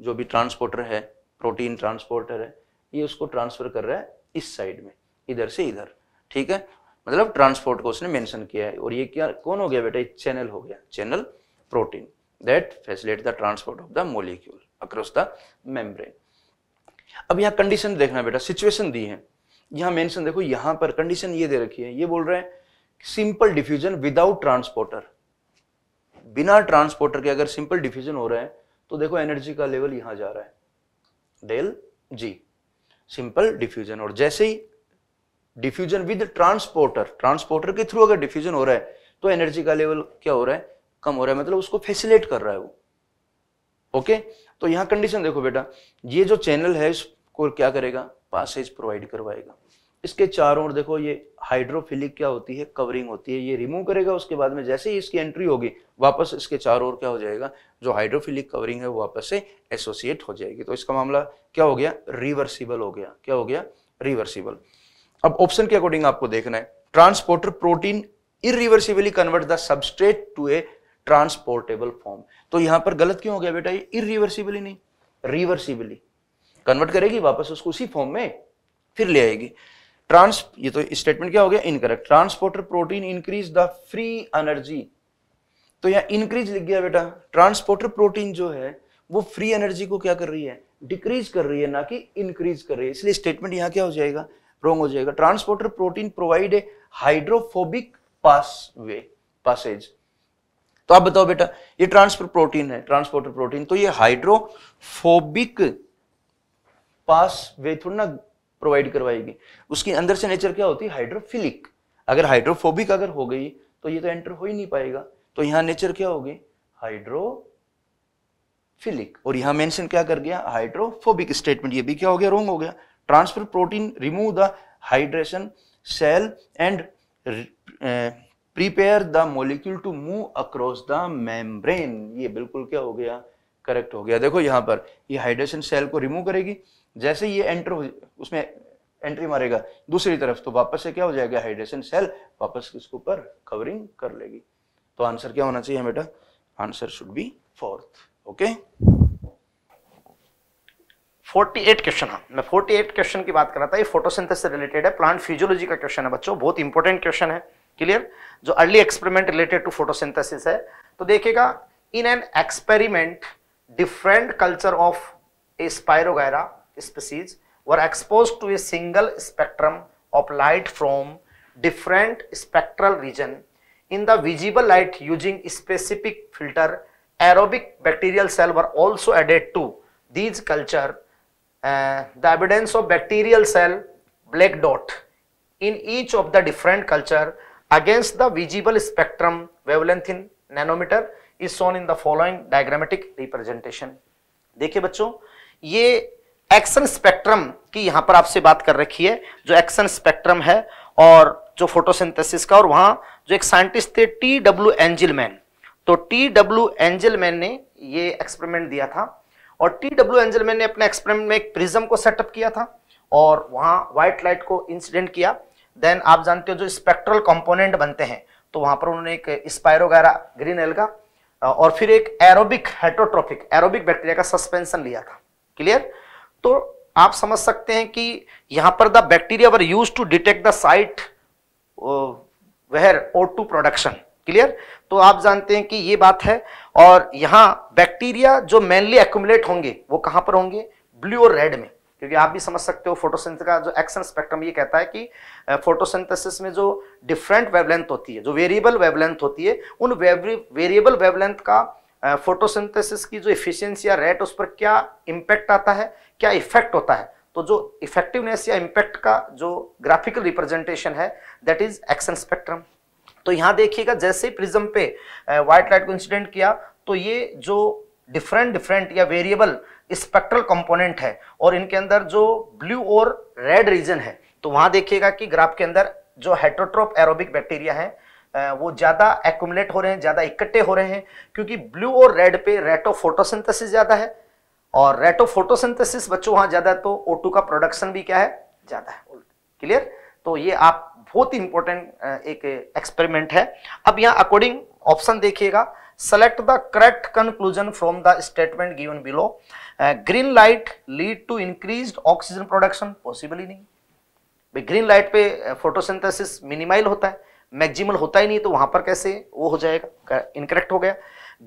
जो भी ट्रांसपोर्टर है प्रोटीन ट्रांसपोर्टर है ये उसको ट्रांसफर कर रहा है इस साइड में इधर से इधर ठीक है मतलब ट्रांसपोर्ट को उसने मेंशन किया है और ये क्या कौन हो गया बेटा चैनल हो गया channel protein that facilitate the transport of the molecule across the membrane अब यहाँ कंडीशन देखना बेटा सिचुएशन दी है यहां मेंशन देखो यहां पर कंडीशन ये दे रखी है ये बोल रहे हैं सिंपल डिफ्यूजन विदाउट ट्रांसपोर्टर बिना ट्रांसपोर्टर के अगर सिंपल डिफ्यूजन हो रहा है तो देखो एनर्जी का लेवल यहां जा रहा है डेल जी सिंपल डिफ्यूजन और जैसे ही डिफ्यूजन विद ट्रांसपोर्टर ट्रांसपोर्टर के थ्रू अगर डिफ्यूजन हो रहा है तो एनर्जी का लेवल क्या हो रहा है कम हो रहा है मतलब उसको फैसिलेट कर रहा है वो ओके तो यहाँ कंडीशन देखो बेटा ये जो चैनल है इसको क्या करेगा पासेज प्रोवाइड करवाएगा इसके चारों ओर देखो ये हाइड्रोफिलिक क्या होती है कवरिंग होती है ये रिमूव करेगा उसके बाद में जैसे ही इसकी एंट्री होगी वापस इसके चारों ओर क्या हो जाएगा जो हाइड्रोफिलिक कवरिंग है वो वापस से एसोसिएट हो जाएगी तो इसका मामला क्या हो गया रिवर्सिबल हो गया क्या हो गया रिवर्सिबल अब ऑप्शन के अकॉर्डिंग आपको देखना है transporter protein irreversibly convert the substrate to a transportable form तो यहां पर गलत क्यों हो गया बेटा ये इरिवर्सिबली नहीं रिवर्सिबली कन्वर्ट करेगी वापस उसको उसी फॉर्म में फिर ले आएगी ट्रांस ये तो स्टेटमेंट क्या हो गया incorrect transporter protein increase the free energy तो यहां इंक्रीज लिख गया बेटा ट्रांसपोर्टर प्रोटीन जो है वो फ्री एनर्जी को क्या कर रही है डिक्रीज कर रही है ना कि इंक्रीज कर रही है इसलिए स्टेटमेंट यहां क्या हो जाएगा रॉन्ग हो जाएगा transporter protein provide a hydrophobic pass way passage तो आप बताओ बेटा ये ट्रांसफर प्रोटीन है ट्रांसपोर्टर प्रोटीन तो ये हाइड्रोफोबिक पास वे थोड़ी ना प्रोवाइड करवाएगी उसके अंदर से नेचर क्या होती है हाइड्रोफिलिक अगर हाइड्रोफोबिक अगर हो गई तो ये तो एंटर हो ही नहीं पाएगा तो यहां नेचर क्या होगी हाइड्रोफिलिक और यहां मेंशन क्या कर गया हाइड्रोफोबिक स्टेटमेंट ये भी क्या हो गया रोंग हो गया transfer protein remove the hydration shell and prepare the molecule to move across the membrane ये बिल्कुल क्या हो गया करेक्ट हो गया देखो यहाँ पर ये हाइड्रेशन सेल को रिमूव करेगी जैसे ये एंटर हो उसमें एंट्री मारेगा दूसरी तरफ तो वापस से क्या हो जाएगा हाइड्रेशन सेल वापस इसके ऊपर कवरिंग कर लेगी तो आंसर क्या होना चाहिए बेटा answer should be fourth okay 48 question है मैं 48 क्वेश्चन की बात कर रहा था ये फोटोसिंथेसिस से रिलेटेड है प्लांट फिजियोलॉजी का क्वेश्चन है बच्चों बहुत इंपॉर्टेंट क्वेश्चन है क्लियर जो early experiment related to photosynthesis है तो देखेगा in an experiment different culture of a Spirogyra species were expose to a single spectrum of light from different spectral region in the visible light using specific filter aerobic bacterial cell were also added to these culture the evidence of bacterial cell black dot in each of the different culture against the visible spectrum wavelength in nanometer is shown in the following diagrammatic representation. देखिए बच्चों ये action spectrum की यहां पर आपसे बात कर रखी है जो एक्शन स्पेक्ट्रम है और जो फोटोसिंथेसिस का और वहां जो एक साइंटिस्ट थे टी डब्ल्यू एंजिलमैन तो टी डब्ल्यू एंजिलमैन ने ये एक्सपेरिमेंट दिया था और टी डब्ल्यू एंजिलमैन ने अपने एक्सपेरिमेंट में एक प्रिज्म को सेटअप किया था और वहां व्हाइट लाइट को इंसिडेंट किया देन आप जानते हो जो स्पेक्ट्रल कंपोनेंट बनते हैं तो वहां पर उन्होंने एक स्पायरोगैरा ग्रीन एल का और फिर एक एरोबिक हेटोट्रोफिक एरोबिक बैक्टीरिया का सस्पेंशन लिया था क्लियर तो आप समझ सकते हैं कि यहां पर the bacteria were used to detect the site where O two production clear तो आप जानते हैं कि ये बात है और यहाँ बैक्टीरिया जो मेनली एक्यूमुलेट होंगे वो कहां पर होंगे ब्लू और रेड में क्योंकि आप भी समझ सकते हो फोटोसिंथेसिस का जो एक्शन स्पेक्ट्रम ये कहता है कि फोटोसिंथेसिस में जो डिफरेंट वेवलेंथ होती है जो वेरिएबल वेवलेंथ होती है उन वेरिएबल वेवलेंथ का फोटोसिंथेसिस की जो इफिशियंसी या रेट उस पर क्या इम्पैक्ट आता है क्या इफेक्ट होता है तो जो इफेक्टिवनेस या इम्पैक्ट का जो ग्राफिकल रिप्रेजेंटेशन है दैट इज एक्शन स्पेक्ट्रम तो यहाँ देखिएगा जैसे प्रिज्म पे व्हाइट लाइट को इंसिडेंट किया तो ये जो डिफरेंट डिफरेंट या वेरिएबल स्पेक्ट्रल कंपोनेंट है और इनके अंदर जो ब्लू और रेड रीजन है तो वहां देखिएगा कि ग्राफ के अंदर जो हेट्रोट्रोप एरोबिक बैक्टीरिया है वो ज़्यादा एक्यूमुलेट हो रहे हैं ज़्यादा इकट्ठे हो रहे हैं क्योंकि ब्लू और रेड पे रेटो फोटोसिंथेसिस ज़्यादा है और रेटो फोटोसिंथेसिस बच्चों वहां ज़्यादा तो ओ का प्रोडक्शन भी क्या है ज़्यादा है क्लियर तो ये आप बहुत ही इंपॉर्टेंट एक एक्सपेरिमेंट है अब यहाँ अकॉर्डिंग ऑप्शन देखिएगा select the correct conclusion from the statement given below uh, green light lead to increased oxygen production possibly नहीं भाई ग्रीन लाइट पे फोटोसिंथेसिस मिनिमाइल होता है मैक्सिमल होता ही नहीं तो वहां पर कैसे वो हो जाएगा इनकरेक्ट हो गया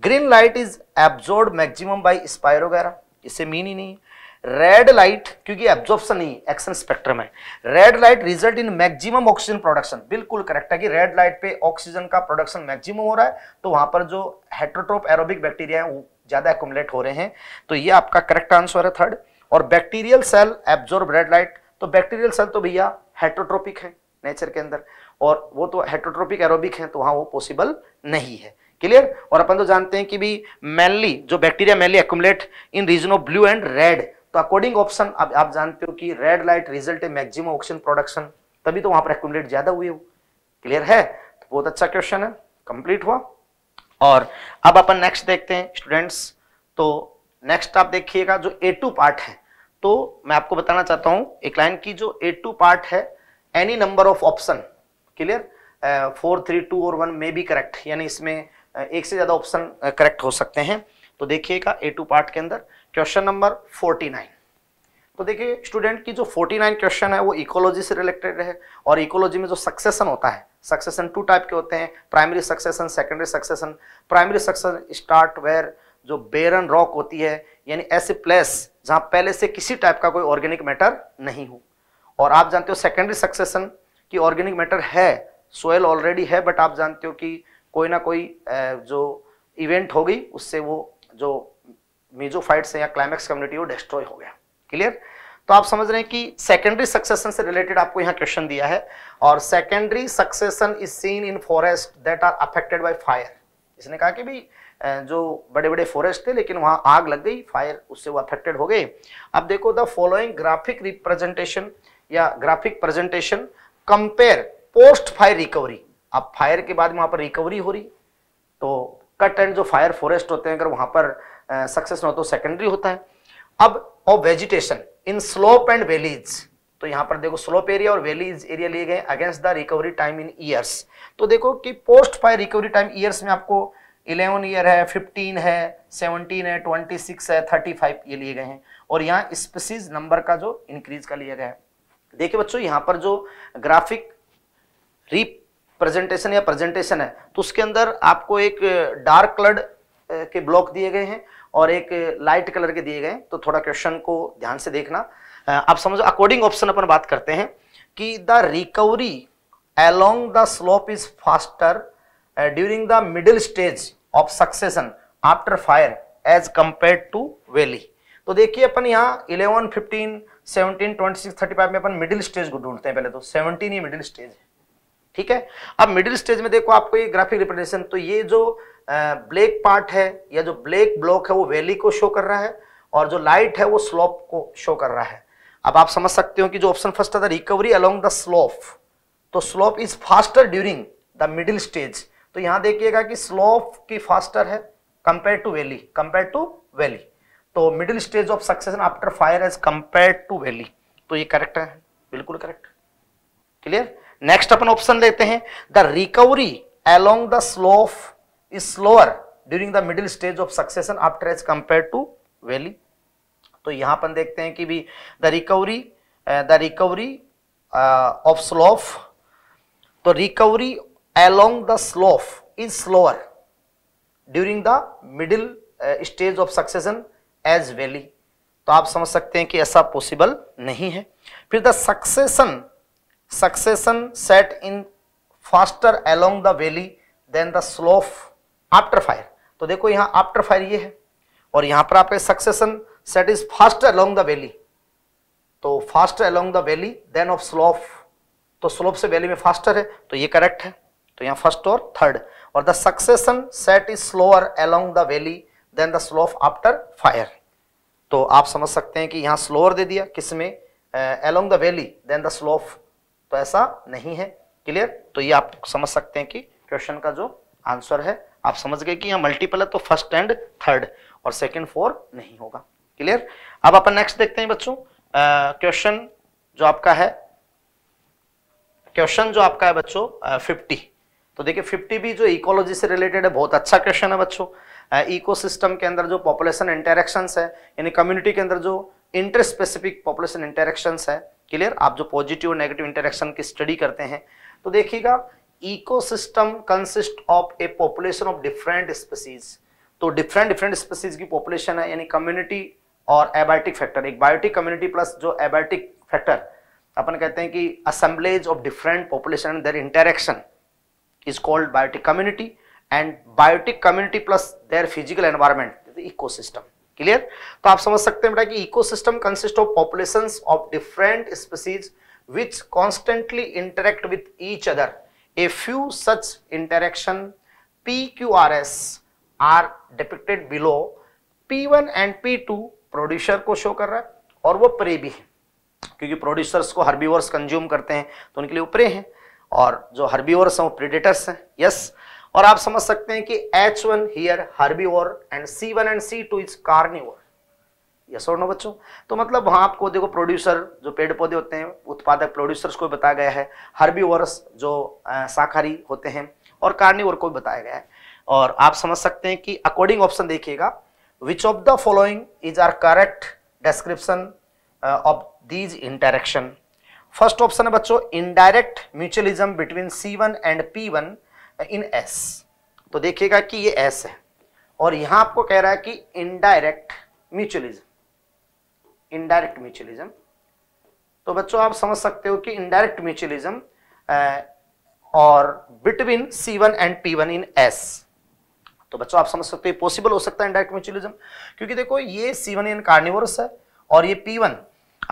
green light is absorb maximum by Spirogyra इससे मीन ही नहीं है रेड लाइट क्योंकि एब्जॉर्प्शन ही एक्शन स्पेक्ट्रम है red light result in maximum oxygen production बिल्कुल करेक्ट है कि रेड लाइट पे ऑक्सीजन का प्रोडक्शन मैक्सिमम हो रहा है तो वहां पर जो हेट्रोट्रोप एरोबिक बैक्टीरिया है वो ज्यादा एकोमुलेट हो रहे हैं तो ये आपका करेक्ट आंसर है थर्ड और bacterial cell absorb red light तो बैक्टीरियल सेल तो भैया हेट्रोट्रोपिक है नेचर के अंदर और वो तो हेट्रोट्रोपिक एरोबिक है तो वहां वो पॉसिबल नहीं है क्लियर और अपन तो जानते हैं कि भी मेनली जो bacteria mainly accumulate in region of blue and red तो अकॉर्डिंग ऑप्शन अब आप जानते हो कि रेड लाइट रिजल्ट है मैक्सिमम ऑक्सीजन प्रोडक्शन तभी तो वहां पर एक्यूमुलेट ज्यादा हुए हो क्लियर है तो बहुत अच्छा क्वेश्चन है कंप्लीट हुआ और अब अपन नेक्स्ट देखते हैं स्टूडेंट्स तो नेक्स्ट आप देखिएगा जो ए टू पार्ट है तो मैं आपको बताना चाहता हूं एक लाइन की जो ए टू पार्ट है any number of option clear four three two और वन मे भी करेक्ट यानी इसमें एक से ज़्यादा ऑप्शन करेक्ट हो सकते हैं तो देखिएगा ए टू पार्ट के अंदर क्वेश्चन नंबर 49 तो देखिए स्टूडेंट की जो 49 क्वेश्चन है वो इकोलॉजी से रिलेटेड है और इकोलॉजी में जो सक्सेशन होता है सक्सेशन टू टाइप के होते हैं primary succession secondary succession primary succession start where जो बेरन रॉक होती है यानी ऐसे प्लेस जहाँ पहले से किसी टाइप का कोई ऑर्गेनिक मैटर नहीं हो और आप जानते हो सेकेंडरी सक्सेशन की ऑर्गेनिक मैटर है सोयल ऑलरेडी है बट आप जानते हो कि कोई ना कोई जो इवेंट होगी उससे वो जो से या क्लाइमैक्स कम्युनिटी वो डिस्ट्रॉय हो गया क्लियर तो आप समझ रहे हैं कि सेकेंडरी सक्सेशन से रिलेटेड आपको यहाँ क्वेश्चन दिया है और secondary succession is seen in forest that are affected by fire इसने कहा कि भाई जो बड़े बड़े फॉरेस्ट थे लेकिन वहाँ आग लग गई फायर उससे वो अफेक्टेड हो गए अब देखो द फॉलोइंग ग्राफिक रिप्रेजेंटेशन या graphic presentation compare post fire recovery अब फायर के बाद वहाँ पर रिकवरी हो रही तो कट एंड जो फायर फॉरेस्ट होते हैं अगर वहाँ पर सक्सेस नॉट तो सेकेंडरी होता है अब और vegetation in slope and valleys तो यहां पर देखो स्लोप एरिया और वेलीज एरिया लिए गए against the recovery time in years तो देखो कि post fire recovery time years में आपको 11 ईयर है 15 है 17 है 26 है 35 ये लिए गए हैं और यहाँ स्पीसीज नंबर का जो इंक्रीज का लिया गया है देखिए बच्चों यहाँ पर जो ग्राफिक रिप्रेजेंटेशन या प्रेजेंटेशन है तो उसके अंदर आपको एक डार्क कलर्ड के ब्लॉक दिए गए हैं और एक लाइट कलर के दिए गए हैं तो थोड़ा क्वेश्चन को ध्यान से देखना आप समझो अकॉर्डिंग ऑप्शन अपन बात करते हैं कि the recovery along the slope is faster during the middle stage of of after fire as compare to valley तो देखिए अपन यहाँ eleven fifteen seventeen twenty six thirty five में अपन मिडिल स्टेज को ढूंढते हैं पहले तो सेवनटीन ही मिडिल स्टेज है ठीक है अब मिडिल स्टेज में देखो आपको ये ग्राफिक रिप्रेजेंटेशन तो ये जो ब्लैक पार्ट है या जो ब्लैक ब्लॉक है वो वैली को शो कर रहा है और जो लाइट है वो स्लोप को शो कर रहा है अब आप समझ सकते हो कि जो ऑप्शन फर्स्ट था रिकवरी अलोंग द स्लोप तो slope is faster during the middle stage तो यहां देखिएगा कि स्लोप की फास्टर है compare to valley compare to valley तो middle stage of succession after fire as compare to valley तो ये करेक्ट है बिल्कुल करेक्ट क्लियर नेक्स्ट अपन ऑप्शन लेते हैं the recovery along the slope is slower during the middle stage of succession after as compare to valley तो यहां पर देखते हैं कि भी the recovery the recovery of slope तो recovery along the slope is slower during the middle stage of succession as valley तो आप समझ सकते हैं कि ऐसा पॉसिबल नहीं है फिर the succession succession set in faster along the valley then the slope after fire तो देखो यहाँ आफ्टर फायर ये है और यहाँ पर आप succession set is fast along the valley तो fast along the valley then of slope तो स्लोप से वैली में फास्टर है तो ये करेक्ट है तो यहाँ फर्स्ट और थर्ड और the succession set is slower along the valley then the slope after fire तो आप समझ सकते हैं कि यहाँ स्लोअर दे दिया किस में along the valley then the slope तो ऐसा नहीं है क्लियर तो ये आप समझ सकते हैं कि क्वेश्चन का जो आंसर है आप समझ गए कि यहाँ मल्टीपल है तो फर्स्ट एंड थर्ड और सेकेंड फोर नहीं होगा क्लियर अब अपन नेक्स्ट देखते हैं बच्चों क्वेश्चन जो आपका है क्वेश्चन जो आपका है बच्चों फिफ्टी तो देखिए 50 भी जो इकोलॉजी से रिलेटेड है बहुत अच्छा क्वेश्चन है बच्चों इकोसिस्टम के अंदर जो पॉपुलेशन इंटरेक्शन है यानी कम्युनिटी के अंदर जो इंटर स्पेसिफिक पॉपुलेशन इंटरेक्शन है क्लियर आप जो पॉजिटिव और नेगेटिव इंटरेक्शन की स्टडी करते हैं तो देखिएगा ecosystem consists of a population of different species तो डिफरेंट डिफरेंट स्पीसीज की पॉपुलेशन है यानी कम्युनिटी और एबायोटिक फैक्टर एक बायोटिक कम्युनिटी प्लस जो एबायोटिक फैक्टर अपन कहते हैं कि assemblage of different population and their interaction is called biotic community and biotic community plus their physical environment ecosystem clear तो आप समझ सकते हैं बेटा कि ecosystem consist of populations of different species which constantly interact with each other A few such interaction PQRS are depicted below. P1 and P2 producer को show कर रहा है और वो प्रे भी है क्योंकि प्रोड्यूसर्स को हर्बीवर्स कंज्यूम करते हैं तो उनके लिए वो प्रे हैं और जो हर्बीवर्स हैं वो प्रीडेटर्स हैं यस और आप समझ सकते हैं कि H1 one here herbivore and C1 and C2 is carnivore yes और नो बच्चों तो मतलब वहाँ आपको देखो प्रोड्यूसर जो पेड़ पौधे होते हैं उत्पादक प्रोड्यूसर्स को बताया गया है हर्बी जो शाकाहारी होते हैं और कार्निवर को भी बताया गया है और आप समझ सकते हैं कि अकॉर्डिंग ऑप्शन देखिएगा which of the following is are correct description of these interaction first option है बच्चों indirect mutualism between C one and P one in S तो देखिएगा कि ये एस है और यहां आपको कह रहा है कि इनडायरेक्ट म्यूचुअलिज्म इनडायरेक्ट म्यूचुअलिज्म तो बच्चों आप समझ सकते हो कि इनडायरेक्ट म्यूचुअलिज्म और between C one and P one in S तो बच्चों आप समझ सकते हो पॉसिबल हो सकता है इनडायरेक्ट म्यूचुअलिज्म क्योंकि देखो ये सी वन इन कार्निवर्स है और ये पी वन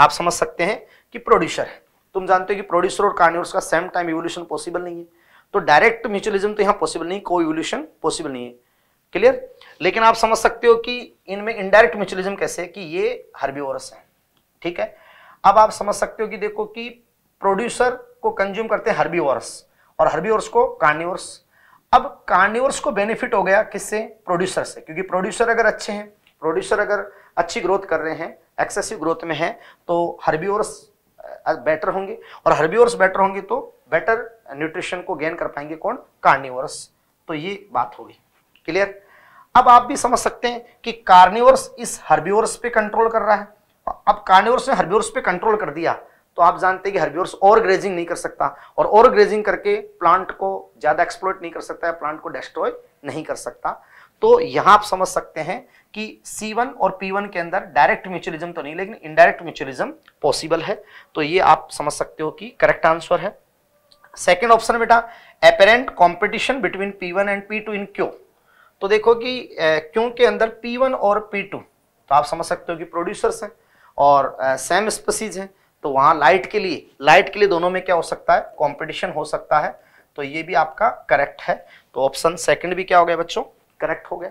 आप समझ सकते हैं कि प्रोड्यूसर है तुम जानते हो कि प्रोड्यूसर और कार्निवर्स का सेम टाइम इवोल्यूशन पॉसिबल नहीं है तो डायरेक्ट म्यूचुअलिज्म तो यहां पॉसिबल नहीं को इवोल्यूशन पॉसिबल नहीं है क्लियर लेकिन आप समझ सकते हो कि इनमें इनडायरेक्ट म्यूचुअलिज्म कैसे कि ये हर्बीवोरस है ठीक है अब आप समझ सकते हो कि देखो कि प्रोड्यूसर को कंज्यूम करते हैं हर्बीवोरस और हर्बीवोरस को कार्निवर्स अब कार्निवर्स को बेनिफिट हो गया किससे प्रोड्यूसर से क्योंकि प्रोड्यूसर अगर अच्छे हैं प्रोड्यूसर अगर अच्छी ग्रोथ कर रहे हैं एक्सेसिव ग्रोथ में है तो हर्बीवर्स बेटर होंगे और हर्बीवर्स बेटर होंगे तो बेटर न्यूट्रिशन को गेन कर पाएंगे कौन कार्निवर्स तो ये बात होगी क्लियर अब आप भी समझ सकते हैं कि कार्निवर्स इस हर्बिवर्स पे कंट्रोल कर रहा है अब कार्निवर्स ने हर्बिवर्स पे कंट्रोल कर दिया तो आप जानते हैं कि हर्बिवर्स और ग्रेजिंग नहीं कर सकता और और ग्रेजिंग करके प्लांट को ज़्यादा एक्सप्लोइट नहीं कर सकता है प्लांट को डिस्ट्रॉय नहीं कर सकता तो यहां आप समझ सकते हैं कि C1 और P1 के अंदर डायरेक्ट म्यूचुअलिज्म तो नहीं लेकिन इनडायरेक्ट म्यूचुअलिज्म पॉसिबल है तो ये आप समझ सकते हो कि करेक्ट आंसर है सेकेंड ऑप्शन बेटा apparent competition between P1 and P2 in क्यों तो देखो कि क्यों के अंदर वन और पी टू तो आप समझ सकते हो कि प्रोड्यूसर्स हैं और सेम स्पीसीज हैं तो वहां लाइट के लिए लाइट के लिए दोनों में क्या हो सकता है कॉम्पिटिशन हो सकता है तो ये भी आपका करेक्ट है तो ऑप्शन सेकेंड भी क्या हो गया बच्चों करेक्ट हो गया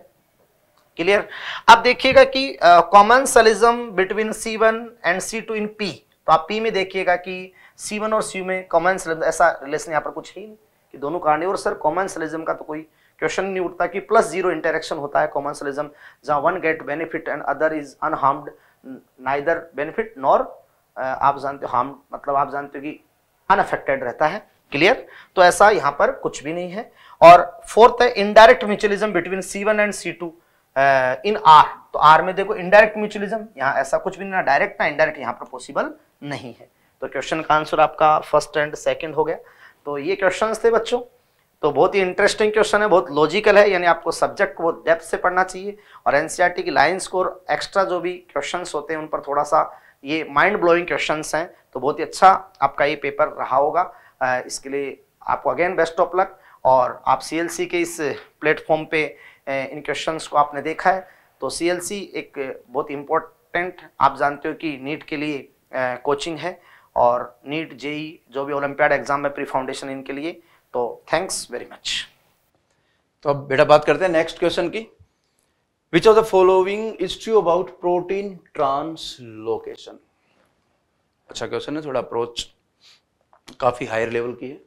क्लियर अब देखिएगा कि commensalism between C one and C two in P तो आप पी में देखिएगा कि सी वन और सी में कॉमन सलिज्म ऐसा रिलेशन यहाँ पर कुछ ही नहीं कि दोनों कारण और सर कॉमन सेलिज्म का तो कोई क्वेश्चन नहीं उठता कि प्लस जीरो इंटरेक्शन होता है कॉमनसलिज्म जहाँ one get benefit and other is unharmed neither benefit nor आप जानते हो हार्म मतलब आप जानते हो कि अनअफेक्टेड रहता है क्लियर तो ऐसा यहाँ पर कुछ भी नहीं है और फोर्थ है indirect mutualism between C one and C two in R तो आर में देखो इनडायरेक्ट म्यूचुअलिज्म यहाँ ऐसा कुछ भी नहीं ना डायरेक्ट ना इनडायरेक्ट यहाँ पर पॉसिबल नहीं है तो क्वेश्चन का आंसर आपका फर्स्ट एंड सेकेंड हो गया तो ये क्वेश्चन थे बच्चों तो बहुत ही इंटरेस्टिंग क्वेश्चन है बहुत लॉजिकल है यानी आपको सब्जेक्ट को बहुत डेप्थ से पढ़ना चाहिए और एन e की लाइन स्कोर एक्स्ट्रा जो भी क्वेश्चन होते हैं उन पर थोड़ा सा ये माइंड ब्लोइंग क्वेश्चन हैं तो बहुत ही अच्छा आपका ये पेपर रहा होगा इसके लिए आपको अगेन बेस्ट ऑफ लक और आप सी के इस प्लेटफॉर्म पे इन क्वेश्चन को आपने देखा है तो सी एक बहुत इम्पोर्टेंट आप जानते हो कि नीट के लिए कोचिंग है और नीट जेई e e जो भी ओलंपियाड एग्जाम है प्री फाउंडेशन इनके लिए तो थैंक्स वेरी मच तो अब बेटा बात करते हैं नेक्स्ट क्वेश्चन की which of the following is true about protein translocation अच्छा क्वेश्चन है थोड़ा अप्रोच काफी हायर लेवल की है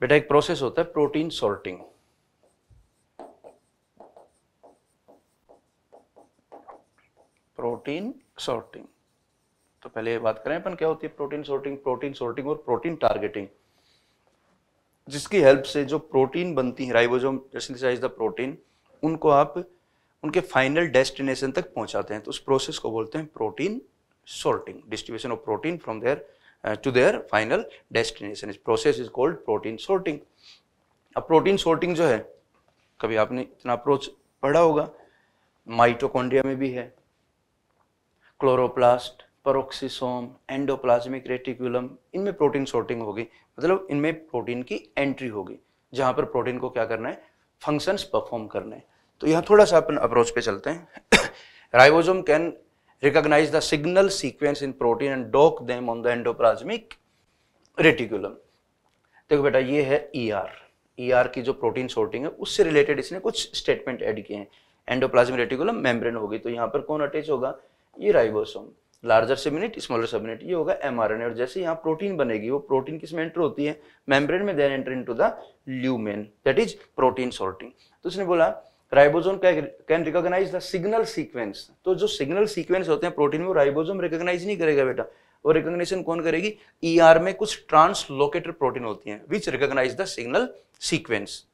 बेटा एक प्रोसेस होता है प्रोटीन सॉर्टिंग प्रोटीन सॉर्टिंग तो पहले बात करें अपन क्या होती है प्रोटीन सॉर्टिंग प्रोटीन सॉर्टिंग और प्रोटीन टारगेटिंग जिसकी हेल्प से जो प्रोटीन बनती है राइबोजोम द प्रोटीन उनको आप उनके फाइनल डेस्टिनेशन तक पहुंचाते हैं तो उस प्रोसेस को बोलते हैं protein sorting distribution of protein from their to their final destination इस process is called protein sorting अब प्रोटीन सॉर्टिंग जो है कभी आपने इतना अप्रोच पढ़ा होगा माइटोकॉन्ड्रिया में भी है क्लोरोप्लास्ट परोक्सीसोम एंडोप्लाज्मिक रेटिकुलम इनमें प्रोटीन सॉर्टिंग होगी मतलब इनमें प्रोटीन की एंट्री होगी जहाँ पर प्रोटीन को क्या करना है फंक्शंस परफॉर्म करने तो यहाँ थोड़ा सा अपन अप्रोच पे चलते हैं ribosome can recognize the signal sequence in protein and dock them on the endoplasmic reticulum देखो बेटा ये है ई आर ई आर की जो प्रोटीन सॉर्टिंग है उससे रिलेटेड इसने कुछ स्टेटमेंट ऐड किए हैं एंडोप्लाज्मिक रेटिकुलम मेम्ब्रेन होगी तो यहाँ पर कौन अटैच होगा ये ribosome larger subunit smaller subunit ये होगा एमआरएनए और जैसे यहाँ प्रोटीन बनेगी वो प्रोटीन किसमें एंटर होती है मेम्ब्रेन में then enter into the lumen that is protein sorting तो उसने बोला ribosome can recognize the signal sequence तो जो सिग्नल सीक्वेंस होते हैं प्रोटीन में वो राइबोसोम रिकॉग्नाइज नहीं करेगा बेटा वो रिकॉग्निशन कौन करेगी ईआर e ER में कुछ ट्रांसलोकेटर प्रोटीन होती हैं which recognize the signal sequence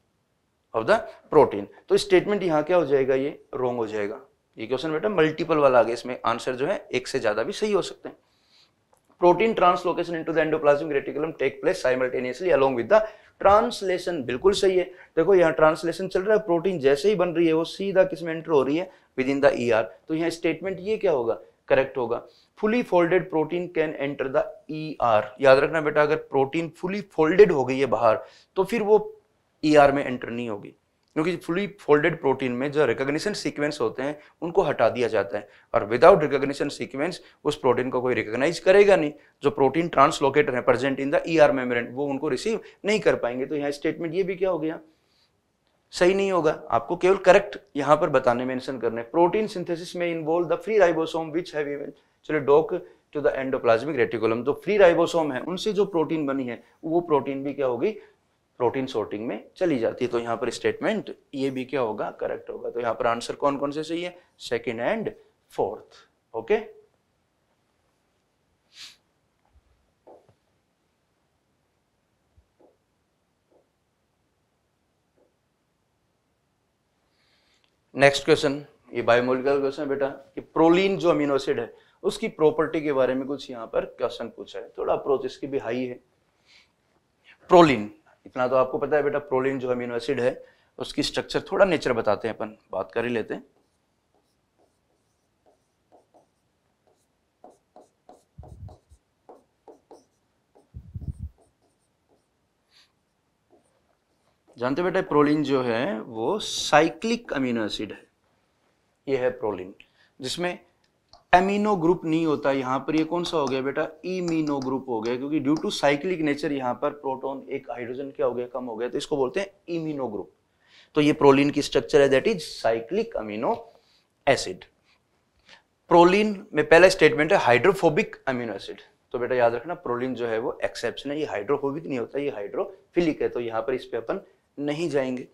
of the protein तो स्टेटमेंट यहाँ क्या हो जाएगा ये रॉन्ग हो जाएगा ये क्वेश्चन बेटा मल्टीपल वाला आ गया इसमें आंसर जो है एक से ज्यादा भी सही हो सकते हैं protein translocation into the endoplasmic reticulum take place simultaneously along with the translation बिल्कुल सही है देखो यहाँ ट्रांसलेशन चल रहा है प्रोटीन जैसे ही बन रही है वो सीधा किसमें एंटर हो रही है within the E R तो यहाँ स्टेटमेंट ये क्या होगा करेक्ट होगा fully folded protein can enter the E R याद रखना बेटा अगर प्रोटीन फुली फोल्डेड हो गई है बाहर तो फिर वो ई e ER में एंटर नहीं होगी क्योंकि फुली फोल्डेड प्रोटीन में जो रिकोगनीशन सीक्वेंस होते हैं उनको हटा दिया जाता है और विदाउट रिकोगनीशन सीक्वेंस उस प्रोटीन को कोई रिकोगनाइज करेगा नहीं जो प्रोटीन ट्रांसलोकेटर है present in the E R membrane वो उनको रिसीव नहीं कर पाएंगे तो यहाँ स्टेटमेंट ये भी क्या हो गया सही नहीं होगा आपको केवल करेक्ट यहाँ पर बताने मेंशन करने प्रोटीन सिंथेसिस में involve the free ribosome which have even dock to the endoplasmic reticulum जो फ्री राइबोसोम है उनसे जो प्रोटीन बनी है वो प्रोटीन भी क्या होगी प्रोटीन सोर्टिंग में चली जाती है तो यहाँ पर स्टेटमेंट ये भी क्या होगा करेक्ट होगा तो यहाँ पर आंसर कौन कौन से सही है second and fourth okay next question ये बायोमोलिकल क्वेश्चन बेटा कि प्रोलीन जो अमीनो एसिड है उसकी प्रॉपर्टी के बारे में कुछ यहाँ पर क्वेश्चन पूछा है थोड़ा अप्रोच इसकी भी हाई है प्रोलीन इतना तो आपको पता है बेटा प्रोलिन जो अमीनो एसिड है उसकी स्ट्रक्चर थोड़ा नेचर बताते हैं अपन बात कर ही लेते हैं जानते बेटा प्रोलिन जो है वो साइक्लिक अमीनो एसिड है ये है प्रोलिन जिसमें एमिनो ग्रुप नहीं होता यहाँ पर ये कौन सा हो गया बेटा इमिनो ग्रुप हो गया क्योंकि ड्यू टू साइक्लिक नेचर यहाँ पर प्रोटोन एक हाइड्रोजन क्या हो गया कम हो गया तो इसको बोलते हैं इमिनो ग्रुप तो ये प्रोलिन की स्ट्रक्चर है that is cyclic amino acid proline में पहला स्टेटमेंट है हाइड्रोफोबिक अमीनो एसिड तो बेटा याद रखना प्रोलिन जो है वो एक्सेप्शन है ये हाइड्रोफोबिक नहीं होता ये हाइड्रोफिलिक है तो यहाँ पर इस पर अपन नहीं जाएंगे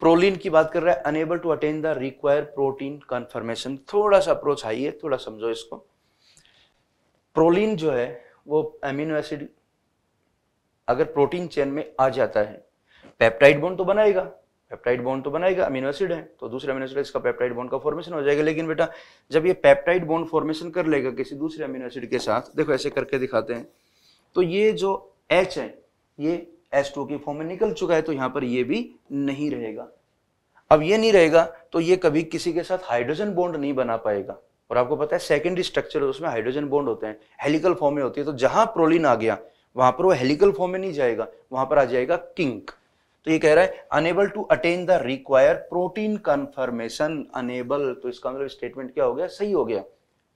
प्रोलिन की बात कर रहा है unable to attain the require protein conformation थोड़ा सा अप्रोच आइए थोड़ा समझो इसको प्रोलिन जो है वो एमिनो एसिड अगर प्रोटीन चेन में आ जाता है पेप्टाइड बॉन्ड तो बनाएगा पेप्टाइड बॉन्ड तो बनाएगा अमीनो एसिड है तो दूसरे अमीनो एसिड इसका पेप्टाइड बॉन्ड का फॉर्मेशन हो जाएगा लेकिन बेटा जब ये पेप्टाइड बॉन्ड फॉर्मेशन कर लेगा किसी दूसरे अमीनो एसिड के साथ देखो ऐसे करके दिखाते हैं तो ये जो एच है ये एस के फॉर्म में निकल चुका है तो यहां पर ये भी नहीं रहेगा अब ये नहीं रहेगा तो ये कभी किसी के साथ हाइड्रोजन बॉन्ड नहीं बना पाएगा और आपको पता है सेकेंडरी स्ट्रक्चर उसमें हाइड्रोजन बॉन्ड होते हैं हेलिकल फॉर्म में होती है तो जहां प्रोलिन आ गया वहां पर वो हेलिकल फॉर्म में नहीं जाएगा वहां पर आ जाएगा किंक तो ये कह रहा है unable to attain the require protein conformation unable तो इसका मतलब स्टेटमेंट क्या हो गया सही हो गया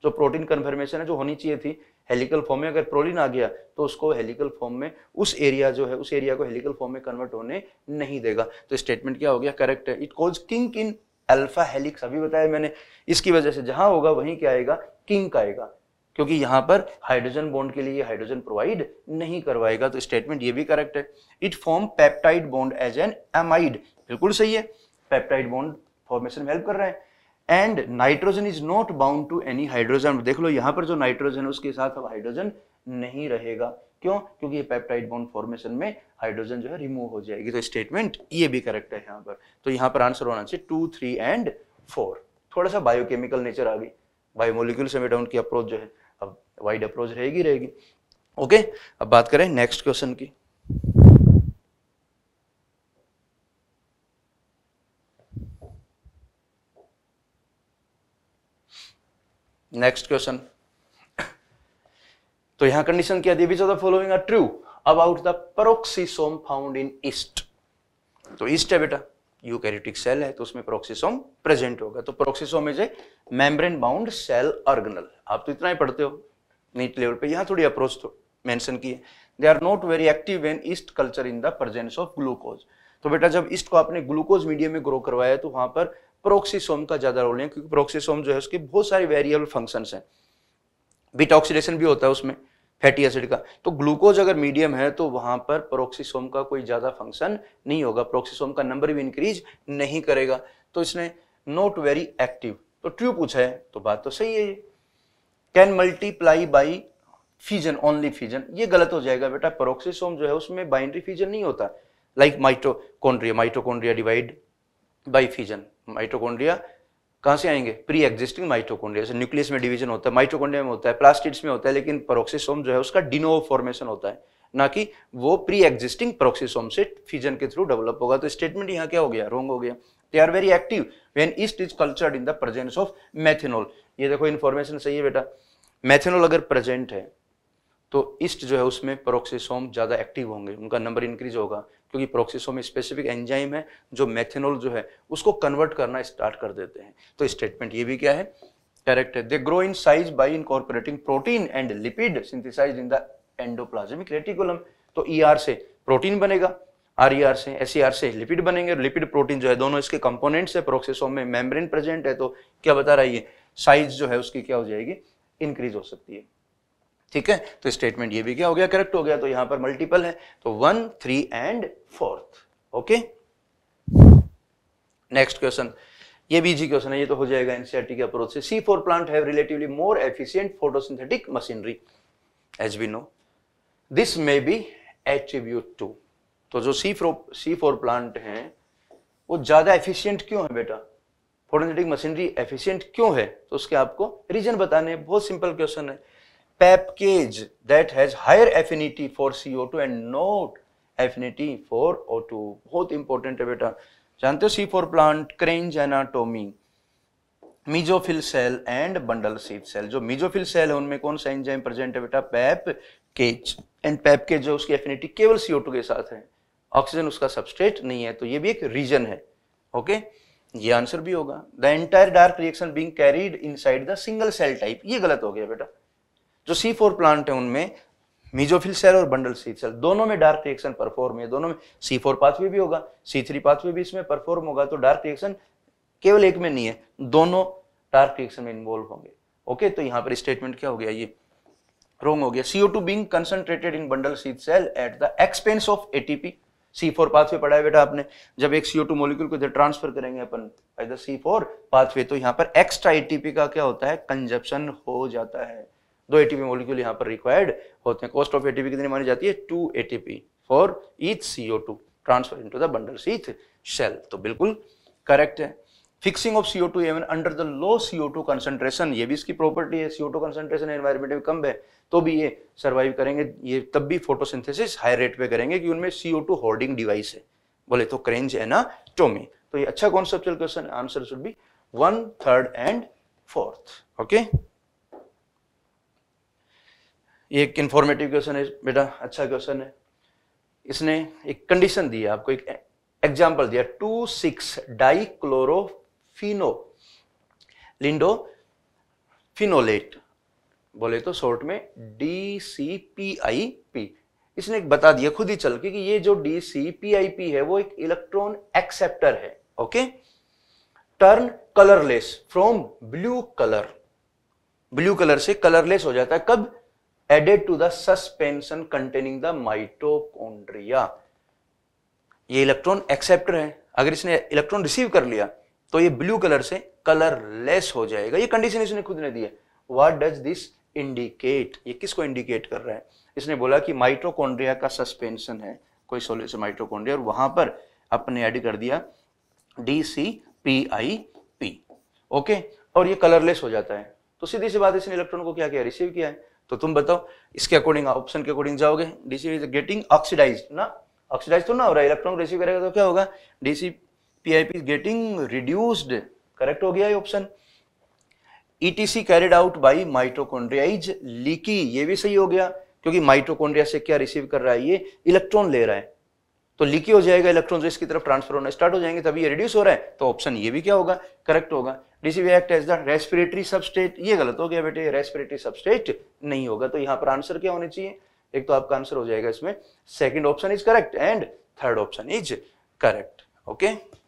जो प्रोटीन कन्फर्मेशन है जो होनी चाहिए थी हेलिकल फॉर्म में अगर प्रोलिन आ गया तो उसको हेलिकल फॉर्म में उस एरिया जो है उस एरिया को हेलिकल फॉर्म में कन्वर्ट होने नहीं देगा तो स्टेटमेंट क्या हो गया करेक्ट है it cause kink in alpha helix अभी बताया मैंने इसकी वजह से जहां होगा वहीं क्या आएगा किंक आएगा क्योंकि यहाँ पर हाइड्रोजन बॉन्ड के लिए हाइड्रोजन प्रोवाइड नहीं करवाएगा तो स्टेटमेंट ये भी करेक्ट है it form peptide bond as an amide बिल्कुल सही है पेप्टाइड बॉन्ड फॉर्मेशन में हेल्प कर रहे हैं and nitrogen is not bound to any hydrogen देख लो यहाँ पर जो नाइट्रोजन है उसके साथ अब हाइड्रोजन नहीं रहेगा क्यों क्योंकि ये पेप्टाइड बॉन्ड फॉर्मेशन में हाइड्रोजन जो है रिमूव हो जाएगी तो स्टेटमेंट ये भी करेक्ट है यहाँ पर तो यहाँ पर आंसर होना चाहिए टू थ्री एंड फोर थोड़ा सा बायोकेमिकल नेचर आ गई बायोमोलिक्यूल से मेडाउन की अप्रोच जो है अब वाइड अप्रोच रहेगी रहेगी ओके अब बात करें नेक्स्ट क्वेश्चन की नेक्स्ट क्वेश्चन (coughs) तो यहां कंडीशन क्या दी which of the following are true about the peroxisome found in yeast तो ईस्ट है बेटा यूकैरियोटिक सेल है तो उसमें परोक्सीसोम प्रेजेंट होगा तो peroxisome is a membrane bound cell organelle आप तो इतना ही पढ़ते हो नीट लेवल पे यहां थोड़ी अप्रोच तो मेंशन की है they are not very active when yeast culture in the presence of glucose तो बेटा जब ईस्ट को आपने ग्लूकोज मीडियम में ग्रो करवाया तो वहां पर प्रोक्सीसोम का ज़्यादा रोल है क्योंकि प्रोक्सीसोम जो है उसके बहुत सारे वेरिएबल फंक्शन हैं बीटा ऑक्सीडेशन भी होता है उसमें फैटी एसिड का तो ग्लूकोज अगर मीडियम है तो वहां पर प्रोक्सीसोम का कोई ज़्यादा फंक्शन नहीं होगा प्रोक्सीसोम का नंबर भी इंक्रीज नहीं करेगा तो इसने नॉट वेरी एक्टिव तो ट्यूब पूछा है तो बात तो सही है can multiply by fission only fission ये गलत हो जाएगा बेटा प्रोक्सीसोम जो है उसमें बाइंड्री फीजन नहीं होता like mitochondria mitochondria divide by fission mitochondria कहाँ से आएंगे प्री एग्जिस्टिंग माइटोकॉन्ड्रिया जैसे न्यूक्लियस में डिवीजन होता है माइटोकॉन्ड्रिया में होता है प्लास्टिड्स में होता है लेकिन प्रोक्सीसोम जो है उसका डिनोव फॉर्मेशन होता है ना कि वो प्री एग्जिस्टिंग प्रोक्सीसोम से फिजन के थ्रू डेवलप होगा तो स्टेटमेंट यहाँ क्या हो गया रोंग हो गया they are very active when yeast is cultured in the presence of methanol ये देखो इन्फॉर्मेशन सही है बेटा मैथेनॉल अगर प्रेजेंट है तो ईस्ट जो है उसमें प्रोक्सीसोम ज़्यादा एक्टिव होंगे उनका नंबर इंक्रीज होगा क्योंकि में स्पेसिफिक एंजाइम है जो मैथेनॉल जो है उसको कन्वर्ट करना स्टार्ट कर देते हैं तो स्टेटमेंट ये भी क्या है करेक्ट है they grow in size by incorporating protein and lipid synthesize in the endoplasmic reticulum तो ई e ER से प्रोटीन बनेगा आर ई आर से एस ई आर से लिपिड बनेंगे लिपिड प्रोटीन जो है दोनों इसके कंपोनेंट्स है प्रोक्सेसोम में मेम्ब्रेन प्रेजेंट है तो क्या बता रहा है ये साइज जो है उसकी क्या हो जाएगी इंक्रीज हो सकती है ठीक है तो स्टेटमेंट ये भी क्या हो गया करेक्ट हो गया तो यहां पर मल्टीपल है तो one three and fourth okay next question ये भी जी क्वेश्चन है ये तो हो जाएगा एनसीआरटी के अप्रोच से C four plant have relatively more efficient photosynthetic machinery as we know this may be attribute to तो जो C four C four plant है वो ज्यादा एफिशिएंट क्यों है बेटा फोटोसिंथेटिक मशीनरी एफिशिएंट क्यों है तो उसके आपको रीजन बताने बहुत सिंपल क्वेश्चन है that has higher affinity for C O two and not affinity for O two बहुत इंपॉर्टेंट है बेटा जानते हो C four plant Kranz anatomy mesophyll cell and bundle sheath cell जो मीजोफिल सेल है उनमें कौन सा एंजाइम प्रेजेंट है बेटा PEP case and PEP case जो उसकी एफिनिटी केवल सीओ टू के साथ है ऑक्सीजन उसका सबस्ट्रेट नहीं है तो ये भी एक रीजन है ओके ये आंसर भी होगा the entire dark reaction being carried inside the single cell type ये गलत हो गया बेटा जो सी फोर प्लांट है उनमें मीजोफिल सेल और बंडल सीथ सेल दोनों में डार्क रिएक्शन परफॉर्म है दोनों में सी फोर पाथवे भी होगा सी थ्री पाथवे भी इसमें परफॉर्म होगा तो डार्क रिएक्शन केवल एक में नहीं है दोनों डार्क रिएक्शन में इन्वॉल्व होंगे ओके तो यहाँ पर स्टेटमेंट क्या हो गया ये रॉन्ग हो गया CO two being concentrated in bundle sheath cell at the expense of T P फोर पाथवे पढ़ाया बेटा आपने जब एक सीओ टू मोलिक्यूल को इधर ट्रांसफर करेंगे अपन सी फोर पाथवे तो यहाँ पर एक्स्ट्रा एटीपी का क्या होता है कंजप्शन हो जाता है दो एटीपी मॉलिक्यूल यहाँ पर रिक्वायर्ड होते हैं कॉस्ट ऑफ एटीपी कितनी मानी जाती है two ATP for each CO two transfer into the bundle sheath shell तो बिल्कुल करेक्ट है fixing of CO two even under the low CO two concentration ये भी इसकी प्रॉपर्टी है सीओ टू कंसेंट्रेशन एनवायरमेंट में कम है तो भी ये सर्वाइव करेंगे ये तब भी फोटोसिंथेसिस हाई रेट पे करेंगे कि उनमें सीओ टू होल्डिंग डिवाइस है बोले तो क्रेंज है ना एनाटोमी तो ये अच्छा conceptual question answer should be one third and fourth okay एक इन्फॉर्मेटिव क्वेश्चन है बेटा अच्छा क्वेश्चन है इसने एक कंडीशन दी है आपको एक एग्जाम्पल दिया टू सिक्स डाइक्लोरोफिनो लिंडो फिनोलेट बोले तो शॉर्ट में D C P I P इसने एक बता दिया खुद ही चल के कि ये जो D C P I P है वो एक इलेक्ट्रॉन एक्सेप्टर है okay turn colourless from blue colour blue colour से कलरलेस हो जाता है कब added to the suspension containing the mitochondria. ये इलेक्ट्रॉन एक्सेप्टर है अगर इसने इलेक्ट्रॉन रिसीव कर लिया तो ये ब्लू कलर से कलरलेस हो जाएगा ये कंडीशन इसने खुद ने दी है व्हाट डज दिस इंडिकेट ये किसको इंडिकेट कर रहा है इसने बोला कि माइटोकोन्ड्रिया का सस्पेंशन है कोई सोल्यूशन माइट्रोकॉन्ड्रिया और वहां पर अपने ऐड कर दिया D C P I P okay और ये कलरलेस हो जाता है तो सीधी सी बात इसने इलेक्ट्रॉन को क्या किया रिसीव किया है तो तुम बताओ इसके अकॉर्डिंग ऑप्शन के अकॉर्डिंग जाओगे डीसी इज गेटिंग ऑक्सीडाइज ना ऑक्सीडाइज तो ना हो रहा है इलेक्ट्रॉन रिसीव करेगा तो क्या होगा DC P I P is getting reduced correct हो गया ये option ETC carried out by mitochondria is leaky ये भी सही हो गया क्योंकि माइटोकॉन्ड्रिया से क्या रिसीव कर रहा है ये इलेक्ट्रॉन ले रहा है तो लीकी हो जाएगा इलेक्ट्रॉन जो इसकी तरफ ट्रांसफर होना स्टार्ट हो जाएंगे तभी ये रिड्यूस हो रहा है तो ऑप्शन ये भी क्या होगा करेक्ट होगा DCB act as the respiratory substrate ये गलत हो गया बेटे रेस्पिरेटरी सबस्टेट नहीं होगा तो यहाँ पर आंसर क्या होने चाहिए एक तो आपका आंसर हो जाएगा इसमें second option is correct and third option is correct okay